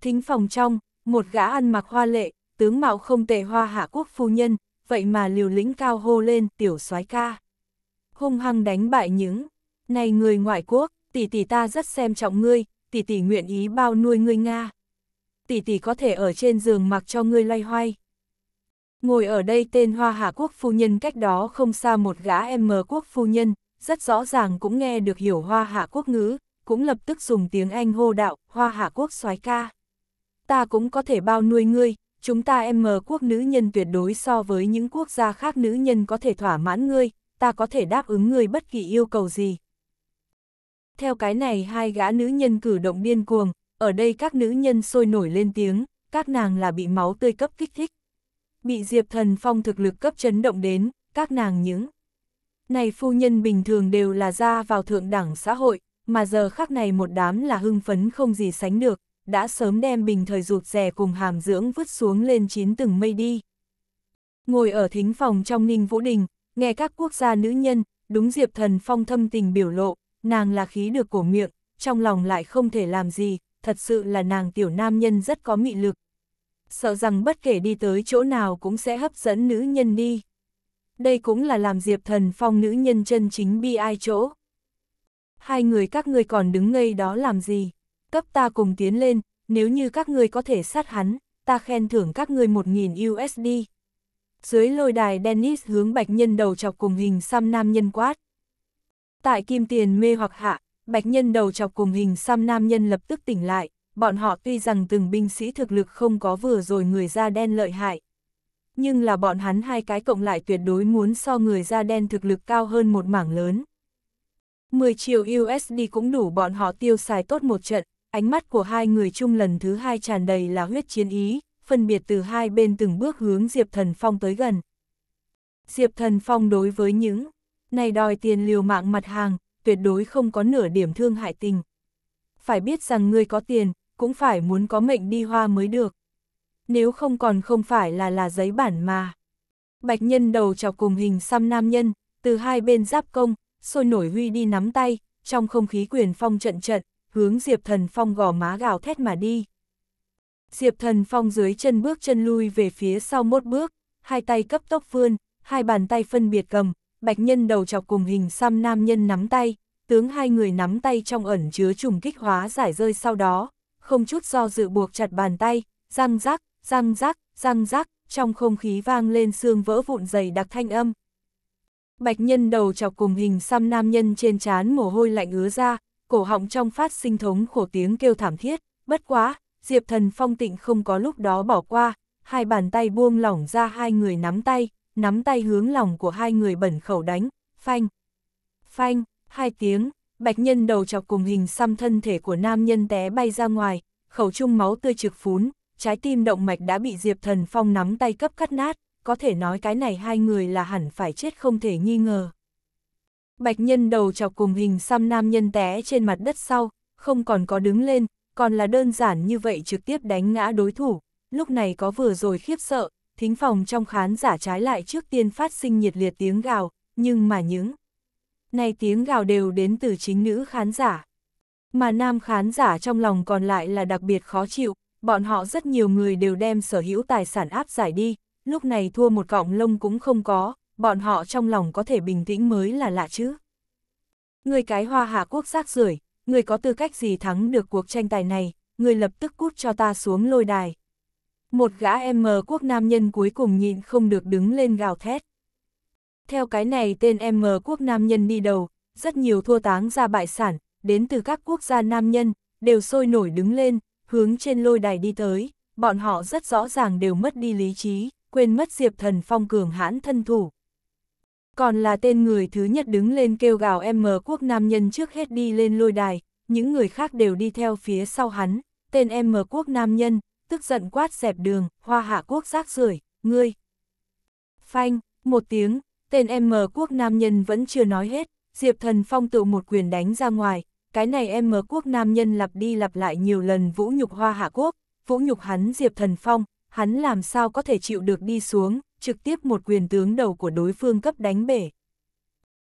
Thính phòng trong, một gã ăn mặc hoa lệ, tướng mạo không tệ hoa hạ quốc phu nhân, vậy mà liều lĩnh cao hô lên tiểu soái ca. Hung hăng đánh bại những này người ngoại quốc, tỷ tỷ ta rất xem trọng ngươi, tỷ tỷ nguyện ý bao nuôi ngươi Nga. Tỷ tỷ có thể ở trên giường mặc cho ngươi loay hoay. Ngồi ở đây tên Hoa Hà Quốc phu nhân cách đó không xa một gã em mờ quốc phu nhân, rất rõ ràng cũng nghe được hiểu Hoa Hạ Quốc ngữ, cũng lập tức dùng tiếng Anh hô đạo, Hoa Hạ Quốc soái ca. Ta cũng có thể bao nuôi ngươi, chúng ta em mờ quốc nữ nhân tuyệt đối so với những quốc gia khác nữ nhân có thể thỏa mãn ngươi, ta có thể đáp ứng ngươi bất kỳ yêu cầu gì. Theo cái này hai gã nữ nhân cử động điên cuồng, ở đây các nữ nhân sôi nổi lên tiếng, các nàng là bị máu tươi cấp kích thích. Bị Diệp Thần Phong thực lực cấp chấn động đến, các nàng những này phu nhân bình thường đều là ra vào thượng đẳng xã hội, mà giờ khắc này một đám là hưng phấn không gì sánh được, đã sớm đem bình thời rụt rè cùng hàm dưỡng vứt xuống lên chín từng mây đi. Ngồi ở thính phòng trong Ninh Vũ Đình, nghe các quốc gia nữ nhân, đúng Diệp Thần Phong thâm tình biểu lộ, nàng là khí được cổ miệng, trong lòng lại không thể làm gì, thật sự là nàng tiểu nam nhân rất có nghị lực. Sợ rằng bất kể đi tới chỗ nào cũng sẽ hấp dẫn nữ nhân đi. Đây cũng là làm Diệp Thần Phong nữ nhân chân chính bi ai chỗ. Hai người các ngươi còn đứng ngây đó làm gì? Cấp ta cùng tiến lên, nếu như các ngươi có thể sát hắn, ta khen thưởng các ngươi 1.000 USD. Dưới lôi đài Dennis hướng bạch nhân đầu chọc cùng hình xăm nam nhân quát. Tại kim tiền mê hoặc hạ, bạch nhân đầu chọc cùng hình xăm nam nhân lập tức tỉnh lại, bọn họ tuy rằng từng binh sĩ thực lực không có vừa rồi người da đen lợi hại. Nhưng là bọn hắn hai cái cộng lại tuyệt đối muốn so người da đen thực lực cao hơn một mảng lớn. 10 triệu USD cũng đủ bọn họ tiêu xài tốt một trận, ánh mắt của hai người chung lần thứ hai tràn đầy là huyết chiến ý, phân biệt từ hai bên từng bước hướng Diệp Thần Phong tới gần. Diệp Thần Phong đối với những này đòi tiền liều mạng mặt hàng, tuyệt đối không có nửa điểm thương hại tình. Phải biết rằng ngươi có tiền, cũng phải muốn có mệnh đi hoa mới được. Nếu không còn không phải là là giấy bản mà. Bạch nhân đầu chọc cùng hình xăm nam nhân, từ hai bên giáp công, sôi nổi huy đi nắm tay, trong không khí quyền phong trận trận, hướng Diệp Thần Phong gò má gào thét mà đi. Diệp Thần Phong dưới chân bước chân lui về phía sau một bước, hai tay cấp tốc vươn, hai bàn tay phân biệt cầm, bạch nhân đầu chọc cùng hình xăm nam nhân nắm tay, tướng hai người nắm tay trong ẩn chứa trùng kích hóa giải rơi sau đó, không chút do dự buộc chặt bàn tay, răng rắc, răng rắc, răng rắc, trong không khí vang lên xương vỡ vụn dày đặc thanh âm. Bạch nhân đầu chọc cùng hình xăm nam nhân trên trán mồ hôi lạnh ứa ra, cổ họng trong phát sinh thống khổ tiếng kêu thảm thiết, bất quá, Diệp Thần Phong Tịnh không có lúc đó bỏ qua, hai bàn tay buông lỏng ra hai người nắm tay, nắm tay hướng lòng của hai người bẩn khẩu đánh, phanh. Phanh, hai tiếng, bạch nhân đầu chọc cùng hình xăm thân thể của nam nhân té bay ra ngoài, khẩu trung máu tươi trực phún, trái tim động mạch đã bị Diệp Thần Phong nắm tay cấp cắt nát, có thể nói cái này hai người là hẳn phải chết không thể nghi ngờ. Bạch nhân đầu chọc cùng hình xăm nam nhân té trên mặt đất sau, không còn có đứng lên, còn là đơn giản như vậy trực tiếp đánh ngã đối thủ, lúc này có vừa rồi khiếp sợ, thính phòng trong khán giả trái lại trước tiên phát sinh nhiệt liệt tiếng gào, nhưng mà những này tiếng gào đều đến từ chính nữ khán giả. Mà nam khán giả trong lòng còn lại là đặc biệt khó chịu, bọn họ rất nhiều người đều đem sở hữu tài sản áp giải đi, lúc này thua một cọng lông cũng không có, bọn họ trong lòng có thể bình tĩnh mới là lạ chứ. Người cái hoa hạ quốc rác rưởi người có tư cách gì thắng được cuộc tranh tài này, người lập tức cút cho ta xuống lôi đài một gã em quốc nam nhân cuối cùng nhịn không được đứng lên gào thét. Theo cái này tên em quốc nam nhân đi đầu, rất nhiều thua táng ra bại sản, đến từ các quốc gia nam nhân, đều sôi nổi đứng lên, hướng trên lôi đài đi tới, bọn họ rất rõ ràng đều mất đi lý trí, quên mất diệp thần phong cường hãn thân thủ. Còn là tên người thứ nhất đứng lên kêu gào em quốc nam nhân trước hết đi lên lôi đài, những người khác đều đi theo phía sau hắn, tên em quốc nam nhân, tức giận quát dẹp đường, hoa hạ quốc rác rưởi ngươi. Phanh, một tiếng, tên em M quốc nam nhân vẫn chưa nói hết, Diệp Thần Phong tự một quyền đánh ra ngoài, cái này em M quốc nam nhân lặp đi lặp lại nhiều lần vũ nhục hoa hạ quốc, vũ nhục hắn Diệp Thần Phong, hắn làm sao có thể chịu được đi xuống, trực tiếp một quyền tướng đầu của đối phương cấp đánh bể.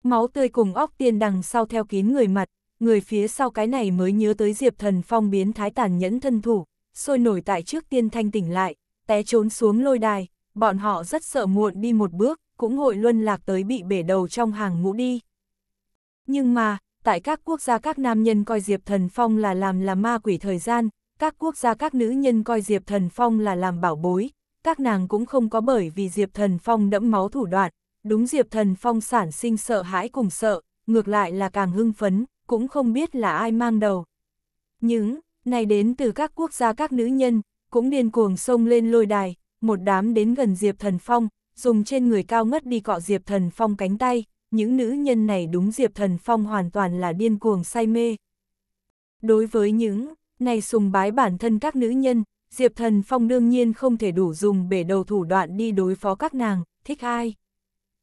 Máu tươi cùng óc tiên đằng sau theo kín người mặt, người phía sau cái này mới nhớ tới Diệp Thần Phong biến thái tàn nhẫn thân thủ, sôi nổi tại trước tiên thanh tỉnh lại, té trốn xuống lôi đài, bọn họ rất sợ muộn đi một bước, cũng hội luân lạc tới bị bể đầu trong hàng ngũ đi. Nhưng mà, tại các quốc gia các nam nhân coi Diệp Thần Phong là làm là ma quỷ thời gian, các quốc gia các nữ nhân coi Diệp Thần Phong là làm bảo bối, các nàng cũng không có bởi vì Diệp Thần Phong đẫm máu thủ đoạn, đúng Diệp Thần Phong sản sinh sợ hãi cùng sợ, ngược lại là càng hưng phấn, cũng không biết là ai mang đầu. Những này đến từ các quốc gia các nữ nhân, cũng điên cuồng xông lên lôi đài, một đám đến gần Diệp Thần Phong, dùng trên người cao ngất đi cọ Diệp Thần Phong cánh tay, những nữ nhân này đúng Diệp Thần Phong hoàn toàn là điên cuồng say mê. Đối với những này sùng bái bản thân các nữ nhân, Diệp Thần Phong đương nhiên không thể đủ dùng bể đầu thủ đoạn đi đối phó các nàng, thích ai.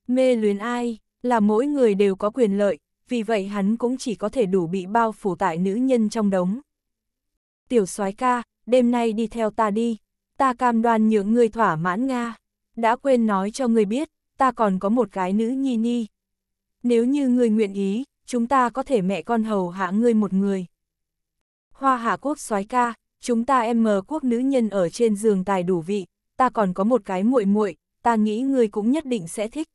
Mê luyến ai, là mỗi người đều có quyền lợi, vì vậy hắn cũng chỉ có thể đủ bị bao phủ tại nữ nhân trong đống tiểu soái ca, đêm nay đi theo ta đi, ta cam đoan những người thỏa mãn Nga, đã quên nói cho người biết, ta còn có một cái nữ nhi ni. Nếu như người nguyện ý, chúng ta có thể mẹ con hầu hạ ngươi một người. Hoa hạ quốc soái ca, chúng ta em mờ quốc nữ nhân ở trên giường tài đủ vị, ta còn có một cái muội muội, ta nghĩ người cũng nhất định sẽ thích.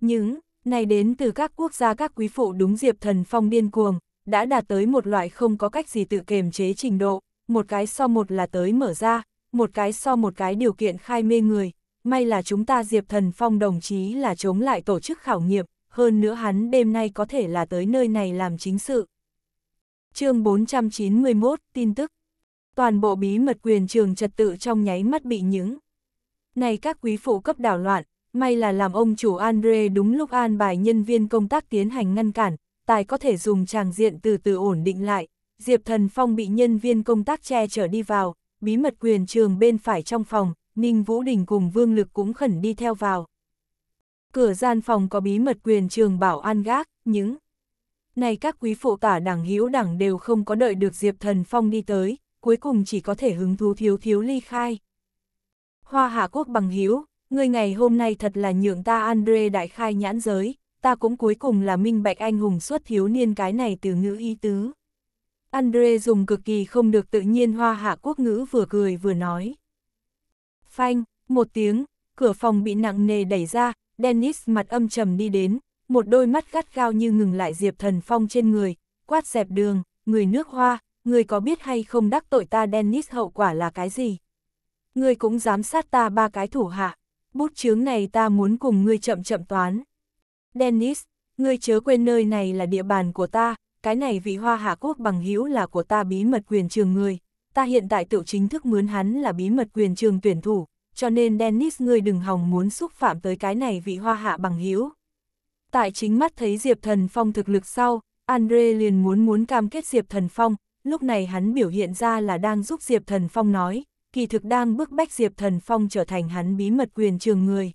Những, này đến từ các quốc gia các quý phụ đúng Diệp Thần Phong điên cuồng, đã đạt tới một loại không có cách gì tự kiềm chế trình độ, một cái so một là tới mở ra, một cái so một cái điều kiện khai mê người, may là chúng ta Diệp Thần Phong đồng chí là chống lại tổ chức khảo nghiệm, hơn nữa hắn đêm nay có thể là tới nơi này làm chính sự. chương 491, tin tức Toàn bộ bí mật quyền trường trật tự trong nháy mắt bị những. Này các quý phụ cấp đảo loạn, may là làm ông chủ Andre đúng lúc an bài nhân viên công tác tiến hành ngăn cản, tài có thể dùng tràng diện từ từ ổn định lại. Diệp Thần Phong bị nhân viên công tác che chở đi vào, bí mật quyền trường bên phải trong phòng, Ninh Vũ Đình cùng Vương Lực cũng khẩn đi theo vào. Cửa gian phòng có bí mật quyền trường bảo an gác, những này các quý phụ tả đảng hữu đảng đều không có đợi được Diệp Thần Phong đi tới, cuối cùng chỉ có thể hứng thú thiếu thiếu ly khai. Hoa Hạ Quốc bằng hữu, người ngày hôm nay thật là nhượng ta Andre đại khai nhãn giới, ta cũng cuối cùng là minh bạch anh hùng xuất thiếu niên cái này từ ngữ ý tứ. Andre dùng cực kỳ không được tự nhiên hoa hạ quốc ngữ vừa cười vừa nói. Phanh, một tiếng, cửa phòng bị nặng nề đẩy ra, Dennis mặt âm trầm đi đến, một đôi mắt gắt gao như ngừng lại Diệp Thần Phong trên người, quát dẹp đường, người nước hoa, người có biết hay không đắc tội ta Dennis hậu quả là cái gì? Người cũng dám sát ta ba cái thủ hạ, bút chướng này ta muốn cùng ngươi chậm chậm toán. Dennis, ngươi chớ quên nơi này là địa bàn của ta, cái này vị hoa hạ quốc bằng hữu là của ta bí mật quyền trường người, ta hiện tại tự chính thức mướn hắn là bí mật quyền trường tuyển thủ, cho nên Dennis ngươi đừng hòng muốn xúc phạm tới cái này vị hoa hạ bằng hữu. Tại chính mắt thấy Diệp Thần Phong thực lực sau, Andre liền muốn muốn cam kết Diệp Thần Phong, lúc này hắn biểu hiện ra là đang giúp Diệp Thần Phong nói, kỳ thực đang bức bách Diệp Thần Phong trở thành hắn bí mật quyền trường người.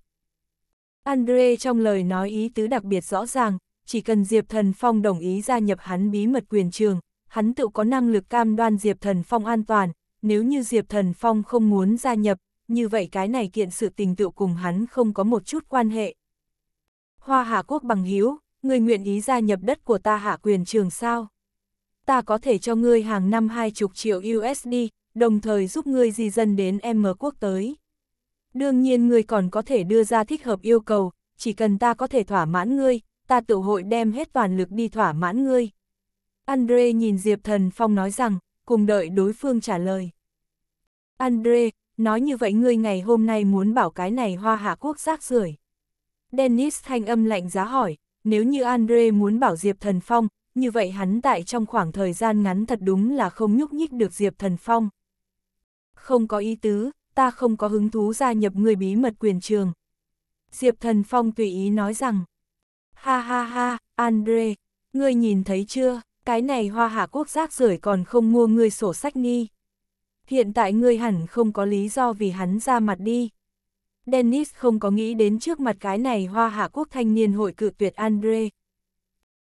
Andre trong lời nói ý tứ đặc biệt rõ ràng, chỉ cần Diệp Thần Phong đồng ý gia nhập hắn bí mật quyền trường, hắn tự có năng lực cam đoan Diệp Thần Phong an toàn, nếu như Diệp Thần Phong không muốn gia nhập, như vậy cái này kiện sự tình tự cùng hắn không có một chút quan hệ. Hoa Hạ Quốc bằng hiếu, người nguyện ý gia nhập đất của ta hạ quyền trường sao? Ta có thể cho ngươi hàng năm hai chục triệu USD, đồng thời giúp ngươi di dân đến M quốc tới. Đương nhiên ngươi còn có thể đưa ra thích hợp yêu cầu, chỉ cần ta có thể thỏa mãn ngươi, ta tự hội đem hết toàn lực đi thỏa mãn ngươi. Andre nhìn Diệp Thần Phong nói rằng, cùng đợi đối phương trả lời. Andre, nói như vậy ngươi ngày hôm nay muốn bảo cái này hoa hạ quốc rác rưởi. Dennis thanh âm lạnh giá hỏi, nếu như Andre muốn bảo Diệp Thần Phong, như vậy hắn tại trong khoảng thời gian ngắn thật đúng là không nhúc nhích được Diệp Thần Phong. Không có ý tứ, ta không có hứng thú gia nhập người bí mật quyền trường. Diệp Thần Phong tùy ý nói rằng, ha ha ha, Andre, ngươi nhìn thấy chưa, cái này hoa hạ quốc giác rưởi còn không mua ngươi sổ sách ni. Hiện tại ngươi hẳn không có lý do vì hắn ra mặt đi. Dennis không có nghĩ đến trước mặt cái này hoa hạ quốc thanh niên hội cự tuyệt Andre.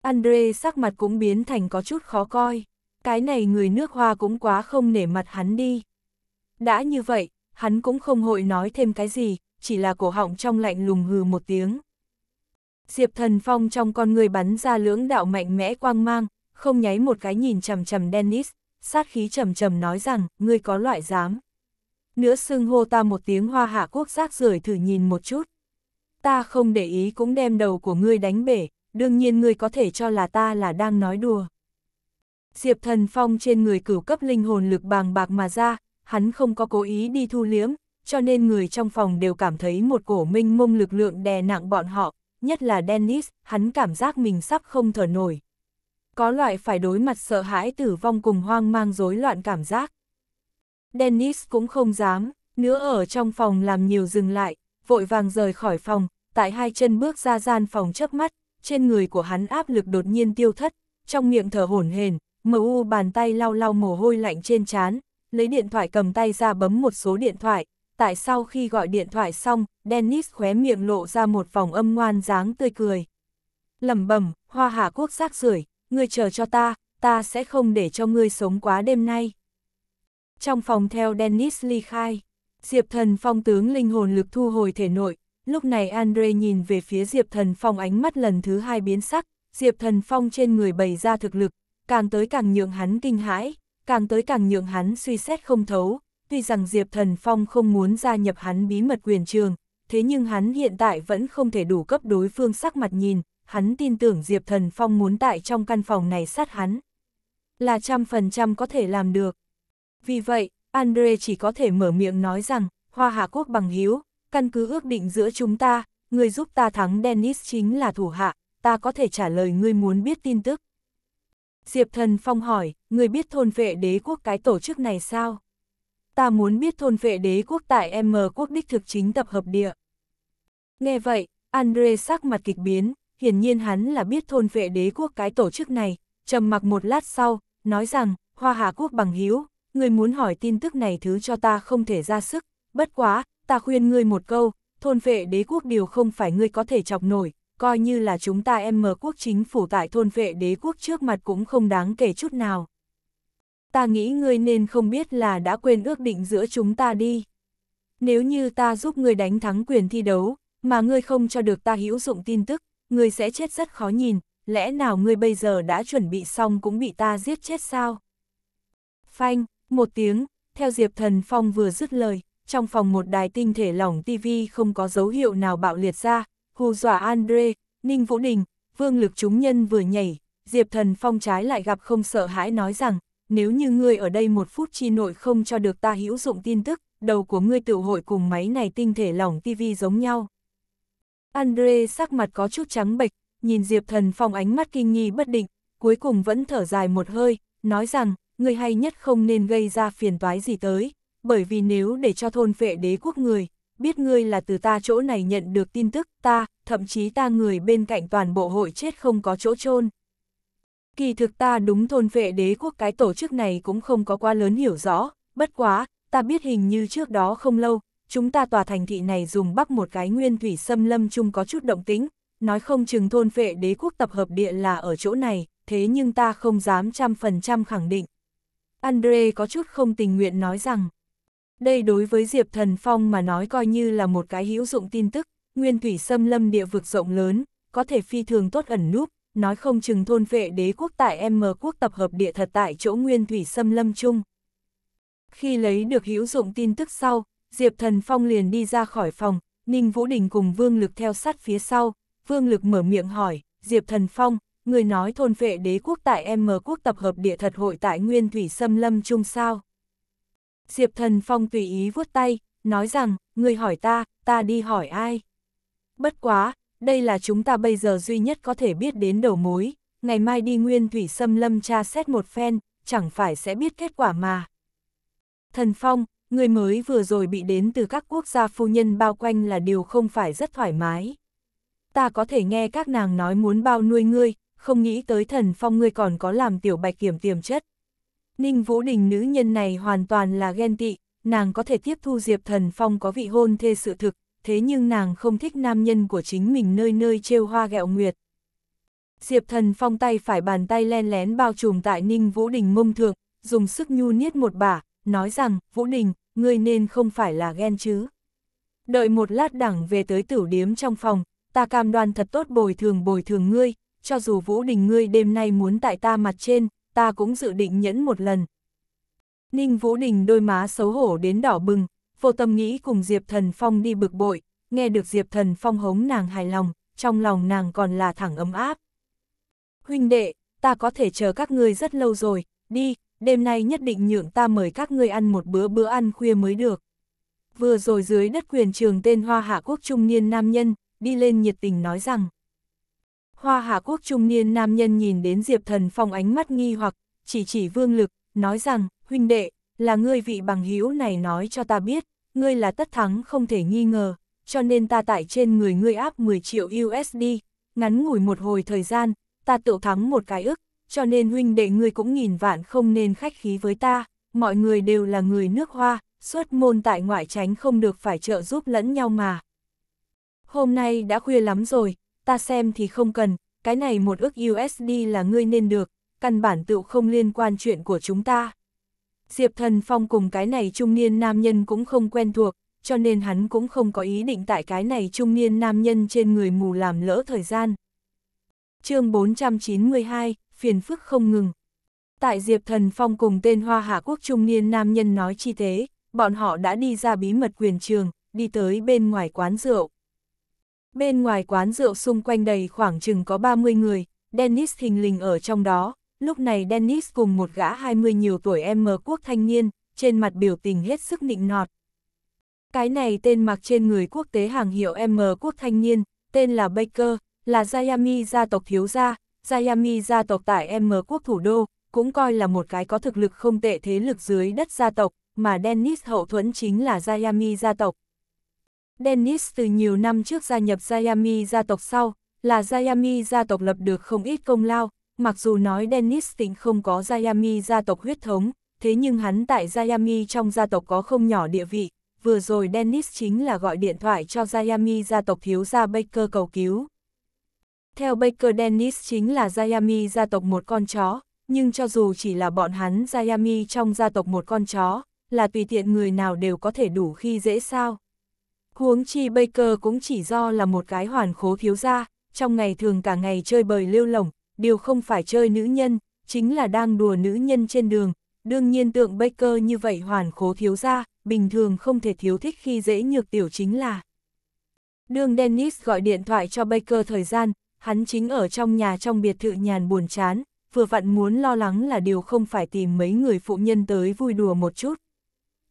Andre sắc mặt cũng biến thành có chút khó coi. Cái này người nước hoa cũng quá không nể mặt hắn đi. Đã như vậy, hắn cũng không hội nói thêm cái gì, chỉ là cổ họng trong lạnh lùng hừ một tiếng. Diệp Thần Phong trong con người bắn ra lưỡng đạo mạnh mẽ quang mang, không nháy một cái nhìn chầm chầm Dennis, sát khí trầm trầm nói rằng, ngươi có loại dám. Nữa xưng hô ta một tiếng hoa hạ quốc giác rời thử nhìn một chút. Ta không để ý cũng đem đầu của ngươi đánh bể, đương nhiên ngươi có thể cho là ta là đang nói đùa. Diệp thần phong trên người cửu cấp linh hồn lực bàng bạc mà ra, hắn không có cố ý đi thu liếm, cho nên người trong phòng đều cảm thấy một cổ minh mông lực lượng đè nặng bọn họ, nhất là Dennis, hắn cảm giác mình sắp không thở nổi. Có loại phải đối mặt sợ hãi tử vong cùng hoang mang rối loạn cảm giác. Dennis cũng không dám, nữa ở trong phòng làm nhiều dừng lại, vội vàng rời khỏi phòng, tại hai chân bước ra gian phòng chớp mắt, trên người của hắn áp lực đột nhiên tiêu thất, trong miệng thở hổn hển, MU bàn tay lau lau mồ hôi lạnh trên trán, lấy điện thoại cầm tay ra bấm một số điện thoại, tại sau khi gọi điện thoại xong, Dennis khóe miệng lộ ra một vòng âm ngoan dáng tươi cười. lẩm bẩm, hoa hạ quốc xác rưởi, ngươi chờ cho ta, ta sẽ không để cho ngươi sống quá đêm nay. Trong phòng theo Dennis ly khai, Diệp thần phong tướng linh hồn lực thu hồi thể nội, lúc này Andre nhìn về phía Diệp thần phong ánh mắt lần thứ hai biến sắc, Diệp thần phong trên người bày ra thực lực, càng tới càng nhượng hắn kinh hãi càng tới càng nhượng hắn suy xét không thấu, tuy rằng Diệp Thần Phong không muốn gia nhập hắn bí mật quyền trường, thế nhưng hắn hiện tại vẫn không thể đủ cấp đối phương sắc mặt nhìn, hắn tin tưởng Diệp Thần Phong muốn tại trong căn phòng này sát hắn. Là trăm phần trăm có thể làm được. Vì vậy, Andre chỉ có thể mở miệng nói rằng, Hoa Hạ Quốc bằng hiếu, căn cứ ước định giữa chúng ta, người giúp ta thắng Dennis chính là thủ hạ, ta có thể trả lời ngươi muốn biết tin tức. Diệp Thần Phong hỏi, người biết thôn vệ đế quốc cái tổ chức này sao? Ta muốn biết thôn vệ đế quốc tại M quốc đích thực chính tập hợp địa. Nghe vậy, Andre sắc mặt kịch biến, hiển nhiên hắn là biết thôn vệ đế quốc cái tổ chức này, trầm mặc một lát sau, nói rằng, Hoa Hà quốc bằng hiếu, người muốn hỏi tin tức này thứ cho ta không thể ra sức, bất quá, ta khuyên ngươi một câu, thôn vệ đế quốc điều không phải ngươi có thể chọc nổi, coi như là chúng ta em mở quốc chính phủ tại thôn vệ đế quốc trước mặt cũng không đáng kể chút nào. Ta nghĩ ngươi nên không biết là đã quên ước định giữa chúng ta đi. Nếu như ta giúp ngươi đánh thắng quyền thi đấu, mà ngươi không cho được ta hữu dụng tin tức, ngươi sẽ chết rất khó nhìn, lẽ nào ngươi bây giờ đã chuẩn bị xong cũng bị ta giết chết sao? Phanh, một tiếng, theo Diệp Thần Phong vừa dứt lời, trong phòng một đài tinh thể lỏng TV không có dấu hiệu nào bạo liệt ra, hù dọa Andre, Ninh Vũ Đình, vương lực chúng nhân vừa nhảy, Diệp Thần Phong trái lại gặp không sợ hãi nói rằng, nếu như ngươi ở đây một phút chi nội không cho được ta hữu dụng tin tức, đầu của ngươi tự hội cùng máy này tinh thể lỏng tivi giống nhau. Andre sắc mặt có chút trắng bệch, nhìn Diệp Thần Phong ánh mắt kinh nghi bất định, cuối cùng vẫn thở dài một hơi, nói rằng, ngươi hay nhất không nên gây ra phiền toái gì tới, bởi vì nếu để cho thôn vệ đế quốc người, biết ngươi là từ ta chỗ này nhận được tin tức, ta, thậm chí ta người bên cạnh toàn bộ hội chết không có chỗ chôn Kỳ thực ta đúng thôn vệ đế quốc cái tổ chức này cũng không có quá lớn hiểu rõ, bất quá, ta biết hình như trước đó không lâu, chúng ta tòa thành thị này dùng bắc một cái nguyên thủy xâm lâm chung có chút động tính, nói không chừng thôn vệ đế quốc tập hợp địa là ở chỗ này, thế nhưng ta không dám trăm phần trăm khẳng định. Andre có chút không tình nguyện nói rằng, đây đối với Diệp Thần Phong mà nói coi như là một cái hữu dụng tin tức nguyên thủy xâm lâm địa vực rộng lớn, có thể phi thường tốt ẩn núp, nói không chừng thôn vệ đế quốc tại M quốc tập hợp địa thật tại chỗ nguyên thủy xâm lâm chung. Khi lấy được hữu dụng tin tức sau, Diệp Thần Phong liền đi ra khỏi phòng, Ninh Vũ Đình cùng Vương Lực theo sát phía sau, Vương Lực mở miệng hỏi, Diệp Thần Phong, người nói thôn vệ đế quốc tại M quốc tập hợp địa thật hội tại Nguyên Thủy Xâm Lâm Trung sao? Diệp Thần Phong tùy ý vuốt tay, nói rằng, người hỏi ta, ta đi hỏi ai? Bất quá, đây là chúng ta bây giờ duy nhất có thể biết đến đầu mối, ngày mai đi nguyên thủy xâm lâm tra xét một phen, chẳng phải sẽ biết kết quả mà. Thần Phong, người mới vừa rồi bị đến từ các quốc gia phu nhân bao quanh là điều không phải rất thoải mái. Ta có thể nghe các nàng nói muốn bao nuôi ngươi, không nghĩ tới thần Phong ngươi còn có làm tiểu bạch kiểm tiềm chất. Ninh Vũ Đình nữ nhân này hoàn toàn là ghen tị, nàng có thể tiếp thu Diệp Thần Phong có vị hôn thê sự thực, thế nhưng nàng không thích nam nhân của chính mình nơi nơi trêu hoa gẹo nguyệt. Diệp thần phong tay phải bàn tay len lén bao trùm tại Ninh Vũ Đình mông thượng, dùng sức nhu niết một bả, nói rằng, Vũ Đình, ngươi nên không phải là ghen chứ. Đợi một lát đẳng về tới tử điếm trong phòng, ta cam đoan thật tốt bồi thường bồi thường ngươi, cho dù Vũ Đình ngươi đêm nay muốn tại ta mặt trên, ta cũng dự định nhẫn một lần. Ninh Vũ Đình đôi má xấu hổ đến đỏ bừng, vô tâm nghĩ cùng Diệp Thần Phong đi bực bội, nghe được Diệp Thần Phong hống nàng hài lòng, trong lòng nàng còn là thẳng ấm áp. Huynh đệ, ta có thể chờ các ngươi rất lâu rồi, đi, đêm nay nhất định nhượng ta mời các ngươi ăn một bữa bữa ăn khuya mới được. Vừa rồi dưới đất quyền trường tên Hoa Hạ Quốc trung niên nam nhân, đi lên nhiệt tình nói rằng. Hoa Hạ Quốc trung niên nam nhân nhìn đến Diệp Thần Phong ánh mắt nghi hoặc, chỉ chỉ vương lực, nói rằng, huynh đệ, là ngươi vị bằng hữu này nói cho ta biết, ngươi là tất thắng không thể nghi ngờ, cho nên ta tải trên người ngươi áp 10 triệu USD, ngắn ngủi một hồi thời gian, ta tự thắng một cái ức, cho nên huynh đệ ngươi cũng nghìn vạn không nên khách khí với ta, mọi người đều là người nước hoa, suốt môn tại ngoại tránh không được phải trợ giúp lẫn nhau mà. Hôm nay đã khuya lắm rồi, ta xem thì không cần, cái này một ức USD là ngươi nên được, căn bản tựu không liên quan chuyện của chúng ta. Diệp Thần Phong cùng cái này trung niên nam nhân cũng không quen thuộc, cho nên hắn cũng không có ý định tại cái này trung niên nam nhân trên người mù làm lỡ thời gian. chương 492, phiền phức không ngừng. Tại Diệp Thần Phong cùng tên Hoa Hạ Quốc trung niên nam nhân nói chi thế, bọn họ đã đi ra bí mật quyền trường, đi tới bên ngoài quán rượu. Bên ngoài quán rượu xung quanh đầy khoảng chừng có 30 người, Dennis thình lình ở trong đó, Lúc này Dennis cùng một gã 20 nhiều tuổi em mờ quốc thanh niên, trên mặt biểu tình hết sức nịnh nọt. Cái này tên mặc trên người quốc tế hàng hiệu M quốc thanh niên, tên là Baker, là Jayami gia tộc thiếu gia, Jayami gia tộc tại M quốc thủ đô, cũng coi là một cái có thực lực không tệ thế lực dưới đất gia tộc, mà Dennis hậu thuẫn chính là Jayami gia tộc. Dennis từ nhiều năm trước gia nhập Jayami gia tộc sau, là Jayami gia tộc lập được không ít công lao, mặc dù nói Dennis Tịnh không có Jayami gia tộc huyết thống, thế nhưng hắn tại Jayami trong gia tộc có không nhỏ địa vị, vừa rồi Dennis chính là gọi điện thoại cho Jayami gia tộc thiếu gia Baker cầu cứu. Theo Baker Dennis chính là Jayami gia tộc một con chó, nhưng cho dù chỉ là bọn hắn Jayami trong gia tộc một con chó, là tùy tiện người nào đều có thể đủ khi dễ sao. Huống chi Baker cũng chỉ do là một cái hoàn khố thiếu gia, trong ngày thường cả ngày chơi bời lêu lỏng, điều không phải chơi nữ nhân, chính là đang đùa nữ nhân trên đường. Đương nhiên tượng Baker như vậy hoàn khố thiếu ra, bình thường không thể thiếu thích khi dễ nhược tiểu chính là. Đương Dennis gọi điện thoại cho Baker thời gian, hắn chính ở trong nhà trong biệt thự nhàn buồn chán, vừa vặn muốn lo lắng là điều không phải tìm mấy người phụ nhân tới vui đùa một chút.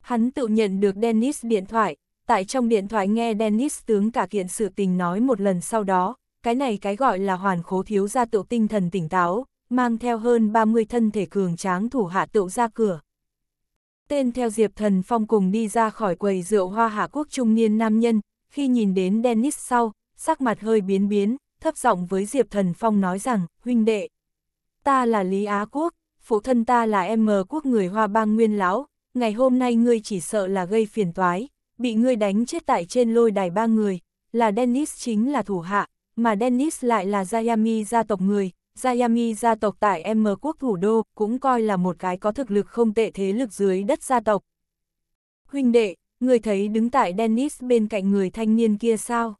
Hắn tự nhận được Dennis điện thoại, tại trong điện thoại nghe Dennis tướng cả kiện sự tình nói một lần sau đó, cái này cái gọi là hoàn khố thiếu gia tựu tinh thần tỉnh táo, mang theo hơn 30 thân thể cường tráng thủ hạ tựu ra cửa. Tên theo Diệp Thần Phong cùng đi ra khỏi quầy rượu hoa hạ quốc trung niên nam nhân, khi nhìn đến Dennis sau, sắc mặt hơi biến biến, thấp giọng với Diệp Thần Phong nói rằng, huynh đệ, ta là Lý Á Quốc, phụ thân ta là em M quốc người hoa bang nguyên lão, ngày hôm nay ngươi chỉ sợ là gây phiền toái, bị ngươi đánh chết tại trên lôi đài ba người, là Dennis chính là thủ hạ, mà Dennis lại là Jayami gia tộc người, Jayami gia tộc tại M quốc thủ đô cũng coi là một cái có thực lực không tệ thế lực dưới đất gia tộc. Huynh đệ, người thấy đứng tại Dennis bên cạnh người thanh niên kia sao?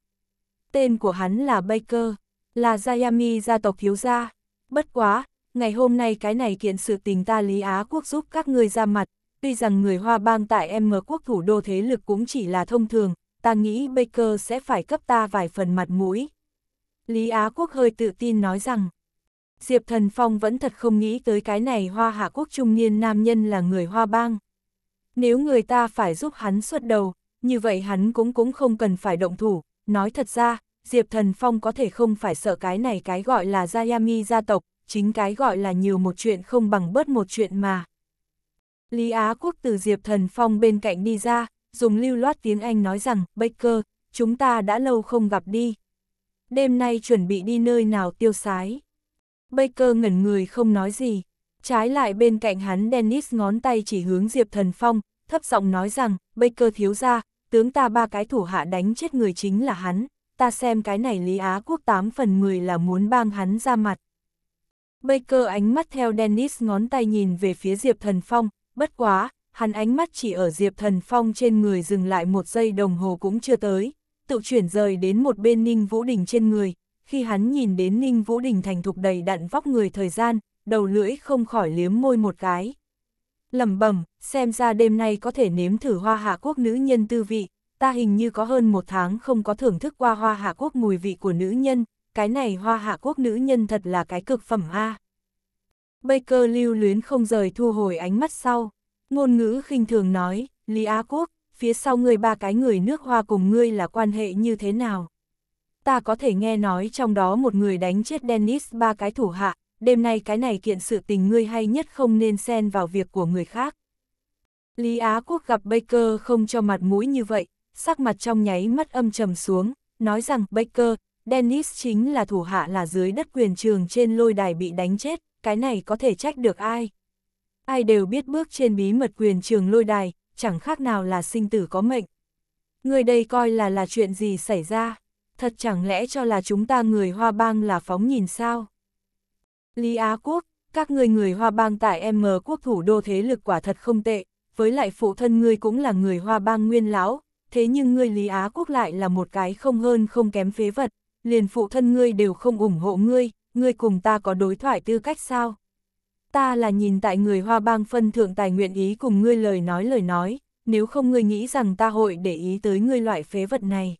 Tên của hắn là Baker, là Jayami gia tộc thiếu gia. Bất quá, ngày hôm nay cái này kiện sự tình ta Lý Á quốc giúp các người ra mặt, tuy rằng người Hoa bang tại M quốc thủ đô thế lực cũng chỉ là thông thường, ta nghĩ Baker sẽ phải cấp ta vài phần mặt mũi. Lý Á Quốc hơi tự tin nói rằng, Diệp Thần Phong vẫn thật không nghĩ tới cái này hoa hạ quốc trung niên nam nhân là người hoa bang. Nếu người ta phải giúp hắn xuất đầu, như vậy hắn cũng cũng không cần phải động thủ, nói thật ra, Diệp Thần Phong có thể không phải sợ cái này cái gọi là Yami gia tộc, chính cái gọi là nhiều một chuyện không bằng bớt một chuyện mà. Lý Á Quốc từ Diệp Thần Phong bên cạnh đi ra, dùng lưu loát tiếng Anh nói rằng, Baker, chúng ta đã lâu không gặp đi đêm nay chuẩn bị đi nơi nào tiêu sái. Baker ngẩn người không nói gì, trái lại bên cạnh hắn Dennis ngón tay chỉ hướng Diệp Thần Phong, thấp giọng nói rằng, Baker thiếu ra, tướng ta ba cái thủ hạ đánh chết người chính là hắn, ta xem cái này Lý Á quốc 8 phần 10 là muốn bang hắn ra mặt. Baker ánh mắt theo Dennis ngón tay nhìn về phía Diệp Thần Phong, bất quá, hắn ánh mắt chỉ ở Diệp Thần Phong trên người dừng lại một giây đồng hồ cũng chưa tới, tự chuyển rời đến một bên Ninh Vũ Đình trên người, khi hắn nhìn đến Ninh Vũ Đình thành thục đầy đặn vóc người thời gian, đầu lưỡi không khỏi liếm môi một cái. Lầm bẩm xem ra đêm nay có thể nếm thử hoa hạ quốc nữ nhân tư vị, ta hình như có hơn một tháng không có thưởng thức qua hoa hạ quốc mùi vị của nữ nhân, cái này hoa hạ quốc nữ nhân thật là cái cực phẩm A. Baker lưu luyến không rời thu hồi ánh mắt sau, ngôn ngữ khinh thường nói, Lý Á Quốc, phía sau ngươi ba cái người nước hoa cùng ngươi là quan hệ như thế nào? Ta có thể nghe nói trong đó một người đánh chết Dennis ba cái thủ hạ, đêm nay cái này kiện sự tình ngươi hay nhất không nên xen vào việc của người khác. Lý Á Quốc gặp Baker không cho mặt mũi như vậy, sắc mặt trong nháy mắt âm trầm xuống, nói rằng Baker, Dennis chính là thủ hạ là dưới đất quyền trường trên lôi đài bị đánh chết, cái này có thể trách được ai. Ai đều biết bước trên bí mật quyền trường lôi đài, chẳng khác nào là sinh tử có mệnh. Người đây coi là là chuyện gì xảy ra, thật chẳng lẽ cho là chúng ta người Hoa Bang là phóng nhìn sao? Lý Á Quốc, các người người Hoa Bang tại M quốc thủ đô thế lực quả thật không tệ, với lại phụ thân ngươi cũng là người Hoa Bang nguyên lão, thế nhưng ngươi Lý Á Quốc lại là một cái không hơn không kém phế vật, liền phụ thân ngươi đều không ủng hộ ngươi, ngươi cùng ta có đối thoại tư cách sao? ta là nhìn tại người hoa bang phân thượng tài nguyện ý cùng ngươi lời nói lời nói, nếu không ngươi nghĩ rằng ta hội để ý tới ngươi loại phế vật này.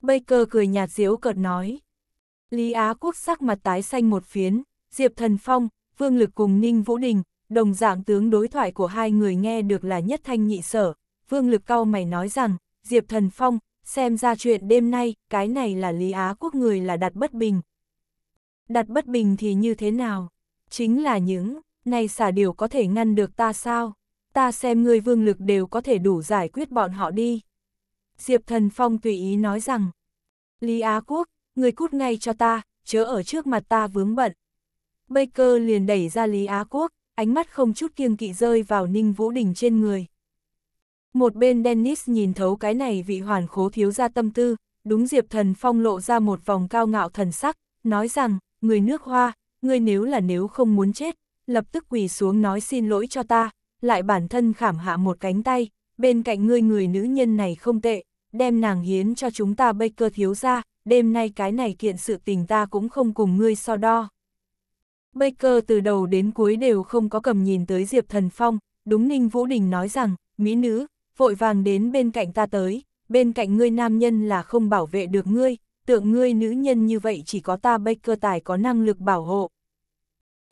Baker cười nhạt diếu cợt nói. Lý Á Quốc sắc mặt tái xanh một phiến, Diệp Thần Phong, Vương Lực cùng Ninh Vũ Đình, đồng dạng tướng đối thoại của hai người nghe được là nhất thanh nhị sở. Vương Lực cau mày nói rằng, Diệp Thần Phong, xem ra chuyện đêm nay, cái này là Lý Á Quốc người là đặt bất bình. Đặt bất bình thì như thế nào? chính là những, này xả điều có thể ngăn được ta sao? Ta xem ngươi vương lực đều có thể đủ giải quyết bọn họ đi. Diệp Thần Phong tùy ý nói rằng, Lý Á Quốc, người cút ngay cho ta, chớ ở trước mặt ta vướng bận. Baker liền đẩy ra Lý Á Quốc, ánh mắt không chút kiêng kỵ rơi vào Ninh Vũ Đình trên người. Một bên Dennis nhìn thấu cái này vị hoàn khố thiếu ra tâm tư, đúng Diệp Thần Phong lộ ra một vòng cao ngạo thần sắc, nói rằng, người nước hoa, ngươi nếu là nếu không muốn chết, lập tức quỳ xuống nói xin lỗi cho ta, lại bản thân khảm hạ một cánh tay, bên cạnh ngươi người nữ nhân này không tệ, đem nàng hiến cho chúng ta bây cơ thiếu ra, đêm nay cái này kiện sự tình ta cũng không cùng ngươi so đo. Baker từ đầu đến cuối đều không có cầm nhìn tới Diệp Thần Phong, đúng Ninh Vũ Đình nói rằng, mỹ nữ, vội vàng đến bên cạnh ta tới, bên cạnh ngươi nam nhân là không bảo vệ được ngươi, tượng ngươi nữ nhân như vậy chỉ có ta Baker tài có năng lực bảo hộ.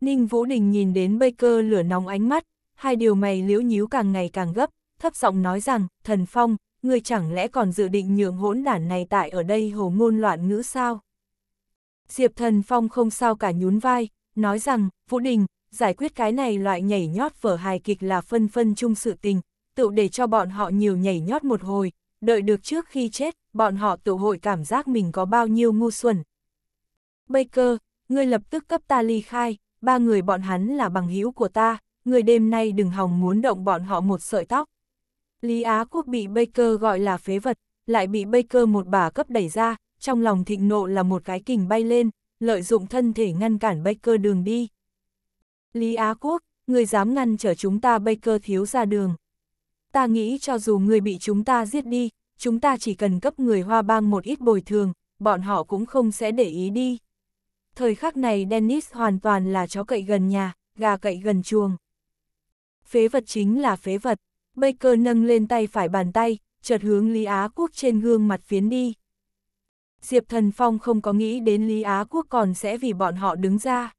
Ninh Vũ Đình nhìn đến Baker lửa nóng ánh mắt, hai điều mày liễu nhíu càng ngày càng gấp, thấp giọng nói rằng, thần phong, ngươi chẳng lẽ còn dự định nhượng hỗn đản này tại ở đây hồ ngôn loạn ngữ sao? Diệp thần phong không sao cả nhún vai, nói rằng, Vũ Đình, giải quyết cái này loại nhảy nhót vở hài kịch là phân phân chung sự tình, tự để cho bọn họ nhiều nhảy nhót một hồi, đợi được trước khi chết, bọn họ tự hội cảm giác mình có bao nhiêu ngu xuẩn. Baker, ngươi lập tức cấp ta ly khai, ba người bọn hắn là bằng hữu của ta, người đêm nay đừng hòng muốn động bọn họ một sợi tóc. Lý Á Quốc bị Baker gọi là phế vật, lại bị Baker một bà cấp đẩy ra, trong lòng thịnh nộ là một cái kình bay lên, lợi dụng thân thể ngăn cản Baker đường đi. Lý Á Quốc, người dám ngăn trở chúng ta Baker thiếu ra đường. Ta nghĩ cho dù ngươi bị chúng ta giết đi, chúng ta chỉ cần cấp người hoa bang một ít bồi thường, bọn họ cũng không sẽ để ý đi. Thời khắc này Dennis hoàn toàn là chó cậy gần nhà, gà cậy gần chuồng. Phế vật chính là phế vật, Baker nâng lên tay phải bàn tay, chợt hướng Lý Á Quốc trên gương mặt phiến đi. Diệp Thần Phong không có nghĩ đến Lý Á Quốc còn sẽ vì bọn họ đứng ra.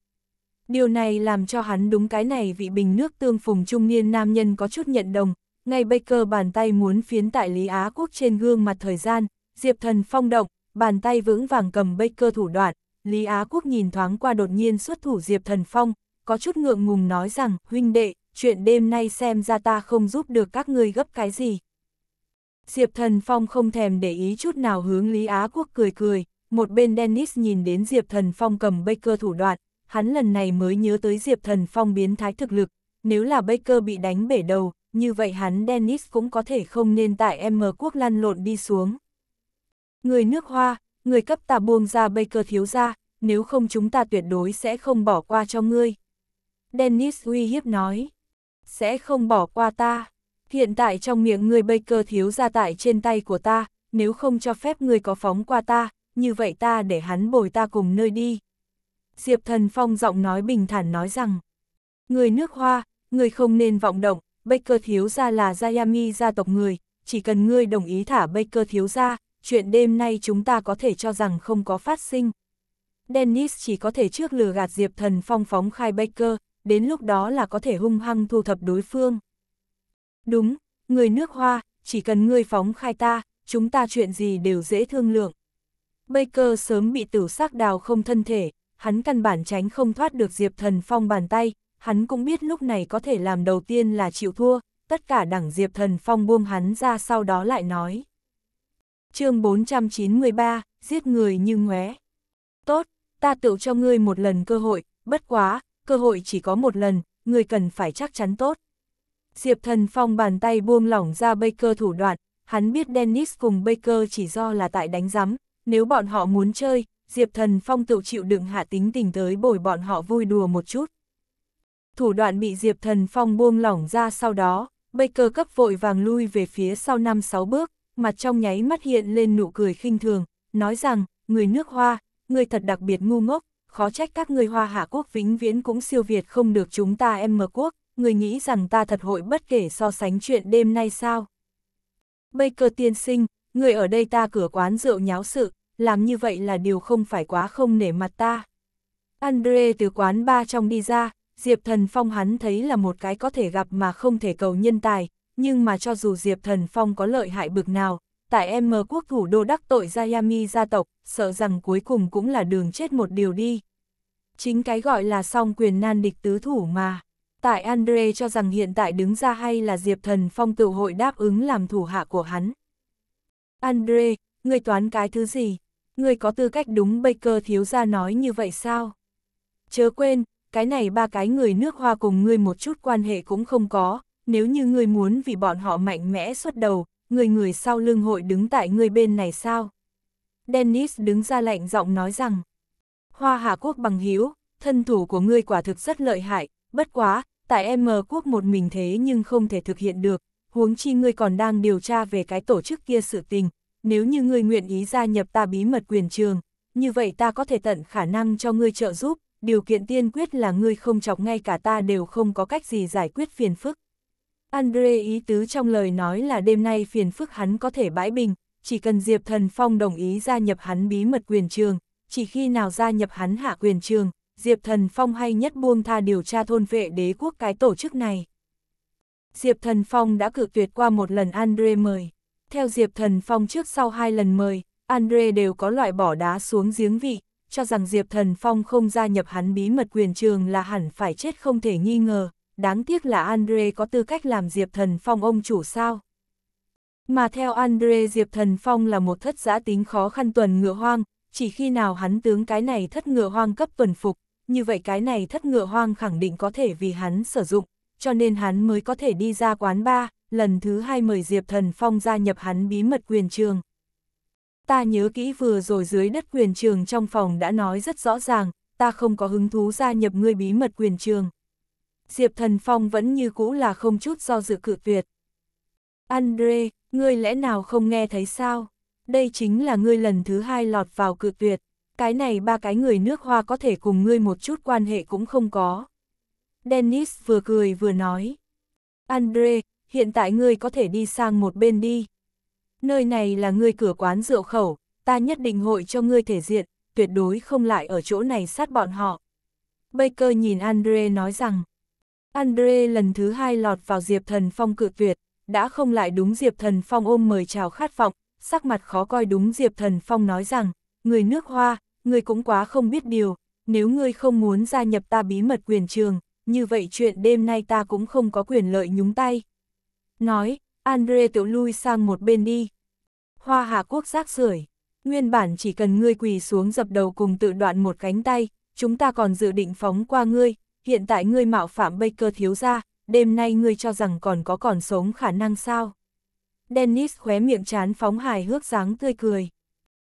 Điều này làm cho hắn đúng cái này vị bình nước tương phùng trung niên nam nhân có chút nhận đồng, ngay Baker bàn tay muốn phiến tại Lý Á Quốc trên gương mặt thời gian, Diệp Thần phong động, bàn tay vững vàng cầm Baker thủ đoạn, Lý Á Quốc nhìn thoáng qua đột nhiên xuất thủ Diệp Thần phong, có chút ngượng ngùng nói rằng, huynh đệ, chuyện đêm nay xem ra ta không giúp được các ngươi gấp cái gì. Diệp Thần Phong không thèm để ý chút nào hướng Lý Á Quốc cười cười, một bên Dennis nhìn đến Diệp Thần Phong cầm Baker thủ đoạn, hắn lần này mới nhớ tới Diệp Thần Phong biến thái thực lực, nếu là Baker bị đánh bể đầu, như vậy hắn Dennis cũng có thể không nên tại M quốc lăn lộn đi xuống. Người nước hoa, người cấp tà buông ra Baker thiếu ra, nếu không chúng ta tuyệt đối sẽ không bỏ qua cho ngươi. Dennis uy hiếp nói, sẽ không bỏ qua ta. Hiện tại trong miệng người Baker thiếu ra tại trên tay của ta, nếu không cho phép ngươi có phóng qua ta, như vậy ta để hắn bồi ta cùng nơi đi. Diệp Thần Phong giọng nói bình thản nói rằng, người nước hoa, người không nên vọng động, Baker thiếu gia là Yami gia tộc người, chỉ cần ngươi đồng ý thả Baker thiếu gia, chuyện đêm nay chúng ta có thể cho rằng không có phát sinh. Dennis chỉ có thể trước lừa gạt Diệp Thần Phong phóng khai Baker, đến lúc đó là có thể hung hăng thu thập đối phương. Đúng, người nước hoa, chỉ cần ngươi phóng khai ta, chúng ta chuyện gì đều dễ thương lượng. Baker sớm bị tử sắc đào không thân thể, hắn căn bản tránh không thoát được Diệp Thần Phong bàn tay, hắn cũng biết lúc này có thể làm đầu tiên là chịu thua, tất cả đẳng Diệp Thần Phong buông hắn ra sau đó lại nói. chương 493, giết người như ngóe. Tốt, ta tự cho ngươi một lần cơ hội, bất quá, cơ hội chỉ có một lần, ngươi cần phải chắc chắn tốt. Diệp Thần Phong bàn tay buông lỏng ra Baker thủ đoạn, hắn biết Dennis cùng Baker chỉ do là tại đánh giám, nếu bọn họ muốn chơi, Diệp Thần Phong tự chịu đựng hạ tính tình tới bồi bọn họ vui đùa một chút thủ đoạn bị Diệp Thần Phong buông lỏng ra sau đó, Baker cấp vội vàng lui về phía sau 5-6 bước, mặt trong nháy mắt hiện lên nụ cười khinh thường, nói rằng, người nước hoa, người thật đặc biệt ngu ngốc, khó trách các người hoa hạ quốc vĩnh viễn cũng siêu việt không được chúng ta em mờ quốc, người nghĩ rằng ta thật hội bất kể so sánh chuyện đêm nay sao. Baker tiên sinh, người ở đây ta cửa quán rượu nháo sự, làm như vậy là điều không phải quá không nể mặt ta. Andre từ quán ba trong đi ra, Diệp Thần Phong hắn thấy là một cái có thể gặp mà không thể cầu nhân tài, nhưng mà cho dù Diệp Thần Phong có lợi hại bực nào, tại em mờ quốc thủ đô đắc tội Yami gia tộc, sợ rằng cuối cùng cũng là đường chết một điều đi. Chính cái gọi là song quyền nan địch tứ thủ mà. Tại Andre cho rằng hiện tại đứng ra hay là Diệp Thần Phong tự hội đáp ứng làm thủ hạ của hắn. Andre, người toán cái thứ gì? Người có tư cách đúng Baker thiếu ra nói như vậy sao? Chớ quên, cái này ba cái người nước hoa cùng ngươi một chút quan hệ cũng không có, nếu như ngươi muốn vì bọn họ mạnh mẽ xuất đầu, người người sau lưng hội đứng tại ngươi bên này sao? Dennis đứng ra lạnh giọng nói rằng, Hoa Hà Quốc bằng hiếu, thân thủ của ngươi quả thực rất lợi hại, bất quá, tại M quốc một mình thế nhưng không thể thực hiện được, huống chi ngươi còn đang điều tra về cái tổ chức kia sự tình, nếu như ngươi nguyện ý gia nhập ta bí mật quyền trường, như vậy ta có thể tận khả năng cho ngươi trợ giúp, điều kiện tiên quyết là ngươi không chọc ngay cả ta đều không có cách gì giải quyết phiền phức. Andre ý tứ trong lời nói là đêm nay phiền phức hắn có thể bãi bình, chỉ cần Diệp Thần Phong đồng ý gia nhập hắn bí mật quyền trường, chỉ khi nào gia nhập hắn hạ quyền trường, Diệp Thần Phong hay nhất buông tha điều tra thôn vệ đế quốc cái tổ chức này. Diệp Thần Phong đã cự tuyệt qua một lần Andre mời. Theo Diệp Thần Phong trước sau hai lần mời, Andre đều có loại bỏ đá xuống giếng vị, cho rằng Diệp Thần Phong không gia nhập hắn bí mật quyền trường là hẳn phải chết không thể nghi ngờ, đáng tiếc là Andre có tư cách làm Diệp Thần Phong ông chủ sao. Mà theo Andre Diệp Thần Phong là một thất giã tính khó khăn tuần ngựa hoang, chỉ khi nào hắn tướng cái này thất ngựa hoang cấp tuần phục, như vậy cái này thất ngựa hoang khẳng định có thể vì hắn sử dụng, cho nên hắn mới có thể đi ra quán ba lần thứ hai mời Diệp Thần Phong gia nhập hắn bí mật quyền trường ta nhớ kỹ vừa rồi dưới đất quyền trường trong phòng đã nói rất rõ ràng, ta không có hứng thú gia nhập ngươi bí mật quyền trường. Diệp Thần Phong vẫn như cũ là không chút do dự cự tuyệt. Andre, ngươi lẽ nào không nghe thấy sao? Đây chính là ngươi lần thứ hai lọt vào cự tuyệt. Cái này ba cái người nước hoa có thể cùng ngươi một chút quan hệ cũng không có. Dennis vừa cười vừa nói. Andre, hiện tại ngươi có thể đi sang một bên đi, nơi này là ngươi cửa quán rượu khẩu, ta nhất định hội cho ngươi thể diện, tuyệt đối không lại ở chỗ này sát bọn họ. Baker nhìn Andre nói rằng, Andre lần thứ hai lọt vào Diệp Thần Phong cự tuyệt, đã không lại đúng Diệp Thần Phong ôm mời chào khát vọng, sắc mặt khó coi đúng Diệp Thần Phong nói rằng, người nước hoa, người cũng quá không biết điều, nếu ngươi không muốn gia nhập ta bí mật quyền trường, như vậy chuyện đêm nay ta cũng không có quyền lợi nhúng tay. Nói, Andre tiểu lui sang một bên đi. Hoa Hà Quốc rác rưởi Nguyên bản chỉ cần ngươi quỳ xuống dập đầu cùng tự đoạn một cánh tay, chúng ta còn dự định phóng qua ngươi, hiện tại ngươi mạo phạm Baker thiếu ra, đêm nay ngươi cho rằng còn có còn sống khả năng sao. Dennis khóe miệng chán phóng hài hước dáng tươi cười.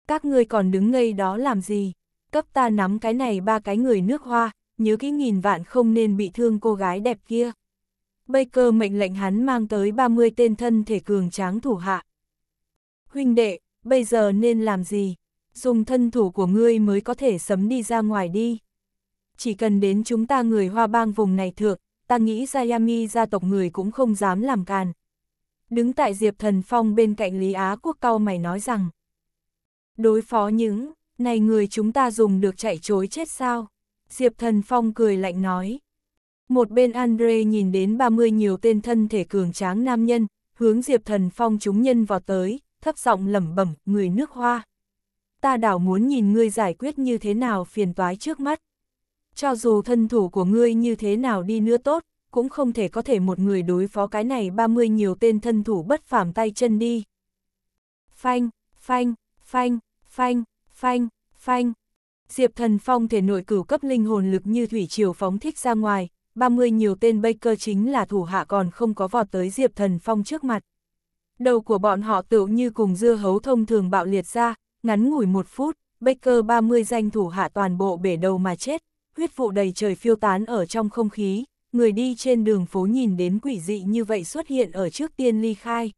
Các ngươi còn đứng ngây đó làm gì? Cấp ta nắm cái này ba cái người nước hoa, nhớ kỹ nghìn vạn không nên bị thương cô gái đẹp kia. Baker mệnh lệnh hắn mang tới 30 tên thân thể cường tráng thủ hạ. Huynh đệ, bây giờ nên làm gì? Dùng thân thủ của ngươi mới có thể sấm đi ra ngoài đi. Chỉ cần đến chúng ta người hoa bang vùng này thượng, ta nghĩ Yami gia tộc người cũng không dám làm càn. Đứng tại Diệp Thần Phong bên cạnh Lý Á Quốc cao mày nói rằng. Đối phó những, này người chúng ta dùng được chạy chối chết sao? Diệp Thần Phong cười lạnh nói. Một bên Andre nhìn đến 30 nhiều tên thân thể cường tráng nam nhân, hướng Diệp Thần Phong chúng nhân vào tới, thấp giọng lẩm bẩm, người nước hoa. Ta đảo muốn nhìn ngươi giải quyết như thế nào phiền toái trước mắt. Cho dù thân thủ của ngươi như thế nào đi nữa tốt, cũng không thể có thể một người đối phó cái này 30 nhiều tên thân thủ bất phàm tay chân đi. Phanh, phanh, phanh, phanh, phanh, phanh. Diệp Thần Phong thể nội cửu cấp linh hồn lực như thủy triều phóng thích ra ngoài, 30 nhiều tên Baker chính là thủ hạ còn không có vọt tới Diệp Thần Phong trước mặt. Đầu của bọn họ tựu như cùng dưa hấu thông thường bạo liệt ra, ngắn ngủi một phút, Baker 30 danh thủ hạ toàn bộ bể đầu mà chết, huyết vụ đầy trời phiêu tán ở trong không khí, người đi trên đường phố nhìn đến quỷ dị như vậy xuất hiện ở trước tiên ly khai.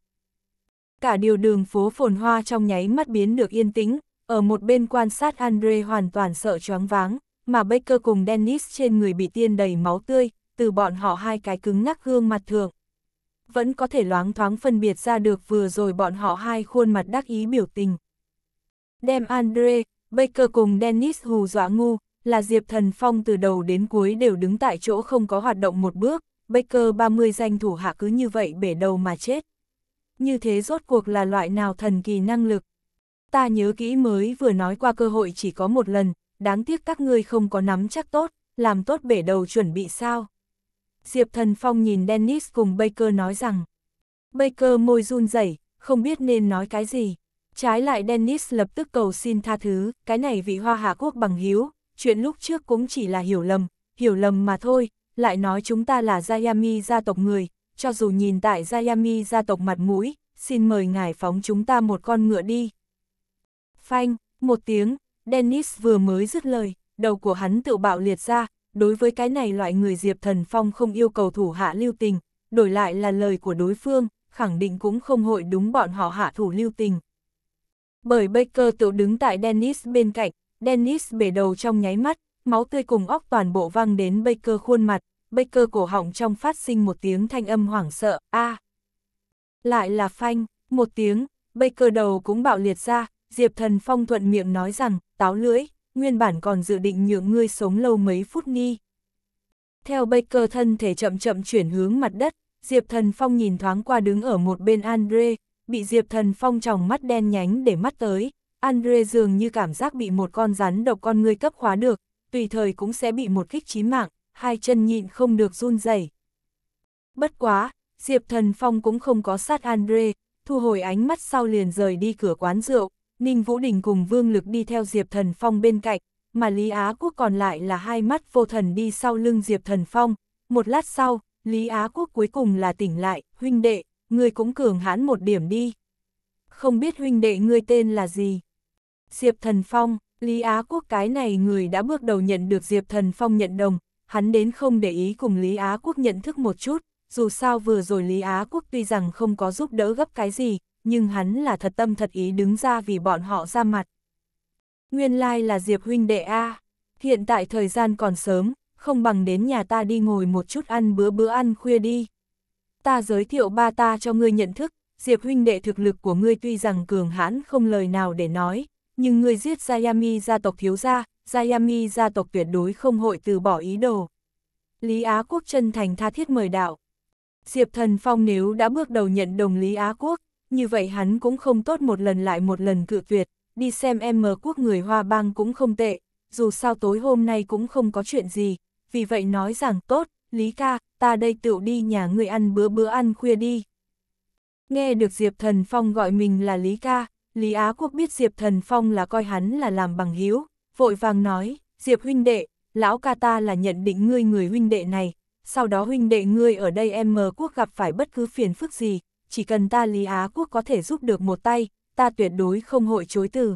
Cả điều đường phố phồn hoa trong nháy mắt biến được yên tĩnh, ở một bên quan sát Andre hoàn toàn sợ choáng váng, mà Baker cùng Dennis trên người bị tiên đầy máu tươi, từ bọn họ hai cái cứng ngắc gương mặt thường. Vẫn có thể loáng thoáng phân biệt ra được vừa rồi bọn họ hai khuôn mặt đắc ý biểu tình. Đem Andre, Baker cùng Dennis hù dọa ngu, là Diệp Thần Phong từ đầu đến cuối đều đứng tại chỗ không có hoạt động một bước, Baker 30 danh thủ hạ cứ như vậy bể đầu mà chết. Như thế rốt cuộc là loại nào thần kỳ năng lực? Ta nhớ kỹ mới vừa nói qua cơ hội chỉ có một lần, đáng tiếc các ngươi không có nắm chắc tốt, làm tốt bể đầu chuẩn bị sao. Diệp Thần Phong nhìn Dennis cùng Baker nói rằng, Baker môi run rẩy, không biết nên nói cái gì. Trái lại Dennis lập tức cầu xin tha thứ, cái này vị hoa hạ quốc bằng hiếu, chuyện lúc trước cũng chỉ là hiểu lầm, hiểu lầm mà thôi, lại nói chúng ta là Yami gia tộc người, cho dù nhìn tại Yami gia tộc mặt mũi, xin mời ngài phóng chúng ta một con ngựa đi. Phanh, một tiếng, Dennis vừa mới dứt lời, đầu của hắn tự bạo liệt ra, đối với cái này loại người Diệp Thần Phong không yêu cầu thủ hạ lưu tình, đổi lại là lời của đối phương, khẳng định cũng không hội đúng bọn họ hạ thủ lưu tình. Bởi Baker tự đứng tại Dennis bên cạnh, Dennis bể đầu trong nháy mắt, máu tươi cùng óc toàn bộ văng đến Baker khuôn mặt, Baker cổ họng trong phát sinh một tiếng thanh âm hoảng sợ, a Lại là phanh, một tiếng, Baker đầu cũng bạo liệt ra, Diệp Thần Phong thuận miệng nói rằng, táo lưỡi, nguyên bản còn dự định nhượng ngươi sống lâu mấy phút nghi. Theo Baker thân thể chậm chậm chuyển hướng mặt đất, Diệp Thần Phong nhìn thoáng qua đứng ở một bên Andre, bị Diệp Thần Phong tròng mắt đen nhánh để mắt tới. Andre dường như cảm giác bị một con rắn độc con ngươi cấp khóa được, tùy thời cũng sẽ bị một kích chí mạng, hai chân nhịn không được run rẩy. Bất quá, Diệp Thần Phong cũng không có sát Andre, thu hồi ánh mắt sau liền rời đi cửa quán rượu, Ninh Vũ Đình cùng Vương Lực đi theo Diệp Thần Phong bên cạnh, mà Lý Á Quốc còn lại là hai mắt vô thần đi sau lưng Diệp Thần Phong. Một lát sau, Lý Á Quốc cuối cùng là tỉnh lại, huynh đệ, ngươi cũng cường hãn một điểm đi. Không biết huynh đệ ngươi tên là gì? Diệp Thần Phong, Lý Á Quốc cái này người đã bước đầu nhận được Diệp Thần Phong nhận đồng, hắn đến không để ý cùng Lý Á Quốc nhận thức một chút, dù sao vừa rồi Lý Á Quốc tuy rằng không có giúp đỡ gấp cái gì, nhưng hắn là thật tâm thật ý đứng ra vì bọn họ ra mặt. Nguyên lai like là Diệp huynh đệ A, hiện tại thời gian còn sớm, không bằng đến nhà ta đi ngồi một chút ăn bữa bữa ăn khuya đi. Ta giới thiệu ba ta cho ngươi nhận thức, Diệp huynh đệ thực lực của ngươi tuy rằng cường hãn không lời nào để nói, nhưng ngươi giết Zayami gia tộc thiếu gia, Zayami gia tộc tuyệt đối không hội từ bỏ ý đồ. Lý Á Quốc chân thành tha thiết mời đạo. Diệp Thần Phong nếu đã bước đầu nhận đồng Lý Á Quốc, như vậy hắn cũng không tốt một lần lại một lần cự tuyệt, đi xem em mờ quốc người Hoa Bang cũng không tệ, dù sao tối hôm nay cũng không có chuyện gì, vì vậy nói rằng tốt, Lý ca, ta đây tựu đi nhà người ăn bữa bữa ăn khuya đi. Nghe được Diệp Thần Phong gọi mình là Lý ca, Lý Á Quốc biết Diệp Thần Phong là coi hắn là làm bằng hiếu, vội vàng nói, Diệp huynh đệ, lão ca ta là nhận định ngươi người huynh đệ này, sau đó huynh đệ ngươi ở đây em mờ quốc gặp phải bất cứ phiền phức gì, chỉ cần ta Lý Á Quốc có thể giúp được một tay, ta tuyệt đối không hội chối từ.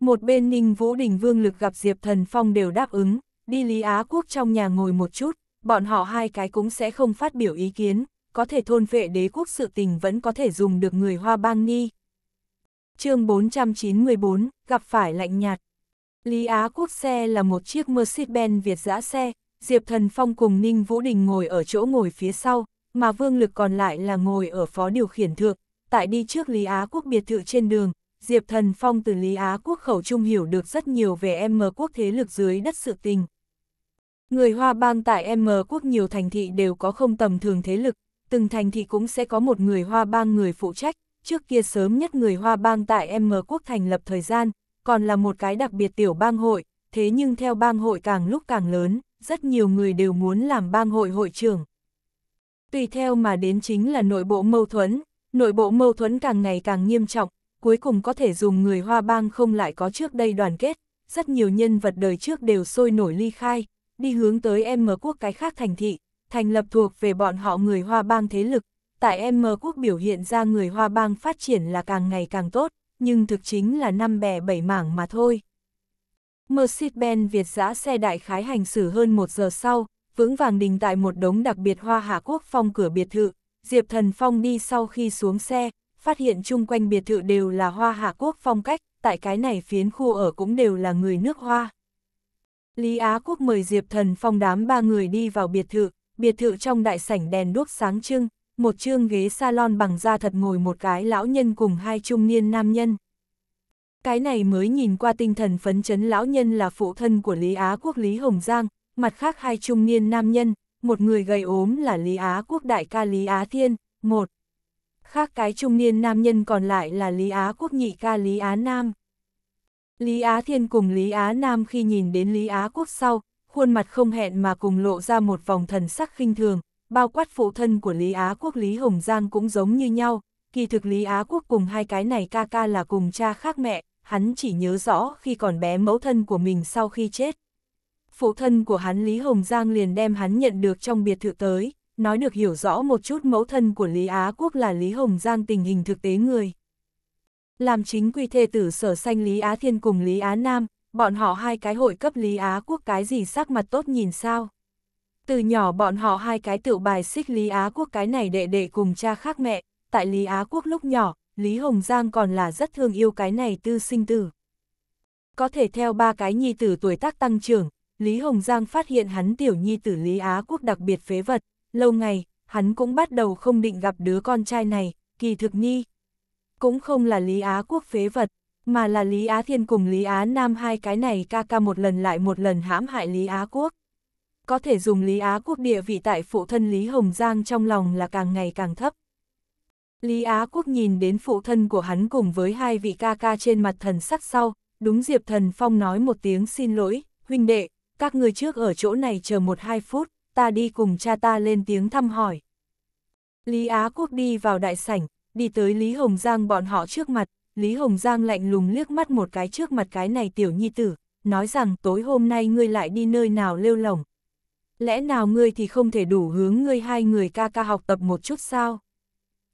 Một bên Ninh Vũ Đình Vương Lực gặp Diệp Thần Phong đều đáp ứng, đi Lý Á Quốc trong nhà ngồi một chút, bọn họ hai cái cũng sẽ không phát biểu ý kiến, có thể thôn vệ đế quốc sự tình vẫn có thể dùng được người Hoa Bang Ni. chương 494, gặp phải lạnh nhạt. Lý Á Quốc xe là một chiếc Mercedes-Benz Việt giã xe, Diệp Thần Phong cùng Ninh Vũ Đình ngồi ở chỗ ngồi phía sau, mà vương lực còn lại là ngồi ở phó điều khiển thượng, tại đi trước Lý Á Quốc biệt thự trên đường, Diệp Thần Phong từ Lý Á Quốc khẩu trung hiểu được rất nhiều về M quốc thế lực dưới đất sự tình. Người Hoa bang tại M quốc nhiều thành thị đều có không tầm thường thế lực, từng thành thị cũng sẽ có một người Hoa bang người phụ trách, trước kia sớm nhất người Hoa bang tại M quốc thành lập thời gian, còn là một cái đặc biệt tiểu bang hội, thế nhưng theo bang hội càng lúc càng lớn, rất nhiều người đều muốn làm bang hội hội trưởng. Tùy theo mà đến chính là nội bộ mâu thuẫn, nội bộ mâu thuẫn càng ngày càng nghiêm trọng, cuối cùng có thể dùng người hoa bang không lại có trước đây đoàn kết, rất nhiều nhân vật đời trước đều sôi nổi ly khai, đi hướng tới M quốc cái khác thành thị, thành lập thuộc về bọn họ người hoa bang thế lực. Tại M quốc biểu hiện ra người hoa bang phát triển là càng ngày càng tốt, nhưng thực chính là năm bè bảy mảng mà thôi. Mercedes-Benz Việt giã xe đại khái hành xử hơn một giờ sau, vững vàng đình tại một đống đặc biệt hoa hạ quốc phong cửa biệt thự, Diệp Thần Phong đi sau khi xuống xe, phát hiện chung quanh biệt thự đều là hoa hạ quốc phong cách, tại cái này phiến khu ở cũng đều là người nước hoa. Lý Á Quốc mời Diệp Thần Phong đám ba người đi vào biệt thự, biệt thự trong đại sảnh đèn đuốc sáng trưng, một chương ghế salon bằng da thật ngồi một cái lão nhân cùng hai trung niên nam nhân. Cái này mới nhìn qua tinh thần phấn chấn lão nhân là phụ thân của Lý Á Quốc Lý Hồng Giang, mặt khác hai trung niên nam nhân, một người gầy ốm là Lý Á Quốc đại ca Lý Á Thiên, một. Khác cái trung niên nam nhân còn lại là Lý Á Quốc nhị ca Lý Á Nam. Lý Á Thiên cùng Lý Á Nam khi nhìn đến Lý Á Quốc sau, khuôn mặt không hẹn mà cùng lộ ra một vòng thần sắc khinh thường, bao quát phụ thân của Lý Á Quốc Lý Hồng Giang cũng giống như nhau, kỳ thực Lý Á Quốc cùng hai cái này ca ca là cùng cha khác mẹ, hắn chỉ nhớ rõ khi còn bé mẫu thân của mình sau khi chết, phụ thân của hắn Lý Hồng Giang liền đem hắn nhận được trong biệt thự tới, nói được hiểu rõ một chút mẫu thân của Lý Á Quốc là Lý Hồng Giang tình hình thực tế người. Làm chính quy thê tử sở sanh Lý Á Thiên cùng Lý Á Nam, bọn họ hai cái hội cấp Lý Á Quốc cái gì sắc mặt tốt nhìn sao. Từ nhỏ bọn họ hai cái tự bài xích Lý Á Quốc cái này đệ đệ cùng cha khác mẹ, tại Lý Á Quốc lúc nhỏ, Lý Hồng Giang còn là rất thương yêu cái này tư sinh tử. Có thể theo ba cái nhi tử tuổi tác tăng trưởng, Lý Hồng Giang phát hiện hắn tiểu nhi tử Lý Á Quốc đặc biệt phế vật, lâu ngày, hắn cũng bắt đầu không định gặp đứa con trai này, kỳ thực nhi. Cũng không là Lý Á Quốc phế vật, mà là Lý Á Thiên cùng Lý Á Nam hai cái này ca ca một lần lại một lần hãm hại Lý Á Quốc. Có thể dùng Lý Á Quốc địa vị tại phụ thân Lý Hồng Giang trong lòng là càng ngày càng thấp. Lý Á Quốc nhìn đến phụ thân của hắn cùng với hai vị ca ca trên mặt thần sắc sau, đúng Diệp Thần Phong nói một tiếng xin lỗi, huynh đệ, các người trước ở chỗ này chờ một hai phút, ta đi cùng cha ta lên tiếng thăm hỏi. Lý Á Quốc đi vào đại sảnh, đi tới Lý Hồng Giang bọn họ trước mặt, Lý Hồng Giang lạnh lùng liếc mắt một cái trước mặt cái này tiểu nhi tử, nói rằng tối hôm nay ngươi lại đi nơi nào lêu lỏng. Lẽ nào ngươi thì không thể đủ hướng ngươi hai người ca ca học tập một chút sao?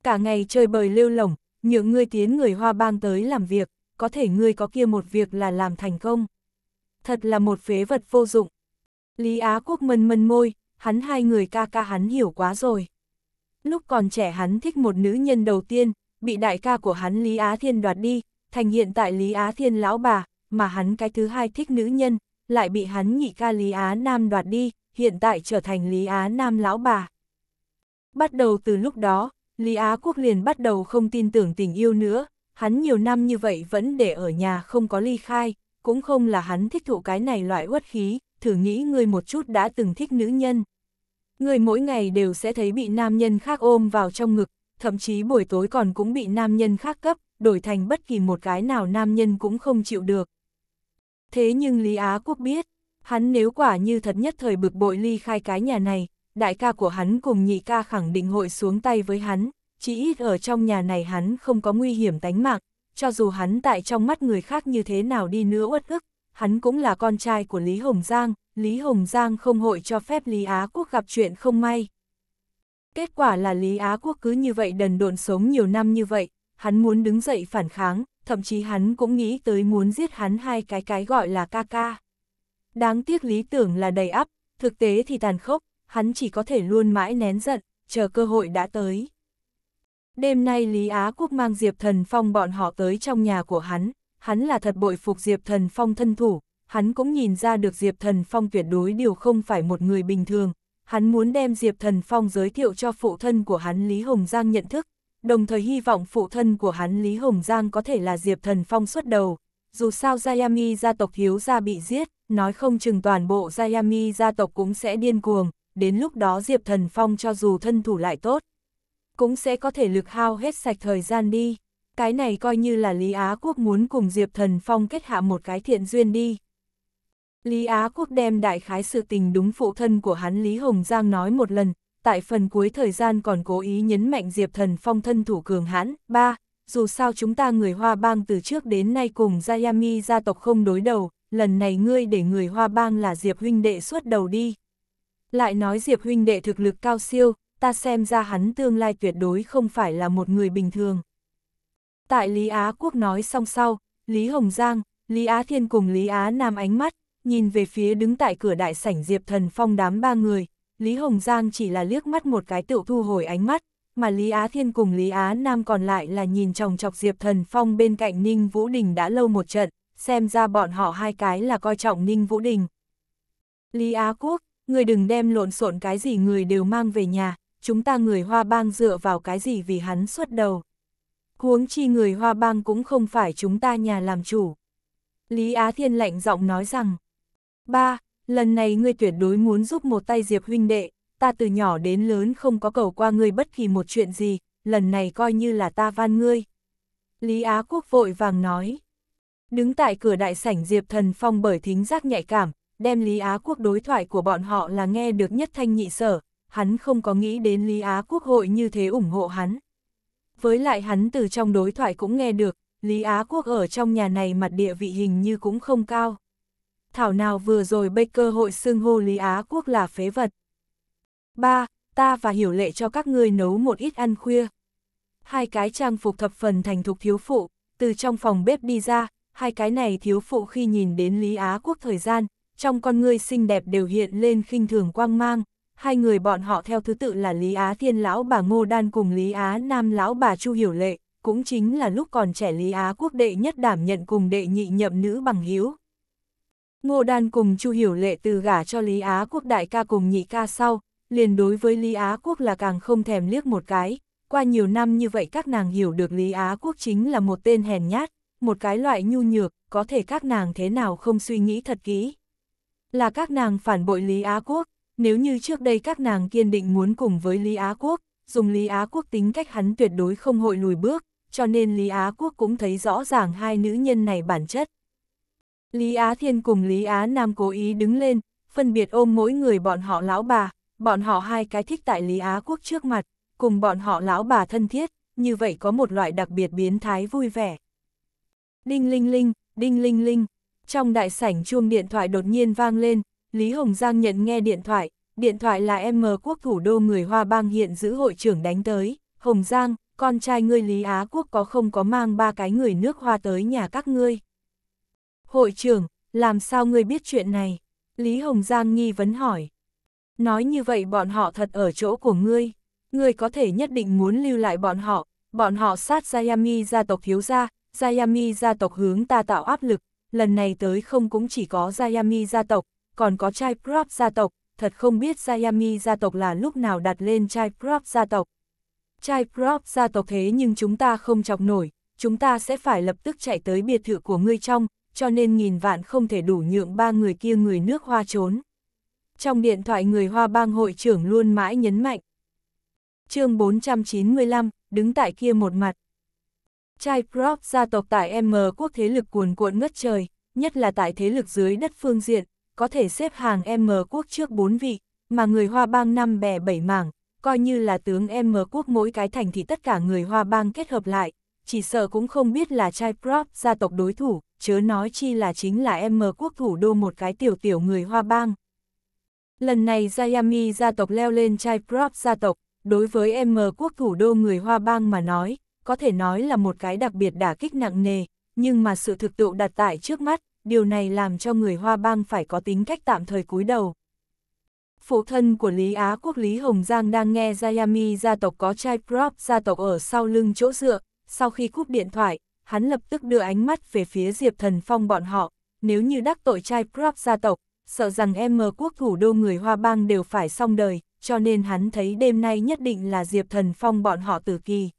Cả ngày chơi bời lêu lỏng, nhượng ngươi tiến người hoa bang tới làm việc, có thể ngươi có kia một việc là làm thành công thật là một phế vật vô dụng. Lý Á Quốc mân mân môi, hắn hai người ca ca hắn hiểu quá rồi. Lúc còn trẻ hắn thích một nữ nhân đầu tiên, bị đại ca của hắn Lý Á Thiên đoạt đi, thành hiện tại Lý Á Thiên lão bà, mà hắn cái thứ hai thích nữ nhân, lại bị hắn nhị ca Lý Á Nam đoạt đi, hiện tại trở thành Lý Á Nam lão bà. Bắt đầu từ lúc đó, Lý Á Quốc liền bắt đầu không tin tưởng tình yêu nữa, hắn nhiều năm như vậy vẫn để ở nhà không có ly khai, cũng không là hắn thích thụ cái này loại uất khí, thử nghĩ ngươi một chút đã từng thích nữ nhân. Ngươi mỗi ngày đều sẽ thấy bị nam nhân khác ôm vào trong ngực, thậm chí buổi tối còn cũng bị nam nhân khác cấp, đổi thành bất kỳ một cái nào nam nhân cũng không chịu được. Thế nhưng Lý Á Quốc biết, hắn nếu quả như thật nhất thời bực bội ly khai cái nhà này, đại ca của hắn cùng nhị ca khẳng định hội xuống tay với hắn, chỉ ít ở trong nhà này hắn không có nguy hiểm tánh mạng, cho dù hắn tại trong mắt người khác như thế nào đi nữa uất ức, hắn cũng là con trai của Lý Hồng Giang, Lý Hồng Giang không hội cho phép Lý Á Quốc gặp chuyện không may. Kết quả là Lý Á Quốc cứ như vậy đần độn sống nhiều năm như vậy, hắn muốn đứng dậy phản kháng, thậm chí hắn cũng nghĩ tới muốn giết hắn hai cái cái gọi là ca ca. Đáng tiếc lý tưởng là đầy áp, thực tế thì tàn khốc, hắn chỉ có thể luôn mãi nén giận, chờ cơ hội đã tới. Đêm nay Lý Á Quốc mang Diệp Thần Phong bọn họ tới trong nhà của hắn, hắn là thật bội phục Diệp Thần Phong thân thủ, hắn cũng nhìn ra được Diệp Thần Phong tuyệt đối điều không phải một người bình thường, hắn muốn đem Diệp Thần Phong giới thiệu cho phụ thân của hắn Lý Hồng Giang nhận thức, đồng thời hy vọng phụ thân của hắn Lý Hồng Giang có thể là Diệp Thần Phong xuất đầu. Dù sao Jayami gia tộc thiếu gia bị giết, nói không chừng toàn bộ Jayami gia tộc cũng sẽ điên cuồng, đến lúc đó Diệp Thần Phong cho dù thân thủ lại tốt, cũng sẽ có thể lực hao hết sạch thời gian đi. Cái này coi như là Lý Á Quốc muốn cùng Diệp Thần Phong kết hạ một cái thiện duyên đi. Lý Á Quốc đem đại khái sự tình đúng phụ thân của hắn Lý Hồng Giang nói một lần, tại phần cuối thời gian còn cố ý nhấn mạnh Diệp Thần Phong thân thủ cường hãn. ba Dù sao chúng ta người Hoa Bang từ trước đến nay cùng Yami gia tộc không đối đầu, lần này ngươi để người Hoa Bang là Diệp huynh đệ xuất đầu đi. Lại nói Diệp huynh đệ thực lực cao siêu, ta xem ra hắn tương lai tuyệt đối không phải là một người bình thường. Tại Lý Á Quốc nói xong sau, Lý Hồng Giang, Lý Á Thiên cùng Lý Á Nam ánh mắt, nhìn về phía đứng tại cửa đại sảnh Diệp Thần Phong đám ba người, Lý Hồng Giang chỉ là liếc mắt một cái tự thu hồi ánh mắt, mà Lý Á Thiên cùng Lý Á Nam còn lại là nhìn chòng chọc Diệp Thần Phong bên cạnh Ninh Vũ Đình đã lâu một trận, xem ra bọn họ hai cái là coi trọng Ninh Vũ Đình. Lý Á Quốc, người đừng đem lộn xộn cái gì người đều mang về nhà, chúng ta người Hoa Bang dựa vào cái gì vì hắn xuất đầu. Huống chi người Hoa Bang cũng không phải chúng ta nhà làm chủ. Lý Á Thiên lạnh giọng nói rằng, ba, lần này ngươi tuyệt đối muốn giúp một tay Diệp huynh đệ, ta từ nhỏ đến lớn không có cầu qua ngươi bất kỳ một chuyện gì, lần này coi như là ta van ngươi. Lý Á Quốc vội vàng nói, đứng tại cửa đại sảnh Diệp Thần Phong bởi thính giác nhạy cảm, đem Lý Á Quốc đối thoại của bọn họ là nghe được nhất thanh nhị sở, hắn không có nghĩ đến Lý Á Quốc hội như thế ủng hộ hắn. Với lại hắn từ trong đối thoại cũng nghe được, Lý Á Quốc ở trong nhà này mặt địa vị hình như cũng không cao. Thảo nào vừa rồi Baker hội xưng hô Lý Á Quốc là phế vật. 3. Ta và hiểu lệ cho các ngươi nấu một ít ăn khuya. Hai cái trang phục thập phần thành thục thiếu phụ, từ trong phòng bếp đi ra, hai cái này thiếu phụ khi nhìn đến Lý Á Quốc thời gian, trong con ngươi xinh đẹp đều hiện lên khinh thường quang mang hai người bọn họ theo thứ tự là Lý Á Thiên lão bà Ngô Đan cùng Lý Á Nam lão bà Chu Hiểu Lệ, cũng chính là lúc còn trẻ Lý Á quốc đệ nhất đảm nhận cùng đệ nhị nhậm nữ bằng hiếu. Ngô Đan cùng Chu Hiểu Lệ từ gả cho Lý Á quốc đại ca cùng nhị ca sau, liền đối với Lý Á quốc là càng không thèm liếc một cái, qua nhiều năm như vậy các nàng hiểu được Lý Á quốc chính là một tên hèn nhát, một cái loại nhu nhược, có thể các nàng thế nào không suy nghĩ thật kỹ. Là các nàng phản bội Lý Á quốc, nếu như trước đây các nàng kiên định muốn cùng với Lý Á Quốc, dùng Lý Á Quốc tính cách hắn tuyệt đối không hội lùi bước, cho nên Lý Á Quốc cũng thấy rõ ràng hai nữ nhân này bản chất. Lý Á Thiên cùng Lý Á Nam cố ý đứng lên, phân biệt ôm mỗi người bọn họ lão bà, bọn họ hai cái thích tại Lý Á Quốc trước mặt, cùng bọn họ lão bà thân thiết, như vậy có một loại đặc biệt biến thái vui vẻ. Đinh linh linh, đinh linh linh, trong đại sảnh chuông điện thoại đột nhiên vang lên, Lý Hồng Giang nhận nghe điện thoại, điện thoại là em quốc thủ đô người Hoa Bang hiện giữ hội trưởng đánh tới. Hồng Giang, con trai ngươi Lý Á Quốc có không có mang ba cái người nước Hoa tới nhà các ngươi? Hội trưởng, làm sao ngươi biết chuyện này? Lý Hồng Giang nghi vấn hỏi. Nói như vậy bọn họ thật ở chỗ của ngươi. Ngươi có thể nhất định muốn lưu lại bọn họ. Bọn họ sát Jayami gia tộc thiếu gia, Jayami gia tộc hướng ta tạo áp lực. Lần này tới không cũng chỉ có Jayami gia tộc, còn có trai Prop gia tộc, thật không biết Sayami gia tộc là lúc nào đặt lên trai Prop gia tộc. Trai Prop gia tộc thế nhưng chúng ta không chọc nổi, chúng ta sẽ phải lập tức chạy tới biệt thự của ngươi trong, cho nên nghìn vạn không thể đủ nhượng ba người kia người nước hoa trốn. Trong điện thoại người hoa bang hội trưởng luôn mãi nhấn mạnh. chương 495, đứng tại kia một mặt. Chai Prop gia tộc tại M quốc thế lực cuồn cuộn ngất trời, nhất là tại thế lực dưới đất phương diện, có thể xếp hàng M quốc trước 4 vị, mà người Hoa Bang năm bè bảy mảng, coi như là tướng M quốc mỗi cái thành thì tất cả người Hoa Bang kết hợp lại, chỉ sợ cũng không biết là trai prop gia tộc đối thủ, chớ nói chi là chính là M quốc thủ đô một cái tiểu tiểu người Hoa Bang. Lần này Jayami gia tộc leo lên trai prop gia tộc, đối với M quốc thủ đô người Hoa Bang mà nói, có thể nói là một cái đặc biệt đả kích nặng nề, nhưng mà sự thực tựu đặt tại trước mắt, điều này làm cho người Hoa Bang phải có tính cách tạm thời cúi đầu. Phụ thân của Lý Á quốc Lý Hồng Giang đang nghe Jayami gia tộc có trai Prop gia tộc ở sau lưng chỗ dựa, sau khi cúp điện thoại, hắn lập tức đưa ánh mắt về phía Diệp Thần Phong bọn họ, nếu như đắc tội trai Prop gia tộc, sợ rằng em mờ quốc thủ đô người Hoa Bang đều phải xong đời, cho nên hắn thấy đêm nay nhất định là Diệp Thần Phong bọn họ tử kỳ.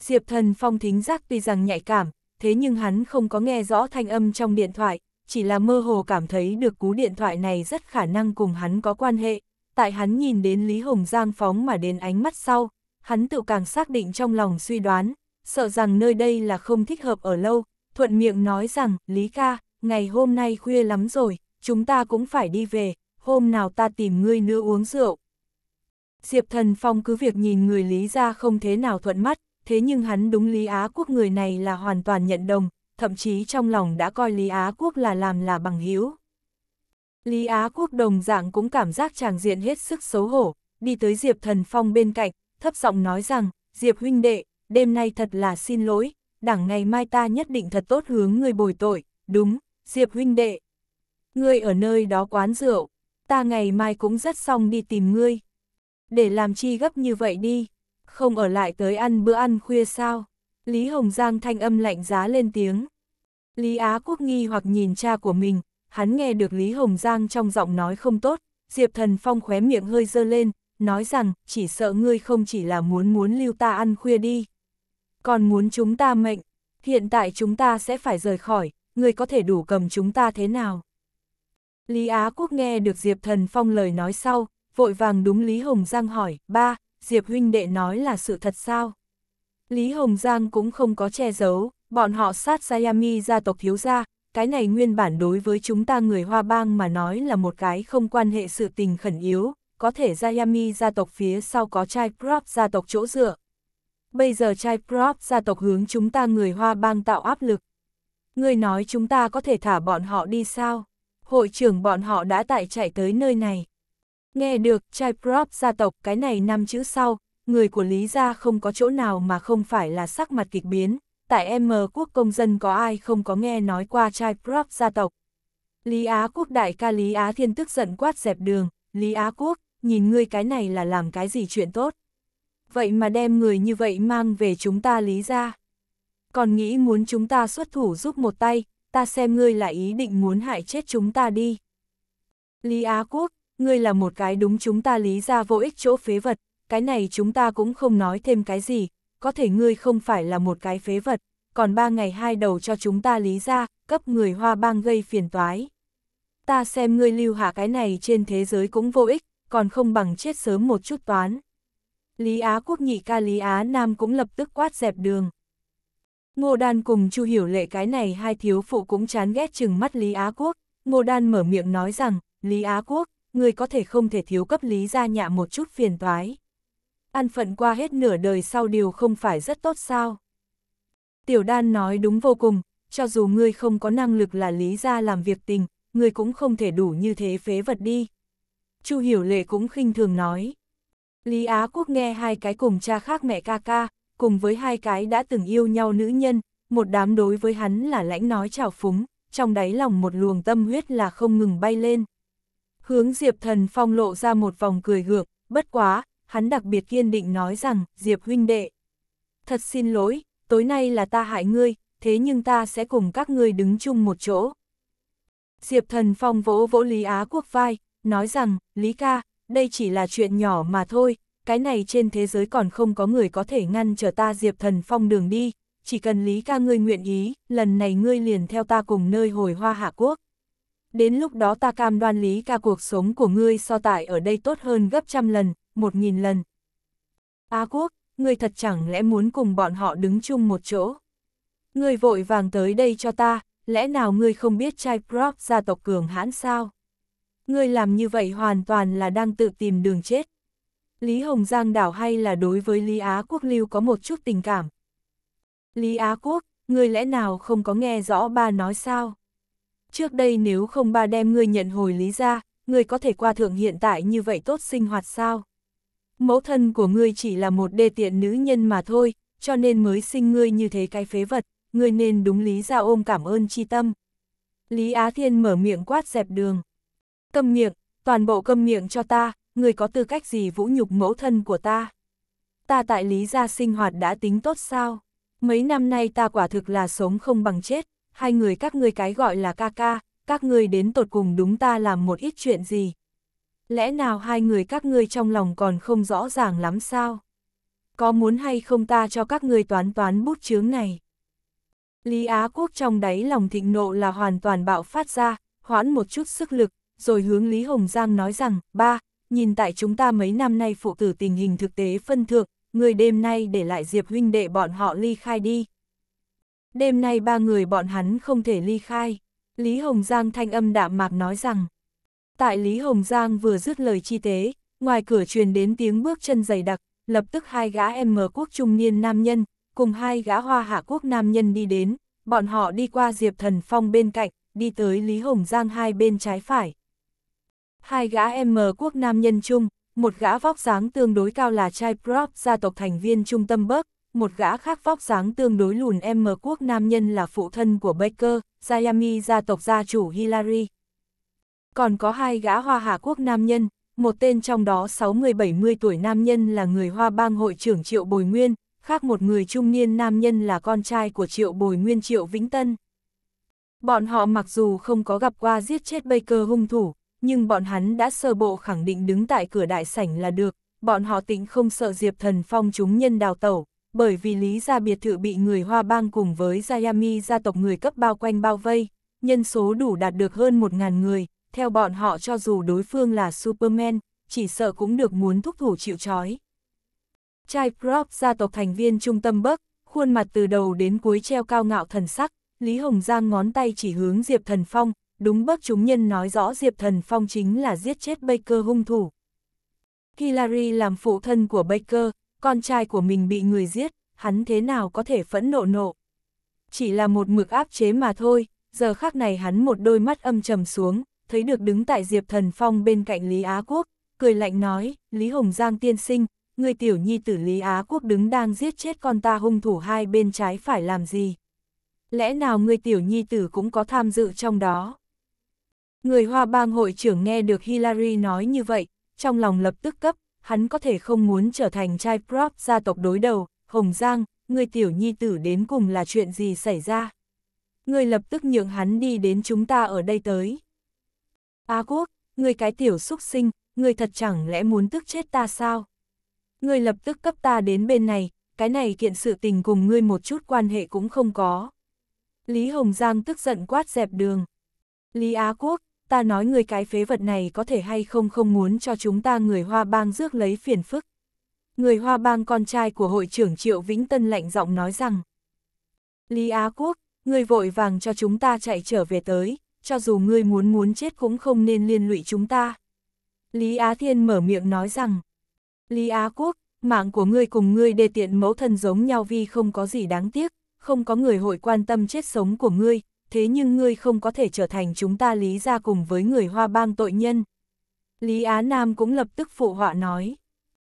Diệp Thần Phong thính giác tuy rằng nhạy cảm, thế nhưng hắn không có nghe rõ thanh âm trong điện thoại, chỉ là mơ hồ cảm thấy được cú điện thoại này rất khả năng cùng hắn có quan hệ. Tại hắn nhìn đến Lý Hồng Giang phóng mà đến ánh mắt sau, hắn tự càng xác định trong lòng suy đoán, sợ rằng nơi đây là không thích hợp ở lâu, thuận miệng nói rằng, Lý ca, ngày hôm nay khuya lắm rồi, chúng ta cũng phải đi về, hôm nào ta tìm ngươi nữa uống rượu. Diệp thần phong cứ việc nhìn người Lý ra không thế nào thuận mắt, thế nhưng hắn đúng Lý Á Quốc người này là hoàn toàn nhận đồng, thậm chí trong lòng đã coi Lý Á Quốc là làm là bằng hữu. Lý Á Quốc đồng dạng cũng cảm giác chàng diện hết sức xấu hổ, đi tới Diệp Thần Phong bên cạnh, thấp giọng nói rằng, Diệp huynh đệ, đêm nay thật là xin lỗi, đảng ngày mai ta nhất định thật tốt hướng người bồi tội, đúng, Diệp huynh đệ. Ngươi ở nơi đó quán rượu, ta ngày mai cũng rất xong đi tìm ngươi. Để làm chi gấp như vậy đi không ở lại tới ăn bữa ăn khuya sao? Lý Hồng Giang thanh âm lạnh giá lên tiếng. Lý Á Quốc nghi hoặc nhìn cha của mình, hắn nghe được Lý Hồng Giang trong giọng nói không tốt, Diệp Thần Phong khóe miệng hơi dơ lên, nói rằng chỉ sợ ngươi không chỉ là muốn muốn lưu ta ăn khuya đi, còn muốn chúng ta mệnh, hiện tại chúng ta sẽ phải rời khỏi, ngươi có thể đủ cầm chúng ta thế nào? Lý Á Quốc nghe được Diệp Thần Phong lời nói sau, vội vàng đúng Lý Hồng Giang hỏi, ba, Diệp huynh đệ nói là sự thật sao? Lý Hồng Giang cũng không có che giấu, bọn họ sát Sayami gia tộc thiếu gia, cái này nguyên bản đối với chúng ta người Hoa Bang mà nói là một cái không quan hệ sự tình khẩn yếu, có thể Sayami gia tộc phía sau có trai Prop gia tộc chỗ dựa. Bây giờ trai Prop gia tộc hướng chúng ta người Hoa Bang tạo áp lực. Người nói chúng ta có thể thả bọn họ đi sao? Hội trưởng bọn họ đã tại chạy tới nơi này. Nghe được, trai prop gia tộc cái này năm chữ sau, người của Lý Gia không có chỗ nào mà không phải là sắc mặt kịch biến, tại M quốc công dân có ai không có nghe nói qua trai prop gia tộc. Lý Á quốc đại ca Lý Á thiên tức giận quát dẹp đường, Lý Á quốc, nhìn ngươi cái này là làm cái gì chuyện tốt. Vậy mà đem người như vậy mang về chúng ta Lý Gia. Còn nghĩ muốn chúng ta xuất thủ giúp một tay, ta xem ngươi là ý định muốn hại chết chúng ta đi. Lý Á quốc, ngươi là một cái đúng chúng ta lý ra vô ích chỗ phế vật, cái này chúng ta cũng không nói thêm cái gì, có thể ngươi không phải là một cái phế vật, còn ba ngày hai đầu cho chúng ta lý ra, cấp người hoa bang gây phiền toái. Ta xem ngươi lưu hạ cái này trên thế giới cũng vô ích, còn không bằng chết sớm một chút toán. Lý Á quốc nhị ca Lý Á Nam cũng lập tức quát dẹp đường. Ngô Đan cùng Chu Hiểu Lệ cái này hai thiếu phụ cũng chán ghét chừng mắt Lý Á Quốc. Ngô Đan mở miệng nói rằng, Lý Á Quốc, người có thể không thể thiếu cấp lý gia nhạ một chút phiền toái. An phận qua hết nửa đời sau điều không phải rất tốt sao. Tiểu đan nói đúng vô cùng, cho dù ngươi không có năng lực là lý gia làm việc tình, ngươi cũng không thể đủ như thế phế vật đi. Chu Hiểu Lệ cũng khinh thường nói. Lý Á Quốc nghe hai cái cùng cha khác mẹ ca ca, cùng với hai cái đã từng yêu nhau nữ nhân, một đám đối với hắn là lãnh nói chào phúng, trong đáy lòng một luồng tâm huyết là không ngừng bay lên. Hướng Diệp Thần Phong lộ ra một vòng cười gượng, bất quá, hắn đặc biệt kiên định nói rằng, Diệp huynh đệ. Thật xin lỗi, tối nay là ta hại ngươi, thế nhưng ta sẽ cùng các ngươi đứng chung một chỗ. Diệp Thần Phong vỗ vỗ Lý Á Quốc vai, nói rằng, Lý ca, đây chỉ là chuyện nhỏ mà thôi, cái này trên thế giới còn không có người có thể ngăn trở ta Diệp Thần Phong đường đi, chỉ cần Lý ca ngươi nguyện ý, lần này ngươi liền theo ta cùng nơi hồi hoa hạ quốc đến lúc đó ta cam đoan lý ca cuộc sống của ngươi so tại ở đây tốt hơn gấp trăm lần, một nghìn lần. Á quốc, ngươi thật chẳng lẽ muốn cùng bọn họ đứng chung một chỗ? Ngươi vội vàng tới đây cho ta, lẽ nào ngươi không biết trai prop gia tộc cường hãn sao? Ngươi làm như vậy hoàn toàn là đang tự tìm đường chết. Lý Hồng Giang đảo hay là đối với Lý Á Quốc Lưu có một chút tình cảm? Lý Á Quốc, ngươi lẽ nào không có nghe rõ ba nói sao? trước đây nếu không ba đem ngươi nhận hồi lý ra, ngươi có thể qua thượng hiện tại như vậy tốt sinh hoạt sao? Mẫu thân của ngươi chỉ là một đê tiện nữ nhân mà thôi, cho nên mới sinh ngươi như thế cái phế vật, ngươi nên đúng lý ra ôm cảm ơn chi tâm. Lý Á Thiên mở miệng quát dẹp đường. Câm miệng, toàn bộ câm miệng cho ta, ngươi có tư cách gì vũ nhục mẫu thân của ta? Ta tại lý gia sinh hoạt đã tính tốt sao? Mấy năm nay ta quả thực là sống không bằng chết, hai người các ngươi cái gọi là ca ca, các ngươi đến tột cùng đúng ta làm một ít chuyện gì. Lẽ nào hai người các ngươi trong lòng còn không rõ ràng lắm sao? Có muốn hay không ta cho các ngươi toán toán bút chướng này? Lý Á Quốc trong đáy lòng thịnh nộ là hoàn toàn bạo phát ra, hoãn một chút sức lực, rồi hướng Lý Hồng Giang nói rằng, ba, nhìn tại chúng ta mấy năm nay phụ tử tình hình thực tế phân thượng, người đêm nay để lại Diệp huynh đệ bọn họ ly khai đi đêm nay ba người bọn hắn không thể ly khai. Lý Hồng Giang thanh âm đạm mạc nói rằng, tại Lý Hồng Giang vừa dứt lời chi tế, ngoài cửa truyền đến tiếng bước chân dày đặc, lập tức hai gã em mờ quốc trung niên nam nhân, cùng hai gã hoa hạ quốc nam nhân đi đến, bọn họ đi qua Diệp Thần Phong bên cạnh, đi tới Lý Hồng Giang hai bên trái phải. Hai gã em mờ quốc nam nhân chung, một gã vóc dáng tương đối cao là trai prop gia tộc thành viên trung tâm bớt, một gã khác vóc dáng tương đối lùn em M quốc nam nhân là phụ thân của Baker, Jayami gia tộc gia chủ Hillary. Còn có hai gã hoa hạ quốc nam nhân, một tên trong đó 60-70 tuổi nam nhân là người hoa bang hội trưởng Triệu Bồi Nguyên, khác một người trung niên nam nhân là con trai của Triệu Bồi Nguyên Triệu Vĩnh Tân. Bọn họ mặc dù không có gặp qua giết chết Baker hung thủ, nhưng bọn hắn đã sơ bộ khẳng định đứng tại cửa đại sảnh là được, bọn họ tính không sợ Diệp Thần Phong chúng nhân đào tẩu bởi vì Lý gia biệt thự bị người Hoa Bang cùng với Yami gia tộc người cấp bao quanh bao vây, nhân số đủ đạt được hơn 1.000 người, theo bọn họ cho dù đối phương là Superman, chỉ sợ cũng được muốn thúc thủ chịu trói. chai Prop gia tộc thành viên trung tâm Bắc, khuôn mặt từ đầu đến cuối treo cao ngạo thần sắc, Lý Hồng Giang ngón tay chỉ hướng Diệp Thần Phong, đúng Bắc chúng nhân nói rõ Diệp Thần Phong chính là giết chết Baker hung thủ. Hillary làm phụ thân của Baker, con trai của mình bị người giết, hắn thế nào có thể phẫn nộ nộ. Chỉ là một mực áp chế mà thôi, giờ khắc này hắn một đôi mắt âm trầm xuống, thấy được đứng tại Diệp Thần Phong bên cạnh Lý Á Quốc, cười lạnh nói, Lý Hồng Giang tiên sinh, người tiểu nhi tử Lý Á Quốc đứng đang giết chết con ta hung thủ hai bên trái phải làm gì? Lẽ nào người tiểu nhi tử cũng có tham dự trong đó? Người Hoa bang hội trưởng nghe được Hillary nói như vậy, trong lòng lập tức cấp, hắn có thể không muốn trở thành trai prop gia tộc đối đầu, Hồng Giang, người tiểu nhi tử đến cùng là chuyện gì xảy ra. Người lập tức nhượng hắn đi đến chúng ta ở đây tới. á Quốc, người cái tiểu xúc sinh, người thật chẳng lẽ muốn tức chết ta sao? Người lập tức cấp ta đến bên này, cái này kiện sự tình cùng ngươi một chút quan hệ cũng không có. Lý Hồng Giang tức giận quát dẹp đường. Lý Á Quốc, ta nói người cái phế vật này có thể hay không không muốn cho chúng ta người hoa bang rước lấy phiền phức. Người hoa bang con trai của hội trưởng Triệu Vĩnh Tân lạnh giọng nói rằng, Lý Á Quốc, người vội vàng cho chúng ta chạy trở về tới, cho dù ngươi muốn muốn chết cũng không nên liên lụy chúng ta. Lý Á Thiên mở miệng nói rằng, Lý Á Quốc, mạng của ngươi cùng ngươi đề tiện mẫu thân giống nhau vì không có gì đáng tiếc, không có người hội quan tâm chết sống của ngươi, thế nhưng ngươi không có thể trở thành chúng ta lý ra cùng với người hoa bang tội nhân. Lý Á Nam cũng lập tức phụ họa nói.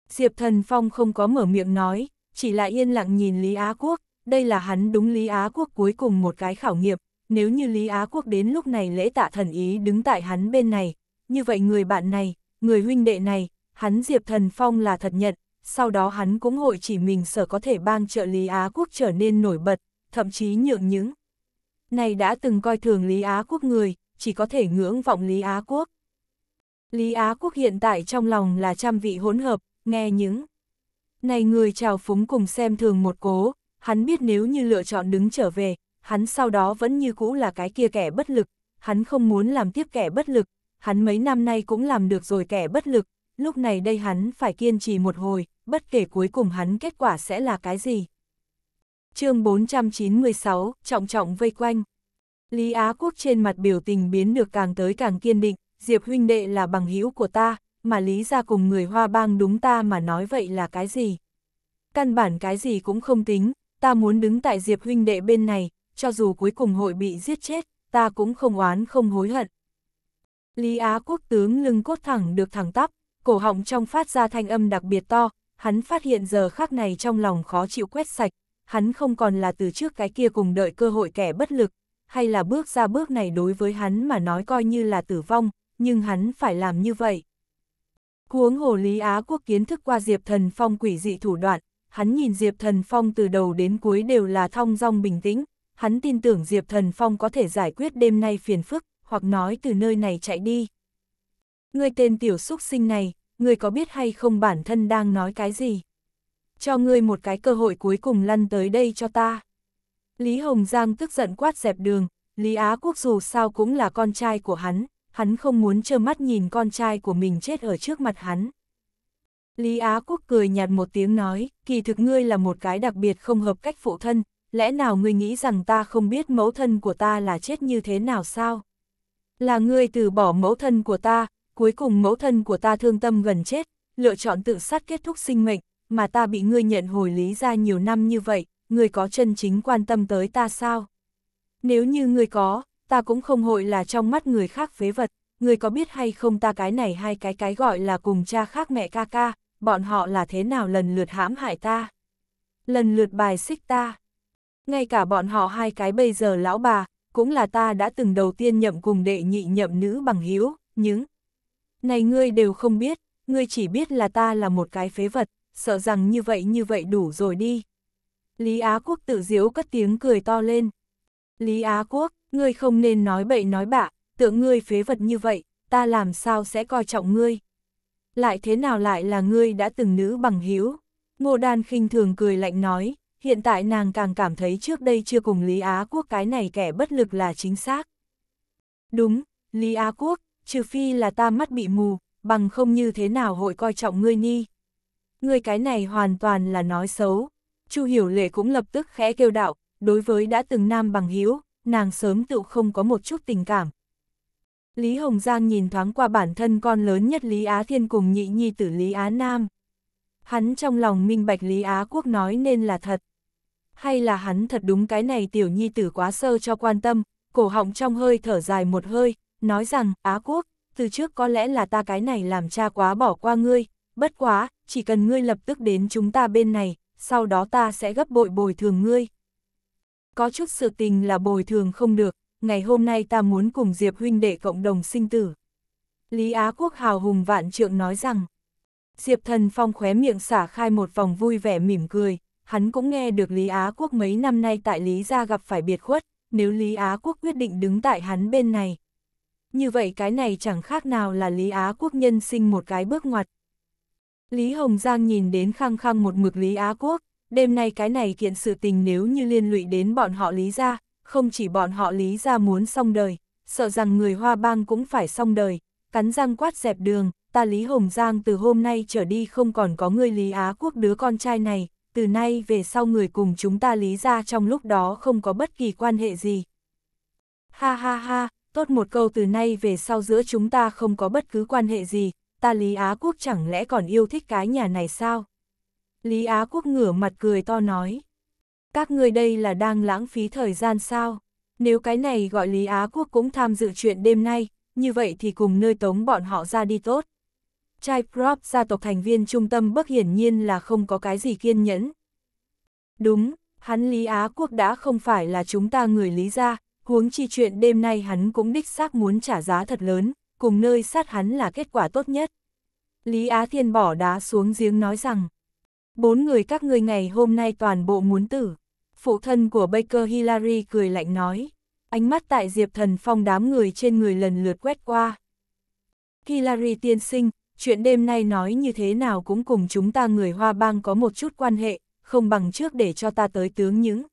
Diệp Thần Phong không có mở miệng nói, chỉ là yên lặng nhìn Lý Á Quốc, đây là hắn đúng Lý Á Quốc cuối cùng một cái khảo nghiệm, nếu như Lý Á Quốc đến lúc này lễ tạ thần ý đứng tại hắn bên này, như vậy người bạn này, người huynh đệ này, hắn Diệp Thần Phong là thật nhận, sau đó hắn cũng hội chỉ mình sở có thể bang trợ Lý Á Quốc trở nên nổi bật, thậm chí nhượng những này đã từng coi thường Lý Á Quốc người, chỉ có thể ngưỡng vọng Lý Á Quốc. Lý Á Quốc hiện tại trong lòng là trăm vị hỗn hợp, nghe những này người trào phúng cùng xem thường một cố, hắn biết nếu như lựa chọn đứng trở về, hắn sau đó vẫn như cũ là cái kia kẻ bất lực, hắn không muốn làm tiếp kẻ bất lực, hắn mấy năm nay cũng làm được rồi kẻ bất lực, lúc này đây hắn phải kiên trì một hồi, bất kể cuối cùng hắn kết quả sẽ là cái gì chương 496, trọng trọng vây quanh. Lý Á Quốc trên mặt biểu tình biến được càng tới càng kiên định, Diệp huynh đệ là bằng hữu của ta, mà Lý ra cùng người hoa bang đúng ta mà nói vậy là cái gì? Căn bản cái gì cũng không tính, ta muốn đứng tại Diệp huynh đệ bên này, cho dù cuối cùng hội bị giết chết, ta cũng không oán không hối hận. Lý Á Quốc tướng lưng cốt thẳng được thẳng tắp, cổ họng trong phát ra thanh âm đặc biệt to, hắn phát hiện giờ khác này trong lòng khó chịu quét sạch, hắn không còn là từ trước cái kia cùng đợi cơ hội kẻ bất lực, hay là bước ra bước này đối với hắn mà nói coi như là tử vong, nhưng hắn phải làm như vậy. Huống hồ Lý Á Quốc kiến thức qua Diệp Thần Phong quỷ dị thủ đoạn, hắn nhìn Diệp Thần Phong từ đầu đến cuối đều là thong dong bình tĩnh, hắn tin tưởng Diệp Thần Phong có thể giải quyết đêm nay phiền phức, hoặc nói từ nơi này chạy đi. Người tên tiểu xúc sinh này, người có biết hay không bản thân đang nói cái gì? cho ngươi một cái cơ hội cuối cùng lăn tới đây cho ta. Lý Hồng Giang tức giận quát dẹp đường, Lý Á Quốc dù sao cũng là con trai của hắn, hắn không muốn trơ mắt nhìn con trai của mình chết ở trước mặt hắn. Lý Á Quốc cười nhạt một tiếng nói, kỳ thực ngươi là một cái đặc biệt không hợp cách phụ thân, lẽ nào ngươi nghĩ rằng ta không biết mẫu thân của ta là chết như thế nào sao? Là ngươi từ bỏ mẫu thân của ta, cuối cùng mẫu thân của ta thương tâm gần chết, lựa chọn tự sát kết thúc sinh mệnh, mà ta bị ngươi nhận hồi lý ra nhiều năm như vậy, ngươi có chân chính quan tâm tới ta sao? Nếu như ngươi có, ta cũng không hội là trong mắt người khác phế vật, ngươi có biết hay không ta cái này hai cái cái gọi là cùng cha khác mẹ ca ca, bọn họ là thế nào lần lượt hãm hại ta? Lần lượt bài xích ta? Ngay cả bọn họ hai cái bây giờ lão bà, cũng là ta đã từng đầu tiên nhậm cùng đệ nhị nhậm nữ bằng hiếu, những... Này ngươi đều không biết, ngươi chỉ biết là ta là một cái phế vật, sợ rằng như vậy như vậy đủ rồi đi. Lý Á Quốc tự diễu cất tiếng cười to lên. Lý Á Quốc, ngươi không nên nói bậy nói bạ, tượng ngươi phế vật như vậy, ta làm sao sẽ coi trọng ngươi. Lại thế nào lại là ngươi đã từng nữ bằng hiếu? Ngô Đan khinh thường cười lạnh nói, hiện tại nàng càng cảm thấy trước đây chưa cùng Lý Á Quốc cái này kẻ bất lực là chính xác. Đúng, Lý Á Quốc, trừ phi là ta mắt bị mù, bằng không như thế nào hội coi trọng ngươi ni ngươi cái này hoàn toàn là nói xấu. Chu Hiểu Lệ cũng lập tức khẽ kêu đạo, đối với đã từng nam bằng hiếu, nàng sớm tự không có một chút tình cảm. Lý Hồng Giang nhìn thoáng qua bản thân con lớn nhất Lý Á Thiên cùng nhị nhi tử Lý Á Nam. Hắn trong lòng minh bạch Lý Á Quốc nói nên là thật. Hay là hắn thật đúng cái này tiểu nhi tử quá sơ cho quan tâm, cổ họng trong hơi thở dài một hơi, nói rằng, Á Quốc, từ trước có lẽ là ta cái này làm cha quá bỏ qua ngươi, bất quá, chỉ cần ngươi lập tức đến chúng ta bên này, sau đó ta sẽ gấp bội bồi thường ngươi. Có chút sự tình là bồi thường không được, ngày hôm nay ta muốn cùng Diệp huynh đệ cộng đồng sinh tử. Lý Á Quốc hào hùng vạn trượng nói rằng, Diệp thần phong khóe miệng xả khai một vòng vui vẻ mỉm cười, hắn cũng nghe được Lý Á Quốc mấy năm nay tại Lý Gia gặp phải biệt khuất, nếu Lý Á Quốc quyết định đứng tại hắn bên này. Như vậy cái này chẳng khác nào là Lý Á Quốc nhân sinh một cái bước ngoặt. Lý Hồng Giang nhìn đến khăng khăng một mực Lý Á Quốc, đêm nay cái này kiện sự tình nếu như liên lụy đến bọn họ Lý gia, không chỉ bọn họ Lý gia muốn xong đời, sợ rằng người Hoa Bang cũng phải xong đời, cắn răng quát dẹp đường, ta Lý Hồng Giang từ hôm nay trở đi không còn có người Lý Á Quốc đứa con trai này, từ nay về sau người cùng chúng ta Lý gia trong lúc đó không có bất kỳ quan hệ gì. Ha ha ha, tốt một câu từ nay về sau giữa chúng ta không có bất cứ quan hệ gì, ta Lý Á Quốc chẳng lẽ còn yêu thích cái nhà này sao? Lý Á Quốc ngửa mặt cười to nói. Các người đây là đang lãng phí thời gian sao? Nếu cái này gọi Lý Á Quốc cũng tham dự chuyện đêm nay, như vậy thì cùng nơi tống bọn họ ra đi tốt. Trai Prop gia tộc thành viên trung tâm bất hiển nhiên là không có cái gì kiên nhẫn. Đúng, hắn Lý Á Quốc đã không phải là chúng ta người Lý gia, huống chi chuyện đêm nay hắn cũng đích xác muốn trả giá thật lớn, cùng nơi sát hắn là kết quả tốt nhất. Lý Á Thiên bỏ đá xuống giếng nói rằng, bốn người các ngươi ngày hôm nay toàn bộ muốn tử. Phụ thân của Baker Hillary cười lạnh nói, ánh mắt tại Diệp Thần Phong đám người trên người lần lượt quét qua. Hillary tiên sinh, chuyện đêm nay nói như thế nào cũng cùng chúng ta người Hoa Bang có một chút quan hệ, không bằng trước để cho ta tới tướng những.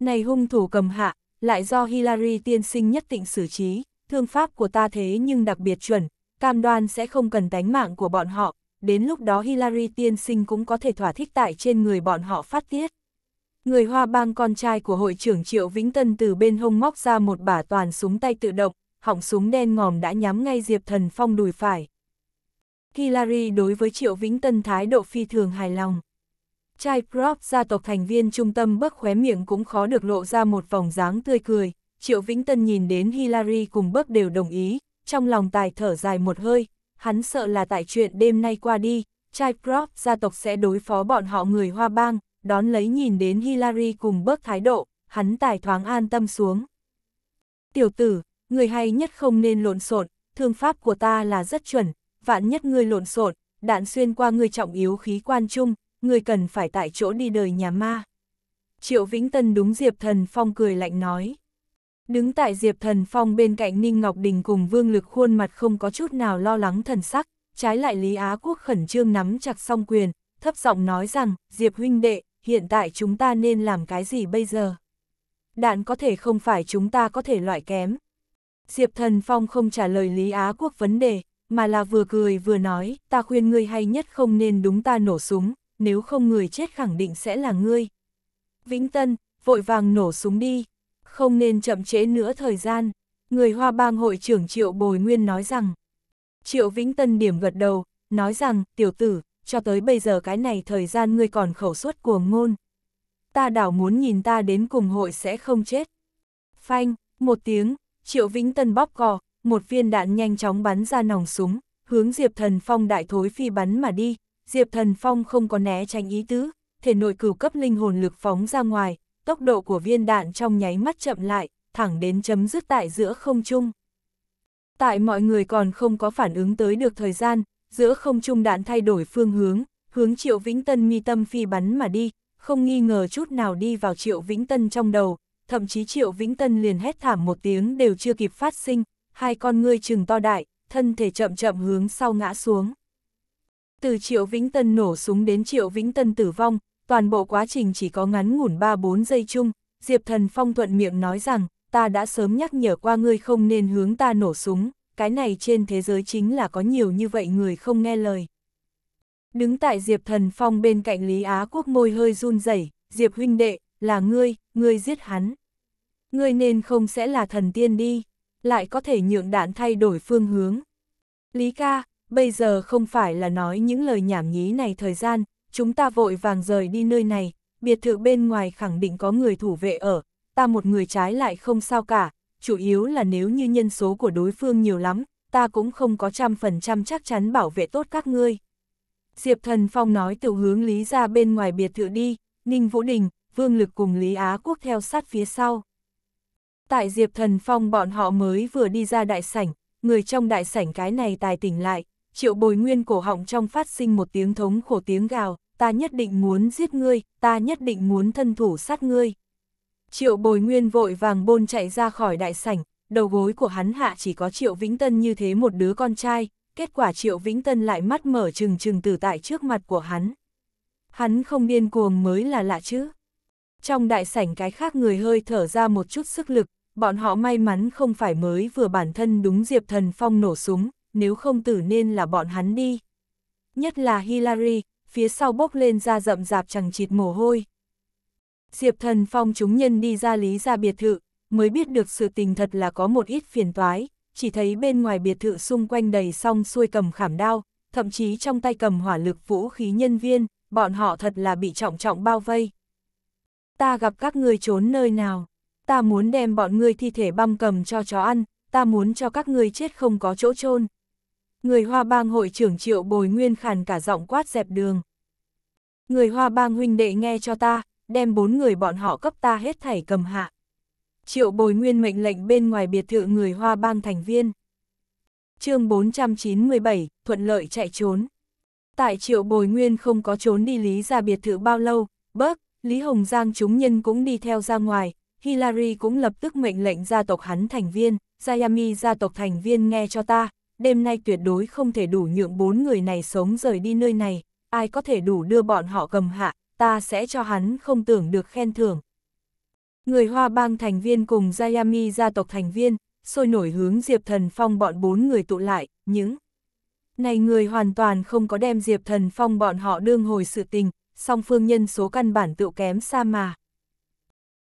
Này hung thủ cầm hạ, lại do Hillary tiên sinh nhất định xử trí thương pháp của ta thế nhưng đặc biệt chuẩn, cam đoan sẽ không cần tánh mạng của bọn họ, đến lúc đó Hillary tiên sinh cũng có thể thỏa thích tại trên người bọn họ phát tiết. Người hoa bang con trai của hội trưởng Triệu Vĩnh Tân từ bên hông móc ra một bả toàn súng tay tự động, họng súng đen ngòm đã nhắm ngay Diệp Thần Phong đùi phải. Hillary đối với Triệu Vĩnh Tân thái độ phi thường hài lòng. Chai Prop gia tộc thành viên trung tâm bấc khóe miệng cũng khó được lộ ra một vòng dáng tươi cười, Triệu Vĩnh Tân nhìn đến Hillary cùng bước đều đồng ý, trong lòng tài thở dài một hơi, hắn sợ là tại chuyện đêm nay qua đi, trai Prop gia tộc sẽ đối phó bọn họ người Hoa Bang, đón lấy nhìn đến Hillary cùng bước thái độ, hắn tài thoáng an tâm xuống. Tiểu tử, người hay nhất không nên lộn xộn, thương pháp của ta là rất chuẩn, vạn nhất ngươi lộn xộn, đạn xuyên qua người trọng yếu khí quan trung, người cần phải tại chỗ đi đời nhà ma. Triệu Vĩnh Tân đúng Diệp Thần Phong cười lạnh nói. Đứng tại Diệp Thần Phong bên cạnh Ninh Ngọc Đình cùng Vương Lực khuôn mặt không có chút nào lo lắng thần sắc, trái lại Lý Á Quốc khẩn trương nắm chặt song quyền, thấp giọng nói rằng, Diệp huynh đệ, hiện tại chúng ta nên làm cái gì bây giờ? Đạn có thể không phải chúng ta có thể loại kém. Diệp Thần Phong không trả lời Lý Á Quốc vấn đề, mà là vừa cười vừa nói, ta khuyên ngươi hay nhất không nên đúng ta nổ súng, nếu không người chết khẳng định sẽ là ngươi. Vĩnh Tân, vội vàng nổ súng đi không nên chậm trễ nữa thời gian. Người Hoa bang hội trưởng Triệu Bồi Nguyên nói rằng, Triệu Vĩnh Tân điểm gật đầu, nói rằng, tiểu tử, cho tới bây giờ cái này thời gian ngươi còn khẩu suất cuồng ngôn. Ta đảo muốn nhìn ta đến cùng hội sẽ không chết. Phanh, một tiếng, Triệu Vĩnh Tân bóp cò, một viên đạn nhanh chóng bắn ra nòng súng, hướng Diệp Thần Phong đại thối phi bắn mà đi. Diệp Thần Phong không có né tránh ý tứ, thể nội cửu cấp linh hồn lực phóng ra ngoài, tốc độ của viên đạn trong nháy mắt chậm lại, thẳng đến chấm dứt tại giữa không trung. Tại mọi người còn không có phản ứng tới được thời gian, giữa không trung đạn thay đổi phương hướng, hướng Triệu Vĩnh Tân mi tâm phi bắn mà đi, không nghi ngờ chút nào đi vào Triệu Vĩnh Tân trong đầu, thậm chí Triệu Vĩnh Tân liền hét thảm một tiếng đều chưa kịp phát sinh, hai con ngươi trừng to đại, thân thể chậm chậm hướng sau ngã xuống. Từ Triệu Vĩnh Tân nổ súng đến Triệu Vĩnh Tân tử vong, toàn bộ quá trình chỉ có ngắn ngủn 3-4 giây chung, Diệp Thần Phong thuận miệng nói rằng, ta đã sớm nhắc nhở qua ngươi không nên hướng ta nổ súng, cái này trên thế giới chính là có nhiều như vậy người không nghe lời. Đứng tại Diệp Thần Phong bên cạnh Lý Á Quốc môi hơi run rẩy, Diệp huynh đệ, là ngươi, ngươi giết hắn. Ngươi nên không sẽ là thần tiên đi, lại có thể nhượng đạn thay đổi phương hướng. Lý ca, bây giờ không phải là nói những lời nhảm nhí này thời gian, chúng ta vội vàng rời đi nơi này, biệt thự bên ngoài khẳng định có người thủ vệ ở, ta một người trái lại không sao cả, chủ yếu là nếu như nhân số của đối phương nhiều lắm, ta cũng không có trăm phần trăm chắc chắn bảo vệ tốt các ngươi. Diệp Thần Phong nói từ hướng Lý ra bên ngoài biệt thự đi, Ninh Vũ Đình, Vương Lực cùng Lý Á Quốc theo sát phía sau. Tại Diệp Thần Phong bọn họ mới vừa đi ra đại sảnh, người trong đại sảnh cái này tài tỉnh lại, triệu bồi nguyên cổ họng trong phát sinh một tiếng thống khổ tiếng gào, ta nhất định muốn giết ngươi, ta nhất định muốn thân thủ sát ngươi. Triệu bồi nguyên vội vàng bôn chạy ra khỏi đại sảnh, đầu gối của hắn hạ chỉ có Triệu Vĩnh Tân như thế một đứa con trai, kết quả Triệu Vĩnh Tân lại mắt mở trừng trừng từ tại trước mặt của hắn. Hắn không điên cuồng mới là lạ chứ. Trong đại sảnh cái khác người hơi thở ra một chút sức lực, bọn họ may mắn không phải mới vừa bản thân đúng Diệp Thần Phong nổ súng, nếu không tử nên là bọn hắn đi. Nhất là Hillary, phía sau bốc lên ra rậm rạp chẳng chịt mồ hôi. Diệp thần phong chúng nhân đi ra lý ra biệt thự, mới biết được sự tình thật là có một ít phiền toái, chỉ thấy bên ngoài biệt thự xung quanh đầy song xuôi cầm khảm đao, thậm chí trong tay cầm hỏa lực vũ khí nhân viên, bọn họ thật là bị trọng trọng bao vây. Ta gặp các ngươi trốn nơi nào, ta muốn đem bọn ngươi thi thể băm cầm cho chó ăn, ta muốn cho các ngươi chết không có chỗ chôn Người Hoa Bang hội trưởng Triệu Bồi Nguyên khàn cả giọng quát dẹp đường. Người Hoa Bang huynh đệ nghe cho ta, đem bốn người bọn họ cấp ta hết thảy cầm hạ. Triệu Bồi Nguyên mệnh lệnh bên ngoài biệt thự người Hoa Bang thành viên. chương 497, thuận lợi chạy trốn. Tại Triệu Bồi Nguyên không có trốn đi Lý ra biệt thự bao lâu, bớt, Lý Hồng Giang chúng nhân cũng đi theo ra ngoài, Hillary cũng lập tức mệnh lệnh gia tộc hắn thành viên, Zayami gia tộc thành viên nghe cho ta, đêm nay tuyệt đối không thể đủ nhượng bốn người này sống rời đi nơi này, ai có thể đủ đưa bọn họ gầm hạ, ta sẽ cho hắn không tưởng được khen thưởng. Người Hoa bang thành viên cùng Jayami gia tộc thành viên, sôi nổi hướng Diệp Thần Phong bọn bốn người tụ lại, những này người hoàn toàn không có đem Diệp Thần Phong bọn họ đương hồi sự tình, song phương nhân số căn bản tựu kém xa mà.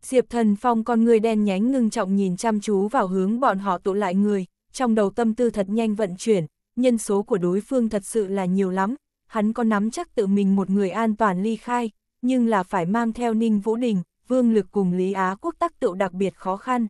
Diệp Thần Phong con người đen nhánh ngưng trọng nhìn chăm chú vào hướng bọn họ tụ lại người, trong đầu tâm tư thật nhanh vận chuyển, nhân số của đối phương thật sự là nhiều lắm, hắn có nắm chắc tự mình một người an toàn ly khai, nhưng là phải mang theo Ninh Vũ Đình, Vương Lực cùng Lý Á Quốc tác tựu đặc biệt khó khăn.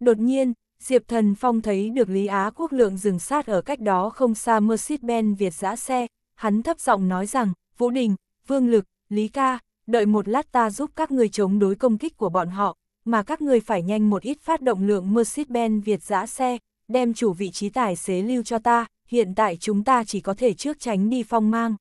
Đột nhiên, Diệp Thần Phong thấy được Lý Á Quốc lượng dừng sát ở cách đó không xa Mercedes-Benz Việt giã xe, hắn thấp giọng nói rằng, Vũ Đình, Vương Lực, Lý Ca, đợi một lát ta giúp các người chống đối công kích của bọn họ, mà các người phải nhanh một ít phát động lượng Mercedes-Benz Việt giã xe, đem chủ vị trí tài xế lưu cho ta, hiện tại chúng ta chỉ có thể trước tránh đi phong mang.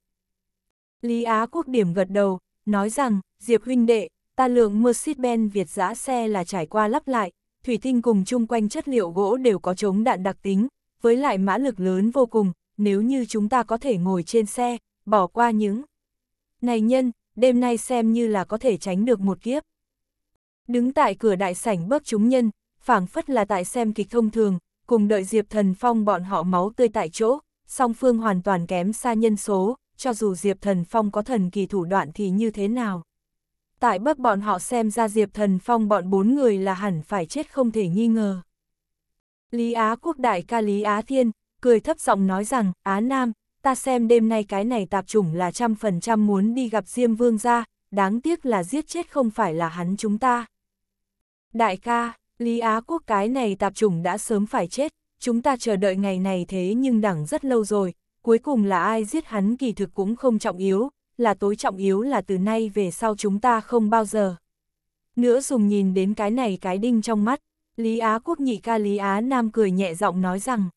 Lý Á Quốc điểm gật đầu, nói rằng, Diệp huynh đệ, ta lượng Mercedes-Benz Việt giã xe là trải qua lắp lại, thủy tinh cùng chung quanh chất liệu gỗ đều có chống đạn đặc tính, với lại mã lực lớn vô cùng, nếu như chúng ta có thể ngồi trên xe, bỏ qua những... Này nhân, đêm nay xem như là có thể tránh được một kiếp. Đứng tại cửa đại sảnh bớt chúng nhân, phảng phất là tại xem kịch thông thường, cùng đợi Diệp Thần Phong bọn họ máu tươi tại chỗ, song phương hoàn toàn kém xa nhân số, cho dù Diệp Thần Phong có thần kỳ thủ đoạn thì như thế nào. Tại bớt bọn họ xem ra Diệp Thần Phong bọn bốn người là hẳn phải chết không thể nghi ngờ. Lý Á quốc đại ca Lý Á Thiên, cười thấp giọng nói rằng, Á Nam, ta xem đêm nay cái này tạp chủng là trăm phần trăm muốn đi gặp Diêm Vương ra, đáng tiếc là giết chết không phải là hắn chúng ta. Đại ca, Lý Á Quốc cái này tạp chủng đã sớm phải chết, chúng ta chờ đợi ngày này thế nhưng đẳng rất lâu rồi, cuối cùng là ai giết hắn kỳ thực cũng không trọng yếu, là tối trọng yếu là từ nay về sau chúng ta không bao giờ. Nữa dùng nhìn đến cái này cái đinh trong mắt, Lý Á Quốc nhị ca Lý Á Nam cười nhẹ giọng nói rằng.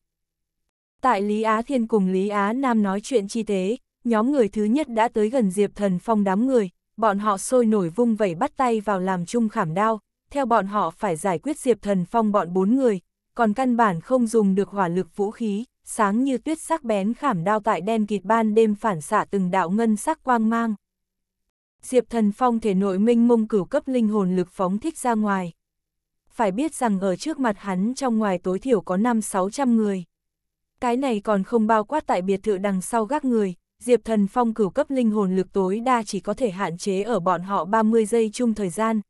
Tại Lý Á Thiên cùng Lý Á Nam nói chuyện chi tế, nhóm người thứ nhất đã tới gần Diệp Thần Phong đám người, bọn họ sôi nổi vung vẩy bắt tay vào làm chung khảm đao, theo bọn họ phải giải quyết Diệp Thần Phong bọn bốn người, còn căn bản không dùng được hỏa lực vũ khí, sáng như tuyết sắc bén khảm đao tại đen kịt ban đêm phản xạ từng đạo ngân sắc quang mang. Diệp Thần Phong thể nội minh mông cửu cấp linh hồn lực phóng thích ra ngoài. Phải biết rằng ở trước mặt hắn trong ngoài tối thiểu có 5-600 người. Cái này còn không bao quát tại biệt thự đằng sau gác người, Diệp Thần Phong cửu cấp linh hồn lực tối đa chỉ có thể hạn chế ở bọn họ 30 giây chung thời gian,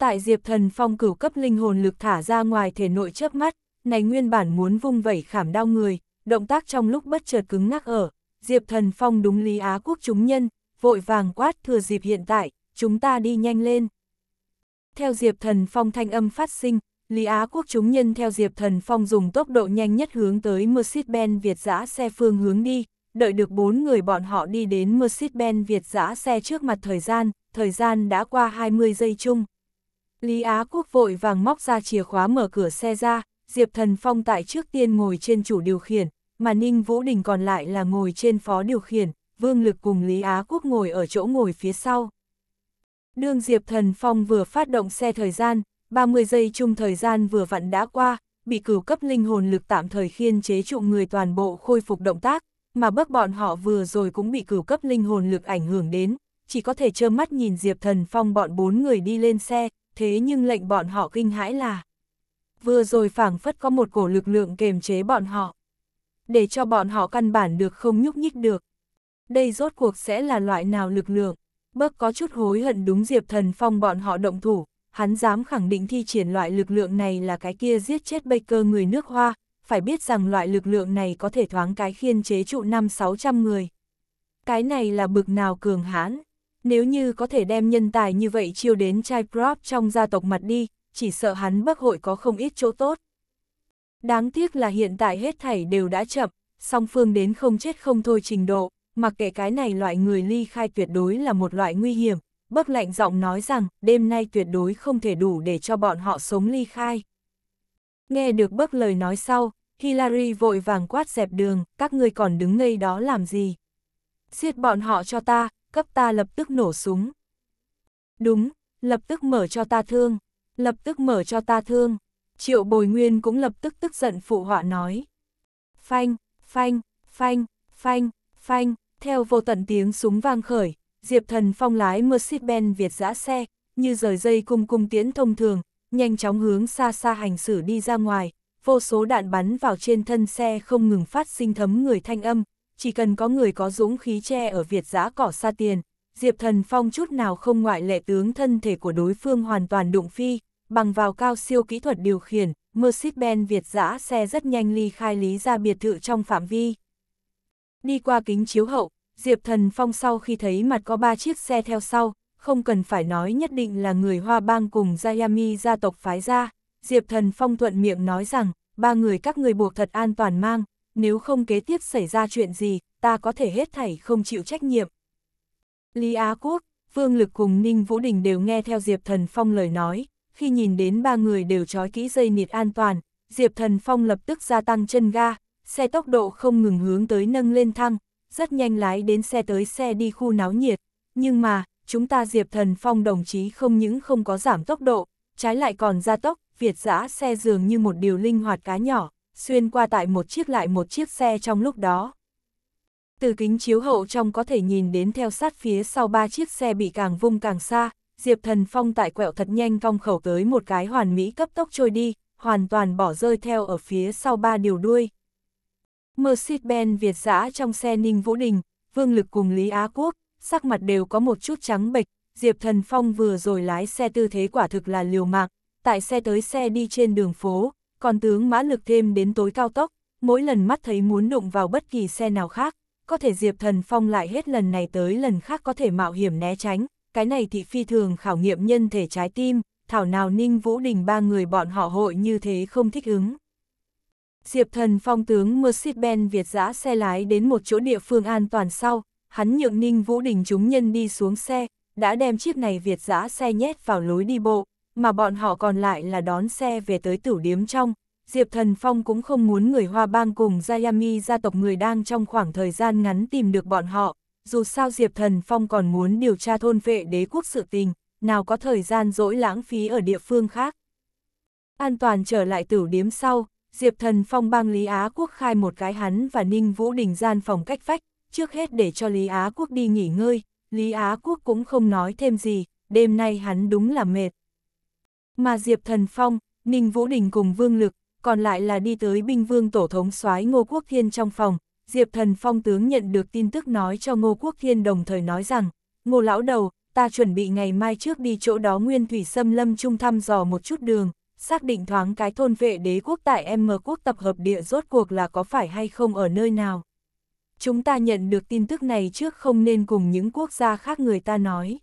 tại Diệp Thần Phong cửu cấp linh hồn lực thả ra ngoài thể nội chớp mắt, này nguyên bản muốn vung vẩy khảm đau người, động tác trong lúc bất chợt cứng ngắc ở, Diệp Thần Phong đúng lý Á quốc chúng nhân, vội vàng quát thừa dịp hiện tại, chúng ta đi nhanh lên. Theo Diệp Thần Phong thanh âm phát sinh, Lý Á quốc chúng nhân theo Diệp Thần Phong dùng tốc độ nhanh nhất hướng tới Mercedes-Benz Việt giã xe phương hướng đi, đợi được bốn người bọn họ đi đến Mercedes-Benz Việt giã xe trước mặt thời gian, thời gian đã qua 20 giây chung. Lý Á Quốc vội vàng móc ra chìa khóa mở cửa xe ra, Diệp Thần Phong tại trước tiên ngồi trên chủ điều khiển, mà Ninh Vũ Đình còn lại là ngồi trên phó điều khiển, Vương Lực cùng Lý Á Quốc ngồi ở chỗ ngồi phía sau. Đường Diệp Thần Phong vừa phát động xe thời gian, 30 giây chung thời gian vừa vặn đã qua, bị cửu cấp linh hồn lực tạm thời khiên chế trụ người toàn bộ khôi phục động tác, mà bức bọn họ vừa rồi cũng bị cửu cấp linh hồn lực ảnh hưởng đến, chỉ có thể trơ mắt nhìn Diệp Thần Phong bọn bốn người đi lên xe, thế nhưng lệnh bọn họ kinh hãi là vừa rồi phảng phất có một cổ lực lượng kềm chế bọn họ, để cho bọn họ căn bản được không nhúc nhích được. Đây rốt cuộc sẽ là loại nào lực lượng? bớt có chút hối hận đúng Diệp Thần Phong bọn họ động thủ, hắn dám khẳng định thi triển loại lực lượng này là cái kia giết chết Baker người nước hoa, phải biết rằng loại lực lượng này có thể thoáng cái khiên chế trụ năm 600 người. Cái này là bực nào cường hãn nếu như có thể đem nhân tài như vậy chiêu đến trai prop trong gia tộc mặt đi, chỉ sợ hắn bắc hội có không ít chỗ tốt. Đáng tiếc là hiện tại hết thảy đều đã chậm, song phương đến không chết không thôi trình độ, mặc kệ cái này loại người ly khai tuyệt đối là một loại nguy hiểm, Bắc lạnh giọng nói rằng đêm nay tuyệt đối không thể đủ để cho bọn họ sống ly khai. Nghe được Bắc lời nói sau, Hillary vội vàng quát dẹp đường, các ngươi còn đứng ngây đó làm gì? Giết bọn họ cho ta, cấp ta lập tức nổ súng. Đúng, lập tức mở cho ta thương, lập tức mở cho ta thương. Triệu Bồi Nguyên cũng lập tức tức giận phụ họa nói. Phanh, phanh, phanh, phanh, phanh, theo vô tận tiếng súng vang khởi, Diệp Thần phong lái Mercedes-Benz Việt dã xe, như rời dây cung cung tiễn thông thường, nhanh chóng hướng xa xa hành xử đi ra ngoài, vô số đạn bắn vào trên thân xe không ngừng phát sinh thấm người thanh âm, chỉ cần có người có dũng khí che ở Việt giã cỏ xa tiền, Diệp Thần Phong chút nào không ngoại lệ tướng thân thể của đối phương hoàn toàn đụng phi, bằng vào cao siêu kỹ thuật điều khiển, Mercedes-Benz Việt giã xe rất nhanh ly khai lý ra biệt thự trong phạm vi. Đi qua kính chiếu hậu, Diệp Thần Phong sau khi thấy mặt có ba chiếc xe theo sau, không cần phải nói nhất định là người Hoa Bang cùng Yami gia tộc phái ra, Diệp Thần Phong thuận miệng nói rằng, ba người các người buộc thật an toàn mang, nếu không kế tiếp xảy ra chuyện gì, ta có thể hết thảy không chịu trách nhiệm. Lý Á Quốc, Vương Lực cùng Ninh Vũ Đình đều nghe theo Diệp Thần Phong lời nói, khi nhìn đến ba người đều trói kỹ dây nịt an toàn, Diệp Thần Phong lập tức gia tăng chân ga, xe tốc độ không ngừng hướng tới nâng lên thăng, rất nhanh lái đến xe tới xe đi khu náo nhiệt, nhưng mà, chúng ta Diệp Thần Phong đồng chí không những không có giảm tốc độ, trái lại còn gia tốc, Việt giã xe dường như một điều linh hoạt cá nhỏ, xuyên qua tại một chiếc lại một chiếc xe trong lúc đó. Từ kính chiếu hậu trong có thể nhìn đến theo sát phía sau ba chiếc xe bị càng vung càng xa, Diệp Thần Phong tại quẹo thật nhanh cong khẩu tới một cái hoàn mỹ cấp tốc trôi đi, hoàn toàn bỏ rơi theo ở phía sau ba điều đuôi. Mercedes-Benz Việt giã trong xe Ninh Vũ Đình, Vương Lực cùng Lý Á Quốc, sắc mặt đều có một chút trắng bệch, Diệp Thần Phong vừa rồi lái xe tư thế quả thực là liều mạng, tại xe tới xe đi trên đường phố, còn tướng mã lực thêm đến tối cao tốc, mỗi lần mắt thấy muốn đụng vào bất kỳ xe nào khác, có thể Diệp Thần Phong lại hết lần này tới lần khác có thể mạo hiểm né tránh, cái này thì phi thường khảo nghiệm nhân thể trái tim, thảo nào Ninh Vũ Đình ba người bọn họ hội như thế không thích ứng. Diệp Thần Phong tướng Mercedes-Benz Việt giã xe lái đến một chỗ địa phương an toàn sau, hắn nhượng Ninh Vũ Đình chúng nhân đi xuống xe, đã đem chiếc này Việt giã xe nhét vào lối đi bộ, mà bọn họ còn lại là đón xe về tới tử điếm trong. Diệp Thần Phong cũng không muốn người Hoa Bang cùng Yami gia tộc người đang trong khoảng thời gian ngắn tìm được bọn họ, dù sao Diệp Thần Phong còn muốn điều tra thôn vệ đế quốc sự tình, nào có thời gian dỗi lãng phí ở địa phương khác. An toàn trở lại tử điếm sau, Diệp Thần Phong bang Lý Á Quốc khai một cái hắn và Ninh Vũ Đình gian phòng cách vách, trước hết để cho Lý Á Quốc đi nghỉ ngơi, Lý Á Quốc cũng không nói thêm gì, đêm nay hắn đúng là mệt. Mà Diệp Thần Phong, Ninh Vũ Đình cùng Vương Lực, còn lại là đi tới binh vương tổ thống soái Ngô Quốc Thiên trong phòng. Diệp Thần Phong tướng nhận được tin tức nói cho Ngô Quốc Thiên đồng thời nói rằng, Ngô lão đầu, ta chuẩn bị ngày mai trước đi chỗ đó nguyên thủy xâm lâm trung thăm dò một chút đường, xác định thoáng cái thôn vệ đế quốc tại M quốc tập hợp địa rốt cuộc là có phải hay không ở nơi nào. Chúng ta nhận được tin tức này trước không nên cùng những quốc gia khác người ta nói.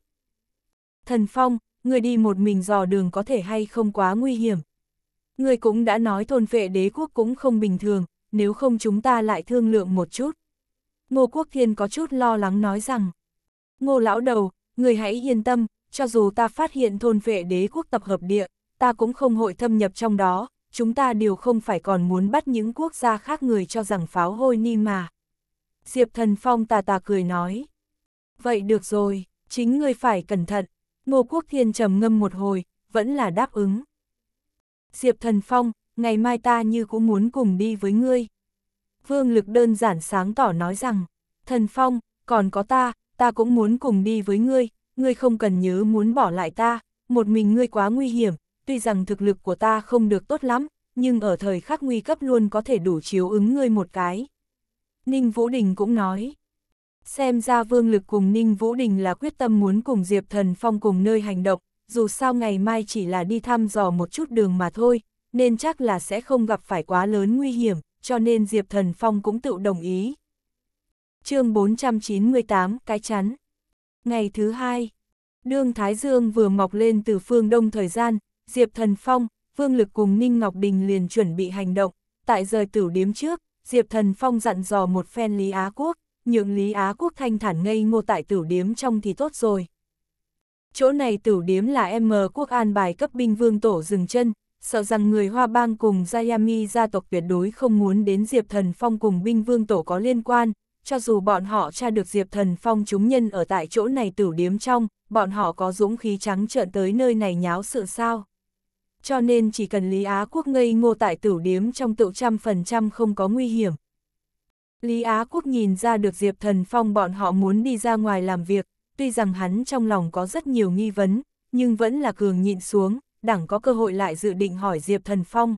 Thần Phong, người đi một mình dò đường có thể hay không quá nguy hiểm. Người cũng đã nói thôn vệ đế quốc cũng không bình thường, nếu không chúng ta lại thương lượng một chút. Ngô Quốc Thiên có chút lo lắng nói rằng, Ngô lão đầu, người hãy yên tâm, cho dù ta phát hiện thôn vệ đế quốc tập hợp địa, ta cũng không hội thâm nhập trong đó, chúng ta đều không phải còn muốn bắt những quốc gia khác người cho rằng pháo hôi ni mà. Diệp Thần Phong tà tà cười nói, vậy được rồi, chính ngươi phải cẩn thận. Ngô Quốc Thiên trầm ngâm một hồi, vẫn là đáp ứng. Diệp Thần Phong, ngày mai ta như cũng muốn cùng đi với ngươi. Vương Lực đơn giản sáng tỏ nói rằng, Thần Phong, còn có ta, ta cũng muốn cùng đi với ngươi, ngươi không cần nhớ muốn bỏ lại ta, một mình ngươi quá nguy hiểm, tuy rằng thực lực của ta không được tốt lắm, nhưng ở thời khắc nguy cấp luôn có thể đủ chiếu ứng ngươi một cái. Ninh Vũ Đình cũng nói, xem ra Vương Lực cùng Ninh Vũ Đình là quyết tâm muốn cùng Diệp Thần Phong cùng nơi hành động, dù sao ngày mai chỉ là đi thăm dò một chút đường mà thôi, nên chắc là sẽ không gặp phải quá lớn nguy hiểm, cho nên Diệp Thần Phong cũng tự đồng ý. chương 498, Cái Chắn Ngày thứ hai, đương Thái Dương vừa mọc lên từ phương đông thời gian, Diệp Thần Phong, Vương Lực cùng Ninh Ngọc Đình liền chuẩn bị hành động, tại rời tử điếm trước, Diệp Thần Phong dặn dò một phen Lý Á Quốc, nhượng Lý Á Quốc thanh thản ngây ngô tại Tử điếm trong thì tốt rồi. Chỗ này Tử điếm là M quốc an bài cấp binh vương tổ dừng chân, sợ rằng người Hoa Bang cùng Yami gia tộc tuyệt đối không muốn đến Diệp Thần Phong cùng binh vương tổ có liên quan, cho dù bọn họ tra được Diệp Thần Phong chúng nhân ở tại chỗ này Tử điếm trong, bọn họ có dũng khí trắng trợn tới nơi này nháo sự sao. Cho nên chỉ cần Lý Á Quốc ngây ngô tại Tử điếm trong tự trăm phần trăm không có nguy hiểm, Lý Á Quốc nhìn ra được Diệp Thần Phong bọn họ muốn đi ra ngoài làm việc, tuy rằng hắn trong lòng có rất nhiều nghi vấn, nhưng vẫn là cường nhịn xuống, đẳng có cơ hội lại dự định hỏi Diệp Thần Phong.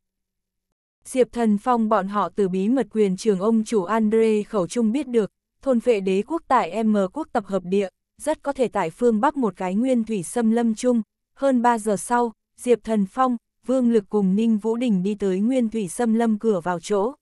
Diệp Thần Phong bọn họ từ bí mật quyền trường ông chủ Andre khẩu trung biết được, thôn vệ đế quốc tại M quốc tập hợp địa, rất có thể tại phương Bắc một cái nguyên thủy xâm lâm chung. Hơn 3 giờ sau, Diệp Thần Phong, Vương Lực cùng Ninh Vũ Đình đi tới nguyên thủy xâm lâm cửa vào chỗ.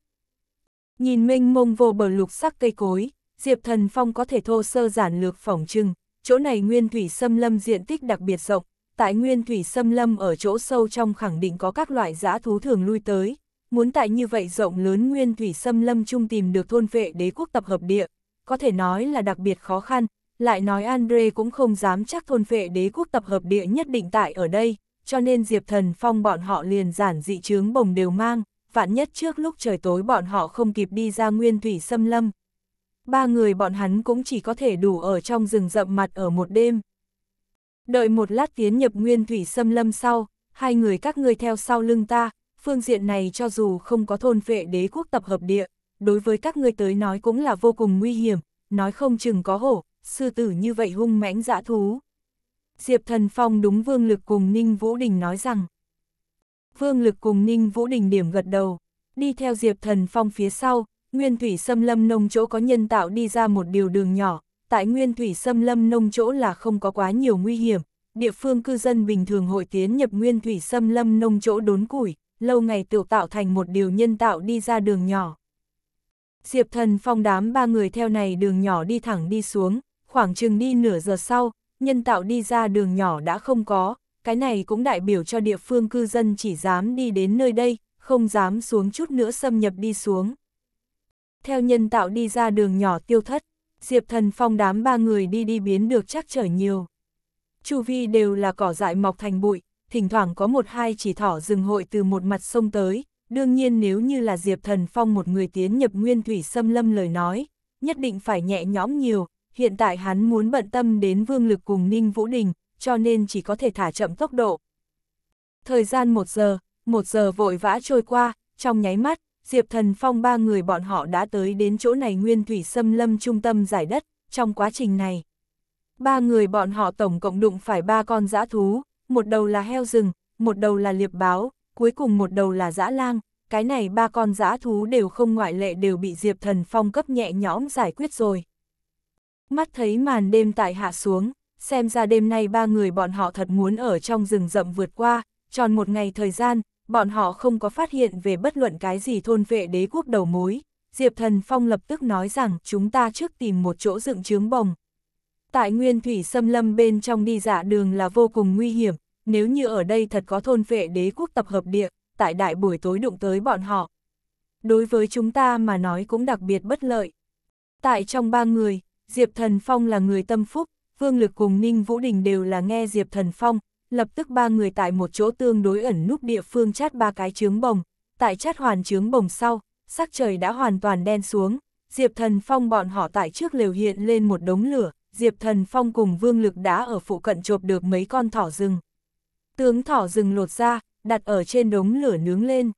Nhìn mênh mông vô bờ lục sắc cây cối, Diệp Thần Phong có thể thô sơ giản lược phỏng trưng, chỗ này nguyên thủy xâm lâm diện tích đặc biệt rộng, tại nguyên thủy xâm lâm ở chỗ sâu trong khẳng định có các loại dã thú thường lui tới, muốn tại như vậy rộng lớn nguyên thủy xâm lâm chung tìm được thôn vệ đế quốc tập hợp địa, có thể nói là đặc biệt khó khăn, lại nói Andre cũng không dám chắc thôn vệ đế quốc tập hợp địa nhất định tại ở đây, cho nên Diệp Thần Phong bọn họ liền giản dị chướng bồng đều mang, vạn nhất trước lúc trời tối bọn họ không kịp đi ra nguyên thủy xâm lâm. Ba người bọn hắn cũng chỉ có thể đủ ở trong rừng rậm mặt ở một đêm. Đợi một lát tiến nhập nguyên thủy xâm lâm sau, hai người các ngươi theo sau lưng ta, phương diện này cho dù không có thôn vệ đế quốc tập hợp địa, đối với các ngươi tới nói cũng là vô cùng nguy hiểm, nói không chừng có hổ, sư tử như vậy hung mãnh dã thú. Diệp Thần Phong đúng vương lực cùng Ninh Vũ Đình nói rằng, Vương Lực cùng Ninh Vũ Đình điểm gật đầu, đi theo Diệp Thần Phong phía sau, Nguyên Thủy Sâm Lâm Nông chỗ có nhân tạo đi ra một điều đường nhỏ, tại Nguyên Thủy Sâm Lâm Nông chỗ là không có quá nhiều nguy hiểm, địa phương cư dân bình thường hội tiến nhập Nguyên Thủy Sâm Lâm Nông chỗ đốn củi, lâu ngày tự tạo thành một điều nhân tạo đi ra đường nhỏ. Diệp Thần Phong đám ba người theo này đường nhỏ đi thẳng đi xuống, khoảng chừng đi nửa giờ sau, nhân tạo đi ra đường nhỏ đã không có, cái này cũng đại biểu cho địa phương cư dân chỉ dám đi đến nơi đây, không dám xuống chút nữa xâm nhập đi xuống. Theo nhân tạo đi ra đường nhỏ tiêu thất, Diệp Thần Phong đám ba người đi đi biến được chắc trở nhiều. Chu vi đều là cỏ dại mọc thành bụi, thỉnh thoảng có một hai chỉ thỏ rừng hội từ một mặt sông tới, đương nhiên nếu như là Diệp Thần Phong một người tiến nhập nguyên thủy xâm lâm lời nói, nhất định phải nhẹ nhõm nhiều, hiện tại hắn muốn bận tâm đến vương lực cùng Ninh Vũ Đình, cho nên chỉ có thể thả chậm tốc độ. Thời gian một giờ, một giờ vội vã trôi qua, trong nháy mắt, Diệp Thần Phong ba người bọn họ đã tới đến chỗ này nguyên thủy xâm lâm trung tâm giải đất, trong quá trình này. Ba người bọn họ tổng cộng đụng phải ba con dã thú, một đầu là heo rừng, một đầu là liệp báo, cuối cùng một đầu là dã lang, cái này ba con dã thú đều không ngoại lệ đều bị Diệp Thần Phong cấp nhẹ nhõm giải quyết rồi. Mắt thấy màn đêm tại hạ xuống, xem ra đêm nay ba người bọn họ thật muốn ở trong rừng rậm vượt qua, tròn một ngày thời gian, bọn họ không có phát hiện về bất luận cái gì thôn vệ đế quốc đầu mối. Diệp Thần Phong lập tức nói rằng chúng ta trước tìm một chỗ dựng trướng bồng. Tại nguyên thủy xâm lâm bên trong đi dạ đường là vô cùng nguy hiểm, nếu như ở đây thật có thôn vệ đế quốc tập hợp địa, tại đại buổi tối đụng tới bọn họ. Đối với chúng ta mà nói cũng đặc biệt bất lợi. Tại trong ba người, Diệp Thần Phong là người tâm phúc, Vương Lực cùng Ninh Vũ Đình đều là nghe Diệp Thần Phong, lập tức ba người tại một chỗ tương đối ẩn núp địa phương chát ba cái chướng bồng, tại chát hoàn chướng bồng sau, sắc trời đã hoàn toàn đen xuống, Diệp Thần Phong bọn họ tại trước lều hiện lên một đống lửa, Diệp Thần Phong cùng Vương Lực đã ở phụ cận chộp được mấy con thỏ rừng. Tướng thỏ rừng lột ra, đặt ở trên đống lửa nướng lên.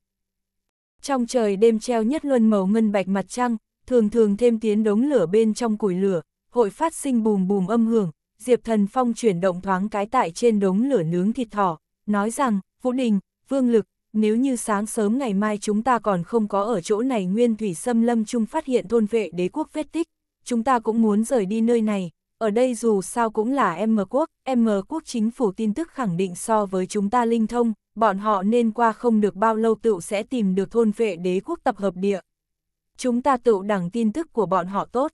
Trong trời đêm treo nhất luân màu ngân bạch mặt trăng, thường thường thêm tiến đống lửa bên trong củi lửa, hội phát sinh bùm bùm âm hưởng, Diệp Thần Phong chuyển động thoáng cái tại trên đống lửa nướng thịt thỏ, nói rằng, Vũ Đình, Vương Lực, nếu như sáng sớm ngày mai chúng ta còn không có ở chỗ này nguyên thủy xâm lâm chung phát hiện thôn vệ đế quốc vết tích, chúng ta cũng muốn rời đi nơi này, ở đây dù sao cũng là M quốc, M quốc chính phủ tin tức khẳng định so với chúng ta linh thông, bọn họ nên qua không được bao lâu tựu sẽ tìm được thôn vệ đế quốc tập hợp địa. Chúng ta tựu đẳng tin tức của bọn họ tốt.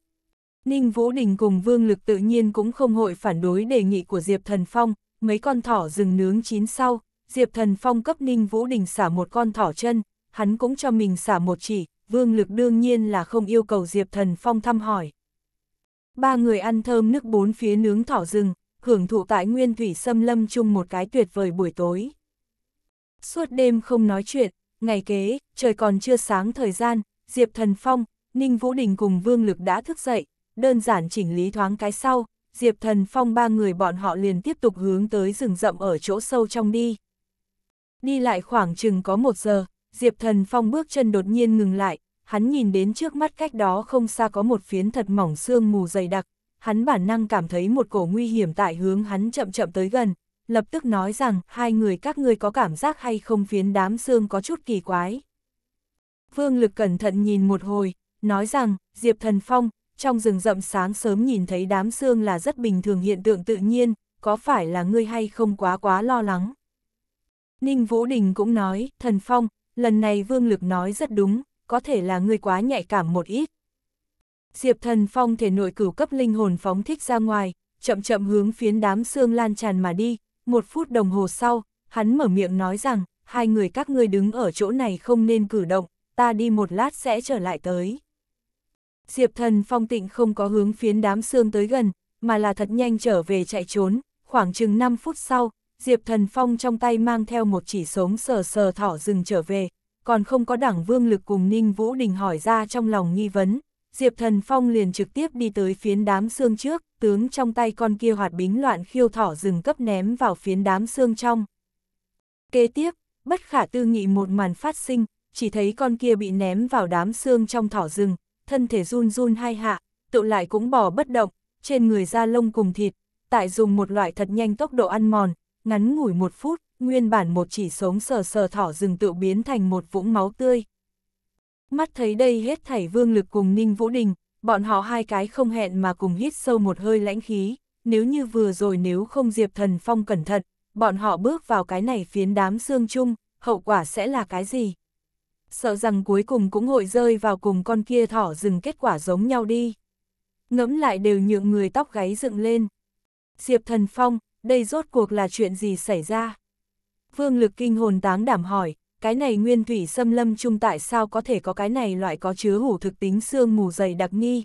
Ninh Vũ Đình cùng Vương Lực tự nhiên cũng không hội phản đối đề nghị của Diệp Thần Phong, mấy con thỏ rừng nướng chín sau, Diệp Thần Phong cấp Ninh Vũ Đình xả một con thỏ chân, hắn cũng cho mình xả một chỉ, Vương Lực đương nhiên là không yêu cầu Diệp Thần Phong thăm hỏi. Ba người ăn thơm nước bốn phía nướng thỏ rừng, hưởng thụ tại nguyên thủy xâm lâm chung một cái tuyệt vời buổi tối. Suốt đêm không nói chuyện, ngày kế, trời còn chưa sáng thời gian, Diệp Thần Phong, Ninh Vũ Đình cùng Vương Lực đã thức dậy, đơn giản chỉnh lý thoáng cái sau, Diệp Thần Phong ba người bọn họ liền tiếp tục hướng tới rừng rậm ở chỗ sâu trong đi. Đi lại khoảng chừng có một giờ, Diệp Thần Phong bước chân đột nhiên ngừng lại, hắn nhìn đến trước mắt cách đó không xa có một phiến thật mỏng xương mù dày đặc, hắn bản năng cảm thấy một cổ nguy hiểm tại hướng hắn chậm chậm tới gần, lập tức nói rằng hai người các ngươi có cảm giác hay không phiến đám xương có chút kỳ quái. Vương Lực cẩn thận nhìn một hồi, nói rằng, Diệp Thần Phong, trong rừng rậm sáng sớm nhìn thấy đám xương là rất bình thường hiện tượng tự nhiên, có phải là ngươi hay không quá quá lo lắng. Ninh Vũ Đình cũng nói, thần phong, lần này vương lực nói rất đúng, có thể là ngươi quá nhạy cảm một ít. Diệp thần phong thể nội cửu cấp linh hồn phóng thích ra ngoài, chậm chậm hướng phiến đám xương lan tràn mà đi, một phút đồng hồ sau, hắn mở miệng nói rằng, hai người các ngươi đứng ở chỗ này không nên cử động, ta đi một lát sẽ trở lại tới. Diệp thần phong tịnh không có hướng phiến đám xương tới gần, mà là thật nhanh trở về chạy trốn, khoảng chừng 5 phút sau, Diệp thần phong trong tay mang theo một chỉ sống sờ sờ thỏ rừng trở về, còn không có đảng vương lực cùng Ninh Vũ Đình hỏi ra trong lòng nghi vấn. Diệp thần phong liền trực tiếp đi tới phiến đám xương trước, tướng trong tay con kia hoạt bính loạn khiêu thỏ rừng cấp ném vào phiến đám xương trong. Kế tiếp, bất khả tư nghị một màn phát sinh, chỉ thấy con kia bị ném vào đám xương trong thỏ rừng, thân thể run run hai hạ, tự lại cũng bỏ bất động, trên người da lông cùng thịt, tại dùng một loại thật nhanh tốc độ ăn mòn, ngắn ngủi một phút, nguyên bản một chỉ sống sờ sờ thỏ rừng tự biến thành một vũng máu tươi. Mắt thấy đây hết thảy vương lực cùng Ninh Vũ Đình, bọn họ hai cái không hẹn mà cùng hít sâu một hơi lãnh khí, nếu như vừa rồi nếu không Diệp Thần Phong cẩn thận, bọn họ bước vào cái này phiến đám xương chung, hậu quả sẽ là cái gì? sợ rằng cuối cùng cũng hội rơi vào cùng con kia thỏ rừng kết quả giống nhau đi. Ngẫm lại đều nhượng người tóc gáy dựng lên. Diệp Thần Phong, đây rốt cuộc là chuyện gì xảy ra? Vương lực kinh hồn táng đảm hỏi, cái này nguyên thủy xâm lâm chung tại sao có thể có cái này loại có chứa hủ thực tính xương mù dày đặc nghi?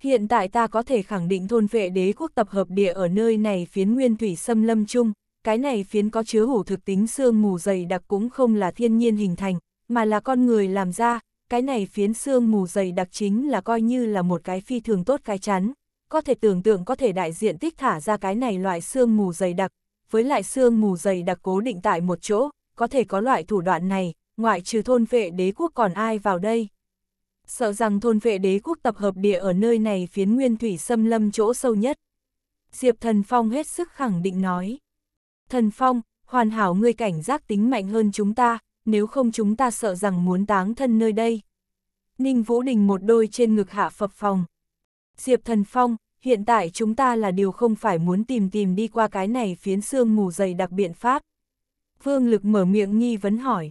Hiện tại ta có thể khẳng định thôn vệ đế quốc tập hợp địa ở nơi này phiến nguyên thủy xâm lâm chung, cái này phiến có chứa hủ thực tính xương mù dày đặc cũng không là thiên nhiên hình thành, mà là con người làm ra, cái này phiến xương mù dày đặc chính là coi như là một cái phi thường tốt cái chắn, có thể tưởng tượng có thể đại diện tích thả ra cái này loại xương mù dày đặc, với lại xương mù dày đặc cố định tại một chỗ, có thể có loại thủ đoạn này, ngoại trừ thôn vệ đế quốc còn ai vào đây. Sợ rằng thôn vệ đế quốc tập hợp địa ở nơi này phiến nguyên thủy xâm lâm chỗ sâu nhất. Diệp Thần Phong hết sức khẳng định nói. Thần Phong, hoàn hảo ngươi cảnh giác tính mạnh hơn chúng ta, nếu không chúng ta sợ rằng muốn táng thân nơi đây. Ninh Vũ Đình một đôi trên ngực hạ phập phòng. Diệp Thần Phong, hiện tại chúng ta là điều không phải muốn tìm tìm đi qua cái này phiến xương mù dày đặc biện pháp. Vương Lực mở miệng nghi vấn hỏi.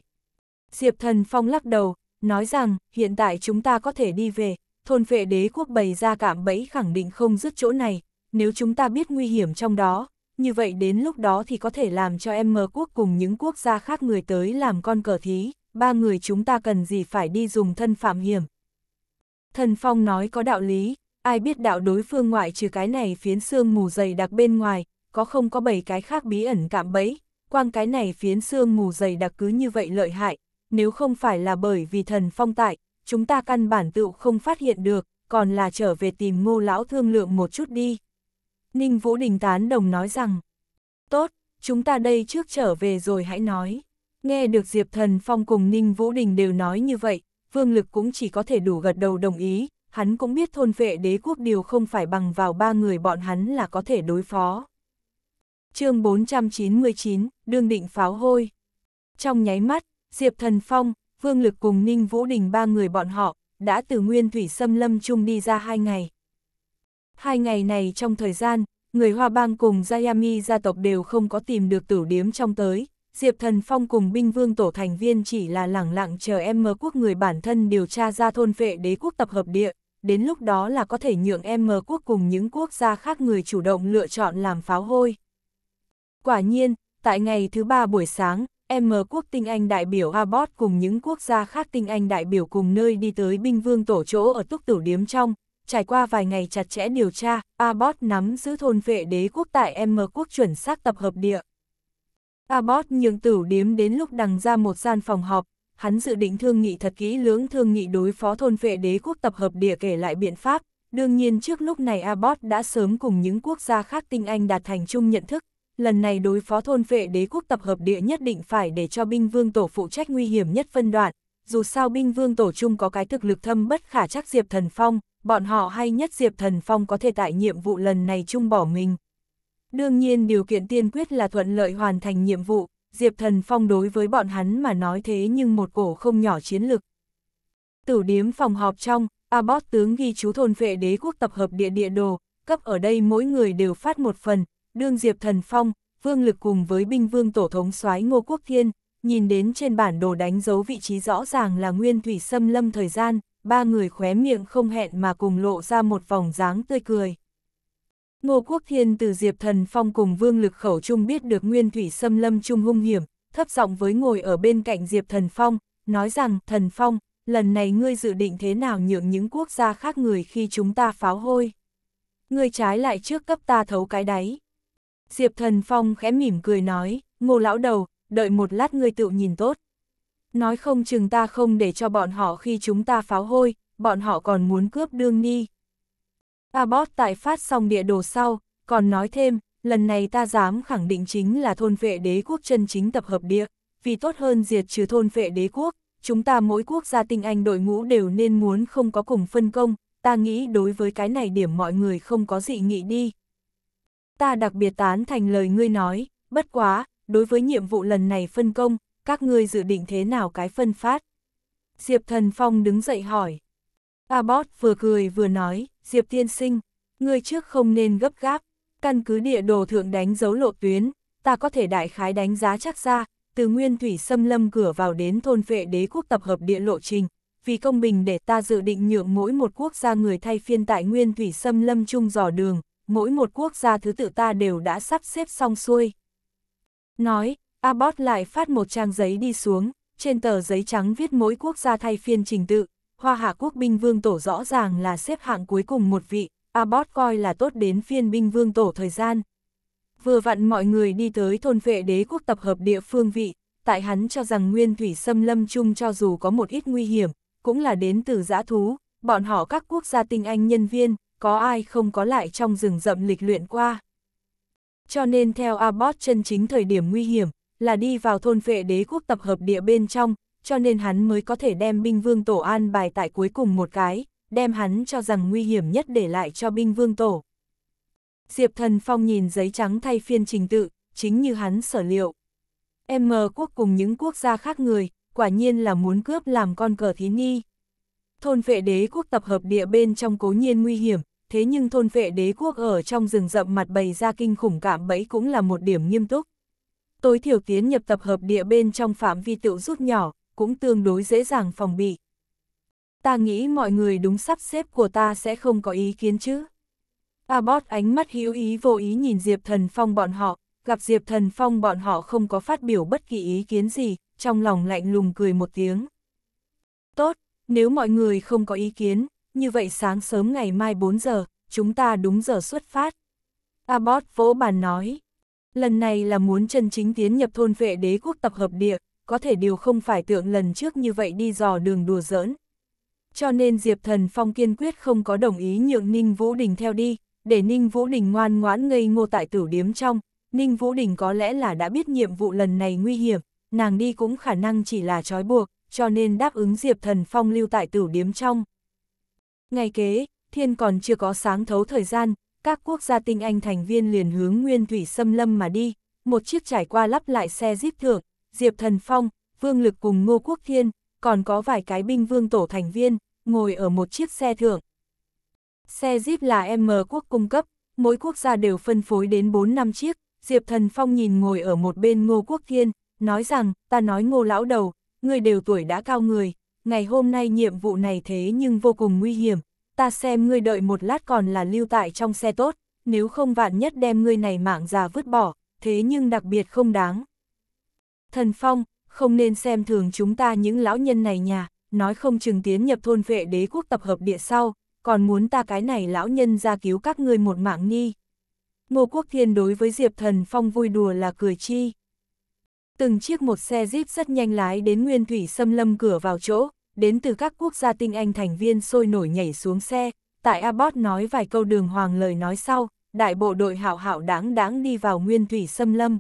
Diệp Thần Phong lắc đầu, nói rằng hiện tại chúng ta có thể đi về, thôn vệ đế quốc bày ra cảm bẫy khẳng định không dứt chỗ này, nếu chúng ta biết nguy hiểm trong đó, như vậy đến lúc đó thì có thể làm cho em mờ quốc cùng những quốc gia khác người tới làm con cờ thí, ba người chúng ta cần gì phải đi dùng thân phạm hiểm. Thần Phong nói có đạo lý, ai biết đạo đối phương ngoại trừ cái này phiến xương mù dày đặc bên ngoài, có không có bảy cái khác bí ẩn cạm bẫy, quang cái này phiến xương mù dày đặc cứ như vậy lợi hại, nếu không phải là bởi vì thần Phong tại, chúng ta căn bản tựu không phát hiện được, còn là trở về tìm ngô lão thương lượng một chút đi. Ninh Vũ Đình tán đồng nói rằng, tốt, chúng ta đây trước trở về rồi hãy nói. Nghe được Diệp Thần Phong cùng Ninh Vũ Đình đều nói như vậy, Vương Lực cũng chỉ có thể đủ gật đầu đồng ý, hắn cũng biết thôn vệ đế quốc điều không phải bằng vào ba người bọn hắn là có thể đối phó. chương 499, Đương Định Pháo Hôi Trong nháy mắt, Diệp Thần Phong, Vương Lực cùng Ninh Vũ Đình ba người bọn họ, đã từ nguyên thủy xâm lâm chung đi ra hai ngày. Hai ngày này trong thời gian, người Hoa Bang cùng Jayami gia tộc đều không có tìm được tử điếm trong tới, Diệp Thần Phong cùng binh vương tổ thành viên chỉ là lẳng lặng chờ em mờ quốc người bản thân điều tra ra thôn vệ đế quốc tập hợp địa, đến lúc đó là có thể nhượng em mờ quốc cùng những quốc gia khác người chủ động lựa chọn làm pháo hôi. Quả nhiên, tại ngày thứ ba buổi sáng, M quốc tinh Anh đại biểu Abbott cùng những quốc gia khác tinh Anh đại biểu cùng nơi đi tới binh vương tổ chỗ ở túc tử điếm trong, trải qua vài ngày chặt chẽ điều tra, Abbott nắm giữ thôn vệ đế quốc tại M quốc chuẩn xác tập hợp địa. Abbott nhường tử điếm đến lúc đằng ra một gian phòng họp, hắn dự định thương nghị thật kỹ lưỡng thương nghị đối phó thôn vệ đế quốc tập hợp địa kể lại biện pháp. Đương nhiên trước lúc này Abbott đã sớm cùng những quốc gia khác tinh Anh đạt thành chung nhận thức, lần này đối phó thôn vệ đế quốc tập hợp địa nhất định phải để cho binh vương tổ phụ trách nguy hiểm nhất phân đoạn, dù sao binh vương tổ chung có cái thực lực thâm bất khả chắc Diệp Thần Phong, bọn họ hay nhất Diệp Thần Phong có thể tại nhiệm vụ lần này chung bỏ mình. Đương nhiên điều kiện tiên quyết là thuận lợi hoàn thành nhiệm vụ, Diệp Thần Phong đối với bọn hắn mà nói thế nhưng một cổ không nhỏ chiến lực. Tử điếm phòng họp trong, Abbott tướng ghi chú thôn vệ đế quốc tập hợp địa địa đồ, cấp ở đây mỗi người đều phát một phần, đương Diệp Thần Phong, Vương Lực cùng với binh vương tổ thống soái Ngô Quốc Thiên, nhìn đến trên bản đồ đánh dấu vị trí rõ ràng là nguyên thủy xâm lâm thời gian, ba người khóe miệng không hẹn mà cùng lộ ra một vòng dáng tươi cười. Ngô Quốc Thiên từ Diệp Thần Phong cùng Vương Lực Khẩu Trung biết được nguyên thủy xâm lâm trung hung hiểm, thấp giọng với ngồi ở bên cạnh Diệp Thần Phong, nói rằng, Thần Phong, lần này ngươi dự định thế nào nhượng những quốc gia khác người khi chúng ta pháo hôi. Ngươi trái lại trước cấp ta thấu cái đáy. Diệp Thần Phong khẽ mỉm cười nói, ngô lão đầu, đợi một lát ngươi tự nhìn tốt. Nói không chừng ta không để cho bọn họ khi chúng ta pháo hôi, bọn họ còn muốn cướp đương ni. Abbott tại phát xong địa đồ sau, còn nói thêm, lần này ta dám khẳng định chính là thôn vệ đế quốc chân chính tập hợp địa, vì tốt hơn diệt trừ thôn vệ đế quốc, chúng ta mỗi quốc gia tinh anh đội ngũ đều nên muốn không có cùng phân công, ta nghĩ đối với cái này điểm mọi người không có dị nghị đi. Ta đặc biệt tán thành lời ngươi nói, bất quá, đối với nhiệm vụ lần này phân công, các ngươi dự định thế nào cái phân phát? Diệp Thần Phong đứng dậy hỏi. Abbot vừa cười vừa nói, Diệp Tiên Sinh, ngươi trước không nên gấp gáp, căn cứ địa đồ thượng đánh dấu lộ tuyến, ta có thể đại khái đánh giá chắc ra, từ nguyên thủy xâm lâm cửa vào đến thôn vệ đế quốc tập hợp địa lộ trình, vì công bình để ta dự định nhượng mỗi một quốc gia người thay phiên tại nguyên thủy xâm lâm chung dò đường, mỗi một quốc gia thứ tự ta đều đã sắp xếp xong xuôi. Nói, Abbott lại phát một trang giấy đi xuống, trên tờ giấy trắng viết mỗi quốc gia thay phiên trình tự, Hoa Hạ quốc binh vương tổ rõ ràng là xếp hạng cuối cùng một vị, Abbott coi là tốt đến phiên binh vương tổ thời gian. Vừa vặn mọi người đi tới thôn vệ đế quốc tập hợp địa phương vị, tại hắn cho rằng nguyên thủy xâm lâm chung cho dù có một ít nguy hiểm, cũng là đến từ giã thú, bọn họ các quốc gia tinh anh nhân viên, có ai không có lại trong rừng rậm lịch luyện qua. Cho nên theo Abbott chân chính thời điểm nguy hiểm, là đi vào thôn vệ đế quốc tập hợp địa bên trong, cho nên hắn mới có thể đem binh vương tổ an bài tại cuối cùng một cái, đem hắn cho rằng nguy hiểm nhất để lại cho binh vương tổ. Diệp Thần Phong nhìn giấy trắng thay phiên trình tự, chính như hắn sở liệu. M quốc cùng những quốc gia khác người, quả nhiên là muốn cướp làm con cờ thí nghi. Thôn vệ đế quốc tập hợp địa bên trong cố nhiên nguy hiểm, thế nhưng thôn vệ đế quốc ở trong rừng rậm mặt bày ra kinh khủng cảm bẫy cũng là một điểm nghiêm túc. Tối thiểu tiến nhập tập hợp địa bên trong phạm vi tựu rút nhỏ, cũng tương đối dễ dàng phòng bị. Ta nghĩ mọi người đúng sắp xếp của ta sẽ không có ý kiến chứ. Abbott ánh mắt hữu ý vô ý nhìn Diệp Thần Phong bọn họ, gặp Diệp Thần Phong bọn họ không có phát biểu bất kỳ ý kiến gì, trong lòng lạnh lùng cười một tiếng. Tốt, nếu mọi người không có ý kiến, như vậy sáng sớm ngày mai 4 giờ, chúng ta đúng giờ xuất phát. Abbott vỗ bàn nói, lần này là muốn chân chính tiến nhập thôn vệ đế quốc tập hợp địa, có thể điều không phải tượng lần trước như vậy đi dò đường đùa giỡn. Cho nên Diệp Thần Phong kiên quyết không có đồng ý nhượng Ninh Vũ Đình theo đi, để Ninh Vũ Đình ngoan ngoãn ngây ngô tại tử điếm trong, Ninh Vũ Đình có lẽ là đã biết nhiệm vụ lần này nguy hiểm, nàng đi cũng khả năng chỉ là trói buộc, cho nên đáp ứng Diệp Thần Phong lưu tại tử điếm trong. Ngày kế, thiên còn chưa có sáng thấu thời gian, các quốc gia tinh anh thành viên liền hướng nguyên thủy xâm lâm mà đi, một chiếc trải qua lắp lại xe jeep thượng, Diệp Thần Phong, Vương Lực cùng Ngô Quốc Thiên, còn có vài cái binh vương tổ thành viên, ngồi ở một chiếc xe thượng. Xe jeep là M quốc cung cấp, mỗi quốc gia đều phân phối đến 4 năm chiếc, Diệp Thần Phong nhìn ngồi ở một bên Ngô Quốc Thiên, nói rằng, ta nói Ngô lão đầu, người đều tuổi đã cao người, ngày hôm nay nhiệm vụ này thế nhưng vô cùng nguy hiểm, ta xem ngươi đợi một lát còn là lưu tại trong xe tốt, nếu không vạn nhất đem ngươi này mạng già vứt bỏ, thế nhưng đặc biệt không đáng. Thần Phong, không nên xem thường chúng ta những lão nhân này nhà, nói không chừng tiến nhập thôn vệ đế quốc tập hợp địa sau, còn muốn ta cái này lão nhân ra cứu các ngươi một mạng nghi. Ngô Quốc Thiên đối với Diệp Thần Phong vui đùa là cười chi. Từng chiếc một xe jeep rất nhanh lái đến nguyên thủy xâm lâm cửa vào chỗ, đến từ các quốc gia tinh anh thành viên sôi nổi nhảy xuống xe, tại Abbott nói vài câu đường hoàng lời nói sau, đại bộ đội hảo hảo đáng đáng đi vào nguyên thủy xâm lâm.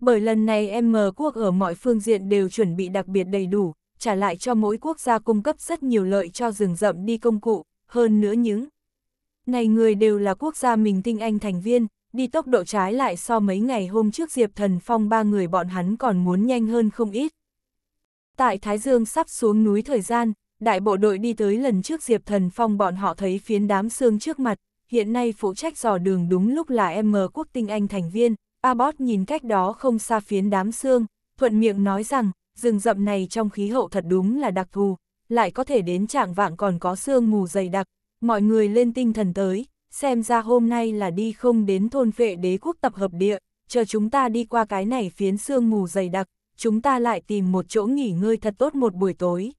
Bởi lần này M quốc ở mọi phương diện đều chuẩn bị đặc biệt đầy đủ, trả lại cho mỗi quốc gia cung cấp rất nhiều lợi cho rừng rậm đi công cụ, hơn nữa những. Này người đều là quốc gia mình tinh anh thành viên, đi tốc độ trái lại so mấy ngày hôm trước Diệp Thần Phong ba người bọn hắn còn muốn nhanh hơn không ít. Tại Thái Dương sắp xuống núi thời gian, đại bộ đội đi tới lần trước Diệp Thần Phong bọn họ thấy phiến đám xương trước mặt, hiện nay phụ trách dò đường đúng lúc là M quốc tinh anh thành viên, Abbott nhìn cách đó không xa phiến đám xương, thuận miệng nói rằng, rừng rậm này trong khí hậu thật đúng là đặc thù, lại có thể đến trạng vạng còn có xương mù dày đặc, mọi người lên tinh thần tới, xem ra hôm nay là đi không đến thôn vệ đế quốc tập hợp địa, chờ chúng ta đi qua cái này phiến sương mù dày đặc, chúng ta lại tìm một chỗ nghỉ ngơi thật tốt một buổi tối.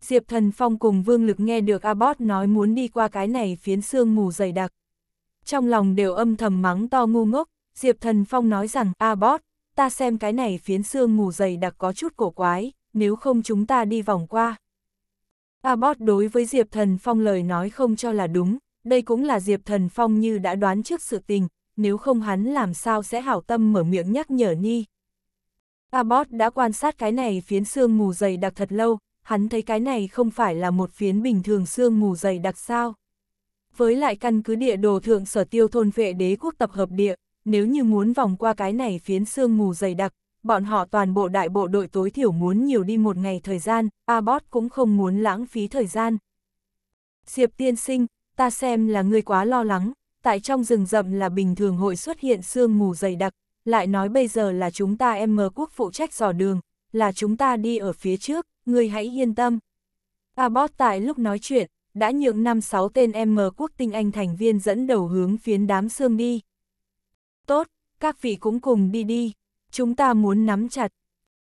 Diệp Thần Phong cùng Vương Lực nghe được Abbot nói muốn đi qua cái này phiến sương mù dày đặc. Trong lòng đều âm thầm mắng to ngu ngốc, Diệp Thần Phong nói rằng Abbot, ta xem cái này phiến sương mù dày đặc có chút cổ quái, nếu không chúng ta đi vòng qua. Abbot đối với Diệp Thần Phong lời nói không cho là đúng, đây cũng là Diệp Thần Phong như đã đoán trước sự tình, nếu không hắn làm sao sẽ hảo tâm mở miệng nhắc nhở Ni. Abbott đã quan sát cái này phiến xương mù dày đặc thật lâu, hắn thấy cái này không phải là một phiến bình thường xương mù dày đặc sao. Với lại căn cứ địa đồ thượng sở tiêu thôn vệ đế quốc tập hợp địa, nếu như muốn vòng qua cái này phiến xương mù dày đặc, bọn họ toàn bộ đại bộ đội tối thiểu muốn nhiều đi một ngày thời gian, Abbott cũng không muốn lãng phí thời gian. Diệp tiên sinh, ta xem là ngươi quá lo lắng, tại trong rừng rậm là bình thường hội xuất hiện sương mù dày đặc, lại nói bây giờ là chúng ta em mờ quốc phụ trách dò đường, là chúng ta đi ở phía trước, ngươi hãy yên tâm. Abbott tại lúc nói chuyện, đã nhượng năm sáu tên M quốc tinh anh thành viên dẫn đầu hướng phiến đám xương đi. Tốt, các vị cũng cùng đi đi, chúng ta muốn nắm chặt.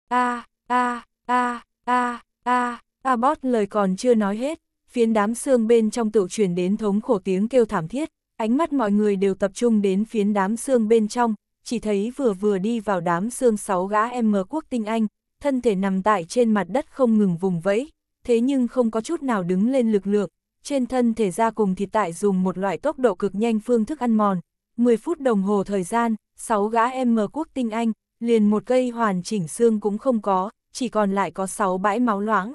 A, a, a, a, a, Abbott lời còn chưa nói hết, phiến đám xương bên trong tự chuyển đến thống khổ tiếng kêu thảm thiết, ánh mắt mọi người đều tập trung đến phiến đám xương bên trong, chỉ thấy vừa vừa đi vào đám xương sáu gã em mờ quốc tinh anh, thân thể nằm tại trên mặt đất không ngừng vùng vẫy, thế nhưng không có chút nào đứng lên lực lượng, trên thân thể ra cùng thịt tại dùng một loại tốc độ cực nhanh phương thức ăn mòn, 10 phút đồng hồ thời gian, sáu gã em mờ quốc tinh anh, liền một cây hoàn chỉnh xương cũng không có, chỉ còn lại có 6 bãi máu loãng.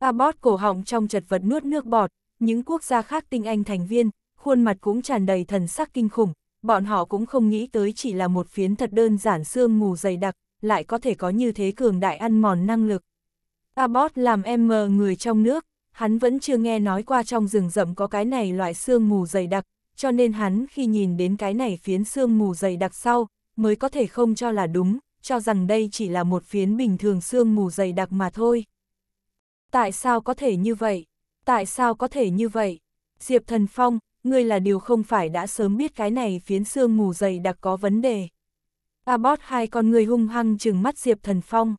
Abbott cổ họng trong chật vật nuốt nước bọt, những quốc gia khác tinh anh thành viên, khuôn mặt cũng tràn đầy thần sắc kinh khủng, bọn họ cũng không nghĩ tới chỉ là một phiến thật đơn giản xương mù dày đặc, lại có thể có như thế cường đại ăn mòn năng lực. Abbott làm em mờ người trong nước, hắn vẫn chưa nghe nói qua trong rừng rậm có cái này loại xương mù dày đặc, cho nên hắn khi nhìn đến cái này phiến xương mù dày đặc sau, mới có thể không cho là đúng, cho rằng đây chỉ là một phiến bình thường xương mù dày đặc mà thôi. Tại sao có thể như vậy? Tại sao có thể như vậy? Diệp Thần Phong, ngươi là điều không phải đã sớm biết cái này phiến xương mù dày đặc có vấn đề. Abbott hai con người hung hăng trừng mắt Diệp Thần Phong.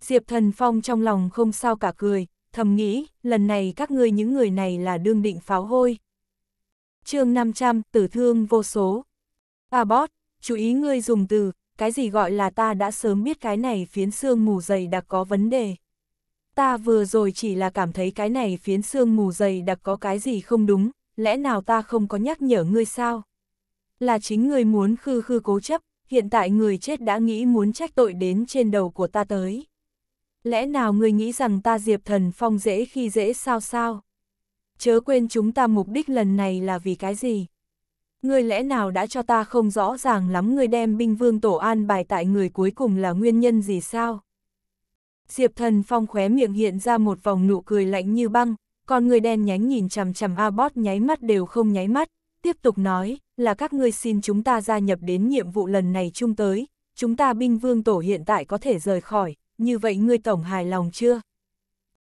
Diệp Thần Phong trong lòng không sao cả cười, thầm nghĩ, lần này các ngươi những người này là đương định pháo hôi. chương 500, tử thương vô số. Abbott, chú ý ngươi dùng từ, cái gì gọi là ta đã sớm biết cái này phiến xương mù dày đặc có vấn đề ta vừa rồi chỉ là cảm thấy cái này phiến xương mù dày đặc có cái gì không đúng, lẽ nào ta không có nhắc nhở ngươi sao? Là chính ngươi muốn khư khư cố chấp, hiện tại người chết đã nghĩ muốn trách tội đến trên đầu của ta tới. Lẽ nào ngươi nghĩ rằng ta Diệp Thần Phong dễ khi dễ sao sao? Chớ quên chúng ta mục đích lần này là vì cái gì? Ngươi lẽ nào đã cho ta không rõ ràng lắm ngươi đem binh vương tổ an bài tại người cuối cùng là nguyên nhân gì sao? Diệp Thần Phong khóe miệng hiện ra một vòng nụ cười lạnh như băng, còn người đen nhánh nhìn chằm chằm Abot nháy mắt đều không nháy mắt, tiếp tục nói, là các ngươi xin chúng ta gia nhập đến nhiệm vụ lần này chung tới, chúng ta binh vương tổ hiện tại có thể rời khỏi, như vậy ngươi tổng hài lòng chưa?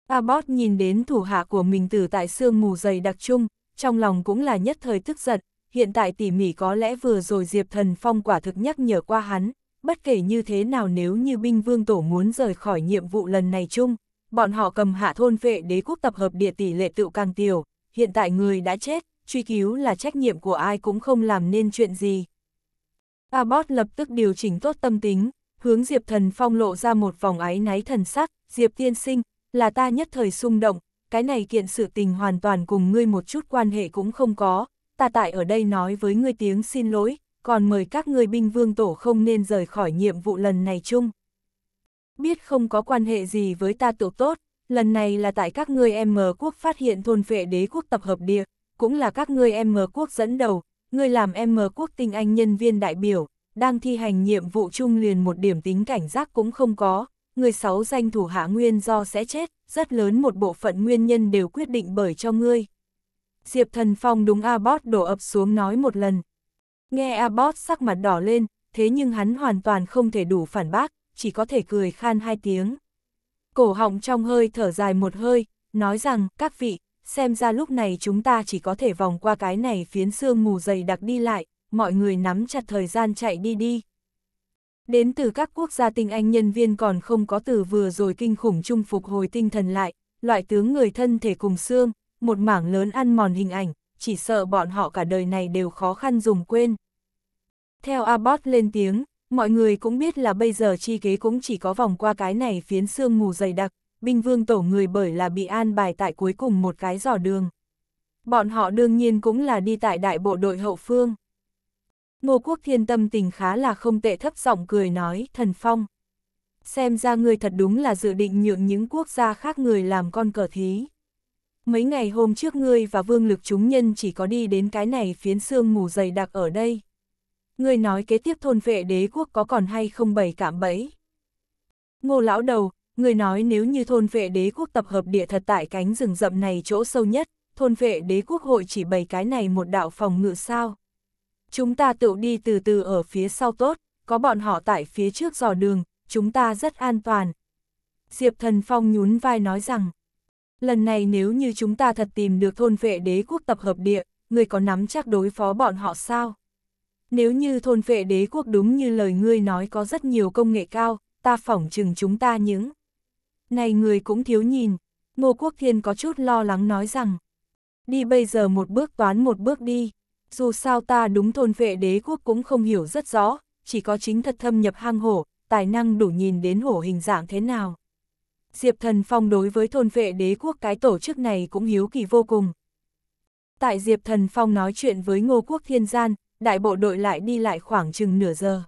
Abot nhìn đến thủ hạ của mình từ tại xương mù dày đặc trung, trong lòng cũng là nhất thời tức giận, hiện tại tỉ mỉ có lẽ vừa rồi Diệp Thần Phong quả thực nhắc nhở qua hắn, bất kể như thế nào nếu như binh vương tổ muốn rời khỏi nhiệm vụ lần này chung, bọn họ cầm hạ thôn vệ đế quốc tập hợp địa tỷ lệ tựu càng tiểu, hiện tại người đã chết, truy cứu là trách nhiệm của ai cũng không làm nên chuyện gì. Abbott lập tức điều chỉnh tốt tâm tính, hướng Diệp Thần Phong lộ ra một vòng áy náy thần sắc, Diệp tiên sinh, là ta nhất thời xung động, cái này kiện sự tình hoàn toàn cùng ngươi một chút quan hệ cũng không có, ta tại ở đây nói với ngươi tiếng xin lỗi, còn mời các người binh vương tổ không nên rời khỏi nhiệm vụ lần này chung. Biết không có quan hệ gì với ta tổ tốt, lần này là tại các ngươi em mờ quốc phát hiện thôn phệ đế quốc tập hợp địa, cũng là các ngươi em mờ quốc dẫn đầu, ngươi làm em mờ quốc tinh anh nhân viên đại biểu, đang thi hành nhiệm vụ chung liền một điểm tính cảnh giác cũng không có, người sáu danh thủ hạ nguyên do sẽ chết, rất lớn một bộ phận nguyên nhân đều quyết định bởi cho ngươi. Diệp Thần Phong đúng A-Bot đổ ập xuống nói một lần, Nghe Abbott sắc mặt đỏ lên, thế nhưng hắn hoàn toàn không thể đủ phản bác, chỉ có thể cười khan hai tiếng. Cổ họng trong hơi thở dài một hơi, nói rằng, các vị, xem ra lúc này chúng ta chỉ có thể vòng qua cái này phiến xương mù dày đặc đi lại, mọi người nắm chặt thời gian chạy đi đi. Đến từ các quốc gia tinh anh nhân viên còn không có từ vừa rồi kinh khủng chung phục hồi tinh thần lại, loại tướng người thân thể cùng xương, một mảng lớn ăn mòn hình ảnh, chỉ sợ bọn họ cả đời này đều khó khăn dùng quên. Theo Abbott lên tiếng, mọi người cũng biết là bây giờ chi kế cũng chỉ có vòng qua cái này phiến sương mù dày đặc, binh vương tổ người bởi là bị an bài tại cuối cùng một cái giỏ đường. Bọn họ đương nhiên cũng là đi tại đại bộ đội hậu phương. Ngô Quốc Thiên tâm tình khá là không tệ thấp giọng cười nói, thần phong. Xem ra người thật đúng là dự định nhượng những quốc gia khác người làm con cờ thí mấy ngày hôm trước ngươi và vương lực chúng nhân chỉ có đi đến cái này phiến xương mù dày đặc ở đây. Ngươi nói kế tiếp thôn vệ đế quốc có còn hay không bày cảm bẫy. Ngô lão đầu, ngươi nói nếu như thôn vệ đế quốc tập hợp địa thật tại cánh rừng rậm này chỗ sâu nhất, thôn vệ đế quốc hội chỉ bày cái này một đạo phòng ngự sao. Chúng ta tự đi từ từ ở phía sau tốt, có bọn họ tại phía trước dò đường, chúng ta rất an toàn. Diệp Thần Phong nhún vai nói rằng, lần này nếu như chúng ta thật tìm được thôn vệ đế quốc tập hợp địa, người có nắm chắc đối phó bọn họ sao? Nếu như thôn vệ đế quốc đúng như lời ngươi nói có rất nhiều công nghệ cao, ta phỏng chừng chúng ta những. Này người cũng thiếu nhìn, Ngô Quốc Thiên có chút lo lắng nói rằng, đi bây giờ một bước toán một bước đi, dù sao ta đúng thôn vệ đế quốc cũng không hiểu rất rõ, chỉ có chính thật thâm nhập hang hổ, tài năng đủ nhìn đến hổ hình dạng thế nào. Diệp Thần Phong đối với thôn vệ đế quốc cái tổ chức này cũng hiếu kỳ vô cùng. Tại Diệp Thần Phong nói chuyện với Ngô Quốc Thiên Gian, đại bộ đội lại đi lại khoảng chừng nửa giờ.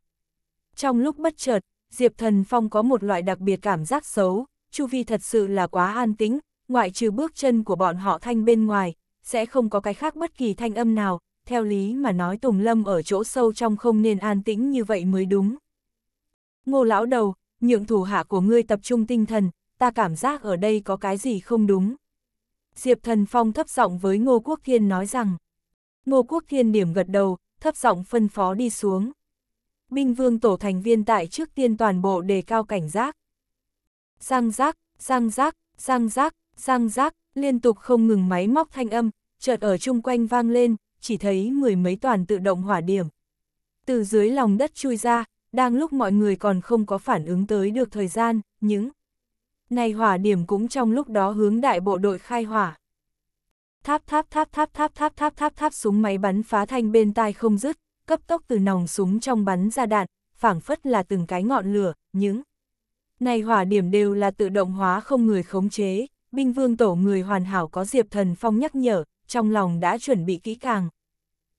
Trong lúc bất chợt, Diệp Thần Phong có một loại đặc biệt cảm giác xấu, chu vi thật sự là quá an tĩnh, ngoại trừ bước chân của bọn họ thanh bên ngoài, sẽ không có cái khác bất kỳ thanh âm nào, theo lý mà nói Tùng Lâm ở chỗ sâu trong không nên an tĩnh như vậy mới đúng. Ngô lão đầu, nhượng thủ hạ của ngươi tập trung tinh thần, ta cảm giác ở đây có cái gì không đúng. Diệp Thần Phong thấp giọng với Ngô Quốc Thiên nói rằng, Ngô Quốc Thiên điểm gật đầu, thấp giọng phân phó đi xuống. Minh Vương tổ thành viên tại trước tiên toàn bộ đề cao cảnh giác. Giang giác, giang giác, giang giác, giang giác, liên tục không ngừng máy móc thanh âm, chợt ở chung quanh vang lên, chỉ thấy mười mấy toàn tự động hỏa điểm. Từ dưới lòng đất chui ra, đang lúc mọi người còn không có phản ứng tới được thời gian, những này hỏa điểm cũng trong lúc đó hướng đại bộ đội khai hỏa. Tháp tháp tháp tháp tháp tháp tháp tháp tháp súng máy bắn phá thanh bên tai không dứt, cấp tốc từ nòng súng trong bắn ra đạn, phảng phất là từng cái ngọn lửa, những này hỏa điểm đều là tự động hóa không người khống chế, binh vương tổ người hoàn hảo có Diệp Thần Phong nhắc nhở, trong lòng đã chuẩn bị kỹ càng.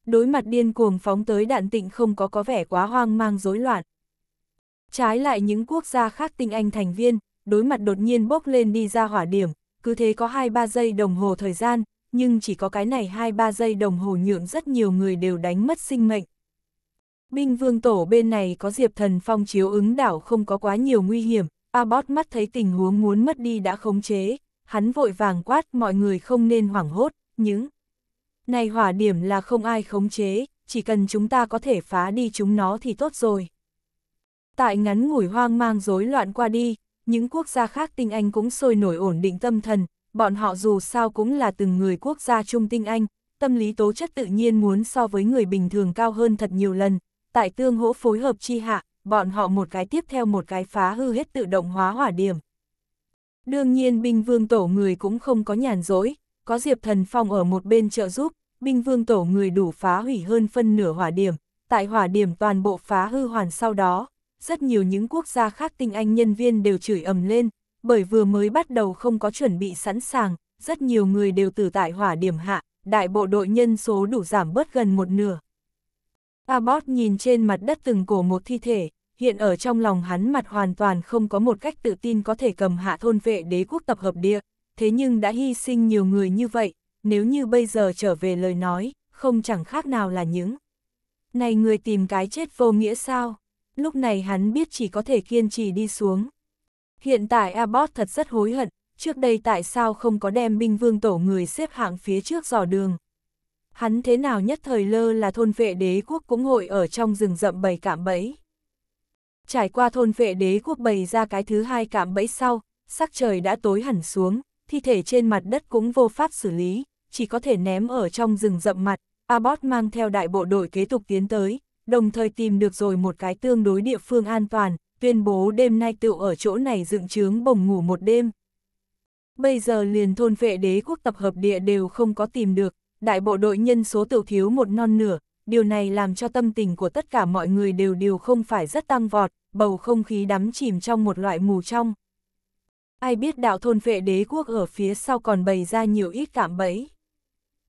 Đối mặt điên cuồng phóng tới đạn tịnh không có có vẻ quá hoang mang rối loạn. Trái lại những quốc gia khác tinh anh thành viên, đối mặt đột nhiên bốc lên đi ra hỏa điểm, cứ thế có 2-3 giây đồng hồ thời gian, nhưng chỉ có cái này 2-3 giây đồng hồ nhượng rất nhiều người đều đánh mất sinh mệnh. Binh vương tổ bên này có diệp thần phong chiếu ứng đảo không có quá nhiều nguy hiểm, Abbot mắt thấy tình huống muốn mất đi đã khống chế, hắn vội vàng quát mọi người không nên hoảng hốt, những này hỏa điểm là không ai khống chế, chỉ cần chúng ta có thể phá đi chúng nó thì tốt rồi. Tại ngắn ngủi hoang mang rối loạn qua đi, những quốc gia khác tinh Anh cũng sôi nổi ổn định tâm thần, bọn họ dù sao cũng là từng người quốc gia chung tinh Anh, tâm lý tố chất tự nhiên muốn so với người bình thường cao hơn thật nhiều lần, tại tương hỗ phối hợp chi hạ, bọn họ một cái tiếp theo một cái phá hư hết tự động hóa hỏa điểm. Đương nhiên binh vương tổ người cũng không có nhàn dối, có Diệp Thần Phong ở một bên trợ giúp, binh vương tổ người đủ phá hủy hơn phân nửa hỏa điểm, tại hỏa điểm toàn bộ phá hư hoàn sau đó, rất nhiều những quốc gia khác tinh anh nhân viên đều chửi ầm lên, bởi vừa mới bắt đầu không có chuẩn bị sẵn sàng, rất nhiều người đều tử tại hỏa điểm hạ, đại bộ đội nhân số đủ giảm bớt gần một nửa. Abbott nhìn trên mặt đất từng cổ một thi thể, hiện ở trong lòng hắn mặt hoàn toàn không có một cách tự tin có thể cầm hạ thôn vệ đế quốc tập hợp địa, thế nhưng đã hy sinh nhiều người như vậy, nếu như bây giờ trở về lời nói, không chẳng khác nào là những. Này người tìm cái chết vô nghĩa sao? lúc này hắn biết chỉ có thể kiên trì đi xuống. Hiện tại Abbott thật rất hối hận, trước đây tại sao không có đem binh vương tổ người xếp hạng phía trước dò đường. Hắn thế nào nhất thời lơ là thôn vệ đế quốc cũng hội ở trong rừng rậm bầy cảm bẫy. Trải qua thôn vệ đế quốc bày ra cái thứ hai cảm bẫy sau, sắc trời đã tối hẳn xuống, thi thể trên mặt đất cũng vô pháp xử lý, chỉ có thể ném ở trong rừng rậm mặt. Abbott mang theo đại bộ đội kế tục tiến tới, đồng thời tìm được rồi một cái tương đối địa phương an toàn, tuyên bố đêm nay tự ở chỗ này dựng trướng bồng ngủ một đêm. Bây giờ liền thôn vệ đế quốc tập hợp địa đều không có tìm được, đại bộ đội nhân số tiểu thiếu một non nửa, điều này làm cho tâm tình của tất cả mọi người đều đều không phải rất tăng vọt, bầu không khí đắm chìm trong một loại mù trong. Ai biết đạo thôn vệ đế quốc ở phía sau còn bày ra nhiều ít cảm bẫy.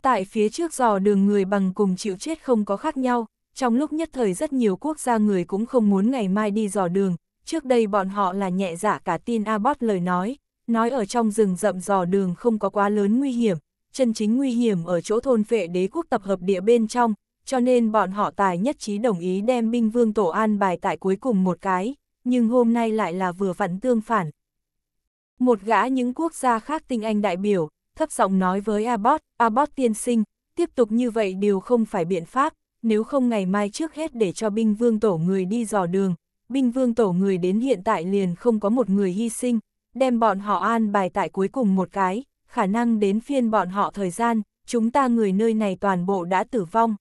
Tại phía trước giò đường người bằng cùng chịu chết không có khác nhau, trong lúc nhất thời rất nhiều quốc gia người cũng không muốn ngày mai đi dò đường, trước đây bọn họ là nhẹ dạ cả tin Abbott lời nói, nói ở trong rừng rậm dò đường không có quá lớn nguy hiểm, chân chính nguy hiểm ở chỗ thôn phệ đế quốc tập hợp địa bên trong, cho nên bọn họ tài nhất trí đồng ý đem binh vương tổ an bài tại cuối cùng một cái, nhưng hôm nay lại là vừa vặn tương phản. Một gã những quốc gia khác tinh anh đại biểu, thấp giọng nói với Abbott, Abbott tiên sinh, tiếp tục như vậy đều không phải biện pháp, nếu không ngày mai trước hết để cho binh vương tổ người đi dò đường, binh vương tổ người đến hiện tại liền không có một người hy sinh, đem bọn họ an bài tại cuối cùng một cái, khả năng đến phiên bọn họ thời gian, chúng ta người nơi này toàn bộ đã tử vong.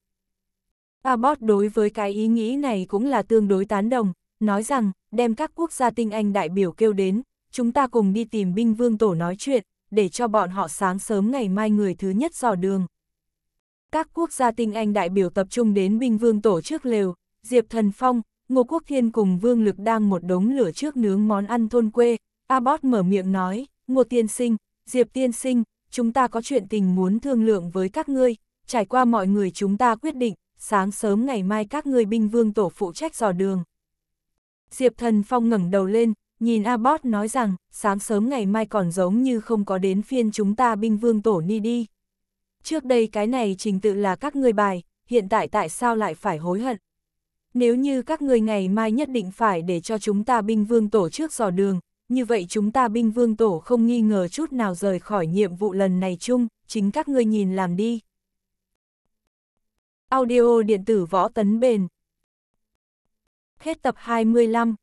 Abbott đối với cái ý nghĩ này cũng là tương đối tán đồng, nói rằng, đem các quốc gia tinh anh đại biểu kêu đến, chúng ta cùng đi tìm binh vương tổ nói chuyện, để cho bọn họ sáng sớm ngày mai người thứ nhất dò đường các quốc gia tinh anh đại biểu tập trung đến binh vương tổ trước lều, Diệp Thần Phong, Ngô Quốc Thiên cùng Vương Lực đang một đống lửa trước nướng món ăn thôn quê, Abbot mở miệng nói, Ngô Tiên Sinh, Diệp Tiên Sinh, chúng ta có chuyện tình muốn thương lượng với các ngươi, trải qua mọi người chúng ta quyết định, sáng sớm ngày mai các ngươi binh vương tổ phụ trách dò đường. Diệp Thần Phong ngẩng đầu lên, nhìn Abbot nói rằng, sáng sớm ngày mai còn giống như không có đến phiên chúng ta binh vương tổ đi đi trước đây cái này trình tự là các người bài, hiện tại tại sao lại phải hối hận? Nếu như các người ngày mai nhất định phải để cho chúng ta binh vương tổ trước dò đường, như vậy chúng ta binh vương tổ không nghi ngờ chút nào rời khỏi nhiệm vụ lần này chung, chính các người nhìn làm đi. Audio điện tử võ tấn bền Hết tập 25